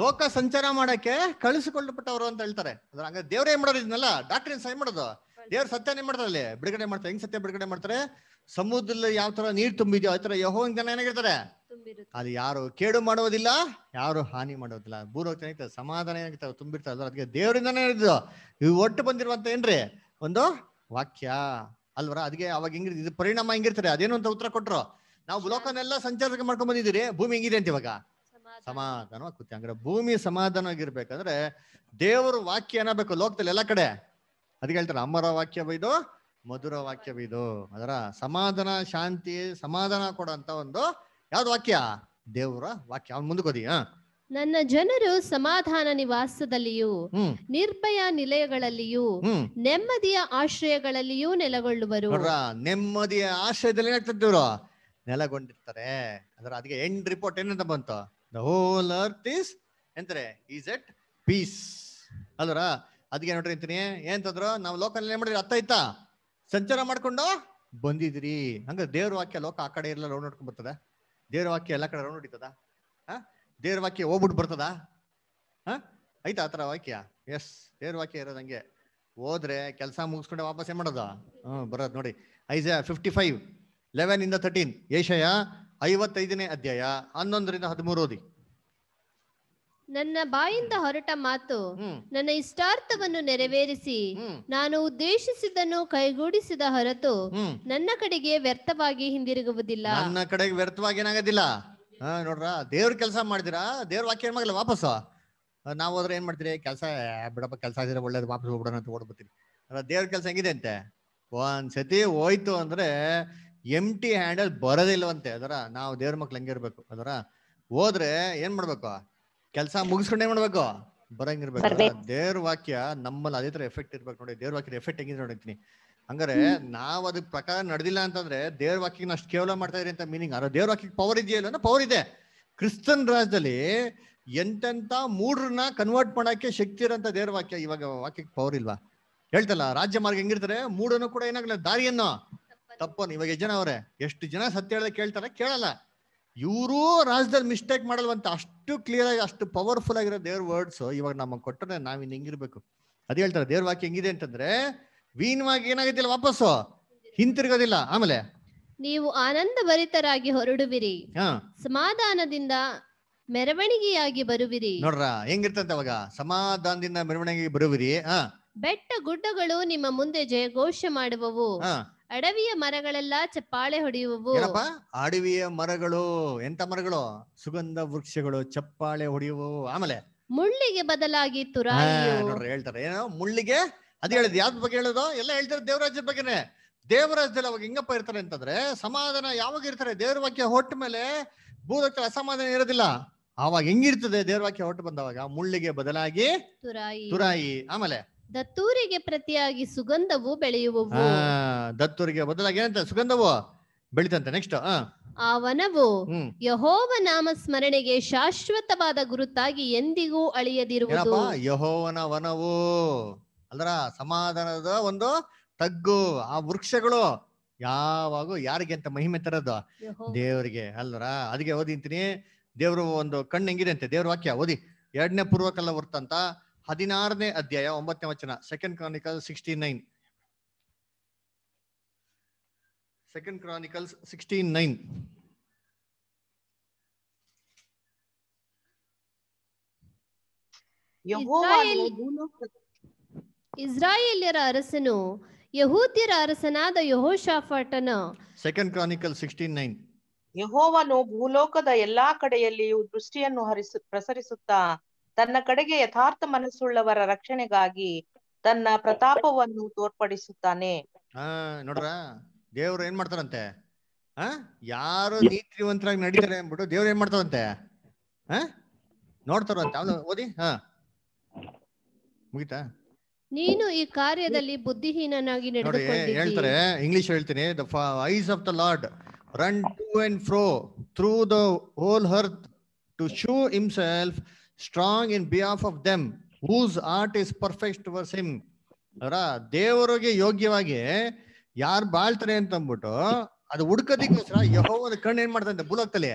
ಲೋಕ ಸಂಚಾರ ಮಾಡಕ್ಕೆ ಕಳಿಸಿಕೊಳ್ಳಪಟ್ಟವರು ಅಂತ ಹೇಳ್ತಾರೆ ಅಂದ್ರೆ ದೇವ್ರ ಏನ್ ಮಾಡೋದು ಇದನ್ನಲ್ಲ ಡಾಕ್ಟರ್ ಏನ್ ಮಾಡೋದು ದೇವ್ರ ಸತ್ಯನೇ ಮಾಡ್ತಾರೆ ಅಲ್ಲಿ ಬಿಡುಗಡೆ ಮಾಡ್ತಾರೆ ಹೆಂಗ್ ಸತ್ಯ ಬಿಡುಗಡೆ ಮಾಡ್ತಾರೆ ಸಮುದ್ರದಲ್ಲಿ ಯಾವ ತರ ನೀರ್ ತುಂಬಿದ್ಯೋ ಆ ತರ ಯಹೋವನ್ ಜನ ಏನಾಗಿರ್ತಾರೆ ಅದು ಅಲ್ಲಿ ಯಾರು ಕೇಡು ಮಾಡೋದಿಲ್ಲ ಯಾರು ಹಾನಿ ಮಾಡೋದಿಲ್ಲ ಭೂಲೋಕ ಸಮಾಧಾನ ಏನಾಗಿರ್ತಾವೆ ತುಂಬಿರ್ತಾವೆ ಅದಕ್ಕೆ ದೇವರಿಂದನೇ ಹೇಳಿದ್ದು ಇವು ಒಟ್ಟು ಬಂದಿರುವಂತ ಏನ್ರಿ ಒಂದು ವಾಕ್ಯ ಅಲ್ವರ ಅದಕ್ಕೆ ಅವಾಗ ಹೆಂಗಿರ್ ಇದು ಪರಿಣಾಮ ಹೆಂಗಿರ್ತಾರೆ ಅದೇನು ಅಂತ ಉತ್ತರ ಕೊಟ್ರು ನಾವು ಭೂಲೋಕನೆಲ್ಲ ಸಂಚಾರಕ್ಕೆ ಮಾಡ್ಕೊಂಡ್ ಬಂದಿದ್ದೀರಿ ಭೂಮಿ ಹೆಂಗಿದೆ ಅಂತ ಇವಾಗ ಸಮಾಧಾನವಾಗಿ ಕೂತಿ ಅಂದ್ರೆ ಭೂಮಿ ಸಮಾಧಾನವಾಗಿರ್ಬೇಕಂದ್ರೆ ದೇವರು ವಾಕ್ಯ ಏನಬೇಕು ಲೋಕದಲ್ಲಿ ಎಲ್ಲ ಕಡೆ ಅದಕ್ಕೆ ಹೇಳ್ತಾರೆ ಅಮರ ವಾಕ್ಯ ಬೈದು ಮಧುರ ವಾಕ್ಯವಿದು ಅದರ ಸಮಾಧಾನ ಶಾಂತಿ ಸಮಾಧಾನ ಅಂತ ಒಂದು ಯಾವ್ದು ವಾಕ್ಯ ದೇವರ ವಾಕ್ಯ ಅವ್ನು ಮುಂದಕ್ಕೆ ನನ್ನ ಜನರು ಸಮಾಧಾನ ನಿವಾಸದಲ್ಲಿಯೂ ನಿರ್ಭಯ ನಿಲಯಗಳಲ್ಲಿಯೂ ನೆಮ್ಮದಿಯ ಆಶ್ರಯಗಳಲ್ಲಿಯೂ ನೆಲೆಗೊಳ್ಳುವರು ನೆಮ್ಮದಿಯ ಆಶ್ರಯದಲ್ಲಿ ಏನಾಗ್ತದೆ ನೆಲಗೊಂಡಿರ್ತಾರೆ ನೆಲೆಗೊಂಡಿರ್ತಾರೆ ಅದರ ಅದಕ್ಕೆ ಎಂಡ್ ರಿಪೋರ್ಟ್ ಏನಂತ ಬಂತು ದ ಹೋಲ್ ಅರ್ತ್ ಇಸ್ ಎಂತಾರೆ ಈಸ್ ಎಟ್ ಪೀಸ್ ಅಲ್ರ ಅದಕ್ಕೆ ನೋಡ್ರಿ ಅಂತೀನಿ ಏನಂತಂದ್ರು ನಾವು ಲೋಕಲ್ ಏನ್ ಮಾಡಿದ್ರಿ ಅತ್ತ ಇತ್ತ ಸಂಚಾರ ಮಾಡ್ಕೊಂಡು ಬಂದಿದ್ರಿ ಹಂಗ ದೇವ್ರ ವಾಕ್ಯ ಲೋಕ ಆ ಕಡೆ ಇರಲ್ಲ ನೋಡ್ಕೊಂಡ್ ಬರ್ತದೆ ದೇವ್ರ ವಾಕ್ಯ ಎಲ್ಲ ಕಡೆ ರೌಂಡ್ ಹೊಡಿತದ ಹಾ ದೇವ್ರ ವಾಕ್ಯ ಹೋಗ್ಬಿಟ್ಟು ಬರ್ತದ ಹಾ ಆಯ್ತಾ ಆ ಥರ ವಾಕ್ಯ ಎಸ್ ದೇವ್ರ ವಾಕ್ಯ ಇರೋದಂಗೆ ಹೋದ್ರೆ ಕೆಲಸ ಮುಗಿಸ್ಕೊಂಡೆ ವಾಪಸ್ ಏನು ಮಾಡೋದ ಹ್ಞೂ ಬರೋದು ನೋಡಿ ಐಸ ಫಿಫ್ಟಿ ಫೈವ್ ಲೆವೆನ್ ಇಂದ ತರ್ಟೀನ್ ಏಷಯ ಐವತ್ತೈದನೇ ಅಧ್ಯಾಯ ಹನ್ನೊಂದರಿಂದ ಹದಿಮೂರು ಓದಿ ನನ್ನ ಬಾಯಿಂದ ಹೊರಟ ಮಾತು ನನ್ನ ಇಷ್ಟಾರ್ಥವನ್ನು ನೆರವೇರಿಸಿ ನಾನು ಉದ್ದೇಶಿಸಿದ್ದನ್ನು ಕೈಗೂಡಿಸಿದ ಹೊರತು ನನ್ನ ಕಡೆಗೆ ವ್ಯರ್ಥವಾಗಿ ಹಿಂದಿರುಗುವುದಿಲ್ಲ ನನ್ನ ಕಡೆಗೆ ವ್ಯರ್ಥವಾಗಿ ಏನಾಗೋದಿಲ್ಲ ನೋಡ್ರ ದೇವ್ರ ಕೆಲಸ ಮಾಡಿದಿರಾ ದೇವ್ರ ವಾಕ್ಯ ಏನ್ ವಾಪಸ್ ನಾವು ಹೋದ್ರೆ ಏನ್ ಮಾಡ್ತೀರಿ ಕೆಲಸ ಬಿಡಪ್ಪ ಕೆಲಸ ಆಗಿದ್ರೆ ಒಳ್ಳೇದು ವಾಪಸ್ ಹೋಗ್ಬಿಡೋಣ ಅಂತ ಅಲ್ಲ ದೇವ್ರ ಕೆಲಸ ಹೆಂಗಿದೆ ಅಂತೆ ಸತಿ ಹೋಯ್ತು ಅಂದ್ರೆ ಎಂಟಿ ಹ್ಯಾಂಡಲ್ ಬರೋದಿಲ್ವಂತೆ ಅದರ ನಾವು ದೇವ್ರ ಮಕ್ಳು ಹಂಗಿರ್ಬೇಕು ಅದರ ಹೋದ್ರೆ ಏನ್ ಮಾಡ್ಬೇಕು ಕೆಲಸ ಮುಗಿಸ್ಕೊಂಡೇ ಮಾಡ್ಬೇಕು ಬರಂಗಿರ್ಬೇಕು ದೇವ್ರ ವಾಕ್ಯ ನಮ್ಮಲ್ಲಿ ಅದೇ ತರ ಎಫೆಕ್ಟ್ ಇರ್ಬೇಕು ನೋಡಿ ದೇವ್ರ ವಾಕ್ಯ ಎಫೆಕ್ಟ್ ಹೆಂಗಿದೆ ನೋಡಿರ್ತೀನಿ ಹಂಗಾರೆ ನಾವ್ ಅದ್ರ ಪ್ರಕಾರ ನಡೆದಿಲ್ಲ ಅಂತಂದ್ರೆ ದೇವ್ರ ವಾಕ್ಯನ ಅಷ್ಟು ಕೇವಲ ಮಾಡ್ತಾ ಇದ್ರಿ ಅಂತ ಮೀನಿಂಗ್ ಅದ್ರ ದೇವ್ರ ವಾಕ್ಯಕ್ಕೆ ಪವರ್ ಇದೆಯಲ್ಲ ಪವರ್ ಇದೆ ಕ್ರಿಸ್ತನ್ ರಾಜ್ಯದಲ್ಲಿ ಎಂತೆಂತ ಮೂಡ್ರನ್ನ ಕನ್ವರ್ಟ್ ಮಾಡಕ್ಕೆ ಶಕ್ತಿ ಇರೋ ದೇವ್ರ ವಾಕ್ಯ ಇವಾಗ ವಾಕ್ಯಕ್ಕೆ ಪವರ್ ಇಲ್ವಾ ಹೇಳ್ತಲ್ಲ ರಾಜ್ಯ ಮಾರ್ಗ ಹೆಂಗಿರ್ತಾರೆ ಮೂಡನ್ನು ಕೂಡ ಏನಾಗಲ್ಲ ದಾರಿಯನ್ನು ತಪ್ಪನ್ ಇವಾಗ ಜನ ಅವರೇ ಎಷ್ಟು ಜನ ಸತ್ಯ ಹೇಳ ಕೇಳ್ತಾರೆ ಕೇಳಲ್ಲ ಇವರು ರಾಜ್ಯದಲ್ಲಿ ಮಿಸ್ಟೇಕ್ ಮಾಡಲ್ವಂತ ಅಷ್ಟು ಕ್ಲಿಯರ್ ಆಗಿ ಅಷ್ಟು ಪವರ್ಫುಲ್ ಆಗಿರೋ ದೇವ್ರ ವರ್ಡ್ಸ್ ಇವಾಗ ನಮಗೆ ಕೊಟ್ಟರೆ ನಾವಿನ್ ಹೆಂಗಿರ್ಬೇಕು ಅದೇ ಹೇಳ್ತಾರೆ ದೇವ್ರ ವಾಕ್ಯ ಹೆಂಗಿದೆ ಅಂತಂದ್ರೆ ವೀನ್ವಾಗಿ ಏನಾಗುತ್ತಿಲ್ಲ ವಾಪಸ್ಸು ಹಿಂತಿರುಗೋದಿಲ್ಲ ಆಮೇಲೆ ನೀವು ಆನಂದ ಭರಿತರಾಗಿ ಹೊರಡುವಿರಿ ಸಮಾಧಾನದಿಂದ ಮೆರವಣಿಗೆಯಾಗಿ ಬರುವಿರಿ ನೋಡ್ರ ಹೆಂಗಿರ್ತಂತೆ ಅವಾಗ ಸಮಾಧಾನದಿಂದ ಮೆರವಣಿಗೆ ಬರುವಿರಿ ಬೆಟ್ಟ ಗುಡ್ಡಗಳು ನಿಮ್ಮ ಮುಂದೆ ಜಯಘೋಷ ಮಾಡುವವು ಅಡವಿಯ ಮರಗಳೆಲ್ಲ ಚಪ್ಪಾಳೆ ಹೊಡೆಯುವವು ಅಡವಿಯ ಮರಗಳು ಎಂತ ಮರಗಳು ಸುಗಂಧ ವೃಕ್ಷಗಳು ಚಪ್ಪಾಳೆ ಹೊಡೆಯುವವು ಆಮೇಲೆ ಮುಳ್ಳಿಗೆ ಬದಲಾಗಿ ತುರಾಯಿ ಹೇಳ್ತಾರೆ ಏನೋ ಮುಳ್ಳಿಗೆ ಅದ್ ಹೇಳಿದ್ ಯಾವ್ದ್ ಬಗ್ಗೆ ಹೇಳೋದು ಎಲ್ಲ ಹೇಳ್ತಾರೆ ದೇವರಾಜ ಬಗ್ಗೆನೆ ದೇವರಾಜದಲ್ಲಿ ಅವಾಗ ಹೆಂಗಪ್ಪ ಇರ್ತಾರೆ ಅಂತಂದ್ರೆ ಸಮಾಧಾನ ಯಾವಾಗ ಇರ್ತಾರೆ ದೇವ್ರ ವಾಕ್ಯ ಹೊಟ್ಟ ಮೇಲೆ ಭೂದಕ್ಕೆ ಅಸಮಾಧಾನ ಇರೋದಿಲ್ಲ ಅವಾಗ ಹೆಂಗಿರ್ತದೆ ದೇವ್ರ ವಾಕ್ಯ ಹೊಟ್ಟು ಬಂದವಾಗ ಮುಳ್ಳಿಗೆ ಬದಲಾಗಿ ತುರಾಯಿ ತುರಾಯಿ ಆಮೇಲೆ ದತ್ತೂರಿಗೆ ಪ್ರತಿಯಾಗಿ ಸುಗಂಧವು ಬೆಳೆಯುವವು ದತ್ತೂರಿಗೆ ಬದಲಾಗಿ ಏನಂತ ಸುಗಂಧವು ಬೆಳಿತಂತೆ ನೆಕ್ಸ್ಟ್ ಆ ವನವು ಯಹೋವ ನಾಮ ಸ್ಮರಣೆಗೆ ಶಾಶ್ವತವಾದ ಗುರುತಾಗಿ ಎಂದಿಗೂ ಅಳಿಯದಿರುವ ಯಹೋವನ ವನವು ಅಂದ್ರ ಸಮಾಧಾನದ ಒಂದು ತಗ್ಗು ಆ ವೃಕ್ಷಗಳು ಯಾವಾಗೂ ಯಾರಿಗೆ ಅಂತ ಮಹಿಮೆ ತರದು ದೇವರಿಗೆ ಅಲ್ರಾ ಅದಕ್ಕೆ ಓದಿಂತೀನಿ ದೇವ್ರು ಒಂದು ಕಣ್ಣು ಹೆಂಗಿದೆ ಅಂತೆ ದೇವ್ರ ವಾಕ್ಯ ಓದಿ ಎರಡನೇ ಪೂರ್ವಕಲ್ಲ ವೃತ್ತಂತ ಹದಿನಾರನೇ ಅಧ್ಯಾಯ ಒಂಬತ್ತನೇ ವಚನ second chronicle sixty nine second chronicles sixty nine ಇಸ್ರಾಯೇಲ್ಯರ ಅರಸನು ಯಹೂದ್ಯರ ಅರಸನಾದ ಯಹೋಶಾಫಟನ ಸೆಕೆಂಡ್ ಕ್ರಾನಿಕಲ್ ಸಿಕ್ಸ್ಟೀನ್ ನೈನ್ ಯಹೋವನು ಭೂಲೋಕದ ಎಲ್ಲಾ ಕಡೆಯಲ್ಲಿಯೂ ದೃಷ್ಟಿಯನ್ನು ಹರಿಸು ಪ್ರಸರಿಸುತ್ತಾ ತನ್ನ ಕಡೆಗೆ ಯಥಾರ್ಥ ಮನಸ್ಸುಳ್ಳವರ ರಕ್ಷಣೆಗಾಗಿ ತನ್ನ ಪ್ರತಾಪವನ್ನು ತೋರ್ಪಡಿಸುತ್ತಾನೆ ನೋಡ್ರ ದೇವ್ರು ಏನ್ ಮಾಡ್ತಾರಂತೆ ಆ ಯಾರು ನೀತಿವಂತರಾಗಿ ನಡೀತಾರೆ ಅಂದ್ಬಿಟ್ಟು ದೇವ್ರು ಏನ್ ಮಾಡ್ತಾರಂತೆ ನೋಡ್ತಾರಂತೆ ಓದಿ ಹ ಮುಗಿತಾ ನೀನು ಈ ಕಾರ್ಯದಲ್ಲಿ ಬುದ್ಧಿಹೀನನಾಗಿ ನೋಡಿ ಹೇಳ್ತಾರೆ ಇಂಗ್ಲಿಷ್ ಹೇಳ್ತೀನಿ the eyes of the Lord run to and fro through the whole earth to show himself strong in behalf of them whose heart is perfect wards him ಅವರ ದೇವರಿಗೆ ಯೋಗ್ಯವಾಗಿ ಯಾರು ಬಾಳ್ತಾರೆ ಅಂತ ಅಂದ್ಬಿಟ್ಟು ಅದು ಹುಡ್ಕೋದಿಕ್ಕೋಸ್ಕರ ಯಹೋವದ ಕಣ್ಣು ಏನ್ ಮಾಡ್ತಾ ಬುಲಕ್ತಲೆ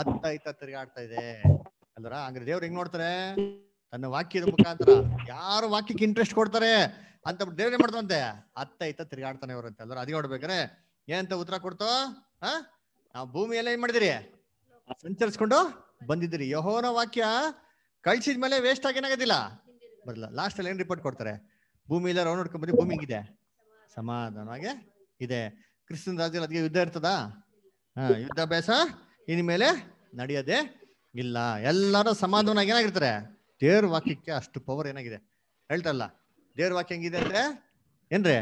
ಅತ್ತ ಇತ್ತ ತಿರುಗಾಡ್ತಾ ಇದೆ ಅಲ್ರ ಹಂಗ್ರೆ ದೇವ್ರ ಹೆಂಗ್ ನೋಡ್ತಾರೆ ತನ್ನ ವಾಕ್ಯದ ಮುಖಾಂತರ ಯಾರು ವಾಕ್ಯಕ್ಕೆ ಇಂಟ್ರೆಸ್ಟ್ ಕೊಡ್ತಾರೆ ಅಂತ ದೇವ್ರ ಏನ್ ಮಾಡ್ತಂತೆ ಅತ್ತ ಇತ್ತ ತಿರುಗಾಡ್ತಾನೆ ಅವ್ರಂತೆ ಅಲ್ರ ಅದೇ ನೋಡ್ಬೇಕ್ರೆ ಏನಂತ ಉತ್ತರ ಕೊಡ್ತೋ ಹಾ ನಾವು ಭೂಮಿಯಲ್ಲ ಏನ್ ಮಾಡಿದಿರಿ ಸಂಚರಿಸ್ಕೊಂಡು ಬಂದಿದ್ದೀರಿ ಯಹೋನ ವಾಕ್ಯ ಕಳ್ಸಿದ ಮೇಲೆ ವೇಸ್ಟ್ ಆಗೇನಾಗೋದಿಲ್ಲ ಬರಲ್ಲ ಲಾಸ್ಟ್ ಅಲ್ಲಿ ಏನ್ ರಿಪೋರ್ಟ್ ಕೊಡ್ತಾರೆ ಭೂಮಿ ಇಲ್ಲ ರೌಂಡ್ ಹೊಡ್ಕೊಂಬಿ ಭೂಮಿ ಇದೆ ಸಮಾಧಾನವಾಗಿ ಇದೆ ಕ್ರಿಶ್ಚನ್ ರಾಜ್ಯ ಅದಕ್ಕೆ ಯುದ್ಧ ಇರ್ತದ ಹಾ ಯುದ್ಧಾಭ್ಯಾಸ ಇನ್ಮೇಲೆ ನಡೆಯೋದೆ ಇಲ್ಲ ಎಲ್ಲರೂ ಸಮಾಧಾನವಾಗಿ ಏನಾಗಿರ್ತಾರೆ ದೇವ್ರ ವಾಕ್ಯಕ್ಕೆ ಅಷ್ಟು ಪವರ್ ಏನಾಗಿದೆ ಹೇಳ್ತಾರಲ್ಲ ದೇವ್ರ ವಾಕ್ಯ ಹೆಂಗಿದೆ ಅಂದ್ರೆ ಏನ್ರಿ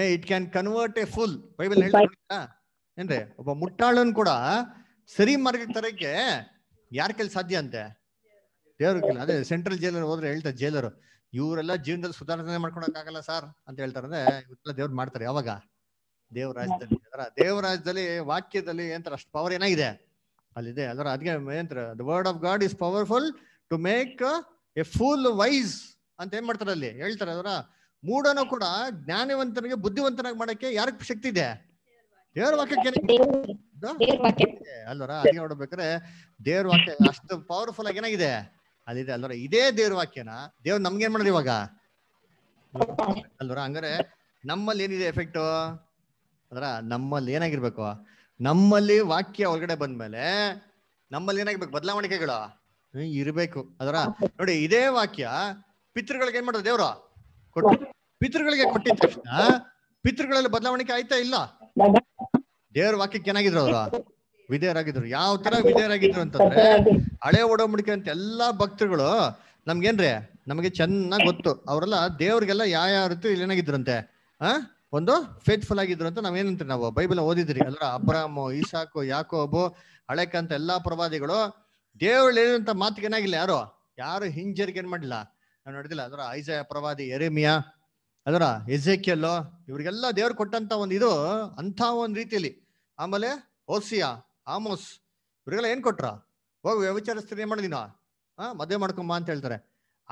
ಏ it can convert a fool Bible ಹೇಳ್ತಾ ಏನ್ರಿ ಒಬ್ಬ ಮುಟ್ಟಾಳನ್ ಕೂಡ ಸರಿ ಮಾರ್ಗಕ್ಕೆ ತರಕ್ಕೆ ಯಾರ ಕೈಲಿ ಸಾಧ್ಯ ಅಂತೆ ದೇವ್ರಿಗಿಲ್ಲ ಅದೇ ಸೆಂಟ್ರಲ್ ಜೈಲರ್ ಹೋದ್ರೆ ಹೇಳ್ತಾರೆ ಜೈಲರು ಇವರೆಲ್ಲ ಜೀವನದಲ್ಲಿ ಸುಧಾರಣೆ ಆಗಲ್ಲ ಸರ್ ಅಂತ ಹೇಳ್ತಾರಂದ್ರೆ ಇವತ್ತೆಲ್ಲ ದೇವ್ರು ಮಾಡ್ತಾರೆ ಯಾವಾಗ ದೇವರಾಜ್ಯದಲ್ಲಿ ಅದರ ದೇವರಾಜ್ಯದಲ್ಲಿ ವಾಕ್ಯದಲ್ಲಿ ಏನಂತಾರೆ ಅಷ್ಟು ಪವರ್ ಏನಾಗಿದೆ ಅಲ್ಲಿದೆ ಅದರ ಅದಕ್ಕೆ ಏನಂತಾರೆ the word of God is powerful to make a fool wise ಅಂತ ಏನ್ ಮಾಡ್ತಾರೆ ಅಲ್ಲಿ ಹೇಳ್ತಾರೆ ಅದರ ಮೂಢನು ಕೂಡ ಜ್ಞಾನವಂತನಿಗೆ ಬುದ್ಧಿವಂತನಾಗಿ ಮಾಡಕ್ಕೆ ಯಾರಕ್ ಶಕ್ತಿ ಇದೆ ದೇವ್ರ ವಾಕ್ಯಕ್ಕೆ ಅಲ್ವರ ಅದೇ ನೋಡ್ಬೇಕಾದ್ರೆ ದೇವ್ರ ವಾಕ್ಯ ಅಷ್ಟು ಪವರ್ಫುಲ್ ಆಗಿ ಏನಾಗಿದೆ ಅದಿದೆ ಅಲ್ವರ ಇದೇ ದೇವ್ರ ವಾಕ್ಯನ ದೇವ್ರು ಏನ್ ಮಾಡೋದು ಇವಾಗ ಅಲ್ವರ ಹಂಗಾರೆ ನಮ್ಮಲ್ಲಿ ಏನಿದೆ ಎಫೆಕ್ಟ್ ಅದರ ನಮ್ಮಲ್ಲಿ ಏನಾಗಿರ್ಬೇಕು ನಮ್ಮಲ್ಲಿ ವಾಕ್ಯ ಒಳಗಡೆ ಬಂದ್ಮೇಲೆ ನಮ್ಮಲ್ಲಿ ಏನಾಗಿರ್ಬೇಕು ಬದಲಾವಣಿಕೆಗಳು ಇರ್ಬೇಕು ಅದರ ನೋಡಿ ಇದೇ ವಾಕ್ಯ ಪಿತೃಗಳಿಗೆ ಏನ್ ಮಾಡೋದು ದೇವ್ರು ಕೊಟ್ಟು ಪಿತೃಗಳಿಗೆ ಕೊಟ್ಟಿದ ತಕ್ಷಣ ಪಿತೃಗಳಲ್ಲಿ ಬದಲಾವಣಿಕೆ ಆಯ್ತಾ ಇಲ್ಲ ದೇವ್ರ ವಾಕ್ಯಕ್ಕೆ ಏನಾಗಿದ್ರು ಅವರು ವಿಧೇಯರಾಗಿದ್ರು ಯಾವ ತರ ವಿಧೇಯರಾಗಿದ್ರು ಅಂತಂದ್ರೆ ಹಳೆ ಒಡಂಬಡಿಕೆ ಅಂತ ಎಲ್ಲಾ ಭಕ್ತರುಗಳು ನಮ್ಗೇನ್ರಿ ನಮಗೆ ಚೆನ್ನಾಗಿ ಗೊತ್ತು ಅವರೆಲ್ಲ ದೇವ್ರಿಗೆಲ್ಲ ಯಾವ ಯಾವ ರೀತಿ ಏನಾಗಿದ್ರಂತೆ ಆ ಒಂದು ಫೇತ್ಫುಲ್ ಆಗಿದ್ರು ಅಂತ ನಾವೇನಂತೀವಿ ನಾವು ಬೈಬಲ್ ಓದಿದ್ರಿ ಅಲ್ಲ ಅಬ್ರಾಮು ಈಸಾಕು ಯಾಕೋಬು ಹಳೆಕಂತ ಎಲ್ಲಾ ಪ್ರವಾದಿಗಳು ದೇವ್ರು ಏನಂತ ಮಾತಿಗೆ ಏನಾಗಿಲ್ಲ ಯಾರು ಯಾರು ಹಿಂಜರಿಕೆ ಏನ್ ಮಾಡಿಲ್ಲ ನಾವು ನೋಡಿದಿಲ್ಲ ಅದರ ಐಜಯ ಪ್ರವಾದಿ ಎರೇಮಿಯಾ ಅದರ ಎಜೆಕಿಯಲ್ಲೋ ಇವ್ರಿಗೆಲ್ಲ ದೇವ್ರು ಕೊಟ್ಟಂತ ಒಂದು ಇದು ಅಂತ ಒಂದ್ ರೀತಿಯಲ್ಲಿ ಆಮೇಲೆ ಓಸಿಯಾ ಆಮೋಸ್ ಇವರಿಗೆಲ್ಲ ಏನು ಕೊಟ್ರ ಹೋಗಿ ವ್ಯವಿಚಾರಸ್ತ್ರೀ ಮಾಡಿದಿನ ಹಾಂ ಮದುವೆ ಮಾಡ್ಕೊಂಬ ಅಂತ ಹೇಳ್ತಾರೆ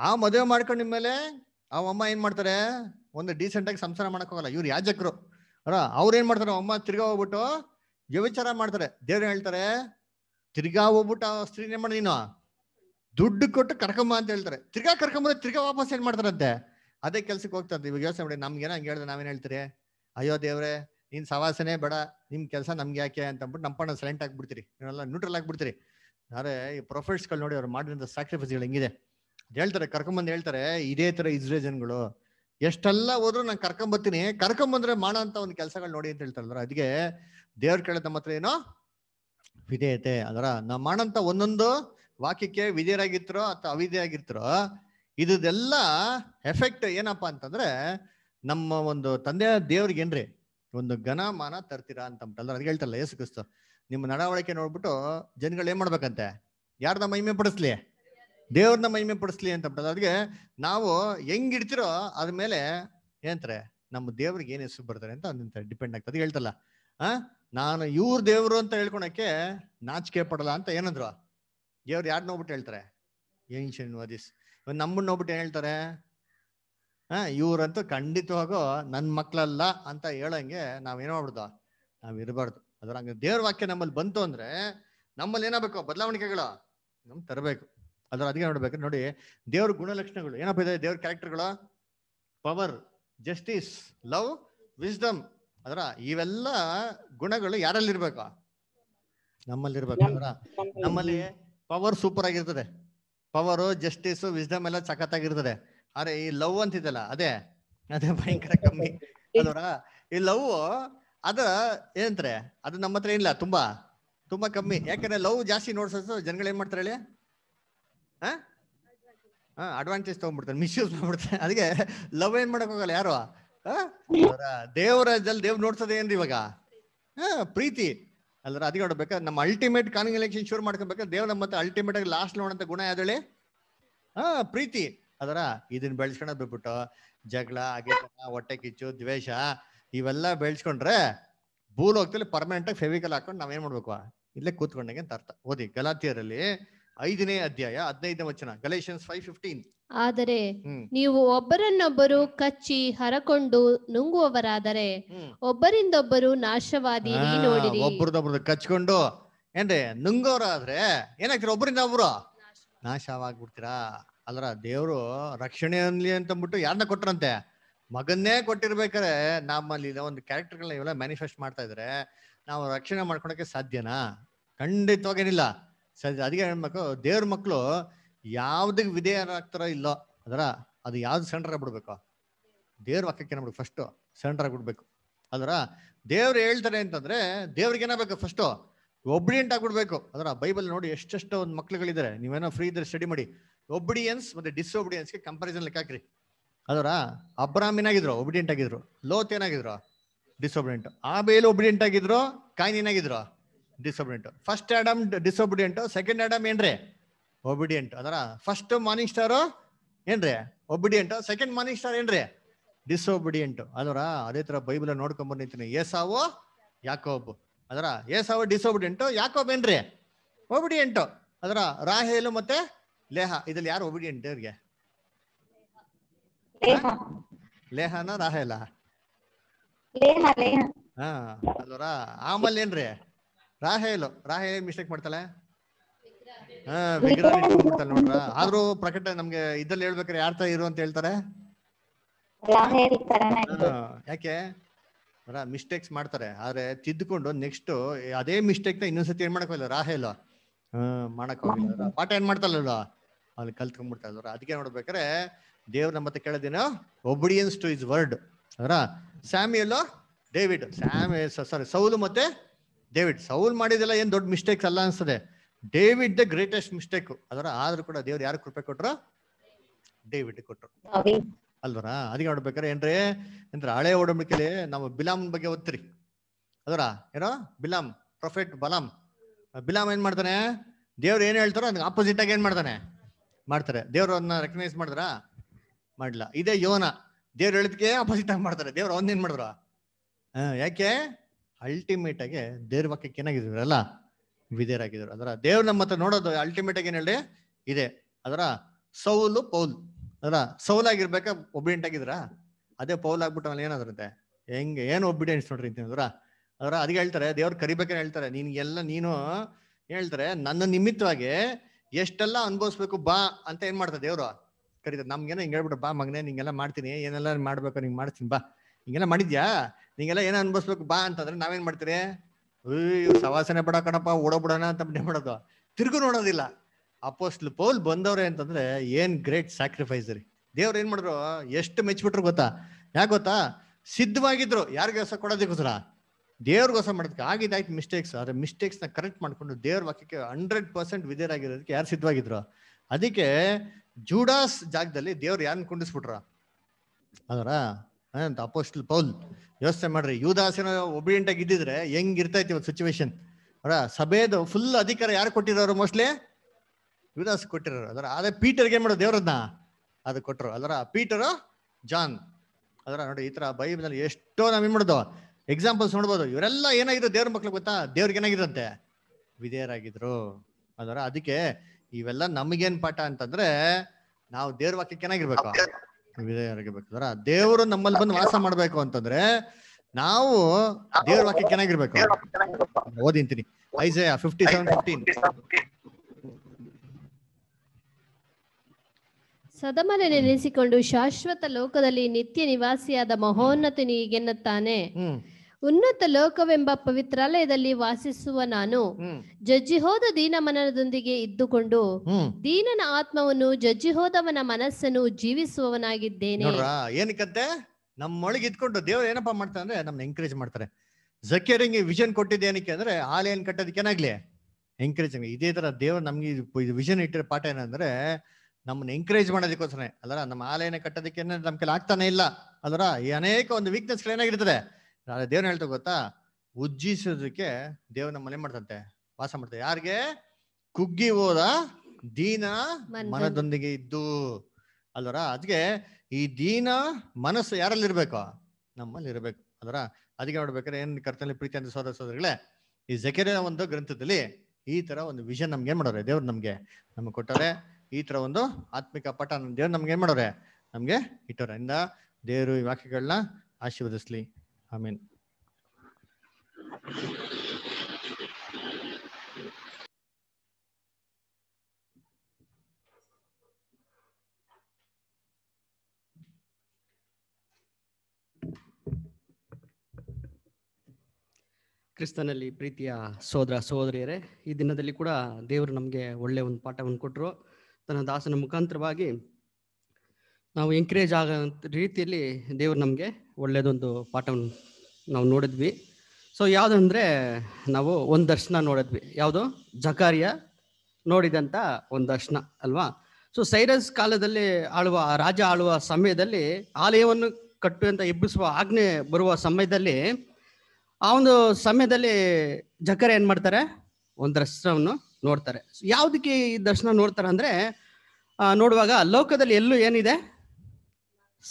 ಆ ಮದುವೆ ನಿಮ್ಮ ಮೇಲೆ ಅವಮ್ಮ ಏನು ಮಾಡ್ತಾರೆ ಒಂದು ಡೀಸೆಂಟಾಗಿ ಸಂಸಾರ ಹೋಗಲ್ಲ ಇವ್ರು ಯಾಜಕರು ಅಲ್ಲ ಅವ್ರು ಏನು ಮಾಡ್ತಾರೆ ಅಮ್ಮ ತಿರ್ಗಾ ಹೋಗ್ಬಿಟ್ಟು ವ್ಯವಿಚಾರ ಮಾಡ್ತಾರೆ ದೇವ್ರು ಹೇಳ್ತಾರೆ ತಿರ್ಗಾ ಹೋಗ್ಬಿಟ್ಟು ಆ ಸ್ತ್ರೀನೇ ಮಾಡಿದೀನ ದುಡ್ಡು ಕೊಟ್ಟು ಕರ್ಕೊಂಬ ಅಂತ ಹೇಳ್ತಾರೆ ತಿರ್ಗಾ ಕರ್ಕೊಂಬಂದ್ರೆ ತಿರ್ಗಾ ವಾಪಸ್ ಏನು ಮಾಡ್ತಾರಂತೆ ಅದೇ ಕೆಲ್ಸಕ್ಕೆ ಹೋಗ್ತಾರೆ ಇವಾಗ ಯೋಚನೆ ಮಾಡಿ ನಮ್ಗೆ ಹಂಗೆ ಹೇಳಿದ್ರೆ ನಾವೇನು ಹೇಳ್ತೀರಿ ಅಯ್ಯೋ ದೇವ್ರೆ ನಿನ್ ಸವಾಸನೆ ಬೇಡ ನಿಮ್ ಕೆಲಸ ನಮ್ಗೆ ಯಾಕೆ ಅಂತ ಅಂದ್ಬಿಟ್ಟು ನಮ್ಮಣ್ಣ ಸೈಲೆಂಟ್ ಆಗಿಬಿಡ್ತೀರಿ ನೀವೆಲ್ಲ ನ್ಯೂಟ್ರಲ್ ಆಗಿಬಿಡ್ತೀರಿ ಆದರೆ ಈ ಪ್ರೊಫೆಟ್ಸ್ಗಳು ನೋಡಿ ಅವ್ರು ಮಾಡಿದಂಥ ಗಳು ಹೆಂಗಿದೆ ಹೇಳ್ತಾರೆ ಕರ್ಕೊಂಬಂದು ಹೇಳ್ತಾರೆ ಇದೇ ತರ ಇಸ್ರೇ ಜನಗಳು ಎಷ್ಟೆಲ್ಲ ಹೋದ್ರು ನಾನು ಕರ್ಕೊಂಬರ್ತೀನಿ ಕರ್ಕೊಂಬಂದ್ರೆ ಮಾಡೋ ಅಂತ ಒಂದು ಕೆಲಸಗಳು ನೋಡಿ ಅಂತ ಹೇಳ್ತಾರಲ್ಲ ಅದಕ್ಕೆ ದೇವ್ರು ಕೇಳೋದು ನಮ್ಮ ಹತ್ರ ಏನೋ ವಿಧೇಯತೆ ಅದರ ನಾವು ಮಾಡೋಂಥ ಒಂದೊಂದು ವಾಕ್ಯಕ್ಕೆ ವಿಧೇಯರಾಗಿರ್ತಾರೋ ಅಥವಾ ಆಗಿರ್ತಾರೋ ಇದೆಲ್ಲ ಎಫೆಕ್ಟ್ ಏನಪ್ಪಾ ಅಂತಂದ್ರೆ ನಮ್ಮ ಒಂದು ತಂದೆ ದೇವ್ರಿಗೆ ಏನ್ರಿ ಒಂದು ಘನಮಾನ ತರ್ತೀರಾ ಅಂತ ಅಂತಂಬಿಟ್ಟಲ್ಲ ಅದ್ ಹೇಳ್ತಾರಲ್ಲ ಯೇಸು ಕ್ರಿಸ್ತು ನಿಮ್ಮ ನಡವಳಿಕೆ ನೋಡ್ಬಿಟ್ಟು ಜನಗಳು ಏನು ಮಾಡ್ಬೇಕಂತೆ ಯಾರ್ದ ಮಹಿಮೆ ಪಡಿಸ್ಲಿ ದೇವ್ರನ್ನ ಮಹಿಮೆ ಪಡಿಸ್ಲಿ ಅಂತ ಅಂತಂಬಿಟ್ಟಲ್ಲ ಅದಕ್ಕೆ ನಾವು ಹೆಂಗಿಡ್ತಿರೋ ಅದ ಮೇಲೆ ಏನಂತಾರೆ ನಮ್ಮ ದೇವ್ರಿಗೆ ಏನು ಹೆಸರು ಬರ್ತಾರೆ ಅಂತ ಅದಂತ ಡಿಪೆಂಡ್ ಆಗ್ತದೆ ಹೇಳ್ತಲ್ಲ ಆ ನಾನು ಇವ್ರ ದೇವ್ರು ಅಂತ ಹೇಳ್ಕೊಳಕ್ಕೆ ನಾಚಿಕೆ ಪಡಲ್ಲ ಅಂತ ಏನಂದ್ರು ದೇವ್ರು ಯಾರು ನೋಡ್ಬಿಟ್ಟು ಹೇಳ್ತಾರೆ ಏನ್ಷನ್ ನಮ್ಮನ್ನ ನೋಡ್ಬಿಟ್ಟು ಏನು ಹೇಳ್ತಾರೆ ಹಾ ಇವ್ರಂತೂ ಖಂಡಿತವಾಗೂ ನನ್ನ ಮಕ್ಳಲ್ಲ ಅಂತ ಹೇಳಂಗೆ ನಾವೇನು ಮಾಡ್ಬಿಡ್ದ ನಾವ್ ಇರಬಾರ್ದು ಹಂಗೆ ದೇವ್ರ ವಾಕ್ಯ ನಮ್ಮಲ್ಲಿ ಬಂತು ಅಂದ್ರೆ ನಮ್ಮಲ್ಲಿ ಏನಾಗಬೇಕು ಬದಲಾವಣಿಕೆಗಳು ನಮ್ ತರಬೇಕು ಅದ್ರ ಅದಕ್ಕೆ ನೋಡ್ಬೇಕು ನೋಡಿ ದೇವ್ರ ಗುಣಲಕ್ಷಣಗಳು ಏನಪ್ಪ ಇದೆ ದೇವ್ರ ಕ್ಯಾರೆಕ್ಟರ್ಗಳು ಪವರ್ ಜಸ್ಟಿಸ್ ಲವ್ ವಿಸ್ಡಮ್ ಅದರ ಇವೆಲ್ಲ ಗುಣಗಳು ಯಾರಲ್ಲಿ ಇರ್ಬೇಕು ನಮ್ಮಲ್ಲಿ ಇರ್ಬೇಕು ಅದರ ನಮ್ಮಲ್ಲಿ ಪವರ್ ಸೂಪರ್ ಆಗಿರ್ತದೆ ಪವರ್ ಜಸ್ಟಿಸ್ ವಿಸ್ಡಮ್ ಎಲ್ಲ ಸಖತ್ತಾಗಿರ್ತದೆ ಅರೆ ಈ ಲವ್ ಅಂತಿದ್ದಲ್ಲ ಅದೇ ಅದೇ ಭಯಂಕರ ಕಮ್ಮಿ ಅದರ ಈ ಲವ್ ಅದ ಏನಂತಾರೆ ಅದು ನಮ್ಮ ಹತ್ರ ಏನಿಲ್ಲ ತುಂಬಾ ತುಂಬಾ ಕಮ್ಮಿ ಯಾಕಂದ್ರೆ ಲವ್ ಜಾಸ್ತಿ ನೋಡ್ಸೋದು ಜನಗಳು ಏನ್ ಮಾಡ್ತಾರೆ ಹೇಳಿ ಹಾ ಅಡ್ವಾಂಟೇಜ್ ತಗೊಂಡ್ಬಿಡ್ತಾರೆ ಮಿಸ್ಯೂಸ್ ಮಾಡ್ಬಿಡ್ತಾರೆ ಅದಕ್ಕೆ ಲವ್ ಏನ್ ಮಾಡಕ್ ಹೋಗಲ್ಲ ಯಾರು ದೇವರಾಜಲ್ಲಿ ದೇವ್ ನೋಡ್ಸೋದ ಏನ್ರಿ ಇವಾಗ ಹಾ ಪ್ರೀತಿ ಅಲ್ರ ಅದಕ್ಕೆ ನೋಡ್ಬೇಕಾದ್ರೆ ನಮ್ಮ ಅಲ್ಟಿಮೇಟ್ ಕಾನೂನು ಎಲೆಕ್ಷನ್ ಶೂರ್ ಮಾಡ್ಕೊಬೇಕ ದೇವ್ ನಮ್ಮ ಅಲ್ಟಿಮೇಟ್ ಆಗಿ ಲಾಸ್ಟ್ ನೋಡಂತ ಗುಣ ಯಾವ್ದೇಳಿ ಹಾ ಪ್ರೀತಿ ಅದರ ಇದನ್ನ ಬೆಳ್ಸ್ಕೊಂಡ್ ಬಿಟ್ಬಿಟ್ಟು ಜಗಳ ಹಾಗೆ ಹೊಟ್ಟೆ ಕಿಚ್ಚು ದ್ವೇಷ ಇವೆಲ್ಲ ಬೆಳೆಸ್ಕೊಂಡ್ರೆ ಭೂಲೋಕದಲ್ಲಿ ಪರ್ಮನೆಂಟ್ ಆಗಿ ಫೆವಿಕಲ್ ಹಾಕೊಂಡು ನಾವೇನ್ ಮಾಡ್ಬೇಕು ಇಲ್ಲೇ ಕೂತ್ಕೊಂಡಂಗೆ ಅಂತ ಅರ್ಥ ಓದಿ ಗಲಾತಿಯರಲ್ಲಿ ಐದನೇ ಅಧ್ಯಾಯ ಹದಿನೈದನೇ ವಚನ ಗಲೇಷನ್ಸ್ ಫೈವ್ ಫಿಫ್ಟೀನ್ ಆದರೆ ನೀವು ಒಬ್ಬರನ್ನೊಬ್ಬರು ಕಚ್ಚಿ ಹರಕೊಂಡು ನುಂಗುವವರಾದರೆ ಒಬ್ಬರಿಂದೊಬ್ಬರು ನಾಶವಾದೀರಿ ನೋಡಿರಿ ಕಚ್ಕೊಂಡು ಏನ್ರಿ ನುಂಗೋರಾದ್ರೆ ಏನಾಗ್ತೀರ ಒಬ್ಬರಿಂದ ಒಬ್ರು ನಾಶವಾಗ್ಬಿಡ್ತೀರಾ ಅದರ ದೇವರು ರಕ್ಷಣೆ ಅನ್ಲಿ ಅಂದ್ಬಿಟ್ಟು ಯಾರನ್ನ ಕೊಟ್ರಂತೆ ಮಗನ್ನೇ ಕೊಟ್ಟಿರ್ಬೇಕಾರೆ ನಮ್ಮಲ್ಲಿ ಒಂದು ಕ್ಯಾರೆಕ್ಟರ್ಗಳನ್ನ ಇವೆಲ್ಲ ಮ್ಯಾನಿಫೆಸ್ಟ್ ಮಾಡ್ತಾ ಇದ್ರೆ ನಾವು ರಕ್ಷಣೆ ಮಾಡ್ಕೊಳಕ್ಕೆ ಸಾಧ್ಯನಾ ಖಂಡಿತವಾಗೇನಿಲ್ಲ ಸದ್ಯ ಅದಕ್ಕೆ ಹೇಳ್ಬೇಕು ದೇವ್ರ ಮಕ್ಕಳು ಯಾವ್ದಕ್ಕೆ ಆಗ್ತಾರ ಇಲ್ಲೋ ಅದರ ಅದು ಯಾವ್ದು ಸೆಂಟರ್ ಬಿಡ್ಬೇಕು ದೇವ್ರ ವಾಕ್ಯಕ್ಕೆ ಬಿಡ್ಬೇಕು ಫಸ್ಟು ಸೆಂಟರ್ ಬಿಡಬೇಕು ಅದರ ದೇವ್ರು ಹೇಳ್ತಾರೆ ಅಂತಂದ್ರೆ ದೇವ್ರಿಗೆ ಏನಾಗಬೇಕು ಫಸ್ಟು ಒಬ್ಡಿಯಂಟ್ ಆಗ್ಬಿಡ್ಬೇಕು ಅದರ ಬೈಬಲ್ ನೋಡಿ ಎಷ್ಟೆಷ್ಟು ಒಂದು ಮಕ್ಳುಗಳಿದಾರೆ ನೀವೇನೋ ಫ್ರೀ ಇದ್ರೆ ಸ್ಟಡಿ ಮಾಡಿ ಒಬಿಡಿಯನ್ಸ್ ಮತ್ತೆ ಡಿಸ್ಒಬಿಡಿಯನ್ಸ್ಗೆ ಕಂಪಾರಿಸನ್ ಲೆಕ್ಕ ಹಾಕ್ರಿ ಅದರ ಅಬ್ರಾಮ್ ಏನಾಗಿದ್ರು ಒಬಿಡಿಯಂಟ್ ಆಗಿದ್ರು ಲೋತ್ ಏನಾಗಿದ್ರು ಡಿಸೊಬಿಡೆಂಟ್ ಆಬೇಲ್ ಒಬಿಡಿಯಂಟ್ ಆಗಿದ್ರು ಕಾಯಿನ್ ಏನಾಗಿದ್ರು disobedient first Adam disobedient second Adam ಏನ್ರಿ ಒಬಿಡಿಯಂಟ್ ಅದರ ಫಸ್ಟ್ ಮಾರ್ನಿಂಗ್ ಸ್ಟಾರು ಏನ್ರಿ ಒಬಿಡಿಯಂಟ್ ಸೆಕೆಂಡ್ ಮಾರ್ನಿಂಗ್ ಸ್ಟಾರ್ ಏನ್ರಿ ಡಿಸೊಬಿಡಿಯಂಟ್ ಅದರ ಅದೇ ತರ ಬೈಬಲ್ ನೋಡ್ಕೊಂಡ್ ಬಂದಿರ್ತೀನಿ ಏಸಾವೋ ಯಾಕೋಬ್ ಅದರ ಏಸಾವೋ ಡಿಸೊಬಿಡೆಂಟ್ ಯಾಕೋಬ್ ಏನ್ರಿ ಒಬಿಡಿಯಂಟ್ ಅದರ ರಾಹೇಲು ಮತ್ತೆ ಲೇಹ ಇದ್ರಲ್ಲಿ ಯಾರು ಒಬಿಡಿಯಂಟ್ ದೇವ್ರಿಗೆ ಲೇಹನ ರಾಹೇಲ ಹಾ ಅಲ್ವರ ಆಮೇಲೆ ಏನ್ರಿ ರಾಹೇಲ್ ರಾಹೇಲ್ ಏನ್ ಮಿಸ್ಟೇಕ್ ಮಾಡ್ತಾಳೆ ಹಾ ವಿಗ್ರಹ ನೋಡ್ರ ಆದ್ರೂ ಪ್ರಕಟ ನಮ್ಗೆ ಇದ್ರಲ್ಲಿ ಹೇಳ್ಬೇಕಾರೆ ಯಾರ ತರ ಇರು ಅಂತ ಹೇಳ್ತಾರೆ ಯಾಕೆ ಮಿಸ್ಟೇಕ್ಸ್ ಮಾಡ್ತಾರೆ ಆದ್ರೆ ತಿದ್ದುಕೊಂಡು ನೆಕ್ಸ್ಟ್ ಅದೇ ಮಿಸ್ಟೇಕ್ ನ ಇನ್ನೊಂದ್ಸತಿ ಏನ್ ಮಾಡಕ್ ಹೋಗಿಲ್ಲ ರಾಹೇಲ್ ಹ್ಮ್ ಮಾಡಕ್ ಹೋಗಿಲ್ಲ ಪಾಠ ಏನ್ ಮಾಡ್ತಾಳಲ್ವಾ ಅಲ್ಲಿ ಕಲ್ತ್ಕೊಂಡ್ಬಿಡ್ತಾ ಇದ್ರು ಅದಕ್ಕೆ ನೋಡ್ಬೇಕಾರೆ ದೇವ್ರ ನಮ್ಮ ಮತ್ತೆ ಕೇಳೋದೇನೋ ಒಬಿಡಿಯನ್ಸ್ ಟು ಇಸ್ ವರ್ಡ್ ಅದರ Samuel David Sammy sorry Saul ಮತ್ತೆ ಡೇವಿಡ್ ಸೌಲ್ ಮಾಡಿದೆಲ್ಲ ಏನು ದೊಡ್ಡ ಮಿಸ್ಟೇಕ್ಸ್ ಅಲ್ಲ ಅನ್ಸ್ತದೆ ಡೇವಿಡ್ ದ ಗ್ರೇಟೆಸ್ಟ್ ಮಿಸ್ಟೇಕ್ ಅದರ ಆದ್ರೂ ಕೂಡ ದೇವ್ರು ಯಾರು ಕೃಪೆ ಕೊಟ್ರು ಡೇವಿಡ್ ಕೊಟ್ರು ಅಲ್ವರ ಅದಕ್ಕೆ ನೋಡ್ಬೇಕಾರೆ ಏನ್ರಿ ಅಂದ್ರೆ ಹಳೆ ಒಡಂಬಡಿಕೆಲಿ ನಾವು ಬಿಲಾಮ್ ಬಗ್ಗೆ ಒತ್ತಿರಿ ಅದರ ಏನೋ ಬಿಲಾಮ್ ಪ್ರೊಫೆಟ್ ಬಲಾಮ್ ಬಿಲಾಮ್ ಏನ್ ಮಾಡ್ತಾನೆ ದೇವ್ರು ಏನ್ ಹೇಳ್ತಾರೋ ಅದಕ್ಕೆ ಆಪೋಸಿಟ್ ಆಗಿ ಏನ್ ಮಾಡ್ತಾನೆ ಮಾಡ್ತಾರೆ ದೇವ್ರನ್ನ ಅದನ್ನ ರೆಕಗ್ನೈಸ್ ಮಾಡಿದ್ರ ಮಾಡ್ಲ ಇದೇ ಯೋನ ದೇವ್ರು ಹೇಳಿದ್ಕೆ ಅಪೋಸಿಟ್ ಆಗಿ ಮಾಡ್ತಾರೆ ದೇವ್ರು ಮಾಡಿದ್ರು ಮಾಡಿದ್ರ ಯಾಕೆ ಅಲ್ಟಿಮೇಟ್ ಆಗಿ ದೇವ್ರ ವಾಕ್ಯಕ್ಕೆ ಏನಾಗಿದ್ರು ಅಲ್ಲ ವಿಧೇಯರಾಗಿದ್ರು ಅದರ ದೇವ್ರ ನಮ್ಮ ಹತ್ರ ನೋಡೋದು ಅಲ್ಟಿಮೇಟ್ ಆಗಿ ಏನ್ ಹೇಳಿ ಇದೆ ಅದರ ಸೌಲು ಪೌಲ್ ಅದರ ಸೌಲ್ ಆಗಿರ್ಬೇಕಾ ಒಬಿಡೆಂಟ್ ಆಗಿದ್ರ ಅದೇ ಪೌಲ್ ಆಗ್ಬಿಟ್ಟವಲ್ಲ ಏನಾದ್ರಂತೆ ಹೆಂಗೆ ಏನು ಒಬಿಡೆನ್ಸ್ ನೋಡ್ರಿ ಅಂತಂದ್ರ ಅದರ ಅದಕ್ಕೆ ಹೇಳ್ತಾರೆ ದೇವ್ರು ಕರಿಬೇಕಂತ ಹೇಳ್ತಾರೆ ನಿನ್ಗೆಲ್ಲ ನೀನು ಹೇಳ್ತಾರೆ ನನ್ನ ನಿಮಿತ್ತವಾಗಿ ಎಷ್ಟೆಲ್ಲ ಅನುಭವಿಸ್ಬೇಕು ಬಾ ಅಂತ ಏನ್ ಮಾಡ್ತಾರೆ ದೇವ್ರು ಕರೀತಾರೆ ಏನೋ ಹಿಂಗೆ ಹೇಳ್ಬಿಟ್ಟು ಬಾ ಮಗನೇ ನಿಂಗೆಲ್ಲ ಮಾಡ್ತೀನಿ ಏನೆಲ್ಲ ಮಾಡ್ಬೇಕು ನಿಂಗೆ ಮಾಡ್ತೀನಿ ಬಾ ಹಿಂಗೆಲ್ಲ ಮಾಡಿದ್ಯಾ ನಿಂಗೆಲ್ಲ ಏನೋ ಅನ್ಭವಿಸ್ಬೇಕು ಬಾ ಅಂತಂದ್ರೆ ನಾವೇನ್ ಮಾಡ್ತೀರಿ ಅಯ್ಯೋ ಸವಾಸನೆ ಬಡ ಕಣಪ್ಪ ಓಡೋಬಿಡೋಣ ಅಂತ ಮಾಡೋದು ತಿರುಗು ನೋಡೋದಿಲ್ಲ ಅಪೋಸ್ಲ್ ಪೌಲ್ ಬಂದವ್ರೆ ಅಂತಂದ್ರೆ ಏನ್ ಗ್ರೇಟ್ ಸ್ಯಾಕ್ರಿಫೈಸ್ ರೀ ದೇವ್ರು ಏನ್ ಮಾಡಿದ್ರು ಎಷ್ಟು ಮೆಚ್ಚಿಬಿಟ್ರು ಗೊತ್ತಾ ಯಾಕೆ ಗೊತ್ತಾ ಸಿದ್ಧವಾಗಿದ್ರು ಯಾರಿಗೆ ಯಾರಿಗೋಸ್ಕರ ಕೊಡೋದಕ್ಕೋಸ್ಕರ ದೇವ್ರಿಗೋಸ್ಕರ ಮಾಡೋದಕ್ಕೆ ಆಗಿದ್ದಾಯ್ತು ಮಿಸ್ಟೇಕ್ಸ್ ಆದರೆ ಮಿಸ್ಟೇಕ್ಸ್ನ ಕರೆಕ್ಟ್ ಮಾಡ್ಕೊಂಡು ದೇವ್ರ ವಾಕ್ಯಕ್ಕೆ ಹಂಡ್ರೆಡ್ ಪರ್ಸೆಂಟ್ ವಿಧೇರಾಗಿರೋದಕ್ಕೆ ಯಾರು ಸಿದ್ಧವಾಗಿದ್ರು ಅದಕ್ಕೆ ಜೂಡಾಸ್ ಜಾಗದಲ್ಲಿ ದೇವ್ರು ಯಾರನ್ನ ಕುಂಡಿಸ್ಬಿಟ್ರ ಅದರ ಅಂತ ಅಪೋಸ್ಟಲ್ ಪೌಲ್ ವ್ಯವಸ್ಥೆ ಮಾಡ್ರಿ ಯುವದಾಸಿನ ಆಗಿ ಇದ್ದಿದ್ರೆ ಹೆಂಗ್ ಇರ್ತೈತಿ ಇವತ್ತು ಸಿಚುವೇಶನ್ ಅವರ ಸಭೆದು ಫುಲ್ ಅಧಿಕಾರ ಯಾರು ಕೊಟ್ಟಿರೋರು ಮೋಸ್ಟ್ಲಿ ಯುವದಾಸ್ ಕೊಟ್ಟಿರೋರು ಅದರ ಅದೇ ಪೀಟರ್ಗೆ ಮಾಡೋ ದೇವ್ರದ್ನ ಅದು ಕೊಟ್ಟರು ಅದರ ಪೀಟರು ಜಾನ್ ಅದರ ನೋಡಿ ಈ ತರ ಬೈಬಲ್ ಎಷ್ಟೋ ನಾವು ಏನು ಮಾಡೋದು ಎಕ್ಸಾಂಪಲ್ಸ್ ನೋಡ್ಬೋದು ಇವರೆಲ್ಲ ಏನಾಗಿದ್ರು ದೇವ್ರ ಮಕ್ಳು ಗೊತ್ತಾ ದೇವ್ರಿಗೆ ಏನಾಗಿದ್ರಂತೆ ವಿಧೇಯರಾಗಿದ್ರು ಅದರ ಅದಕ್ಕೆ ಇವೆಲ್ಲ ನಮಗೇನ್ ಪಾಠ ಅಂತಂದ್ರೆ ನಾವು ದೇವ್ರ ವಾಕ್ಯಕ್ಕೆ ಏನಾಗಿರ್ಬೇಕು ವಿಧೇಯರಾಗಿರ್ಬೇಕು ಅದರ ದೇವರು ನಮ್ಮಲ್ಲಿ ಬಂದು ವಾಸ ಮಾಡ್ಬೇಕು ಅಂತಂದ್ರೆ ನಾವು ದೇವ್ರ ವಾಕ್ಯಕ್ಕೆ ಏನಾಗಿರ್ಬೇಕು ಓದಿಂತೀನಿ ಐಸೇ ಫಿಫ್ಟಿ ಸೆವೆನ್ ಫಿಫ್ಟೀನ್ ಸದಮನೆ ನೆನೆಸಿಕೊಂಡು ಶಾಶ್ವತ ಲೋಕದಲ್ಲಿ ನಿತ್ಯ ನಿವಾಸಿಯಾದ ಮಹೋನ್ನತನಿಗೆನ್ನುತ್ತಾನೆ ಉನ್ನತ ಲೋಕವೆಂಬ ಪವಿತ್ರಾಲಯದಲ್ಲಿ ವಾಸಿಸುವ ನಾನು ಜಜ್ಜಿ ಹೋದ ದೀನ ಮನನದೊಂದಿಗೆ ಇದ್ದುಕೊಂಡು ದೀನನ ಆತ್ಮವನ್ನು ಜಜ್ಜಿ ಹೋದವನ ಮನಸ್ಸನ್ನು ಜೀವಿಸುವವನಾಗಿದ್ದೇನೆ ಏನಕ್ಕಂತೆ ನಮ್ಮೊಳಗೆ ಇದ್ಕೊಂಡು ದೇವ್ರು ಏನಪ್ಪಾ ಮಾಡ್ತಾರೆ ಅಂದ್ರೆ ನಮ್ನ ಎಂಕರೇಜ್ ಮಾಡ್ತಾರೆ ಜಕೇರಿಂಗ್ ವಿಷನ್ ಕೊಟ್ಟಿದ್ದೆ ಏನಕ್ಕೆ ಅಂದ್ರೆ ಹಾಲೇನ್ ಕಟ್ಟೋದಕ್ಕೆ ಏನಾಗ್ಲಿ ಎಂಕರೇಜ್ ಇದೇ ತರ ದೇವರು ನಮ್ಗೆ ವಿಷನ್ ಇಟ್ಟಿರೋ ಪಾಠ ಏನಂದ್ರೆ ನಮ್ಮನ್ನ ಎಂಕರೇಜ್ ಮಾಡೋದಕ್ಕೋಸ್ಕರ ಅಲ್ಲರ ನಮ್ಮ ಆಲಯನ ಕಟ್ಟೋದಕ್ಕೆ ನಮ್ ಕೈಲಿ ಆಗ್ತಾನೆ ಇಲ್ಲ ಅಲ್ಲರ ಈ ಅನೇಕ ಒಂದು ವೀಕ್ನೆಸ್ ಏನಾಗಿರ್ತದೆ ದೇವ್ರು ಹೇಳ್ತಾ ಗೊತ್ತಾ ಉಜ್ಜಿಸೋದಕ್ಕೆ ದೇವ್ರನ್ನ ಮನೆ ಮಾಡ್ತಂತೆ ವಾಸ ಮಾಡ್ತಾರೆ ಯಾರಿಗೆ ಕುಗ್ಗಿ ಹೋದ ದೀನ ಮನದೊಂದಿಗೆ ಇದ್ದು ಅಲ್ವರ ಅದಕ್ಕೆ ಈ ದೀನ ಮನಸ್ಸು ಯಾರಲ್ಲಿ ಇರ್ಬೇಕು ನಮ್ಮಲ್ಲಿ ಇರಬೇಕು ಅದರ ಅದಕ್ಕೆ ನೋಡ್ಬೇಕಾದ್ರೆ ಏನ್ ಕರ್ತನಲ್ಲಿ ಪ್ರೀತಿ ಅಂತ ಸೋದರ ಸೋದರಿಗಳೇ ಈ ಜಕೆರಿಯ ಒಂದು ಗ್ರಂಥದಲ್ಲಿ ಈ ತರ ಒಂದು ವಿಷನ್ ನಮ್ಗೆ ಏನ್ ಮಾಡೋರೆ ದೇವ್ರು ನಮ್ಗೆ ನಮ್ಗೆ ಕೊಟ್ಟರೆ ಈ ತರ ಒಂದು ಆತ್ಮಿಕ ಪಠ ದೇವ್ರು ನಮ್ಗೆ ಏನ್ ಮಾಡೋರೆ ನಮ್ಗೆ ಇಟ್ಟವ್ರೆ ಇಂದ ದೇವರು ಈ ವಾಕ್ಯಗಳನ್ನ ಆಶೀರ್ವದಿಸ್ಲಿ ಆಮೇನ್ ಕ್ರಿಸ್ತನಲ್ಲಿ ಪ್ರೀತಿಯ ಸೋದರ ಸೋದರಿಯರೇ ಈ ದಿನದಲ್ಲಿ ಕೂಡ ದೇವರು ನಮಗೆ ಒಳ್ಳೆಯ ಒಂದು ಪಾಠವನ್ನು ಕೊಟ್ಟರು ತನ್ನ ದಾಸನ ಮುಖಾಂತರವಾಗಿ ನಾವು ಎಂಕರೇಜ್ ಆಗ ರೀತಿಯಲ್ಲಿ ದೇವರು ನಮಗೆ ಒಳ್ಳೆಯದೊಂದು ಪಾಠವನ್ನು ನಾವು ನೋಡಿದ್ವಿ ಸೊ ಯಾವುದಂದರೆ ನಾವು ಒಂದು ದರ್ಶನ ನೋಡಿದ್ವಿ ಯಾವುದು ಜಕಾರಿಯ ನೋಡಿದಂಥ ಒಂದು ದರ್ಶನ ಅಲ್ವಾ ಸೊ ಸೈರಸ್ ಕಾಲದಲ್ಲಿ ಆಳುವ ರಾಜ ಆಳುವ ಸಮಯದಲ್ಲಿ ಆಲಯವನ್ನು ಕಟ್ಟುವಂತ ಎಬ್ಬಿಸುವ ಆಜ್ಞೆ ಬರುವ ಸಮಯದಲ್ಲಿ ಆ ಒಂದು ಸಮಯದಲ್ಲಿ ಜಕರೆ ಏನು ಮಾಡ್ತಾರೆ ಒಂದು ದರ್ಶನವನ್ನು ನೋಡ್ತಾರೆ ಯಾವುದಕ್ಕೆ ಈ ದರ್ಶನ ನೋಡ್ತಾರೆ ಅಂದರೆ ನೋಡುವಾಗ ಲೋಕದಲ್ಲಿ ಎಲ್ಲೂ ಏನಿದೆ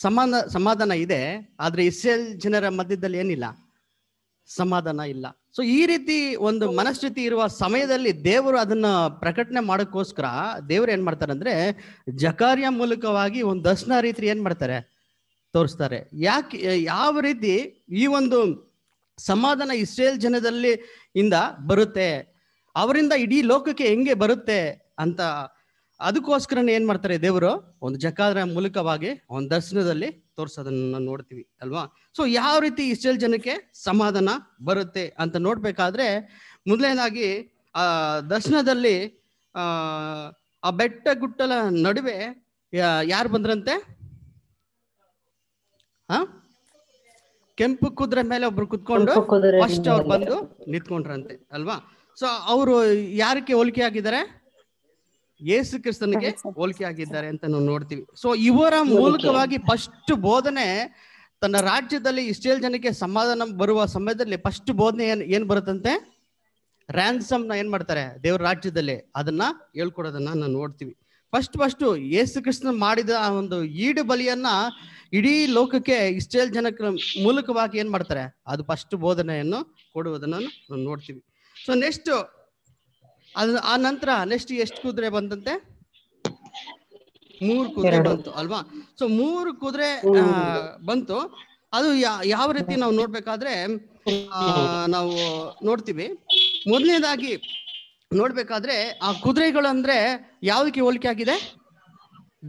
ಸಮಾನ ಸಮಾಧಾನ ಇದೆ ಆದ್ರೆ ಇಸ್ರೇಲ್ ಜನರ ಮಧ್ಯದಲ್ಲಿ ಏನಿಲ್ಲ ಸಮಾಧಾನ ಇಲ್ಲ ಸೊ ಈ ರೀತಿ ಒಂದು ಮನಸ್ಥಿತಿ ಇರುವ ಸಮಯದಲ್ಲಿ ದೇವರು ಅದನ್ನ ಪ್ರಕಟಣೆ ಮಾಡೋಕ್ಕೋಸ್ಕರ ದೇವರು ಏನ್ ಮಾಡ್ತಾರೆ ಅಂದ್ರೆ ಜಕಾರಿಯ ಮೂಲಕವಾಗಿ ಒಂದು ದರ್ಶನ ರೀತಿ ಏನ್ ಮಾಡ್ತಾರೆ ತೋರಿಸ್ತಾರೆ ಯಾಕೆ ಯಾವ ರೀತಿ ಈ ಒಂದು ಸಮಾಧಾನ ಇಸ್ರೇಲ್ ಜನದಲ್ಲಿ ಇಂದ ಬರುತ್ತೆ ಅವರಿಂದ ಇಡೀ ಲೋಕಕ್ಕೆ ಹೆಂಗೆ ಬರುತ್ತೆ ಅಂತ ಅದಕ್ಕೋಸ್ಕರ ಏನ್ ಮಾಡ್ತಾರೆ ದೇವರು ಒಂದು ಜಕಾದ್ರ ಮೂಲಕವಾಗಿ ಒಂದು ದರ್ಶನದಲ್ಲಿ ತೋರಿಸೋದನ್ನ ನೋಡ್ತೀವಿ ಅಲ್ವಾ ಸೊ ಯಾವ ರೀತಿ ಇಸ್ರೇಲ್ ಜನಕ್ಕೆ ಸಮಾಧಾನ ಬರುತ್ತೆ ಅಂತ ನೋಡ್ಬೇಕಾದ್ರೆ ಮೊದಲನೇದಾಗಿ ಆ ದರ್ಶನದಲ್ಲಿ ಆ ಬೆಟ್ಟ ಗುಟ್ಟಲ ನಡುವೆ ಯಾರು ಬಂದ್ರಂತೆ ಹ ಕೆಂಪು ಕುದುರೆ ಮೇಲೆ ಒಬ್ರು ಕುತ್ಕೊಂಡು ಫಸ್ಟ್ ಅವ್ರು ಬಂದು ನಿಂತ್ಕೊಂಡ್ರಂತೆ ಅಲ್ವಾ ಸೊ ಅವರು ಯಾರಕ್ಕೆ ಹೋಲಿಕೆ ಆಗಿದ್ದಾರೆ ಯೇಸು ಕ್ರಿಸ್ತನಿಗೆ ಹೋಲಿಕೆ ಆಗಿದ್ದಾರೆ ಅಂತ ನಾವು ನೋಡ್ತೀವಿ ಸೊ ಇವರ ಮೂಲಕವಾಗಿ ಫಸ್ಟ್ ಬೋಧನೆ ತನ್ನ ರಾಜ್ಯದಲ್ಲಿ ಇಷ್ಟೇಲ್ ಜನಕ್ಕೆ ಸಮಾಧಾನ ಬರುವ ಸಮಯದಲ್ಲಿ ಫಸ್ಟ್ ಬೋಧನೆ ಏನ್ ಏನ್ ಬರುತ್ತಂತೆ ರ್ಯಾನ್ಸಮ್ ನ ಏನ್ ಮಾಡ್ತಾರೆ ದೇವ್ರ ರಾಜ್ಯದಲ್ಲಿ ಅದನ್ನ ಹೇಳ್ಕೊಡೋದನ್ನ ನಾವು ನೋಡ್ತೀವಿ ಫಸ್ಟ್ ಫಸ್ಟ್ ಯೇಸು ಕೃಷ್ಣ ಮಾಡಿದ ಆ ಒಂದು ಈಡು ಬಲಿಯನ್ನ ಇಡೀ ಲೋಕಕ್ಕೆ ಇಷ್ಟೇಲ್ ಜನಕ್ಕೆ ಮೂಲಕವಾಗಿ ಏನ್ ಮಾಡ್ತಾರೆ ಅದು ಫಸ್ಟ್ ಬೋಧನೆಯನ್ನು ಕೊಡುವುದನ್ನ ನಾವು ನೋಡ್ತೀವಿ ಸೊ ನೆಕ್ಸ್ಟ್ ಅದ ಆ ನಂತರ ನೆಕ್ಸ್ಟ್ ಎಷ್ಟು ಕುದುರೆ ಬಂತಂತೆ ಮೂರು ಕುದುರೆ ಬಂತು ಅಲ್ವಾ ಸೊ ಮೂರು ಕುದುರೆ ಬಂತು ಅದು ಯಾವ ರೀತಿ ನಾವು ನೋಡ್ಬೇಕಾದ್ರೆ ನಾವು ನೋಡ್ತೀವಿ ಮೊದಲನೇದಾಗಿ ನೋಡ್ಬೇಕಾದ್ರೆ ಆ ಕುದುರೆಗಳು ಅಂದ್ರೆ ಯಾವಕ್ಕೆ ಹೋಲಿಕೆ ಆಗಿದೆ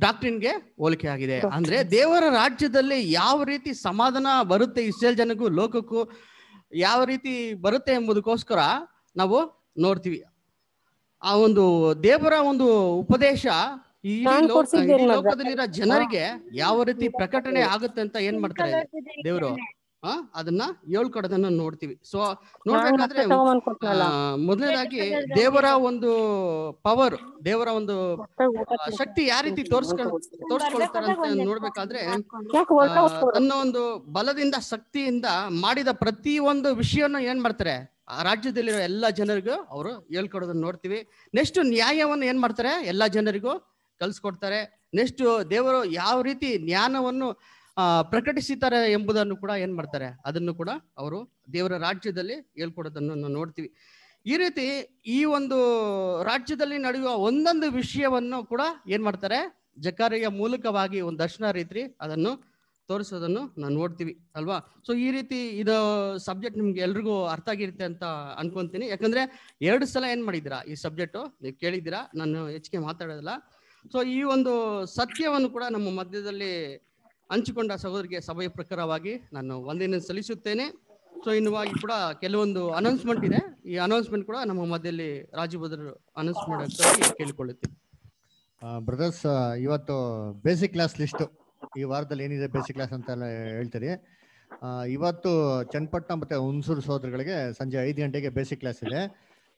ಡಾಕ್ಟ್ರಿನ್ಗೆ ಹೋಲಿಕೆ ಆಗಿದೆ ಅಂದ್ರೆ ದೇವರ ರಾಜ್ಯದಲ್ಲಿ ಯಾವ ರೀತಿ ಸಮಾಧಾನ ಬರುತ್ತೆ ಇಸ್ರೇಲ್ ಜನಕ್ಕೂ ಲೋಕಕ್ಕೂ ಯಾವ ರೀತಿ ಬರುತ್ತೆ ಎಂಬುದಕ್ಕೋಸ್ಕರ ನಾವು ನೋಡ್ತೀವಿ ಆ ಒಂದು ದೇವರ ಒಂದು ಉಪದೇಶ ಈ ಲೋಕದಲ್ಲಿರೋ ಜನರಿಗೆ ಯಾವ ರೀತಿ ಪ್ರಕಟಣೆ ಆಗುತ್ತೆ ಅಂತ ಏನ್ ಮಾಡ್ತಾರೆ ದೇವರು ಹ ಅದನ್ನ ಹೇಳ್ಕೊಡೋದನ್ನ ನೋಡ್ತೀವಿ ಸೊ ನೋಡ್ಬೇಕಾದ್ರೆ ಮೊದಲನೇದಾಗಿ ದೇವರ ಒಂದು ಪವರ್ ದೇವರ ಒಂದು ಶಕ್ತಿ ಯಾವ ರೀತಿ ತೋರ್ಸ್ಕೊಳ್ತಾರೆ ಅಂತ ನೋಡ್ಬೇಕಾದ್ರೆ ತನ್ನ ಒಂದು ಬಲದಿಂದ ಶಕ್ತಿಯಿಂದ ಮಾಡಿದ ಪ್ರತಿ ಒಂದು ವಿಷಯವನ್ನು ಏನ್ ಮಾಡ್ತಾರೆ ಆ ರಾಜ್ಯದಲ್ಲಿರೋ ಎಲ್ಲ ಜನರಿಗೂ ಅವರು ಹೇಳ್ಕೊಡೋದನ್ನ ನೋಡ್ತೀವಿ ನೆಕ್ಸ್ಟ್ ನ್ಯಾಯವನ್ನು ಏನು ಮಾಡ್ತಾರೆ ಎಲ್ಲ ಜನರಿಗೂ ಕಲಿಸ್ಕೊಡ್ತಾರೆ ನೆಕ್ಸ್ಟ್ ದೇವರು ಯಾವ ರೀತಿ ಜ್ಞಾನವನ್ನು ಪ್ರಕಟಿಸುತ್ತಾರೆ ಎಂಬುದನ್ನು ಕೂಡ ಏನು ಮಾಡ್ತಾರೆ ಅದನ್ನು ಕೂಡ ಅವರು ದೇವರ ರಾಜ್ಯದಲ್ಲಿ ಹೇಳ್ಕೊಡೋದನ್ನು ನೋಡ್ತೀವಿ ಈ ರೀತಿ ಈ ಒಂದು ರಾಜ್ಯದಲ್ಲಿ ನಡೆಯುವ ಒಂದೊಂದು ವಿಷಯವನ್ನು ಕೂಡ ಏನು ಮಾಡ್ತಾರೆ ಜಕಾರಿಯ ಮೂಲಕವಾಗಿ ಒಂದು ದರ್ಶನ ರೀತಿ ಅದನ್ನು ತೋರಿಸೋದನ್ನು ನಾವು ನೋಡ್ತೀವಿ ಅಲ್ವಾ ಸೊ ಈ ರೀತಿ ಇದು ಸಬ್ಜೆಕ್ಟ್ ನಿಮ್ಗೆ ಎಲ್ರಿಗೂ ಅರ್ಥ ಆಗಿರುತ್ತೆ ಅಂತ ಅನ್ಕೊಂತೀನಿ ಯಾಕಂದ್ರೆ ಎರಡು ಸಲ ಏನ್ ಮಾಡಿದ್ದೀರಾ ಈ ಸಬ್ಜೆಕ್ಟು ನೀವು ಕೇಳಿದ್ದೀರಾ ನಾನು ಹೆಚ್ಚಿಗೆ ಮಾತಾಡೋದಿಲ್ಲ ಸೊ ಈ ಒಂದು ಸತ್ಯವನ್ನು ಕೂಡ ನಮ್ಮ ಮಧ್ಯದಲ್ಲಿ ಹಂಚಿಕೊಂಡ ಸಹೋದರಿಗೆ ಸಭೆಯ ಪ್ರಕಾರವಾಗಿ ನಾನು ಒಂದಿನ ಸಲ್ಲಿಸುತ್ತೇನೆ ಸೊ ಇನ್ನುವಾಗಿ ಕೂಡ ಕೆಲವೊಂದು ಅನೌನ್ಸ್ಮೆಂಟ್ ಇದೆ ಈ ಅನೌನ್ಸ್ಮೆಂಟ್ ಕೂಡ ನಮ್ಮ ಮಧ್ಯದಲ್ಲಿ ರಾಜೀವ್ ಬದರ್ ಅನೌನ್ಸ್ಮೆಂಟ್ ಕೇಳಿಕೊಳ್ಳುತ್ತೇನೆ ಬ್ರದರ್ಸ್ ಇವತ್ತು ಬೇಸಿಕ್ ಕ್ಲಾಸ್ ಲಿಸ್ಟು ಈ ವಾರದಲ್ಲಿ ಏನಿದೆ ಬೇಸಿಕ್ ಕ್ಲಾಸ್ ಅಂತ ಎಲ್ಲ ಹೇಳ್ತೀರಿ ಇವತ್ತು ಚನ್ನಪಟ್ಟಣ ಮತ್ತೆ ಹುಣಸೂರು ಸೋದರಗಳಿಗೆ ಸಂಜೆ ಐದು ಗಂಟೆಗೆ ಬೇಸಿಕ್ ಕ್ಲಾಸ್ ಇದೆ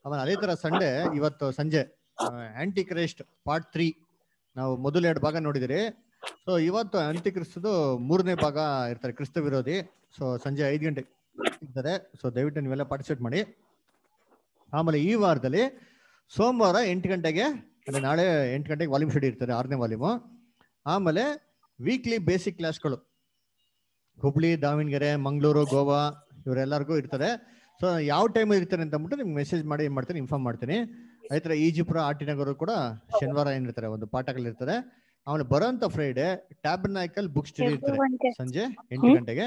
ಆಮೇಲೆ ಅದೇ ತರ ಸಂಡೆ ಇವತ್ತು ಸಂಜೆ ಆ್ಯಂಟಿ ಕ್ರೈಸ್ಟ್ ಪಾರ್ಟ್ ತ್ರೀ ನಾವು ಮೊದಲು ಎರಡು ಭಾಗ ನೋಡಿದಿರಿ ಸೊ ಇವತ್ತು ಆಂಟಿ ಕ್ರಿಸ್ತದು ಮೂರನೇ ಭಾಗ ಇರ್ತಾರೆ ಕ್ರಿಸ್ತ ವಿರೋಧಿ ಸೊ ಸಂಜೆ ಐದು ಗಂಟೆ ಇದ್ದಾರೆ ಸೊ ದಯವಿಟ್ಟು ನೀವೆಲ್ಲ ಪಾರ್ಟಿಸಿಪೇಟ್ ಮಾಡಿ ಆಮೇಲೆ ಈ ವಾರದಲ್ಲಿ ಸೋಮವಾರ ಎಂಟು ಗಂಟೆಗೆ ಅಂದ್ರೆ ನಾಳೆ ಎಂಟು ಗಂಟೆಗೆ ವಾಲ್ಯೂಮ್ ಶೆಡಿ ಇರ್ತಾರೆ ಆರನೇ ವಾಲ್ಯೂಮು ಆಮೇಲೆ ವೀಕ್ಲಿ ಬೇಸಿಕ್ ಕ್ಲಾಸ್ಗಳು ಹುಬ್ಳಿ ದಾವಣಗೆರೆ ಮಂಗಳೂರು ಗೋವಾ ಇವರೆಲ್ಲರಿಗೂ ಇರ್ತಾರೆ ಸೊ ಯಾವ ಟೈಮ್ ಇರ್ತಾರೆ ಅಂತ ಅಂದ್ಬಿಟ್ಟು ನಿಮ್ಗೆ ಮೆಸೇಜ್ ಮಾಡಿ ಏನು ಮಾಡ್ತೀನಿ ಇನ್ಫಾರ್ಮ್ ಮಾಡ್ತೀನಿ ಅದೇ ಈಜಿಪುರ ಆಟಿನಗರು ಕೂಡ ಶನಿವಾರ ಏನಿರ್ತಾರೆ ಒಂದು ಪಾಠಗಳಿರ್ತಾರೆ ಆಮೇಲೆ ಬರೋಂಥ Friday tabernacle book study ಇರ್ತಾರೆ ಸಂಜೆ ಎಂಟು ಗಂಟೆಗೆ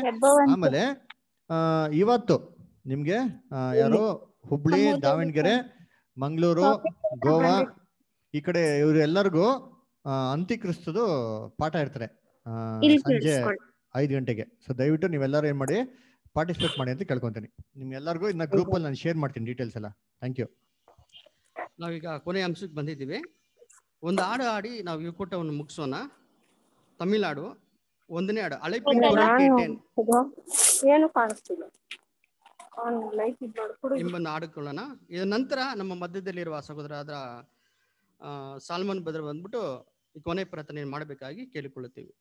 ಆಮೇಲೆ ಇವತ್ತು ನಿಮ್ಗೆ ಯಾರು ಹುಬ್ಳಿ ದಾವಣಗೆರೆ ಮಂಗಳೂರು ಗೋವಾ ಈ ಕಡೆ ಇವ್ರೆಲ್ಲರಿಗೂ ಅಂತ್ಯಕ್ರಿಸ್ತದು ಪಾಠ ಇರ್ತಾರೆ ಸಂಜೆ ಐದು ಗಂಟೆಗೆ ಸೊ ದಯವಿಟ್ಟು ನೀವೆಲ್ಲರೂ ಏನ್ ಮಾಡಿ ಪಾರ್ಟಿಸಿಪೇಟ್ ಮಾಡಿ ಅಂತ ಕೇಳ್ಕೊಂತೀನಿ ನಿಮ್ಗೆಲ್ಲರಿಗೂ ಇದನ್ನ ಗ್ರೂಪ್ ಅಲ್ಲಿ ನಾನು ಶೇರ್ ಮಾಡ್ತೀನಿ ಡೀಟೇಲ್ಸ್ ಎಲ್ಲ ಥ್ಯಾಂಕ್ ಯು ನಾವೀಗ ಕೊನೆ ಅಂಶಕ್ಕೆ ಬಂದಿದ್ದೀವಿ ಒಂದು ಹಾಡು ಆಡಿ ನಾವು ಯುಕೂಟವನ್ನು ಮುಗಿಸೋಣ ತಮಿಳ್ನಾಡು ಒಂದನೇ ಹಾಡು ಹಳೆಪಿಂಬನ್ನು ಆಡಿಕೊಳ್ಳೋಣ ಇದರ ನಂತರ ನಮ್ಮ ಮಧ್ಯದಲ್ಲಿರುವ ಅದರ ಸಾಲ್ಮನ್ ಬದ್ರ ಬಂದ್ಬಿಟ್ಟು ಕೊನೆ ಪ್ರಾರ್ಥನೆ ಮಾಡಬೇಕಾಗಿ ಕೇಳಿಕೊಳ್ಳುತ್ತೀವಿ